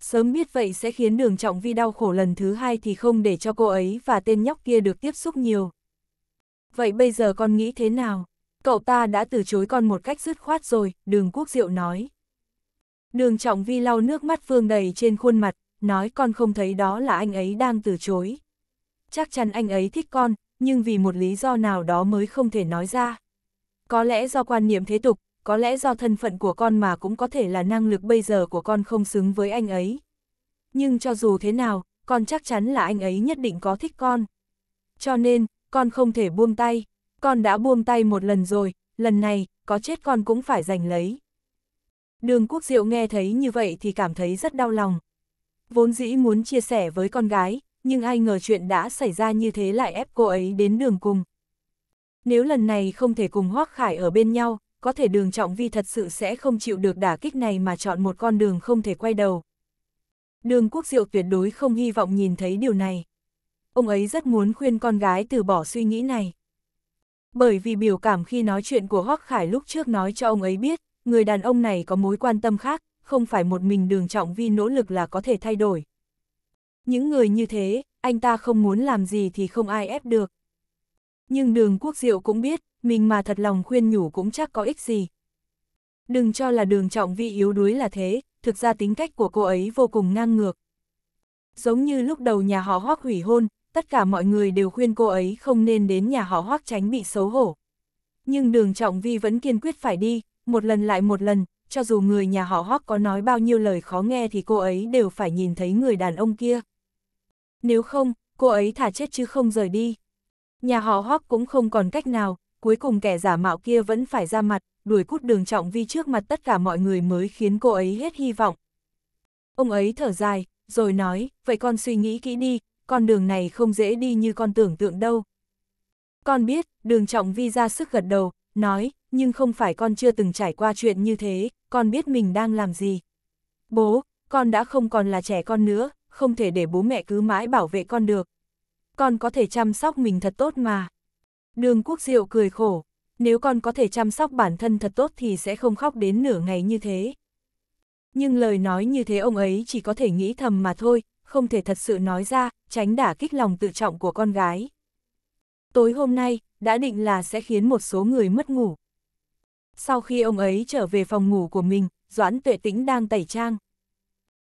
Speaker 1: Sớm biết vậy sẽ khiến đường trọng vi đau khổ lần thứ hai thì không để cho cô ấy và tên nhóc kia được tiếp xúc nhiều. Vậy bây giờ con nghĩ thế nào? Cậu ta đã từ chối con một cách dứt khoát rồi, đường quốc diệu nói. Đường trọng vi lau nước mắt phương đầy trên khuôn mặt, nói con không thấy đó là anh ấy đang từ chối chắc chắn anh ấy thích con, nhưng vì một lý do nào đó mới không thể nói ra. Có lẽ do quan niệm thế tục, có lẽ do thân phận của con mà cũng có thể là năng lực bây giờ của con không xứng với anh ấy. Nhưng cho dù thế nào, con chắc chắn là anh ấy nhất định có thích con. Cho nên, con không thể buông tay, con đã buông tay một lần rồi, lần này, có chết con cũng phải giành lấy. Đường Quốc Diệu nghe thấy như vậy thì cảm thấy rất đau lòng. Vốn dĩ muốn chia sẻ với con gái, nhưng ai ngờ chuyện đã xảy ra như thế lại ép cô ấy đến đường cùng. Nếu lần này không thể cùng Hoác Khải ở bên nhau, có thể đường trọng vi thật sự sẽ không chịu được đả kích này mà chọn một con đường không thể quay đầu. Đường quốc diệu tuyệt đối không hy vọng nhìn thấy điều này. Ông ấy rất muốn khuyên con gái từ bỏ suy nghĩ này. Bởi vì biểu cảm khi nói chuyện của Hoác Khải lúc trước nói cho ông ấy biết, người đàn ông này có mối quan tâm khác, không phải một mình đường trọng vi nỗ lực là có thể thay đổi. Những người như thế, anh ta không muốn làm gì thì không ai ép được. Nhưng đường quốc diệu cũng biết, mình mà thật lòng khuyên nhủ cũng chắc có ích gì. Đừng cho là đường trọng vi yếu đuối là thế, thực ra tính cách của cô ấy vô cùng ngang ngược. Giống như lúc đầu nhà họ hoác hủy hôn, tất cả mọi người đều khuyên cô ấy không nên đến nhà họ hoác tránh bị xấu hổ. Nhưng đường trọng vi vẫn kiên quyết phải đi, một lần lại một lần, cho dù người nhà họ hoác có nói bao nhiêu lời khó nghe thì cô ấy đều phải nhìn thấy người đàn ông kia nếu không, cô ấy thả chết chứ không rời đi. Nhà họ Hoắc cũng không còn cách nào, cuối cùng kẻ giả mạo kia vẫn phải ra mặt, đuổi cút đường trọng vi trước mặt tất cả mọi người mới khiến cô ấy hết hy vọng. Ông ấy thở dài, rồi nói, vậy con suy nghĩ kỹ đi, con đường này không dễ đi như con tưởng tượng đâu. Con biết, đường trọng vi ra sức gật đầu, nói, nhưng không phải con chưa từng trải qua chuyện như thế, con biết mình đang làm gì. Bố, con đã không còn là trẻ con nữa, không thể để bố mẹ cứ mãi bảo vệ con được. Con có thể chăm sóc mình thật tốt mà. Đường Quốc Diệu cười khổ, nếu con có thể chăm sóc bản thân thật tốt thì sẽ không khóc đến nửa ngày như thế. Nhưng lời nói như thế ông ấy chỉ có thể nghĩ thầm mà thôi, không thể thật sự nói ra, tránh đả kích lòng tự trọng của con gái. Tối hôm nay, đã định là sẽ khiến một số người mất ngủ. Sau khi ông ấy trở về phòng ngủ của mình, Doãn Tuệ Tĩnh đang tẩy trang.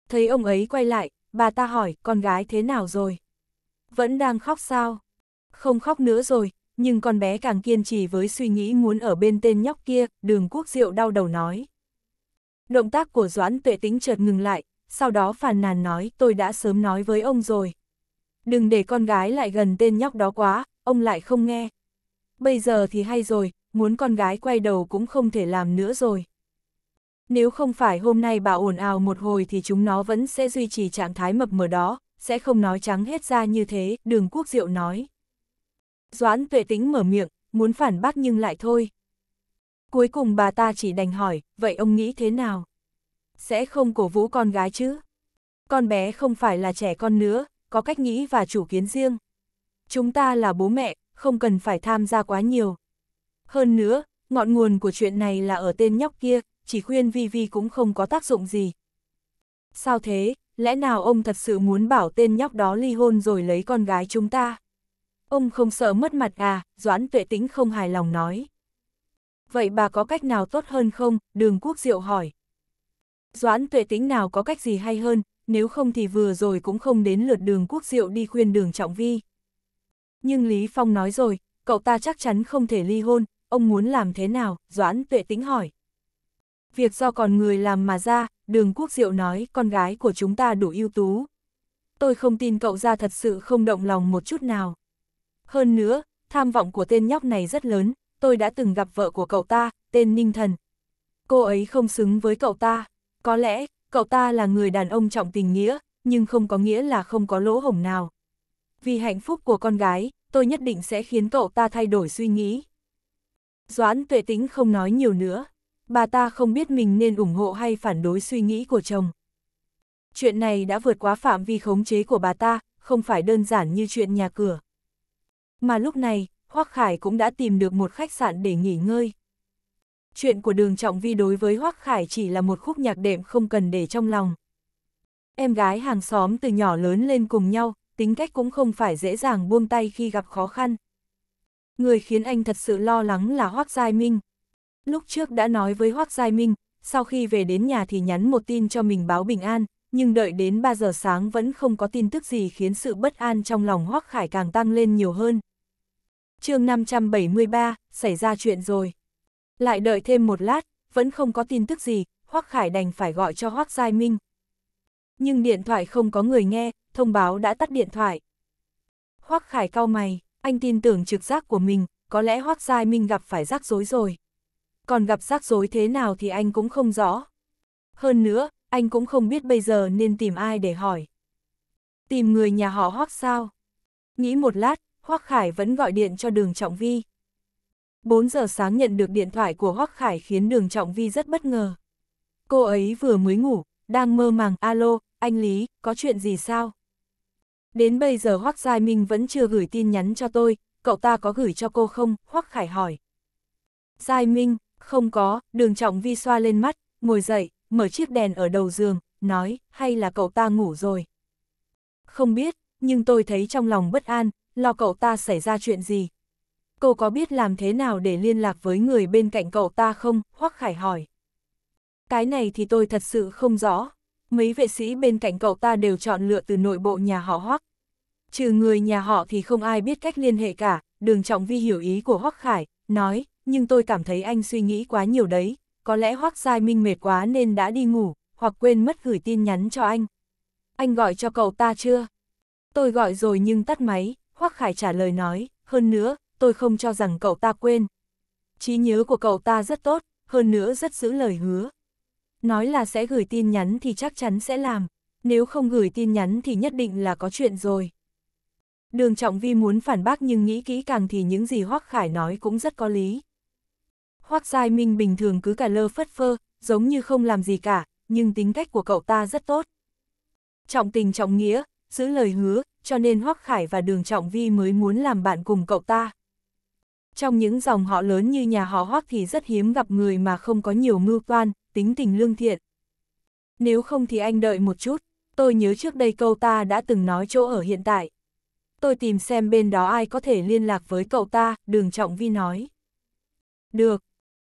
Speaker 1: Thấy ông ấy quay lại, bà ta hỏi con gái thế nào rồi? Vẫn đang khóc sao? Không khóc nữa rồi, nhưng con bé càng kiên trì với suy nghĩ muốn ở bên tên nhóc kia, đường quốc diệu đau đầu nói. Động tác của Doãn tuệ tính chợt ngừng lại, sau đó phàn nàn nói tôi đã sớm nói với ông rồi. Đừng để con gái lại gần tên nhóc đó quá, ông lại không nghe. Bây giờ thì hay rồi, muốn con gái quay đầu cũng không thể làm nữa rồi. Nếu không phải hôm nay bà ồn ào một hồi thì chúng nó vẫn sẽ duy trì trạng thái mập mờ đó, sẽ không nói trắng hết ra như thế, đường quốc diệu nói. Doãn tuệ tính mở miệng, muốn phản bác nhưng lại thôi. Cuối cùng bà ta chỉ đành hỏi, vậy ông nghĩ thế nào? Sẽ không cổ vũ con gái chứ? Con bé không phải là trẻ con nữa, có cách nghĩ và chủ kiến riêng. Chúng ta là bố mẹ, không cần phải tham gia quá nhiều. Hơn nữa, ngọn nguồn của chuyện này là ở tên nhóc kia, chỉ khuyên Vi Vi cũng không có tác dụng gì. Sao thế, lẽ nào ông thật sự muốn bảo tên nhóc đó ly hôn rồi lấy con gái chúng ta? Ông không sợ mất mặt à, Doãn tuệ tĩnh không hài lòng nói. Vậy bà có cách nào tốt hơn không, đường quốc diệu hỏi. Doãn tuệ tĩnh nào có cách gì hay hơn, nếu không thì vừa rồi cũng không đến lượt đường quốc diệu đi khuyên đường trọng vi. Nhưng Lý Phong nói rồi, cậu ta chắc chắn không thể ly hôn, ông muốn làm thế nào, Doãn tuệ tĩnh hỏi việc do còn người làm mà ra, đường quốc diệu nói con gái của chúng ta đủ ưu tú. Tôi không tin cậu ra thật sự không động lòng một chút nào. Hơn nữa, tham vọng của tên nhóc này rất lớn, tôi đã từng gặp vợ của cậu ta, tên Ninh Thần. Cô ấy không xứng với cậu ta, có lẽ cậu ta là người đàn ông trọng tình nghĩa, nhưng không có nghĩa là không có lỗ hổng nào. Vì hạnh phúc của con gái, tôi nhất định sẽ khiến cậu ta thay đổi suy nghĩ. Doãn tuệ tính không nói nhiều nữa bà ta không biết mình nên ủng hộ hay phản đối suy nghĩ của chồng. Chuyện này đã vượt quá phạm vi khống chế của bà ta, không phải đơn giản như chuyện nhà cửa. Mà lúc này, Hoác Khải cũng đã tìm được một khách sạn để nghỉ ngơi. Chuyện của đường trọng vi đối với Hoác Khải chỉ là một khúc nhạc đệm không cần để trong lòng. Em gái hàng xóm từ nhỏ lớn lên cùng nhau, tính cách cũng không phải dễ dàng buông tay khi gặp khó khăn. Người khiến anh thật sự lo lắng là Hoác Giai Minh, Lúc trước đã nói với Hoác Giai Minh, sau khi về đến nhà thì nhắn một tin cho mình báo bình an, nhưng đợi đến 3 giờ sáng vẫn không có tin tức gì khiến sự bất an trong lòng Hoác Khải càng tăng lên nhiều hơn. chương 573, xảy ra chuyện rồi. Lại đợi thêm một lát, vẫn không có tin tức gì, Hoác Khải đành phải gọi cho Hoác Giai Minh. Nhưng điện thoại không có người nghe, thông báo đã tắt điện thoại. Hoác Khải cau mày, anh tin tưởng trực giác của mình, có lẽ Hoác Giai Minh gặp phải rắc rối rồi còn gặp rắc rối thế nào thì anh cũng không rõ. Hơn nữa, anh cũng không biết bây giờ nên tìm ai để hỏi. Tìm người nhà họ Hoác sao? Nghĩ một lát, Hoác Khải vẫn gọi điện cho đường Trọng Vi. 4 giờ sáng nhận được điện thoại của Hoác Khải khiến đường Trọng Vi rất bất ngờ. Cô ấy vừa mới ngủ, đang mơ màng, alo, anh Lý, có chuyện gì sao? Đến bây giờ Hoác Giai Minh vẫn chưa gửi tin nhắn cho tôi, cậu ta có gửi cho cô không? Hoác Khải hỏi. Giai Minh, không có, đường trọng vi xoa lên mắt, ngồi dậy, mở chiếc đèn ở đầu giường, nói, hay là cậu ta ngủ rồi. Không biết, nhưng tôi thấy trong lòng bất an, lo cậu ta xảy ra chuyện gì. Cô có biết làm thế nào để liên lạc với người bên cạnh cậu ta không? Hoắc Khải hỏi. Cái này thì tôi thật sự không rõ. Mấy vệ sĩ bên cạnh cậu ta đều chọn lựa từ nội bộ nhà họ Hoắc. Trừ người nhà họ thì không ai biết cách liên hệ cả, đường trọng vi hiểu ý của Hoắc Khải, nói, nhưng tôi cảm thấy anh suy nghĩ quá nhiều đấy, có lẽ Hoác Giai Minh mệt quá nên đã đi ngủ, hoặc quên mất gửi tin nhắn cho anh. Anh gọi cho cậu ta chưa? Tôi gọi rồi nhưng tắt máy, Hoác Khải trả lời nói, hơn nữa, tôi không cho rằng cậu ta quên. trí nhớ của cậu ta rất tốt, hơn nữa rất giữ lời hứa. Nói là sẽ gửi tin nhắn thì chắc chắn sẽ làm, nếu không gửi tin nhắn thì nhất định là có chuyện rồi. Đường Trọng Vi muốn phản bác nhưng nghĩ kỹ càng thì những gì Hoác Khải nói cũng rất có lý. Hoác Giai Minh bình thường cứ cả lơ phất phơ, giống như không làm gì cả, nhưng tính cách của cậu ta rất tốt. Trọng tình trọng nghĩa, giữ lời hứa, cho nên Hoác Khải và Đường Trọng Vi mới muốn làm bạn cùng cậu ta. Trong những dòng họ lớn như nhà họ Hoác thì rất hiếm gặp người mà không có nhiều mưu toan, tính tình lương thiện. Nếu không thì anh đợi một chút, tôi nhớ trước đây cậu ta đã từng nói chỗ ở hiện tại. Tôi tìm xem bên đó ai có thể liên lạc với cậu ta, Đường Trọng Vi nói. Được,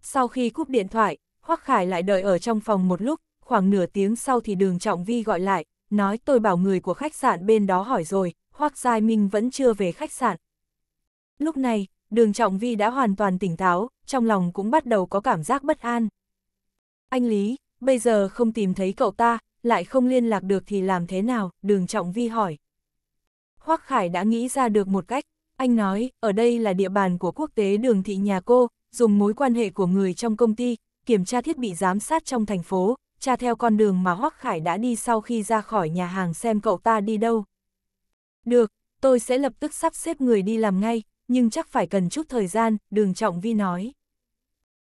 Speaker 1: sau khi cúp điện thoại, Hoắc Khải lại đợi ở trong phòng một lúc, khoảng nửa tiếng sau thì đường Trọng Vi gọi lại, nói tôi bảo người của khách sạn bên đó hỏi rồi, Hoắc Giai Minh vẫn chưa về khách sạn. Lúc này, đường Trọng Vi đã hoàn toàn tỉnh táo, trong lòng cũng bắt đầu có cảm giác bất an. Anh Lý, bây giờ không tìm thấy cậu ta, lại không liên lạc được thì làm thế nào, đường Trọng Vi hỏi. Hoắc Khải đã nghĩ ra được một cách, anh nói, ở đây là địa bàn của quốc tế đường thị nhà cô, dùng mối quan hệ của người trong công ty, kiểm tra thiết bị giám sát trong thành phố, tra theo con đường mà Hoắc Khải đã đi sau khi ra khỏi nhà hàng xem cậu ta đi đâu. Được, tôi sẽ lập tức sắp xếp người đi làm ngay, nhưng chắc phải cần chút thời gian, đường trọng vi nói.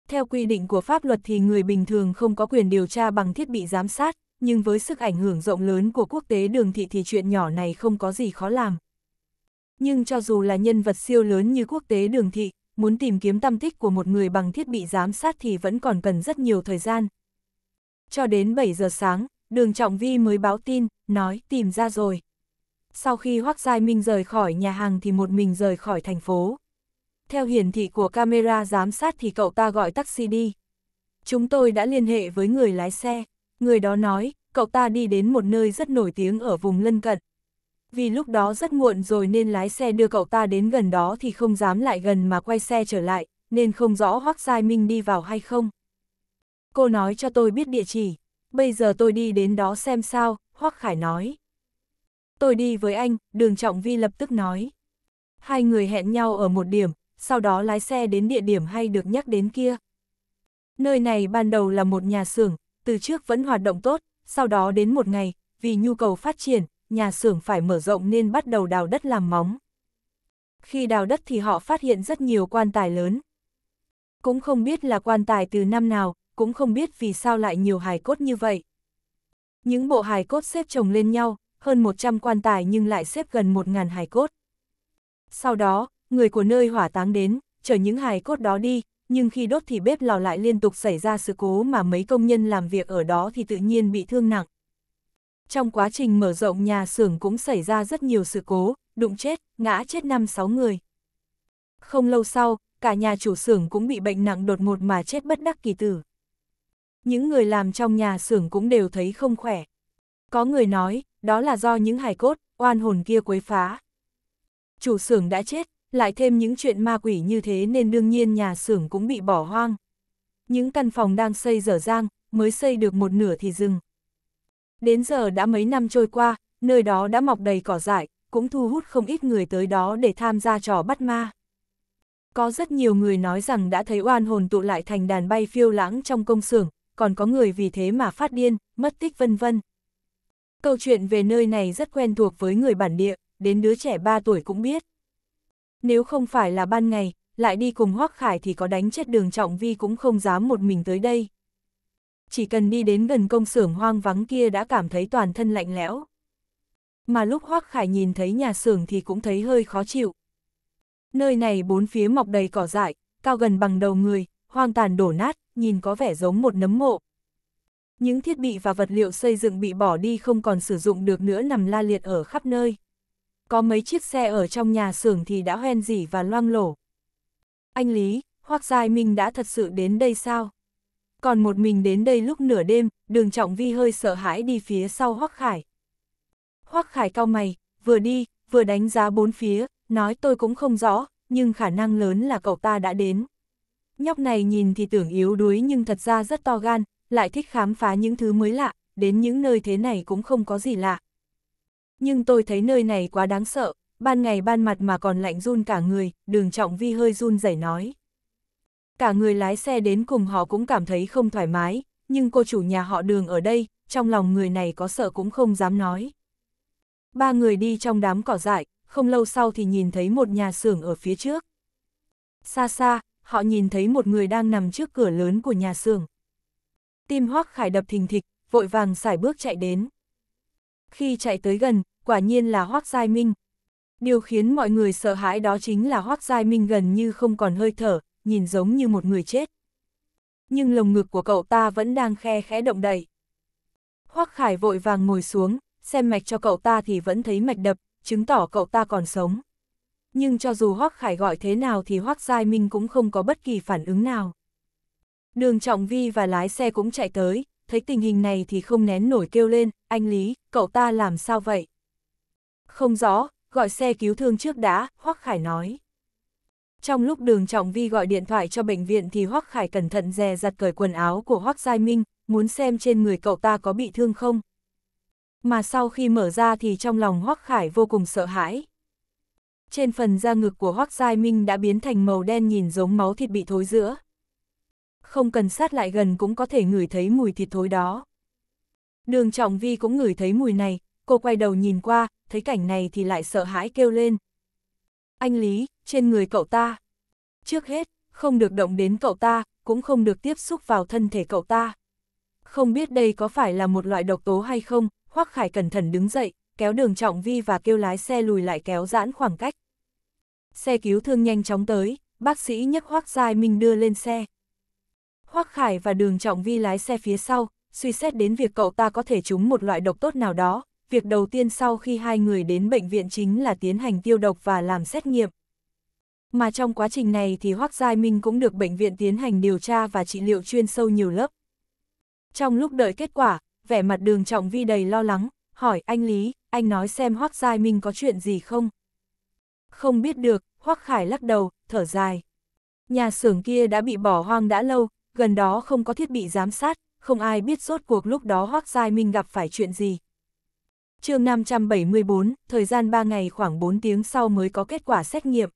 Speaker 1: Theo quy định của pháp luật thì người bình thường không có quyền điều tra bằng thiết bị giám sát, nhưng với sức ảnh hưởng rộng lớn của quốc tế đường thị thì chuyện nhỏ này không có gì khó làm. Nhưng cho dù là nhân vật siêu lớn như quốc tế đường thị, muốn tìm kiếm tâm tích của một người bằng thiết bị giám sát thì vẫn còn cần rất nhiều thời gian. Cho đến 7 giờ sáng, đường Trọng Vi mới báo tin, nói tìm ra rồi. Sau khi Hoác Giai Minh rời khỏi nhà hàng thì một mình rời khỏi thành phố. Theo hiển thị của camera giám sát thì cậu ta gọi taxi đi. Chúng tôi đã liên hệ với người lái xe. Người đó nói, cậu ta đi đến một nơi rất nổi tiếng ở vùng lân cận, vì lúc đó rất muộn rồi nên lái xe đưa cậu ta đến gần đó thì không dám lại gần mà quay xe trở lại, nên không rõ Hoác Giai Minh đi vào hay không. Cô nói cho tôi biết địa chỉ, bây giờ tôi đi đến đó xem sao, Hoác Khải nói. Tôi đi với anh, đường Trọng Vi lập tức nói. Hai người hẹn nhau ở một điểm, sau đó lái xe đến địa điểm hay được nhắc đến kia. Nơi này ban đầu là một nhà xưởng, từ trước vẫn hoạt động tốt, sau đó đến một ngày, vì nhu cầu phát triển, nhà xưởng phải mở rộng nên bắt đầu đào đất làm móng. Khi đào đất thì họ phát hiện rất nhiều quan tài lớn. Cũng không biết là quan tài từ năm nào, cũng không biết vì sao lại nhiều hài cốt như vậy. Những bộ hài cốt xếp chồng lên nhau, hơn 100 quan tài nhưng lại xếp gần 1.000 hài cốt. Sau đó, người của nơi hỏa táng đến, chở những hài cốt đó đi, nhưng khi đốt thì bếp lò lại liên tục xảy ra sự cố mà mấy công nhân làm việc ở đó thì tự nhiên bị thương nặng. Trong quá trình mở rộng nhà xưởng cũng xảy ra rất nhiều sự cố, đụng chết, ngã chết 5-6 người. Không lâu sau, cả nhà chủ xưởng cũng bị bệnh nặng đột ngột mà chết bất đắc kỳ tử. Những người làm trong nhà xưởng cũng đều thấy không khỏe. Có người nói, đó là do những hài cốt, oan hồn kia quấy phá. Chủ xưởng đã chết, lại thêm những chuyện ma quỷ như thế nên đương nhiên nhà xưởng cũng bị bỏ hoang. Những căn phòng đang xây dở dang, mới xây được một nửa thì dừng. Đến giờ đã mấy năm trôi qua, nơi đó đã mọc đầy cỏ dại, cũng thu hút không ít người tới đó để tham gia trò bắt ma. Có rất nhiều người nói rằng đã thấy oan hồn tụ lại thành đàn bay phiêu lãng trong công xưởng, còn có người vì thế mà phát điên, mất tích vân vân. Câu chuyện về nơi này rất quen thuộc với người bản địa, đến đứa trẻ 3 tuổi cũng biết. Nếu không phải là ban ngày, lại đi cùng Hoắc Khải thì có đánh chết đường trọng vi cũng không dám một mình tới đây chỉ cần đi đến gần công xưởng hoang vắng kia đã cảm thấy toàn thân lạnh lẽo. Mà lúc Hoác Khải nhìn thấy nhà xưởng thì cũng thấy hơi khó chịu. Nơi này bốn phía mọc đầy cỏ dại, cao gần bằng đầu người, hoang tàn đổ nát, nhìn có vẻ giống một nấm mộ. Những thiết bị và vật liệu xây dựng bị bỏ đi không còn sử dụng được nữa nằm la liệt ở khắp nơi. Có mấy chiếc xe ở trong nhà xưởng thì đã hoen dỉ và loang lổ. Anh Lý, Hoác Giai Minh đã thật sự đến đây sao? còn một mình đến đây lúc nửa đêm, đường trọng vi hơi sợ hãi đi phía sau Hoắc Khải. Hoắc Khải cao mày, vừa đi, vừa đánh giá bốn phía, nói tôi cũng không rõ, nhưng khả năng lớn là cậu ta đã đến. Nhóc này nhìn thì tưởng yếu đuối nhưng thật ra rất to gan, lại thích khám phá những thứ mới lạ, đến những nơi thế này cũng không có gì lạ. Nhưng tôi thấy nơi này quá đáng sợ, ban ngày ban mặt mà còn lạnh run cả người, đường trọng vi hơi run rẩy nói. Cả người lái xe đến cùng họ cũng cảm thấy không thoải mái, nhưng cô chủ nhà họ đường ở đây, trong lòng người này có sợ cũng không dám nói. Ba người đi trong đám cỏ dại, không lâu sau thì nhìn thấy một nhà xưởng ở phía trước. Xa xa, họ nhìn thấy một người đang nằm trước cửa lớn của nhà xưởng. Tim Hoắc Khải đập thình thịch, vội vàng xài bước chạy đến. Khi chạy tới gần, quả nhiên là Hoắc Giai Minh. Điều khiến mọi người sợ hãi đó chính là Hoắc Giai Minh gần như không còn hơi thở, nhìn giống như một người chết. Nhưng lồng ngực của cậu ta vẫn đang khe khẽ động đậy. Hoắc Khải vội vàng ngồi xuống, xem mạch cho cậu ta thì vẫn thấy mạch đập, chứng tỏ cậu ta còn sống. Nhưng cho dù Hoắc Khải gọi thế nào thì Hoắc Giai Minh cũng không có bất kỳ phản ứng nào. Đường Trọng Vi và lái xe cũng chạy tới, thấy tình hình này thì không nén nổi kêu lên, anh Lý, cậu ta làm sao vậy? Không rõ, gọi xe cứu thương trước đã, Hoắc Khải nói. Trong lúc đường Trọng Vi gọi điện thoại cho bệnh viện thì Hoắc Khải cẩn thận dè dặt cởi quần áo của Hoắc Giai Minh, muốn xem trên người cậu ta có bị thương không. Mà sau khi mở ra thì trong lòng Hoắc Khải vô cùng sợ hãi. Trên phần da ngực của Hoắc Giai Minh đã biến thành màu đen nhìn giống máu thịt bị thối giữa. Không cần sát lại gần cũng có thể ngửi thấy mùi thịt thối đó. Đường Trọng Vi cũng ngửi thấy mùi này, cô quay đầu nhìn qua, thấy cảnh này thì lại sợ hãi kêu lên. Anh Lý, trên người cậu ta. Trước hết, không được động đến cậu ta, cũng không được tiếp xúc vào thân thể cậu ta. Không biết đây có phải là một loại độc tố hay không, Hoắc Khải cẩn thận đứng dậy, kéo đường trọng vi và kêu lái xe lùi lại kéo giãn khoảng cách. Xe cứu thương nhanh chóng tới, bác sĩ nhấc Hoắc Giai Minh đưa lên xe. Hoắc Khải và đường trọng vi lái xe phía sau, suy xét đến việc cậu ta có thể trúng một loại độc tốt nào đó. Việc đầu tiên sau khi hai người đến bệnh viện chính là tiến hành tiêu độc và làm xét nghiệm mà trong quá trình này thì Hoác Giai Minh cũng được bệnh viện tiến hành điều tra và trị liệu chuyên sâu nhiều lớp. Trong lúc đợi kết quả, vẻ mặt đường trọng vi đầy lo lắng, hỏi anh Lý, anh nói xem Hoác Giai Minh có chuyện gì không? Không biết được, Hoác Khải lắc đầu, thở dài. Nhà xưởng kia đã bị bỏ hoang đã lâu, gần đó không có thiết bị giám sát, không ai biết rốt cuộc lúc đó Hoác Giai Minh gặp phải chuyện gì. chương 574, thời gian 3 ngày khoảng 4 tiếng sau mới có kết quả xét nghiệm.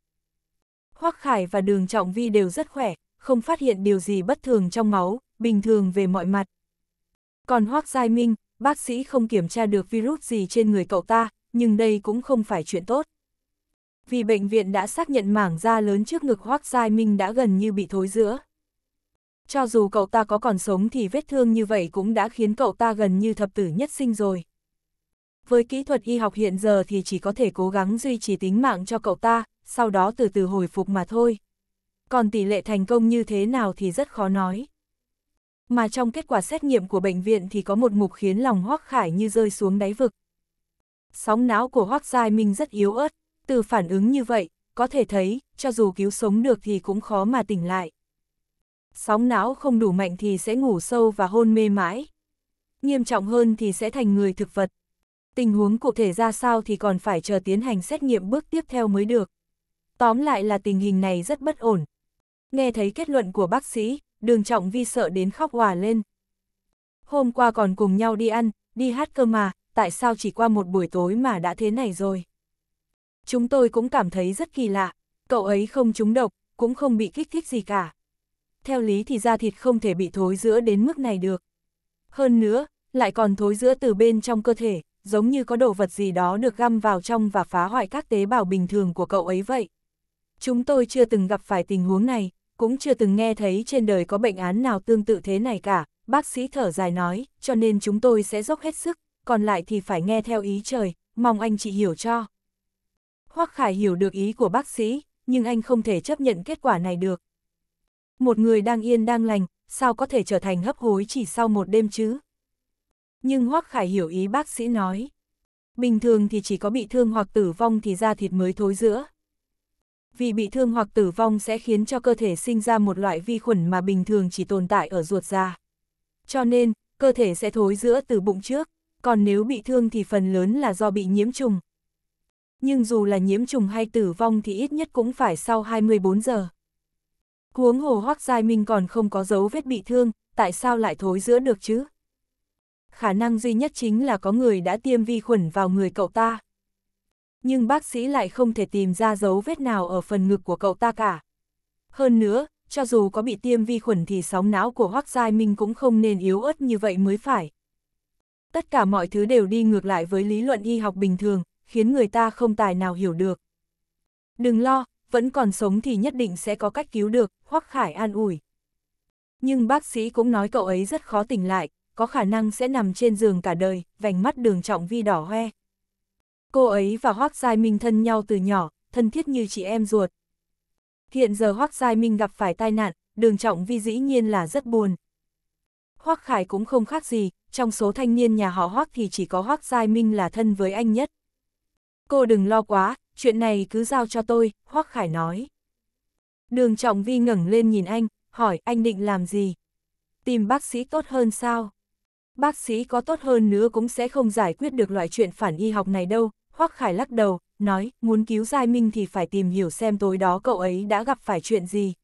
Speaker 1: Hoắc Khải và Đường Trọng Vi đều rất khỏe, không phát hiện điều gì bất thường trong máu, bình thường về mọi mặt. Còn Hoắc Giai Minh, bác sĩ không kiểm tra được virus gì trên người cậu ta, nhưng đây cũng không phải chuyện tốt. Vì bệnh viện đã xác nhận mảng da lớn trước ngực Hoắc Giai Minh đã gần như bị thối giữa. Cho dù cậu ta có còn sống thì vết thương như vậy cũng đã khiến cậu ta gần như thập tử nhất sinh rồi. Với kỹ thuật y học hiện giờ thì chỉ có thể cố gắng duy trì tính mạng cho cậu ta, sau đó từ từ hồi phục mà thôi. Còn tỷ lệ thành công như thế nào thì rất khó nói. Mà trong kết quả xét nghiệm của bệnh viện thì có một mục khiến lòng Hoắc Khải như rơi xuống đáy vực. Sóng não của Hoắc Giai Minh rất yếu ớt, từ phản ứng như vậy, có thể thấy, cho dù cứu sống được thì cũng khó mà tỉnh lại. Sóng não không đủ mạnh thì sẽ ngủ sâu và hôn mê mãi. Nghiêm trọng hơn thì sẽ thành người thực vật. Tình huống cụ thể ra sao thì còn phải chờ tiến hành xét nghiệm bước tiếp theo mới được. Tóm lại là tình hình này rất bất ổn. Nghe thấy kết luận của bác sĩ, đường trọng vi sợ đến khóc hòa lên. Hôm qua còn cùng nhau đi ăn, đi hát cơ mà, tại sao chỉ qua một buổi tối mà đã thế này rồi? Chúng tôi cũng cảm thấy rất kỳ lạ, cậu ấy không trúng độc, cũng không bị kích thích gì cả. Theo lý thì da thịt không thể bị thối giữa đến mức này được. Hơn nữa, lại còn thối giữa từ bên trong cơ thể, giống như có đồ vật gì đó được găm vào trong và phá hoại các tế bào bình thường của cậu ấy vậy. Chúng tôi chưa từng gặp phải tình huống này, cũng chưa từng nghe thấy trên đời có bệnh án nào tương tự thế này cả, bác sĩ thở dài nói, cho nên chúng tôi sẽ dốc hết sức, còn lại thì phải nghe theo ý trời, mong anh chị hiểu cho. Hoắc Khải hiểu được ý của bác sĩ, nhưng anh không thể chấp nhận kết quả này được. Một người đang yên đang lành, sao có thể trở thành hấp hối chỉ sau một đêm chứ? Nhưng Hoắc Khải hiểu ý bác sĩ nói. Bình thường thì chỉ có bị thương hoặc tử vong thì da thịt mới thối giữa, vì bị thương hoặc tử vong sẽ khiến cho cơ thể sinh ra một loại vi khuẩn mà bình thường chỉ tồn tại ở ruột già. Cho nên, cơ thể sẽ thối giữa từ bụng trước, còn nếu bị thương thì phần lớn là do bị nhiễm trùng. Nhưng dù là nhiễm trùng hay tử vong thì ít nhất cũng phải sau 24 giờ. Huống hồ Hoác Giai Minh còn không có dấu vết bị thương, tại sao lại thối giữa được chứ? Khả năng duy nhất chính là có người đã tiêm vi khuẩn vào người cậu ta nhưng bác sĩ lại không thể tìm ra dấu vết nào ở phần ngực của cậu ta cả. Hơn nữa, cho dù có bị tiêm vi khuẩn thì sóng não của Hoác Giai Minh cũng không nên yếu ớt như vậy mới phải. Tất cả mọi thứ đều đi ngược lại với lý luận y học bình thường, khiến người ta không tài nào hiểu được. Đừng lo, vẫn còn sống thì nhất định sẽ có cách cứu được, Hoác Khải an ủi. Nhưng bác sĩ cũng nói cậu ấy rất khó tỉnh lại, có khả năng sẽ nằm trên giường cả đời, vành mắt đường trọng vi đỏ hoe, Cô ấy và Hoác Giai Minh thân nhau từ nhỏ, thân thiết như chị em ruột. Hiện giờ Hoác Giai Minh gặp phải tai nạn, đường trọng vi dĩ nhiên là rất buồn. Hoác Khải cũng không khác gì, trong số thanh niên nhà họ Hoác thì chỉ có Hoác Giai Minh là thân với anh nhất. Cô đừng lo quá, chuyện này cứ giao cho tôi, Hoác Khải nói. Đường trọng vi ngẩng lên nhìn anh, hỏi anh định làm gì? Tìm bác sĩ tốt hơn sao? Bác sĩ có tốt hơn nữa cũng sẽ không giải quyết được loại chuyện phản y học này đâu, Hoắc Khải lắc đầu, nói, muốn cứu Giai Minh thì phải tìm hiểu xem tối đó cậu ấy đã gặp phải chuyện gì.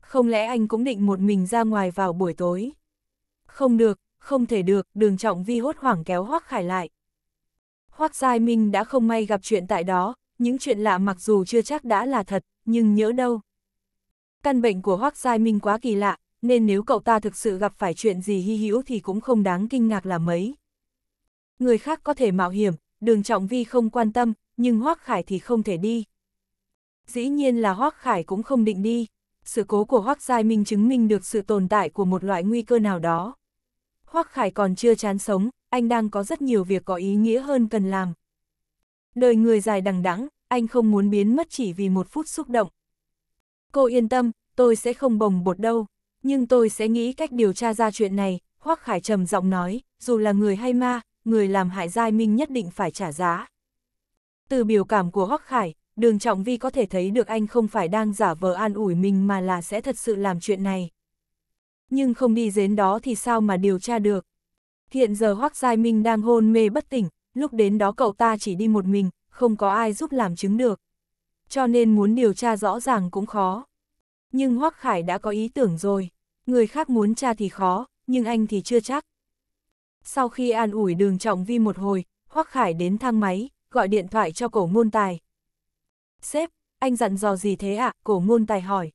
Speaker 1: Không lẽ anh cũng định một mình ra ngoài vào buổi tối? Không được, không thể được, đường trọng vi hốt hoảng kéo Hoắc Khải lại. Hoắc Giai Minh đã không may gặp chuyện tại đó, những chuyện lạ mặc dù chưa chắc đã là thật, nhưng nhớ đâu. Căn bệnh của Hoắc Giai Minh quá kỳ lạ, nên nếu cậu ta thực sự gặp phải chuyện gì hy hữu thì cũng không đáng kinh ngạc là mấy. Người khác có thể mạo hiểm, đường trọng vi không quan tâm, nhưng Hoác Khải thì không thể đi. Dĩ nhiên là Hoác Khải cũng không định đi. Sự cố của Hoác Giai Minh chứng minh được sự tồn tại của một loại nguy cơ nào đó. Hoác Khải còn chưa chán sống, anh đang có rất nhiều việc có ý nghĩa hơn cần làm. Đời người dài đằng đẵng, anh không muốn biến mất chỉ vì một phút xúc động. Cô yên tâm, tôi sẽ không bồng bột đâu, nhưng tôi sẽ nghĩ cách điều tra ra chuyện này, Hoác Khải trầm giọng nói, dù là người hay ma, người làm hại Giai Minh nhất định phải trả giá. Từ biểu cảm của Hoắc Khải, đường trọng vi có thể thấy được anh không phải đang giả vờ an ủi mình mà là sẽ thật sự làm chuyện này. Nhưng không đi đến đó thì sao mà điều tra được. Hiện giờ Hoắc Giai Minh đang hôn mê bất tỉnh, lúc đến đó cậu ta chỉ đi một mình, không có ai giúp làm chứng được. Cho nên muốn điều tra rõ ràng cũng khó. Nhưng Hoắc Khải đã có ý tưởng rồi, người khác muốn tra thì khó, nhưng anh thì chưa chắc. Sau khi an ủi đường trọng vi một hồi, Hoắc Khải đến thang máy, gọi điện thoại cho cổ ngôn tài. Sếp, anh dặn dò gì thế ạ? À? Cổ ngôn tài hỏi.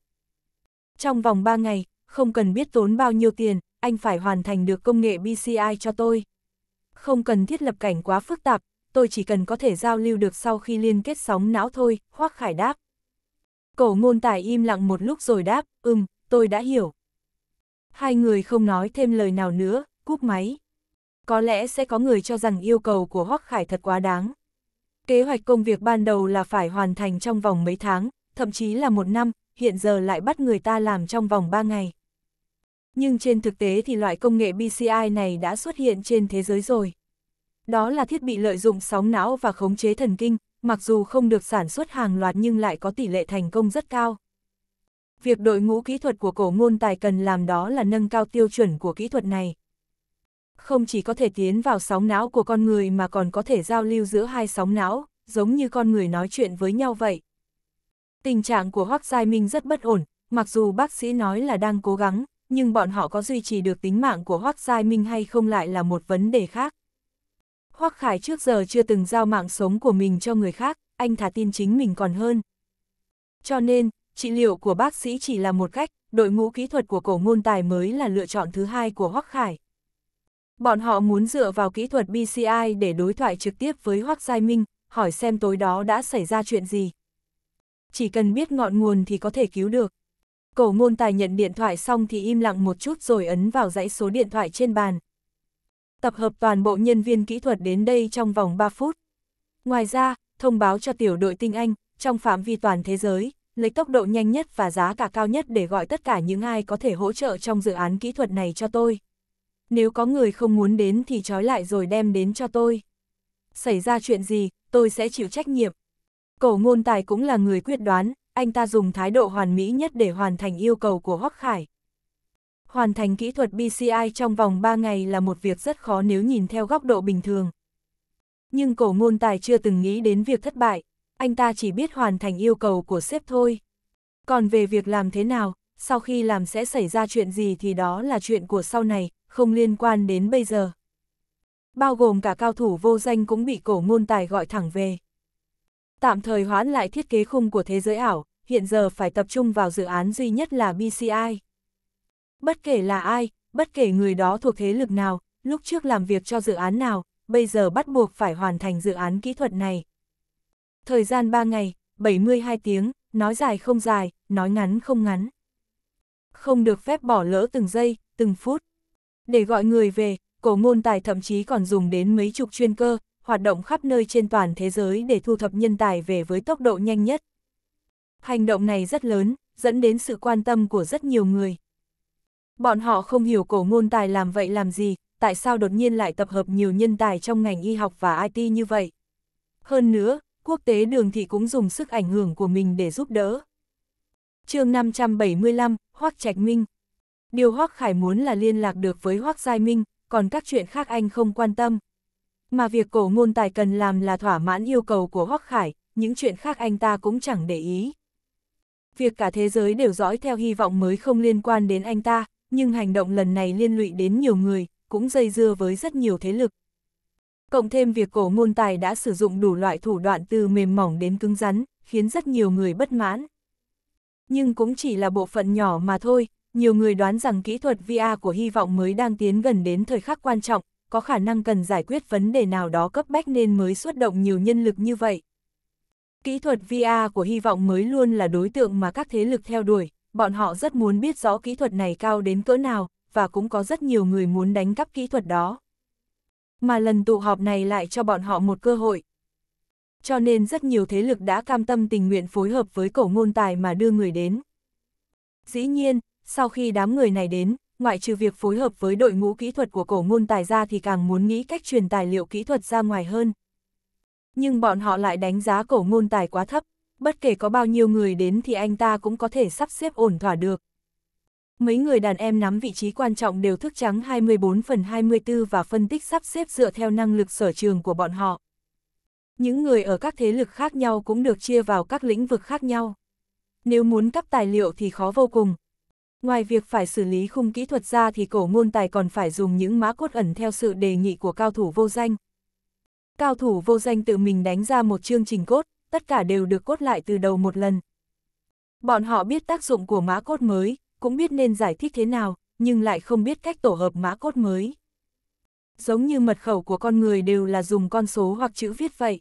Speaker 1: Trong vòng 3 ngày, không cần biết tốn bao nhiêu tiền, anh phải hoàn thành được công nghệ BCI cho tôi. Không cần thiết lập cảnh quá phức tạp, tôi chỉ cần có thể giao lưu được sau khi liên kết sóng não thôi, Hoắc Khải đáp. Cổ ngôn tài im lặng một lúc rồi đáp, ừm, tôi đã hiểu. Hai người không nói thêm lời nào nữa, cúp máy có lẽ sẽ có người cho rằng yêu cầu của Hoắc Khải thật quá đáng. Kế hoạch công việc ban đầu là phải hoàn thành trong vòng mấy tháng, thậm chí là một năm, hiện giờ lại bắt người ta làm trong vòng ba ngày. Nhưng trên thực tế thì loại công nghệ BCI này đã xuất hiện trên thế giới rồi. Đó là thiết bị lợi dụng sóng não và khống chế thần kinh, mặc dù không được sản xuất hàng loạt nhưng lại có tỷ lệ thành công rất cao. Việc đội ngũ kỹ thuật của cổ ngôn tài cần làm đó là nâng cao tiêu chuẩn của kỹ thuật này, không chỉ có thể tiến vào sóng não của con người mà còn có thể giao lưu giữa hai sóng não, giống như con người nói chuyện với nhau vậy. Tình trạng của Hoác Giai Minh rất bất ổn, mặc dù bác sĩ nói là đang cố gắng, nhưng bọn họ có duy trì được tính mạng của Hoác Giai Minh hay không lại là một vấn đề khác. Hoác Khải trước giờ chưa từng giao mạng sống của mình cho người khác, anh thả tin chính mình còn hơn. Cho nên, trị liệu của bác sĩ chỉ là một cách, đội ngũ kỹ thuật của cổ ngôn tài mới là lựa chọn thứ hai của Hoác Khải. Bọn họ muốn dựa vào kỹ thuật BCI để đối thoại trực tiếp với Hoác Giai Minh, hỏi xem tối đó đã xảy ra chuyện gì. Chỉ cần biết ngọn nguồn thì có thể cứu được. Cổ ngôn tài nhận điện thoại xong thì im lặng một chút rồi ấn vào dãy số điện thoại trên bàn. Tập hợp toàn bộ nhân viên kỹ thuật đến đây trong vòng 3 phút. Ngoài ra, thông báo cho tiểu đội tinh Anh, trong phạm vi toàn thế giới, lấy tốc độ nhanh nhất và giá cả cao nhất để gọi tất cả những ai có thể hỗ trợ trong dự án kỹ thuật này cho tôi nếu có người không muốn đến thì trói lại rồi đem đến cho tôi. Xảy ra chuyện gì, tôi sẽ chịu trách nhiệm. Cổ ngôn tài cũng là người quyết đoán, anh ta dùng thái độ hoàn mỹ nhất để hoàn thành yêu cầu của Hoắc Khải. Hoàn thành kỹ thuật BCI trong vòng 3 ngày là một việc rất khó nếu nhìn theo góc độ bình thường. Nhưng cổ ngôn tài chưa từng nghĩ đến việc thất bại, anh ta chỉ biết hoàn thành yêu cầu của sếp thôi. Còn về việc làm thế nào, sau khi làm sẽ xảy ra chuyện gì thì đó là chuyện của sau này, không liên quan đến bây giờ. Bao gồm cả cao thủ vô danh cũng bị cổ ngôn tài gọi thẳng về. Tạm thời hoãn lại thiết kế khung của thế giới ảo, hiện giờ phải tập trung vào dự án duy nhất là BCI. Bất kể là ai, bất kể người đó thuộc thế lực nào, lúc trước làm việc cho dự án nào, bây giờ bắt buộc phải hoàn thành dự án kỹ thuật này. Thời gian 3 ngày, 72 tiếng, nói dài không dài, nói ngắn không ngắn. Không được phép bỏ lỡ từng giây, từng phút. Để gọi người về, cổ ngôn tài thậm chí còn dùng đến mấy chục chuyên cơ, hoạt động khắp nơi trên toàn thế giới để thu thập nhân tài về với tốc độ nhanh nhất. Hành động này rất lớn, dẫn đến sự quan tâm của rất nhiều người. Bọn họ không hiểu cổ ngôn tài làm vậy làm gì, tại sao đột nhiên lại tập hợp nhiều nhân tài trong ngành y học và IT như vậy. Hơn nữa, quốc tế đường thị cũng dùng sức ảnh hưởng của mình để giúp đỡ. chương 575, Hoác Trạch Minh Điều Hoác Khải muốn là liên lạc được với Hoác Giai Minh, còn các chuyện khác anh không quan tâm. Mà việc cổ ngôn tài cần làm là thỏa mãn yêu cầu của Hoác Khải, những chuyện khác anh ta cũng chẳng để ý. Việc cả thế giới đều dõi theo hy vọng mới không liên quan đến anh ta, nhưng hành động lần này liên lụy đến nhiều người, cũng dây dưa với rất nhiều thế lực. Cộng thêm việc cổ ngôn tài đã sử dụng đủ loại thủ đoạn từ mềm mỏng đến cứng rắn, khiến rất nhiều người bất mãn. Nhưng cũng chỉ là bộ phận nhỏ mà thôi, nhiều người đoán rằng kỹ thuật VR của hy vọng mới đang tiến gần đến thời khắc quan trọng, có khả năng cần giải quyết vấn đề nào đó cấp bách nên mới xuất động nhiều nhân lực như vậy. Kỹ thuật VR của hy vọng mới luôn là đối tượng mà các thế lực theo đuổi, bọn họ rất muốn biết rõ kỹ thuật này cao đến cỡ nào, và cũng có rất nhiều người muốn đánh cắp kỹ thuật đó. Mà lần tụ họp này lại cho bọn họ một cơ hội. Cho nên rất nhiều thế lực đã cam tâm tình nguyện phối hợp với cổ ngôn tài mà đưa người đến. Dĩ nhiên, sau khi đám người này đến, ngoại trừ việc phối hợp với đội ngũ kỹ thuật của cổ ngôn tài ra thì càng muốn nghĩ cách truyền tài liệu kỹ thuật ra ngoài hơn. Nhưng bọn họ lại đánh giá cổ ngôn tài quá thấp, bất kể có bao nhiêu người đến thì anh ta cũng có thể sắp xếp ổn thỏa được. Mấy người đàn em nắm vị trí quan trọng đều thức trắng 24 phần 24 và phân tích sắp xếp dựa theo năng lực sở trường của bọn họ. Những người ở các thế lực khác nhau cũng được chia vào các lĩnh vực khác nhau. Nếu muốn cắp tài liệu thì khó vô cùng, Ngoài việc phải xử lý khung kỹ thuật ra thì cổ ngôn tài còn phải dùng những mã cốt ẩn theo sự đề nghị của cao thủ vô danh. Cao thủ vô danh tự mình đánh ra một chương trình cốt, tất cả đều được cốt lại từ đầu một lần. Bọn họ biết tác dụng của mã cốt mới, cũng biết nên giải thích thế nào, nhưng lại không biết cách tổ hợp mã cốt mới. Giống như mật khẩu của con người đều là dùng con số hoặc chữ viết vậy.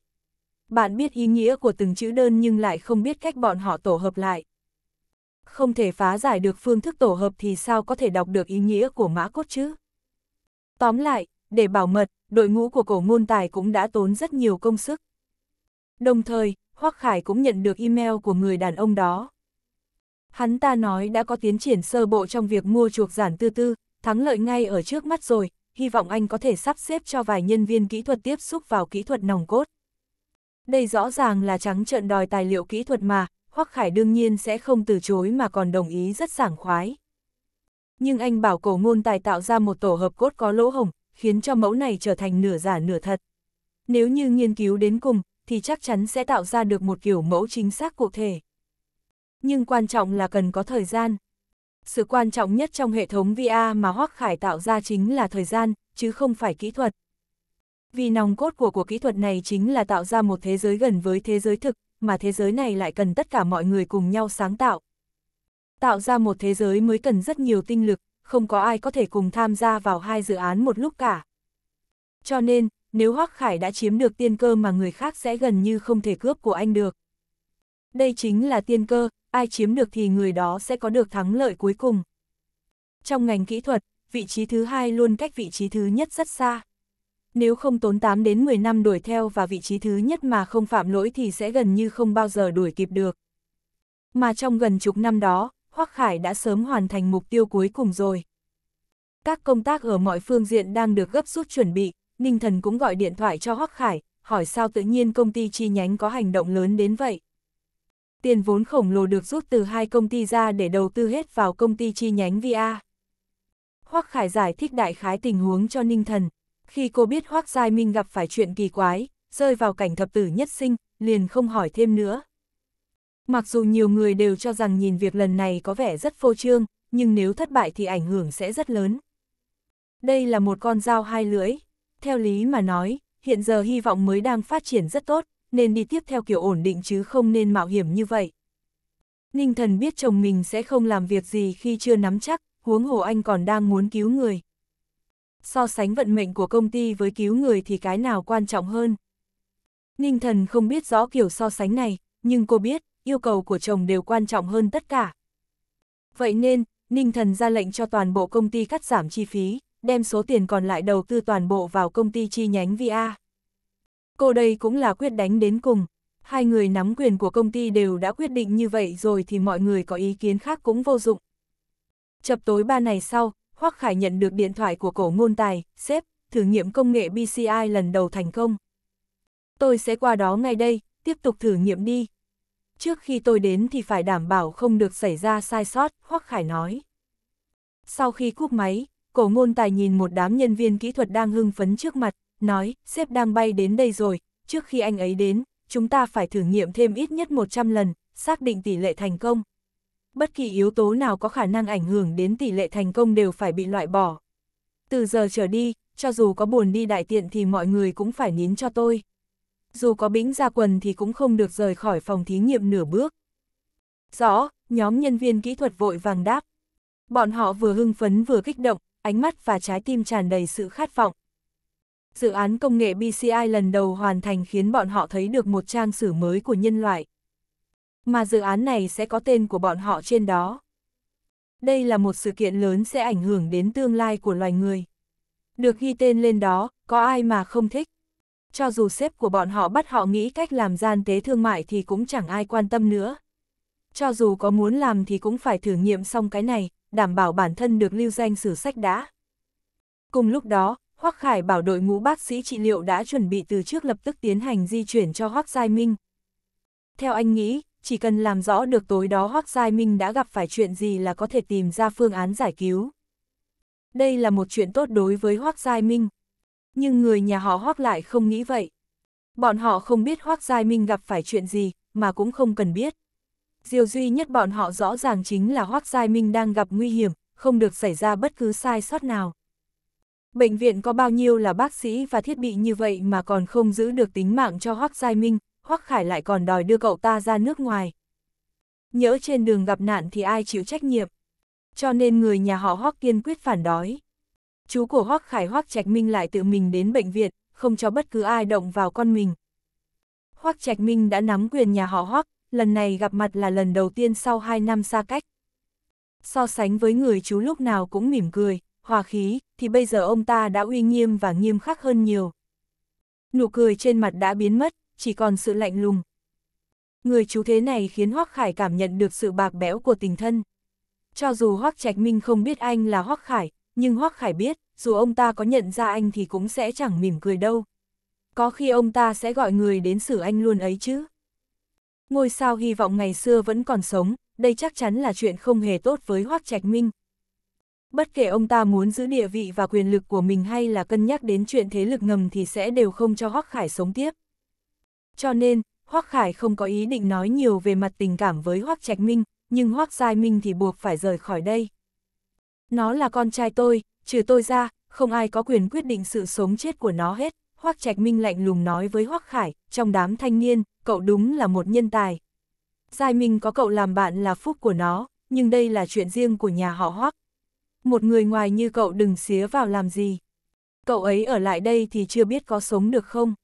Speaker 1: Bạn biết ý nghĩa của từng chữ đơn nhưng lại không biết cách bọn họ tổ hợp lại không thể phá giải được phương thức tổ hợp thì sao có thể đọc được ý nghĩa của mã cốt chứ? Tóm lại, để bảo mật, đội ngũ của cổ ngôn tài cũng đã tốn rất nhiều công sức. Đồng thời, Hoắc Khải cũng nhận được email của người đàn ông đó. Hắn ta nói đã có tiến triển sơ bộ trong việc mua chuộc giản tư tư, thắng lợi ngay ở trước mắt rồi, hy vọng anh có thể sắp xếp cho vài nhân viên kỹ thuật tiếp xúc vào kỹ thuật nòng cốt. Đây rõ ràng là trắng trợn đòi tài liệu kỹ thuật mà, Hoắc Khải đương nhiên sẽ không từ chối mà còn đồng ý rất sảng khoái. Nhưng anh bảo cổ ngôn tài tạo ra một tổ hợp cốt có lỗ hồng, khiến cho mẫu này trở thành nửa giả nửa thật. Nếu như nghiên cứu đến cùng, thì chắc chắn sẽ tạo ra được một kiểu mẫu chính xác cụ thể. Nhưng quan trọng là cần có thời gian. Sự quan trọng nhất trong hệ thống VR mà Hoắc Khải tạo ra chính là thời gian, chứ không phải kỹ thuật. Vì nòng cốt của của kỹ thuật này chính là tạo ra một thế giới gần với thế giới thực, mà thế giới này lại cần tất cả mọi người cùng nhau sáng tạo. Tạo ra một thế giới mới cần rất nhiều tinh lực, không có ai có thể cùng tham gia vào hai dự án một lúc cả. Cho nên, nếu Hoác Khải đã chiếm được tiên cơ mà người khác sẽ gần như không thể cướp của anh được. Đây chính là tiên cơ, ai chiếm được thì người đó sẽ có được thắng lợi cuối cùng. Trong ngành kỹ thuật, vị trí thứ hai luôn cách vị trí thứ nhất rất xa. Nếu không tốn 8 đến 10 năm đuổi theo và vị trí thứ nhất mà không phạm lỗi thì sẽ gần như không bao giờ đuổi kịp được. Mà trong gần chục năm đó, Hoắc Khải đã sớm hoàn thành mục tiêu cuối cùng rồi. Các công tác ở mọi phương diện đang được gấp rút chuẩn bị, Ninh Thần cũng gọi điện thoại cho Hoắc Khải, hỏi sao tự nhiên công ty chi nhánh có hành động lớn đến vậy. Tiền vốn khổng lồ được rút từ hai công ty ra để đầu tư hết vào công ty chi nhánh VA. Hoắc Khải giải thích đại khái tình huống cho Ninh Thần, khi cô biết Hoác Giai Minh gặp phải chuyện kỳ quái, rơi vào cảnh thập tử nhất sinh, liền không hỏi thêm nữa. Mặc dù nhiều người đều cho rằng nhìn việc lần này có vẻ rất phô trương, nhưng nếu thất bại thì ảnh hưởng sẽ rất lớn. Đây là một con dao hai lưỡi. Theo lý mà nói, hiện giờ hy vọng mới đang phát triển rất tốt, nên đi tiếp theo kiểu ổn định chứ không nên mạo hiểm như vậy. Ninh thần biết chồng mình sẽ không làm việc gì khi chưa nắm chắc, huống hồ anh còn đang muốn cứu người so sánh vận mệnh của công ty với cứu người thì cái nào quan trọng hơn. Ninh thần không biết rõ kiểu so sánh này, nhưng cô biết, yêu cầu của chồng đều quan trọng hơn tất cả. Vậy nên, Ninh thần ra lệnh cho toàn bộ công ty cắt giảm chi phí, đem số tiền còn lại đầu tư toàn bộ vào công ty chi nhánh VA. Cô đây cũng là quyết đánh đến cùng, hai người nắm quyền của công ty đều đã quyết định như vậy rồi thì mọi người có ý kiến khác cũng vô dụng. Chập tối ba này sau, Hoắc Khải nhận được điện thoại của cổ ngôn tài, sếp, thử nghiệm công nghệ BCI lần đầu thành công. Tôi sẽ qua đó ngay đây, tiếp tục thử nghiệm đi. Trước khi tôi đến thì phải đảm bảo không được xảy ra sai sót, Hoắc Khải nói. Sau khi cúp máy, cổ ngôn tài nhìn một đám nhân viên kỹ thuật đang hưng phấn trước mặt, nói, sếp đang bay đến đây rồi, trước khi anh ấy đến, chúng ta phải thử nghiệm thêm ít nhất 100 lần, xác định tỷ lệ thành công bất kỳ yếu tố nào có khả năng ảnh hưởng đến tỷ lệ thành công đều phải bị loại bỏ. Từ giờ trở đi, cho dù có buồn đi đại tiện thì mọi người cũng phải nín cho tôi. Dù có bĩnh ra quần thì cũng không được rời khỏi phòng thí nghiệm nửa bước. Rõ, nhóm nhân viên kỹ thuật vội vàng đáp. Bọn họ vừa hưng phấn vừa kích động, ánh mắt và trái tim tràn đầy sự khát vọng. Dự án công nghệ BCI lần đầu hoàn thành khiến bọn họ thấy được một trang sử mới của nhân loại mà dự án này sẽ có tên của bọn họ trên đó. Đây là một sự kiện lớn sẽ ảnh hưởng đến tương lai của loài người. Được ghi tên lên đó, có ai mà không thích. Cho dù sếp của bọn họ bắt họ nghĩ cách làm gian tế thương mại thì cũng chẳng ai quan tâm nữa. Cho dù có muốn làm thì cũng phải thử nghiệm xong cái này, đảm bảo bản thân được lưu danh sử sách đã. Cùng lúc đó, Hoắc Khải bảo đội ngũ bác sĩ trị liệu đã chuẩn bị từ trước lập tức tiến hành di chuyển cho Hoắc Giai Minh. Theo anh nghĩ, chỉ cần làm rõ được tối đó Hoác Giai Minh đã gặp phải chuyện gì là có thể tìm ra phương án giải cứu. Đây là một chuyện tốt đối với Hoác Giai Minh. Nhưng người nhà họ Hoác lại không nghĩ vậy. Bọn họ không biết Hoác Giai Minh gặp phải chuyện gì, mà cũng không cần biết. Điều duy nhất bọn họ rõ ràng chính là Hoác Giai Minh đang gặp nguy hiểm, không được xảy ra bất cứ sai sót nào. Bệnh viện có bao nhiêu là bác sĩ và thiết bị như vậy mà còn không giữ được tính mạng cho Hoác Giai Minh, Hoắc Khải lại còn đòi đưa cậu ta ra nước ngoài. Nhỡ trên đường gặp nạn thì ai chịu trách nhiệm. Cho nên người nhà họ Hoắc kiên quyết phản đối. Chú của Hoắc Khải Hoắc Trạch Minh lại tự mình đến bệnh viện, không cho bất cứ ai động vào con mình. Hoắc Trạch Minh đã nắm quyền nhà họ Hoắc, lần này gặp mặt là lần đầu tiên sau 2 năm xa cách. So sánh với người chú lúc nào cũng mỉm cười, hòa khí, thì bây giờ ông ta đã uy nghiêm và nghiêm khắc hơn nhiều. Nụ cười trên mặt đã biến mất, chỉ còn sự lạnh lùng. Người chú thế này khiến Hoắc Khải cảm nhận được sự bạc bẽo của tình thân. Cho dù Hoắc Trạch Minh không biết anh là Hoắc Khải, nhưng Hoắc Khải biết, dù ông ta có nhận ra anh thì cũng sẽ chẳng mỉm cười đâu. Có khi ông ta sẽ gọi người đến xử anh luôn ấy chứ. Ngôi sao hy vọng ngày xưa vẫn còn sống, đây chắc chắn là chuyện không hề tốt với Hoắc Trạch Minh. Bất kể ông ta muốn giữ địa vị và quyền lực của mình hay là cân nhắc đến chuyện thế lực ngầm thì sẽ đều không cho Hoắc Khải sống tiếp cho nên, Hoắc Khải không có ý định nói nhiều về mặt tình cảm với Hoắc Trạch Minh, nhưng Hoắc Giai Minh thì buộc phải rời khỏi đây. Nó là con trai tôi, trừ tôi ra, không ai có quyền quyết định sự sống chết của nó hết, Hoắc Trạch Minh lạnh lùng nói với Hoắc Khải, trong đám thanh niên, cậu đúng là một nhân tài. Giai Minh có cậu làm bạn là phúc của nó, nhưng đây là chuyện riêng của nhà họ Hoắc. Một người ngoài như cậu đừng xía vào làm gì. Cậu ấy ở lại đây thì chưa biết có sống được không.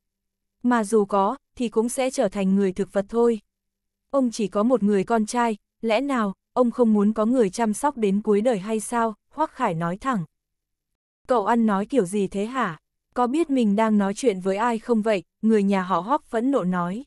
Speaker 1: Mà dù có, thì cũng sẽ trở thành người thực vật thôi. Ông chỉ có một người con trai, lẽ nào, ông không muốn có người chăm sóc đến cuối đời hay sao, Hoắc Khải nói thẳng. Cậu ăn nói kiểu gì thế hả? Có biết mình đang nói chuyện với ai không vậy? Người nhà họ Hoắc phẫn nộ nói.